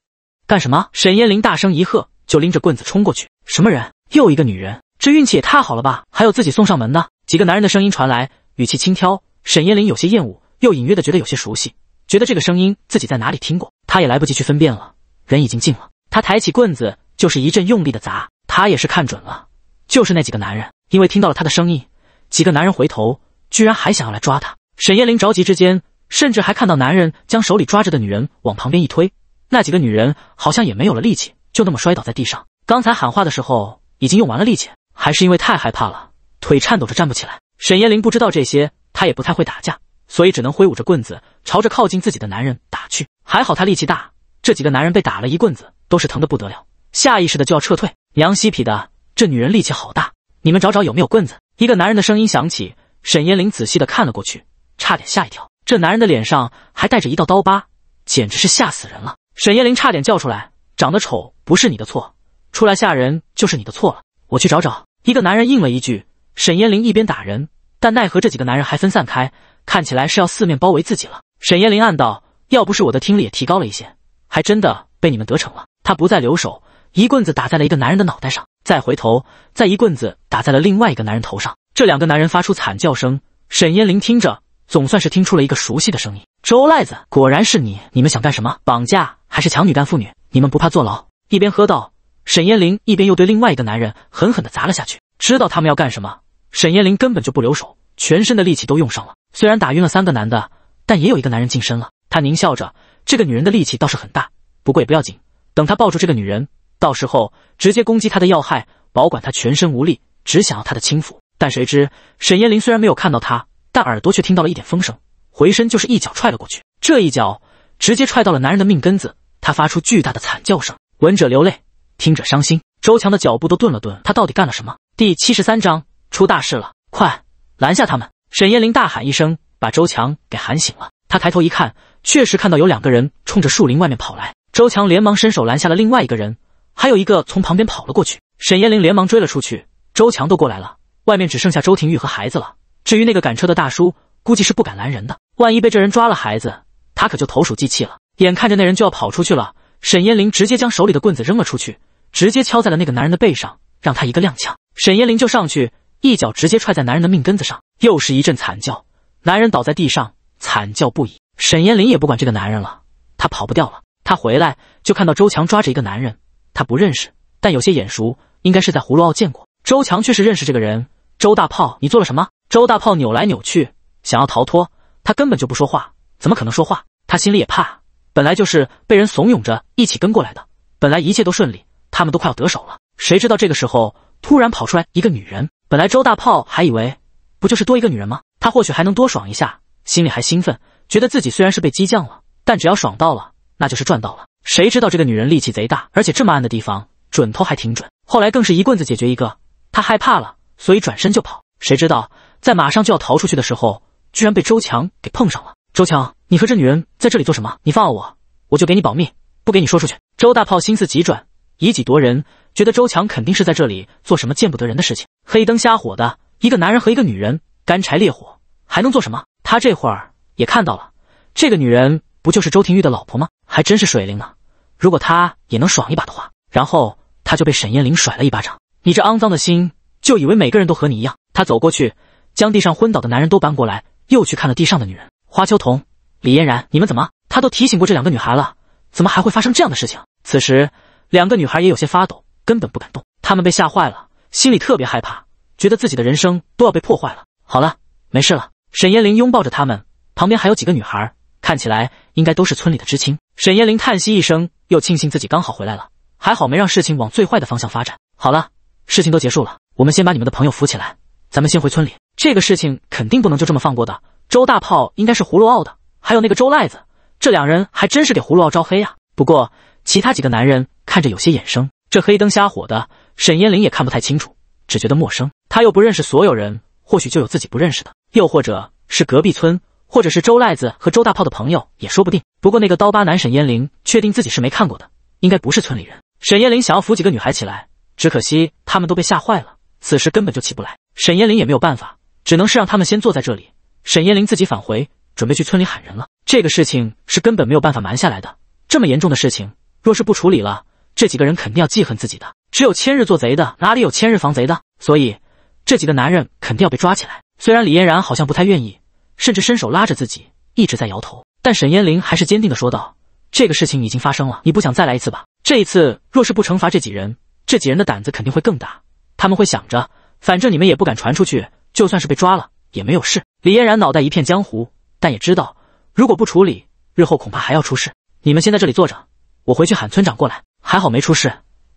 干什么？沈燕玲大声一喝，就拎着棍子冲过去。什么人？又一个女人，这运气也太好了吧？还有自己送上门的。几个男人的声音传来，语气轻佻。沈燕玲有些厌恶，又隐约的觉得有些熟悉，觉得这个声音自己在哪里听过。他也来不及去分辨了，人已经进了。他抬起棍子，就是一阵用力的砸。他也是看准了，就是那几个男人。因为听到了他的声音，几个男人回头，居然还想要来抓他。沈燕玲着急之间。甚至还看到男人将手里抓着的女人往旁边一推，那几个女人好像也没有了力气，就那么摔倒在地上。刚才喊话的时候已经用完了力气，还是因为太害怕了，腿颤抖着站不起来。沈延林不知道这些，他也不太会打架，所以只能挥舞着棍子朝着靠近自己的男人打去。还好他力气大，这几个男人被打了一棍子，都是疼得不得了，下意识的就要撤退。娘西皮的，这女人力气好大！你们找找有没有棍子？一个男人的声音响起。沈延林仔细的看了过去，差点吓一跳。这男人的脸上还带着一道刀疤，简直是吓死人了！沈燕玲差点叫出来。长得丑不是你的错，出来吓人就是你的错了。我去找找。一个男人应了一句。沈燕玲一边打人，但奈何这几个男人还分散开，看起来是要四面包围自己了。沈燕玲暗道，要不是我的听力也提高了一些，还真的被你们得逞了。她不再留手，一棍子打在了一个男人的脑袋上，再回头，再一棍子打在了另外一个男人头上。这两个男人发出惨叫声。沈燕玲听着。总算是听出了一个熟悉的声音，周赖子，果然是你！你们想干什么？绑架还是抢女干妇女？你们不怕坐牢？一边喝道，沈燕玲一边又对另外一个男人狠狠的砸了下去。知道他们要干什么，沈燕玲根本就不留手，全身的力气都用上了。虽然打晕了三个男的，但也有一个男人近身了。他狞笑着，这个女人的力气倒是很大，不过也不要紧，等他抱住这个女人，到时候直接攻击她的要害，保管她全身无力，只想要她的轻抚。但谁知，沈燕玲虽然没有看到他。但耳朵却听到了一点风声，回身就是一脚踹了过去。这一脚直接踹到了男人的命根子，他发出巨大的惨叫声，闻者流泪，听者伤心。周强的脚步都顿了顿，他到底干了什么？第七十三章出大事了，快拦下他们！沈燕玲大喊一声，把周强给喊醒了。他抬头一看，确实看到有两个人冲着树林外面跑来。周强连忙伸手拦下了另外一个人，还有一个从旁边跑了过去。沈燕玲连忙追了出去。周强都过来了，外面只剩下周庭玉和孩子了。至于那个赶车的大叔，估计是不敢拦人的。万一被这人抓了孩子，他可就投鼠忌器了。眼看着那人就要跑出去了，沈燕玲直接将手里的棍子扔了出去，直接敲在了那个男人的背上，让他一个踉跄。沈燕玲就上去一脚，直接踹在男人的命根子上，又是一阵惨叫。男人倒在地上，惨叫不已。沈燕玲也不管这个男人了，他跑不掉了。他回来就看到周强抓着一个男人，他不认识，但有些眼熟，应该是在葫芦坳见过。周强却是认识这个人，周大炮，你做了什么？周大炮扭来扭去，想要逃脱。他根本就不说话，怎么可能说话？他心里也怕，本来就是被人怂恿着一起跟过来的。本来一切都顺利，他们都快要得手了。谁知道这个时候突然跑出来一个女人。本来周大炮还以为不就是多一个女人吗？他或许还能多爽一下，心里还兴奋，觉得自己虽然是被激将了，但只要爽到了，那就是赚到了。谁知道这个女人力气贼大，而且这么暗的地方，准头还挺准。后来更是一棍子解决一个，他害怕了，所以转身就跑。谁知道？在马上就要逃出去的时候，居然被周强给碰上了。周强，你和这女人在这里做什么？你放了我，我就给你保密，不给你说出去。周大炮心思急转，以己夺人，觉得周强肯定是在这里做什么见不得人的事情。黑灯瞎火的一个男人和一个女人，干柴烈火还能做什么？他这会儿也看到了，这个女人不就是周廷玉的老婆吗？还真是水灵呢。如果他也能爽一把的话，然后他就被沈艳玲甩了一巴掌。你这肮脏的心，就以为每个人都和你一样？他走过去。将地上昏倒的男人都搬过来，又去看了地上的女人。花秋桐、李嫣然，你们怎么？他都提醒过这两个女孩了，怎么还会发生这样的事情？此时，两个女孩也有些发抖，根本不敢动。她们被吓坏了，心里特别害怕，觉得自己的人生都要被破坏了。好了，没事了。沈燕玲拥抱着他们，旁边还有几个女孩，看起来应该都是村里的知青。沈燕玲叹息一声，又庆幸自己刚好回来了，还好没让事情往最坏的方向发展。好了，事情都结束了，我们先把你们的朋友扶起来，咱们先回村里。这个事情肯定不能就这么放过的。周大炮应该是葫芦傲的，还有那个周赖子，这两人还真是给葫芦傲招黑啊。不过其他几个男人看着有些眼生，这黑灯瞎火的，沈嫣玲也看不太清楚，只觉得陌生。他又不认识所有人，或许就有自己不认识的，又或者是隔壁村，或者是周赖子和周大炮的朋友也说不定。不过那个刀疤男沈嫣玲确定自己是没看过的，应该不是村里人。沈嫣玲想要扶几个女孩起来，只可惜她们都被吓坏了，此时根本就起不来。沈嫣玲也没有办法。只能是让他们先坐在这里，沈嫣玲自己返回，准备去村里喊人了。这个事情是根本没有办法瞒下来的，这么严重的事情，若是不处理了，这几个人肯定要记恨自己的。只有千日做贼的，哪里有千日防贼的？所以这几个男人肯定要被抓起来。虽然李嫣然好像不太愿意，甚至伸手拉着自己，一直在摇头，但沈嫣玲还是坚定的说道：“这个事情已经发生了，你不想再来一次吧？这一次若是不惩罚这几人，这几人的胆子肯定会更大，他们会想着，反正你们也不敢传出去。”就算是被抓了也没有事。李嫣然脑袋一片浆糊，但也知道如果不处理，日后恐怕还要出事。你们先在这里坐着，我回去喊村长过来。还好没出事，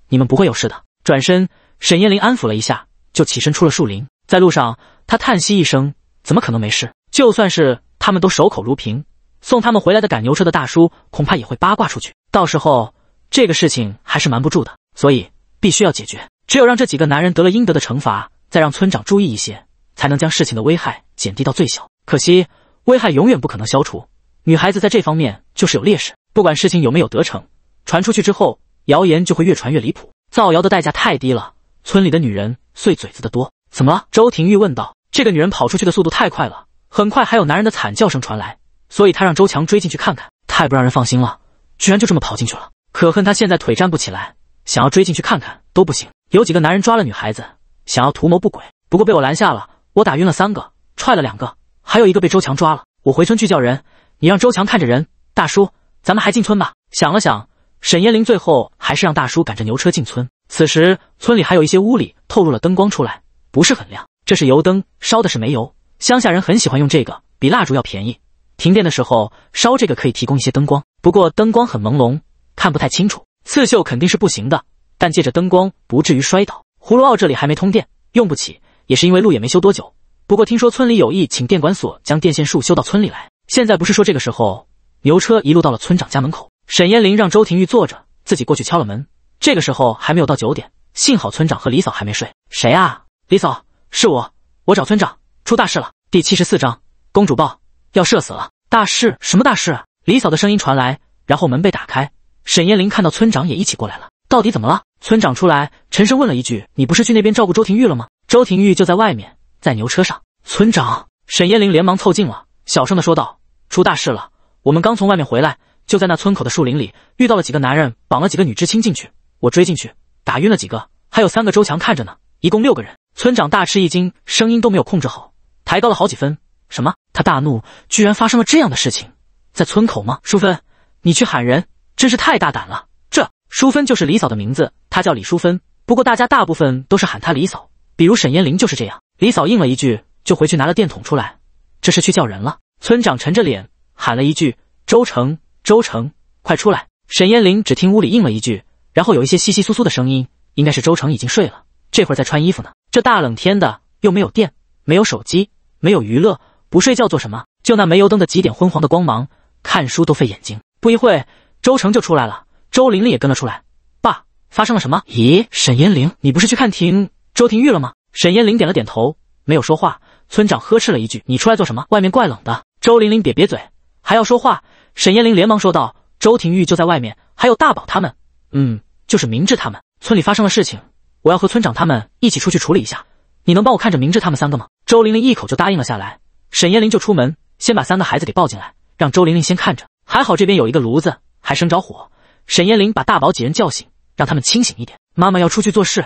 你们不会有事的。转身，沈燕玲安抚了一下，就起身出了树林。在路上，她叹息一声：“怎么可能没事？就算是他们都守口如瓶，送他们回来的赶牛车的大叔恐怕也会八卦出去。到时候这个事情还是瞒不住的，所以必须要解决。只有让这几个男人得了应得的惩罚，再让村长注意一些。”才能将事情的危害减低到最小。可惜危害永远不可能消除。女孩子在这方面就是有劣势。不管事情有没有得逞，传出去之后，谣言就会越传越离谱。造谣的代价太低了，村里的女人碎嘴子的多。怎么了？周廷玉问道。这个女人跑出去的速度太快了，很快还有男人的惨叫声传来，所以他让周强追进去看看。太不让人放心了，居然就这么跑进去了。可恨他现在腿站不起来，想要追进去看看都不行。有几个男人抓了女孩子，想要图谋不轨，不过被我拦下了。我打晕了三个，踹了两个，还有一个被周强抓了。我回村去叫人，你让周强看着人。大叔，咱们还进村吧？想了想，沈延玲最后还是让大叔赶着牛车进村。此时村里还有一些屋里透露了灯光出来，不是很亮。这是油灯，烧的是煤油，乡下人很喜欢用这个，比蜡烛要便宜。停电的时候烧这个可以提供一些灯光，不过灯光很朦胧，看不太清楚。刺绣肯定是不行的，但借着灯光不至于摔倒。葫芦坳这里还没通电，用不起。也是因为路也没修多久，不过听说村里有意请电管所将电线树修到村里来。现在不是说这个时候，牛车一路到了村长家门口。沈燕玲让周廷玉坐着，自己过去敲了门。这个时候还没有到九点，幸好村长和李嫂还没睡。谁啊？李嫂，是我，我找村长，出大事了。第七十四章，公主抱要射死了。大事？什么大事？李嫂的声音传来，然后门被打开，沈燕玲看到村长也一起过来了。到底怎么了？村长出来，沉声问了一句：“你不是去那边照顾周廷玉了吗？”周庭玉就在外面，在牛车上。村长沈燕玲连忙凑近了，小声的说道：“出大事了！我们刚从外面回来，就在那村口的树林里遇到了几个男人，绑了几个女知青进去。我追进去，打晕了几个，还有三个周强看着呢，一共六个人。”村长大吃一惊，声音都没有控制好，抬高了好几分：“什么？”他大怒，居然发生了这样的事情，在村口吗？淑芬，你去喊人！真是太大胆了！这淑芬就是李嫂的名字，她叫李淑芬，不过大家大部分都是喊她李嫂。比如沈燕玲就是这样，李嫂应了一句，就回去拿了电筒出来，这是去叫人了。村长沉着脸喊了一句：“周成，周成，快出来！”沈燕玲只听屋里应了一句，然后有一些窸窸窣窣的声音，应该是周成已经睡了，这会儿在穿衣服呢。这大冷天的，又没有电，没有手机，没有娱乐，不睡觉做什么？就那煤油灯的几点昏黄的光芒，看书都费眼睛。不一会周成就出来了，周玲玲也跟了出来。爸，发生了什么？咦，沈燕玲，你不是去看亭周庭玉了吗？沈嫣玲点了点头，没有说话。村长呵斥了一句：“你出来做什么？外面怪冷的。”周玲玲瘪瘪嘴，还要说话。沈嫣玲连忙说道：“周庭玉就在外面，还有大宝他们，嗯，就是明智他们。村里发生了事情，我要和村长他们一起出去处理一下。你能帮我看着明智他们三个吗？”周玲玲一口就答应了下来。沈嫣玲就出门，先把三个孩子给抱进来，让周玲玲先看着。还好这边有一个炉子，还生着火。沈嫣玲把大宝几人叫醒，让他们清醒一点：“妈妈要出去做事。”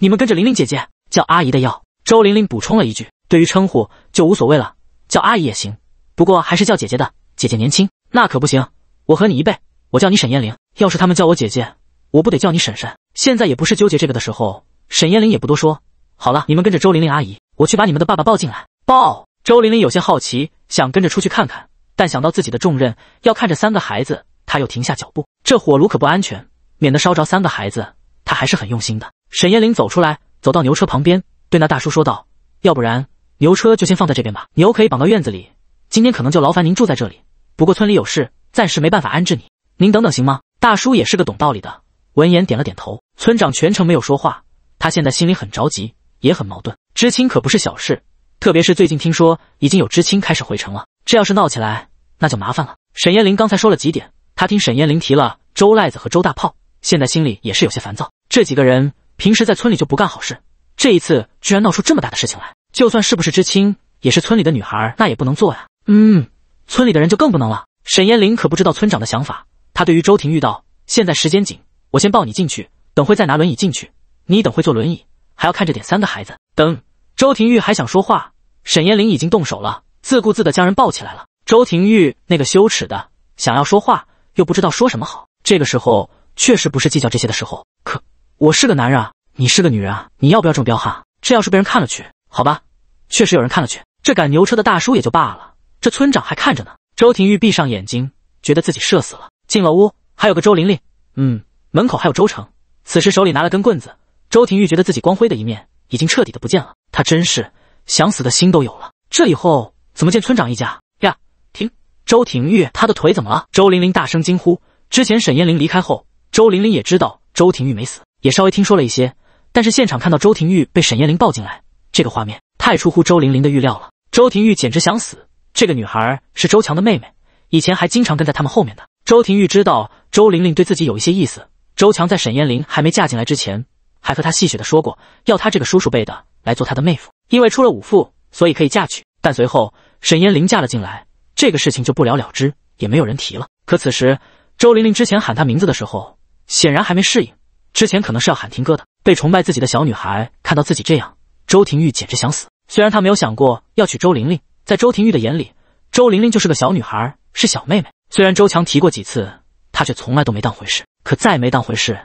你们跟着玲玲姐姐叫阿姨的要，周玲玲补充了一句：“对于称呼就无所谓了，叫阿姨也行，不过还是叫姐姐的，姐姐年轻那可不行，我和你一辈，我叫你沈燕玲。要是他们叫我姐姐，我不得叫你婶婶。”现在也不是纠结这个的时候。沈燕玲也不多说，好了，你们跟着周玲玲阿姨，我去把你们的爸爸抱进来。抱周玲玲有些好奇，想跟着出去看看，但想到自己的重任，要看着三个孩子，她又停下脚步。这火炉可不安全，免得烧着三个孩子，她还是很用心的。沈艳玲走出来，走到牛车旁边，对那大叔说道：“要不然牛车就先放在这边吧，牛可以绑到院子里。今天可能就劳烦您住在这里，不过村里有事，暂时没办法安置你，您等等行吗？”大叔也是个懂道理的，闻言点了点头。村长全程没有说话，他现在心里很着急，也很矛盾。知青可不是小事，特别是最近听说已经有知青开始回城了，这要是闹起来，那就麻烦了。沈艳玲刚才说了几点，他听沈艳玲提了周赖子和周大炮，现在心里也是有些烦躁，这几个人。平时在村里就不干好事，这一次居然闹出这么大的事情来。就算是不是知青，也是村里的女孩，那也不能做呀。嗯，村里的人就更不能了。沈延林可不知道村长的想法，他对于周廷玉道：“现在时间紧，我先抱你进去，等会再拿轮椅进去。你等会坐轮椅，还要看着点三个孩子。”等周廷玉还想说话，沈延林已经动手了，自顾自的将人抱起来了。周廷玉那个羞耻的，想要说话又不知道说什么好。这个时候确实不是计较这些的时候，可。我是个男人啊，你是个女人啊，你要不要这么彪悍？这要是被人看了去，好吧，确实有人看了去。这赶牛车的大叔也就罢了，这村长还看着呢。周廷玉闭上眼睛，觉得自己社死了。进了屋，还有个周玲玲，嗯，门口还有周成。此时手里拿了根棍子，周廷玉觉得自己光辉的一面已经彻底的不见了。他真是想死的心都有了。这以后怎么见村长一家呀？停，周廷玉他的腿怎么了？周玲玲大声惊呼。之前沈燕玲离开后，周玲玲也知道周廷玉没死。也稍微听说了一些，但是现场看到周廷玉被沈燕玲抱进来，这个画面太出乎周玲玲的预料了。周廷玉简直想死。这个女孩是周强的妹妹，以前还经常跟在他们后面的。周廷玉知道周玲玲对自己有一些意思。周强在沈燕玲还没嫁进来之前，还和她戏谑的说过，要她这个叔叔辈的来做她的妹夫，因为出了五副，所以可以嫁娶。但随后沈燕玲嫁了进来，这个事情就不了了之，也没有人提了。可此时周玲玲之前喊他名字的时候，显然还没适应。之前可能是要喊停哥的，被崇拜自己的小女孩看到自己这样，周廷玉简直想死。虽然他没有想过要娶周玲玲，在周廷玉的眼里，周玲玲就是个小女孩，是小妹妹。虽然周强提过几次，他却从来都没当回事。可再没当回事，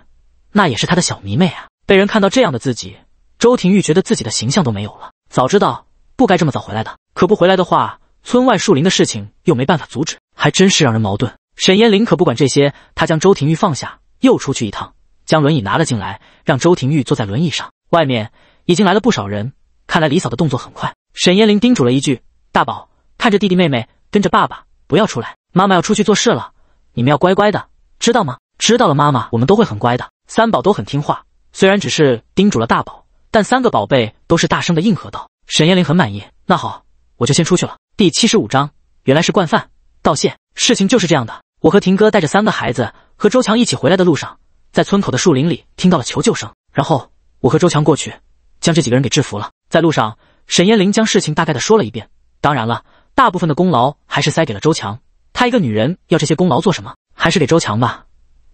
那也是他的小迷妹啊。被人看到这样的自己，周廷玉觉得自己的形象都没有了。早知道不该这么早回来的，可不回来的话，村外树林的事情又没办法阻止，还真是让人矛盾。沈燕玲可不管这些，她将周庭玉放下，又出去一趟。将轮椅拿了进来，让周廷玉坐在轮椅上。外面已经来了不少人，看来李嫂的动作很快。沈延林叮嘱了一句：“大宝，看着弟弟妹妹，跟着爸爸，不要出来。妈妈要出去做事了，你们要乖乖的，知道吗？”“知道了，妈妈，我们都会很乖的。”三宝都很听话，虽然只是叮嘱了大宝，但三个宝贝都是大声的应和道。沈延林很满意。那好，我就先出去了。第七十五章，原来是惯犯。道谢，事情就是这样的。我和廷哥带着三个孩子和周强一起回来的路上。在村口的树林里听到了求救声，然后我和周强过去，将这几个人给制服了。在路上，沈燕玲将事情大概的说了一遍。当然了，大部分的功劳还是塞给了周强，她一个女人要这些功劳做什么？还是给周强吧，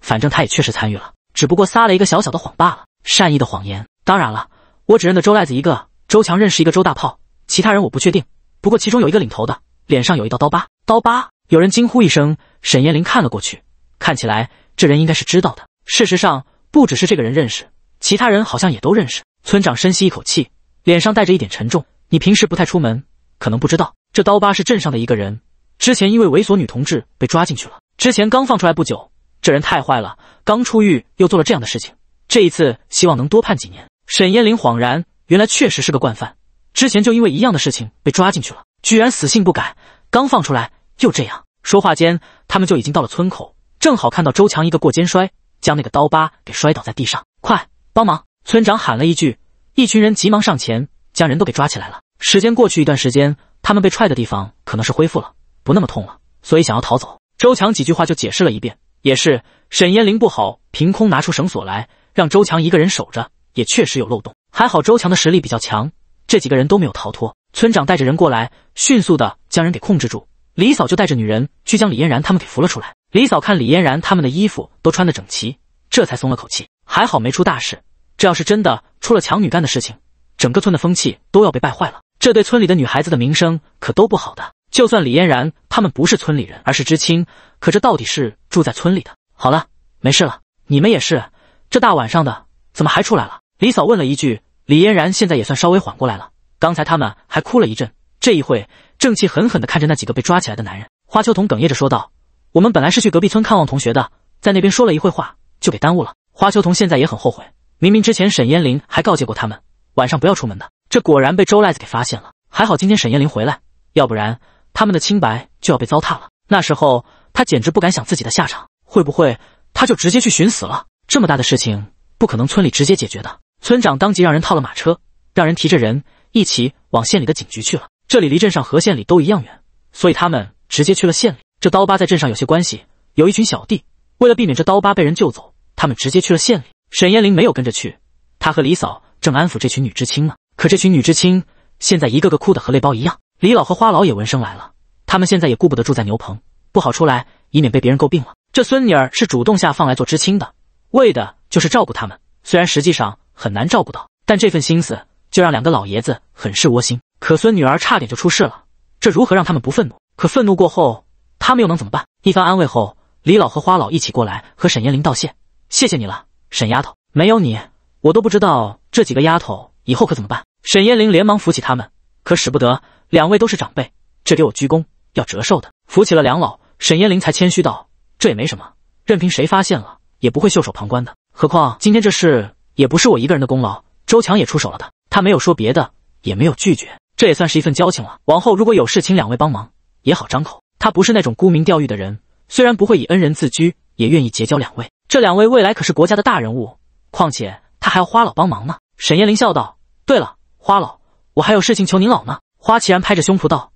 反正他也确实参与了，只不过撒了一个小小的谎罢了，善意的谎言。当然了，我只认得周赖子一个，周强认识一个周大炮，其他人我不确定。不过其中有一个领头的，脸上有一道刀疤。刀疤！有人惊呼一声，沈燕玲看了过去，看起来这人应该是知道的。事实上，不只是这个人认识，其他人好像也都认识。村长深吸一口气，脸上带着一点沉重。你平时不太出门，可能不知道，这刀疤是镇上的一个人，之前因为猥琐女同志被抓进去了，之前刚放出来不久。这人太坏了，刚出狱又做了这样的事情。这一次希望能多判几年。沈燕玲恍然，原来确实是个惯犯，之前就因为一样的事情被抓进去了，居然死性不改，刚放出来又这样。说话间，他们就已经到了村口，正好看到周强一个过肩摔。将那个刀疤给摔倒在地上，快帮忙！村长喊了一句，一群人急忙上前，将人都给抓起来了。时间过去一段时间，他们被踹的地方可能是恢复了，不那么痛了，所以想要逃走。周强几句话就解释了一遍，也是沈嫣玲不好凭空拿出绳索来，让周强一个人守着，也确实有漏洞。还好周强的实力比较强，这几个人都没有逃脱。村长带着人过来，迅速的将人给控制住。李嫂就带着女人去将李嫣然他们给扶了出来。李嫂看李嫣然他们的衣服都穿得整齐，这才松了口气，还好没出大事。这要是真的出了强女干的事情，整个村的风气都要被败坏了，这对村里的女孩子的名声可都不好的。就算李嫣然他们不是村里人，而是知青，可这到底是住在村里的。好了，没事了，你们也是，这大晚上的怎么还出来了？李嫂问了一句。李嫣然现在也算稍微缓过来了，刚才他们还哭了一阵，这一会正气狠狠地看着那几个被抓起来的男人。花秋桐哽咽着说道。我们本来是去隔壁村看望同学的，在那边说了一会话，就给耽误了。花秋桐现在也很后悔，明明之前沈燕玲还告诫过他们晚上不要出门的，这果然被周赖子给发现了。还好今天沈燕玲回来，要不然他们的清白就要被糟蹋了。那时候他简直不敢想自己的下场，会不会他就直接去寻死了？这么大的事情不可能村里直接解决的，村长当即让人套了马车，让人提着人一起往县里的警局去了。这里离镇上和县里都一样远，所以他们直接去了县里。这刀疤在镇上有些关系，有一群小弟。为了避免这刀疤被人救走，他们直接去了县里。沈延林没有跟着去，他和李嫂正安抚这群女知青呢。可这群女知青现在一个个哭得和泪包一样。李老和花老也闻声来了，他们现在也顾不得住在牛棚，不好出来，以免被别人诟病了。这孙女儿是主动下放来做知青的，为的就是照顾他们。虽然实际上很难照顾到，但这份心思就让两个老爷子很是窝心。可孙女儿差点就出事了，这如何让他们不愤怒？可愤怒过后。他们又能怎么办？一番安慰后，李老和花老一起过来和沈燕玲道谢：“谢谢你了，沈丫头，没有你，我都不知道这几个丫头以后可怎么办。”沈燕玲连忙扶起他们，可使不得，两位都是长辈，这给我鞠躬要折寿的。扶起了梁老，沈燕玲才谦虚道：“这也没什么，任凭谁发现了也不会袖手旁观的。何况今天这事也不是我一个人的功劳，周强也出手了的。他没有说别的，也没有拒绝，这也算是一份交情了。往后如果有事，请两位帮忙也好张口。”他不是那种沽名钓誉的人，虽然不会以恩人自居，也愿意结交两位。这两位未来可是国家的大人物，况且他还要花老帮忙呢。沈彦翎笑道：“对了，花老，我还有事情求您老呢。”花齐然拍着胸脯道：“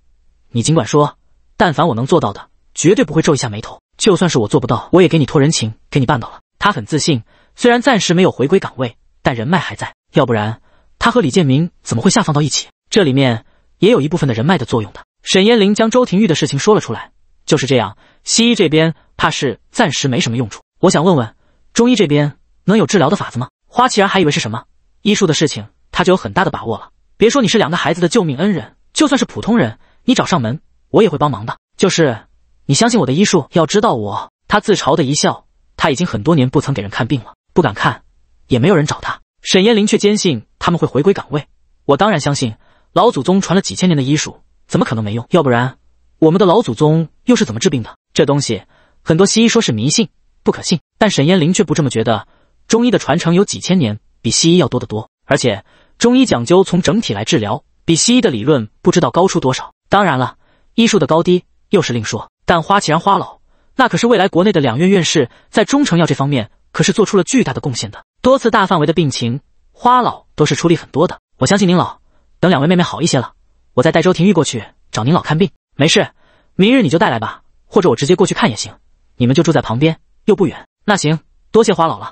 你尽管说，但凡我能做到的，绝对不会皱一下眉头。就算是我做不到，我也给你托人情，给你办到了。”他很自信，虽然暂时没有回归岗位，但人脉还在。要不然，他和李建明怎么会下放到一起？这里面也有一部分的人脉的作用的。沈燕玲将周庭玉的事情说了出来，就是这样，西医这边怕是暂时没什么用处。我想问问，中医这边能有治疗的法子吗？花奇然还以为是什么医术的事情，他就有很大的把握了。别说你是两个孩子的救命恩人，就算是普通人，你找上门，我也会帮忙的。就是你相信我的医术，要知道我……他自嘲的一笑，他已经很多年不曾给人看病了，不敢看，也没有人找他。沈燕玲却坚信他们会回归岗位，我当然相信，老祖宗传了几千年的医术。怎么可能没用？要不然我们的老祖宗又是怎么治病的？这东西很多西医说是迷信，不可信，但沈燕玲却不这么觉得。中医的传承有几千年，比西医要多得多，而且中医讲究从整体来治疗，比西医的理论不知道高出多少。当然了，医术的高低又是另说。但花祁然、花老那可是未来国内的两院院士，在中成药这方面可是做出了巨大的贡献的。多次大范围的病情，花老都是出力很多的。我相信您老，等两位妹妹好一些了。我再带周廷玉过去找您老看病，没事，明日你就带来吧，或者我直接过去看也行。你们就住在旁边，又不远。那行，多谢花老了。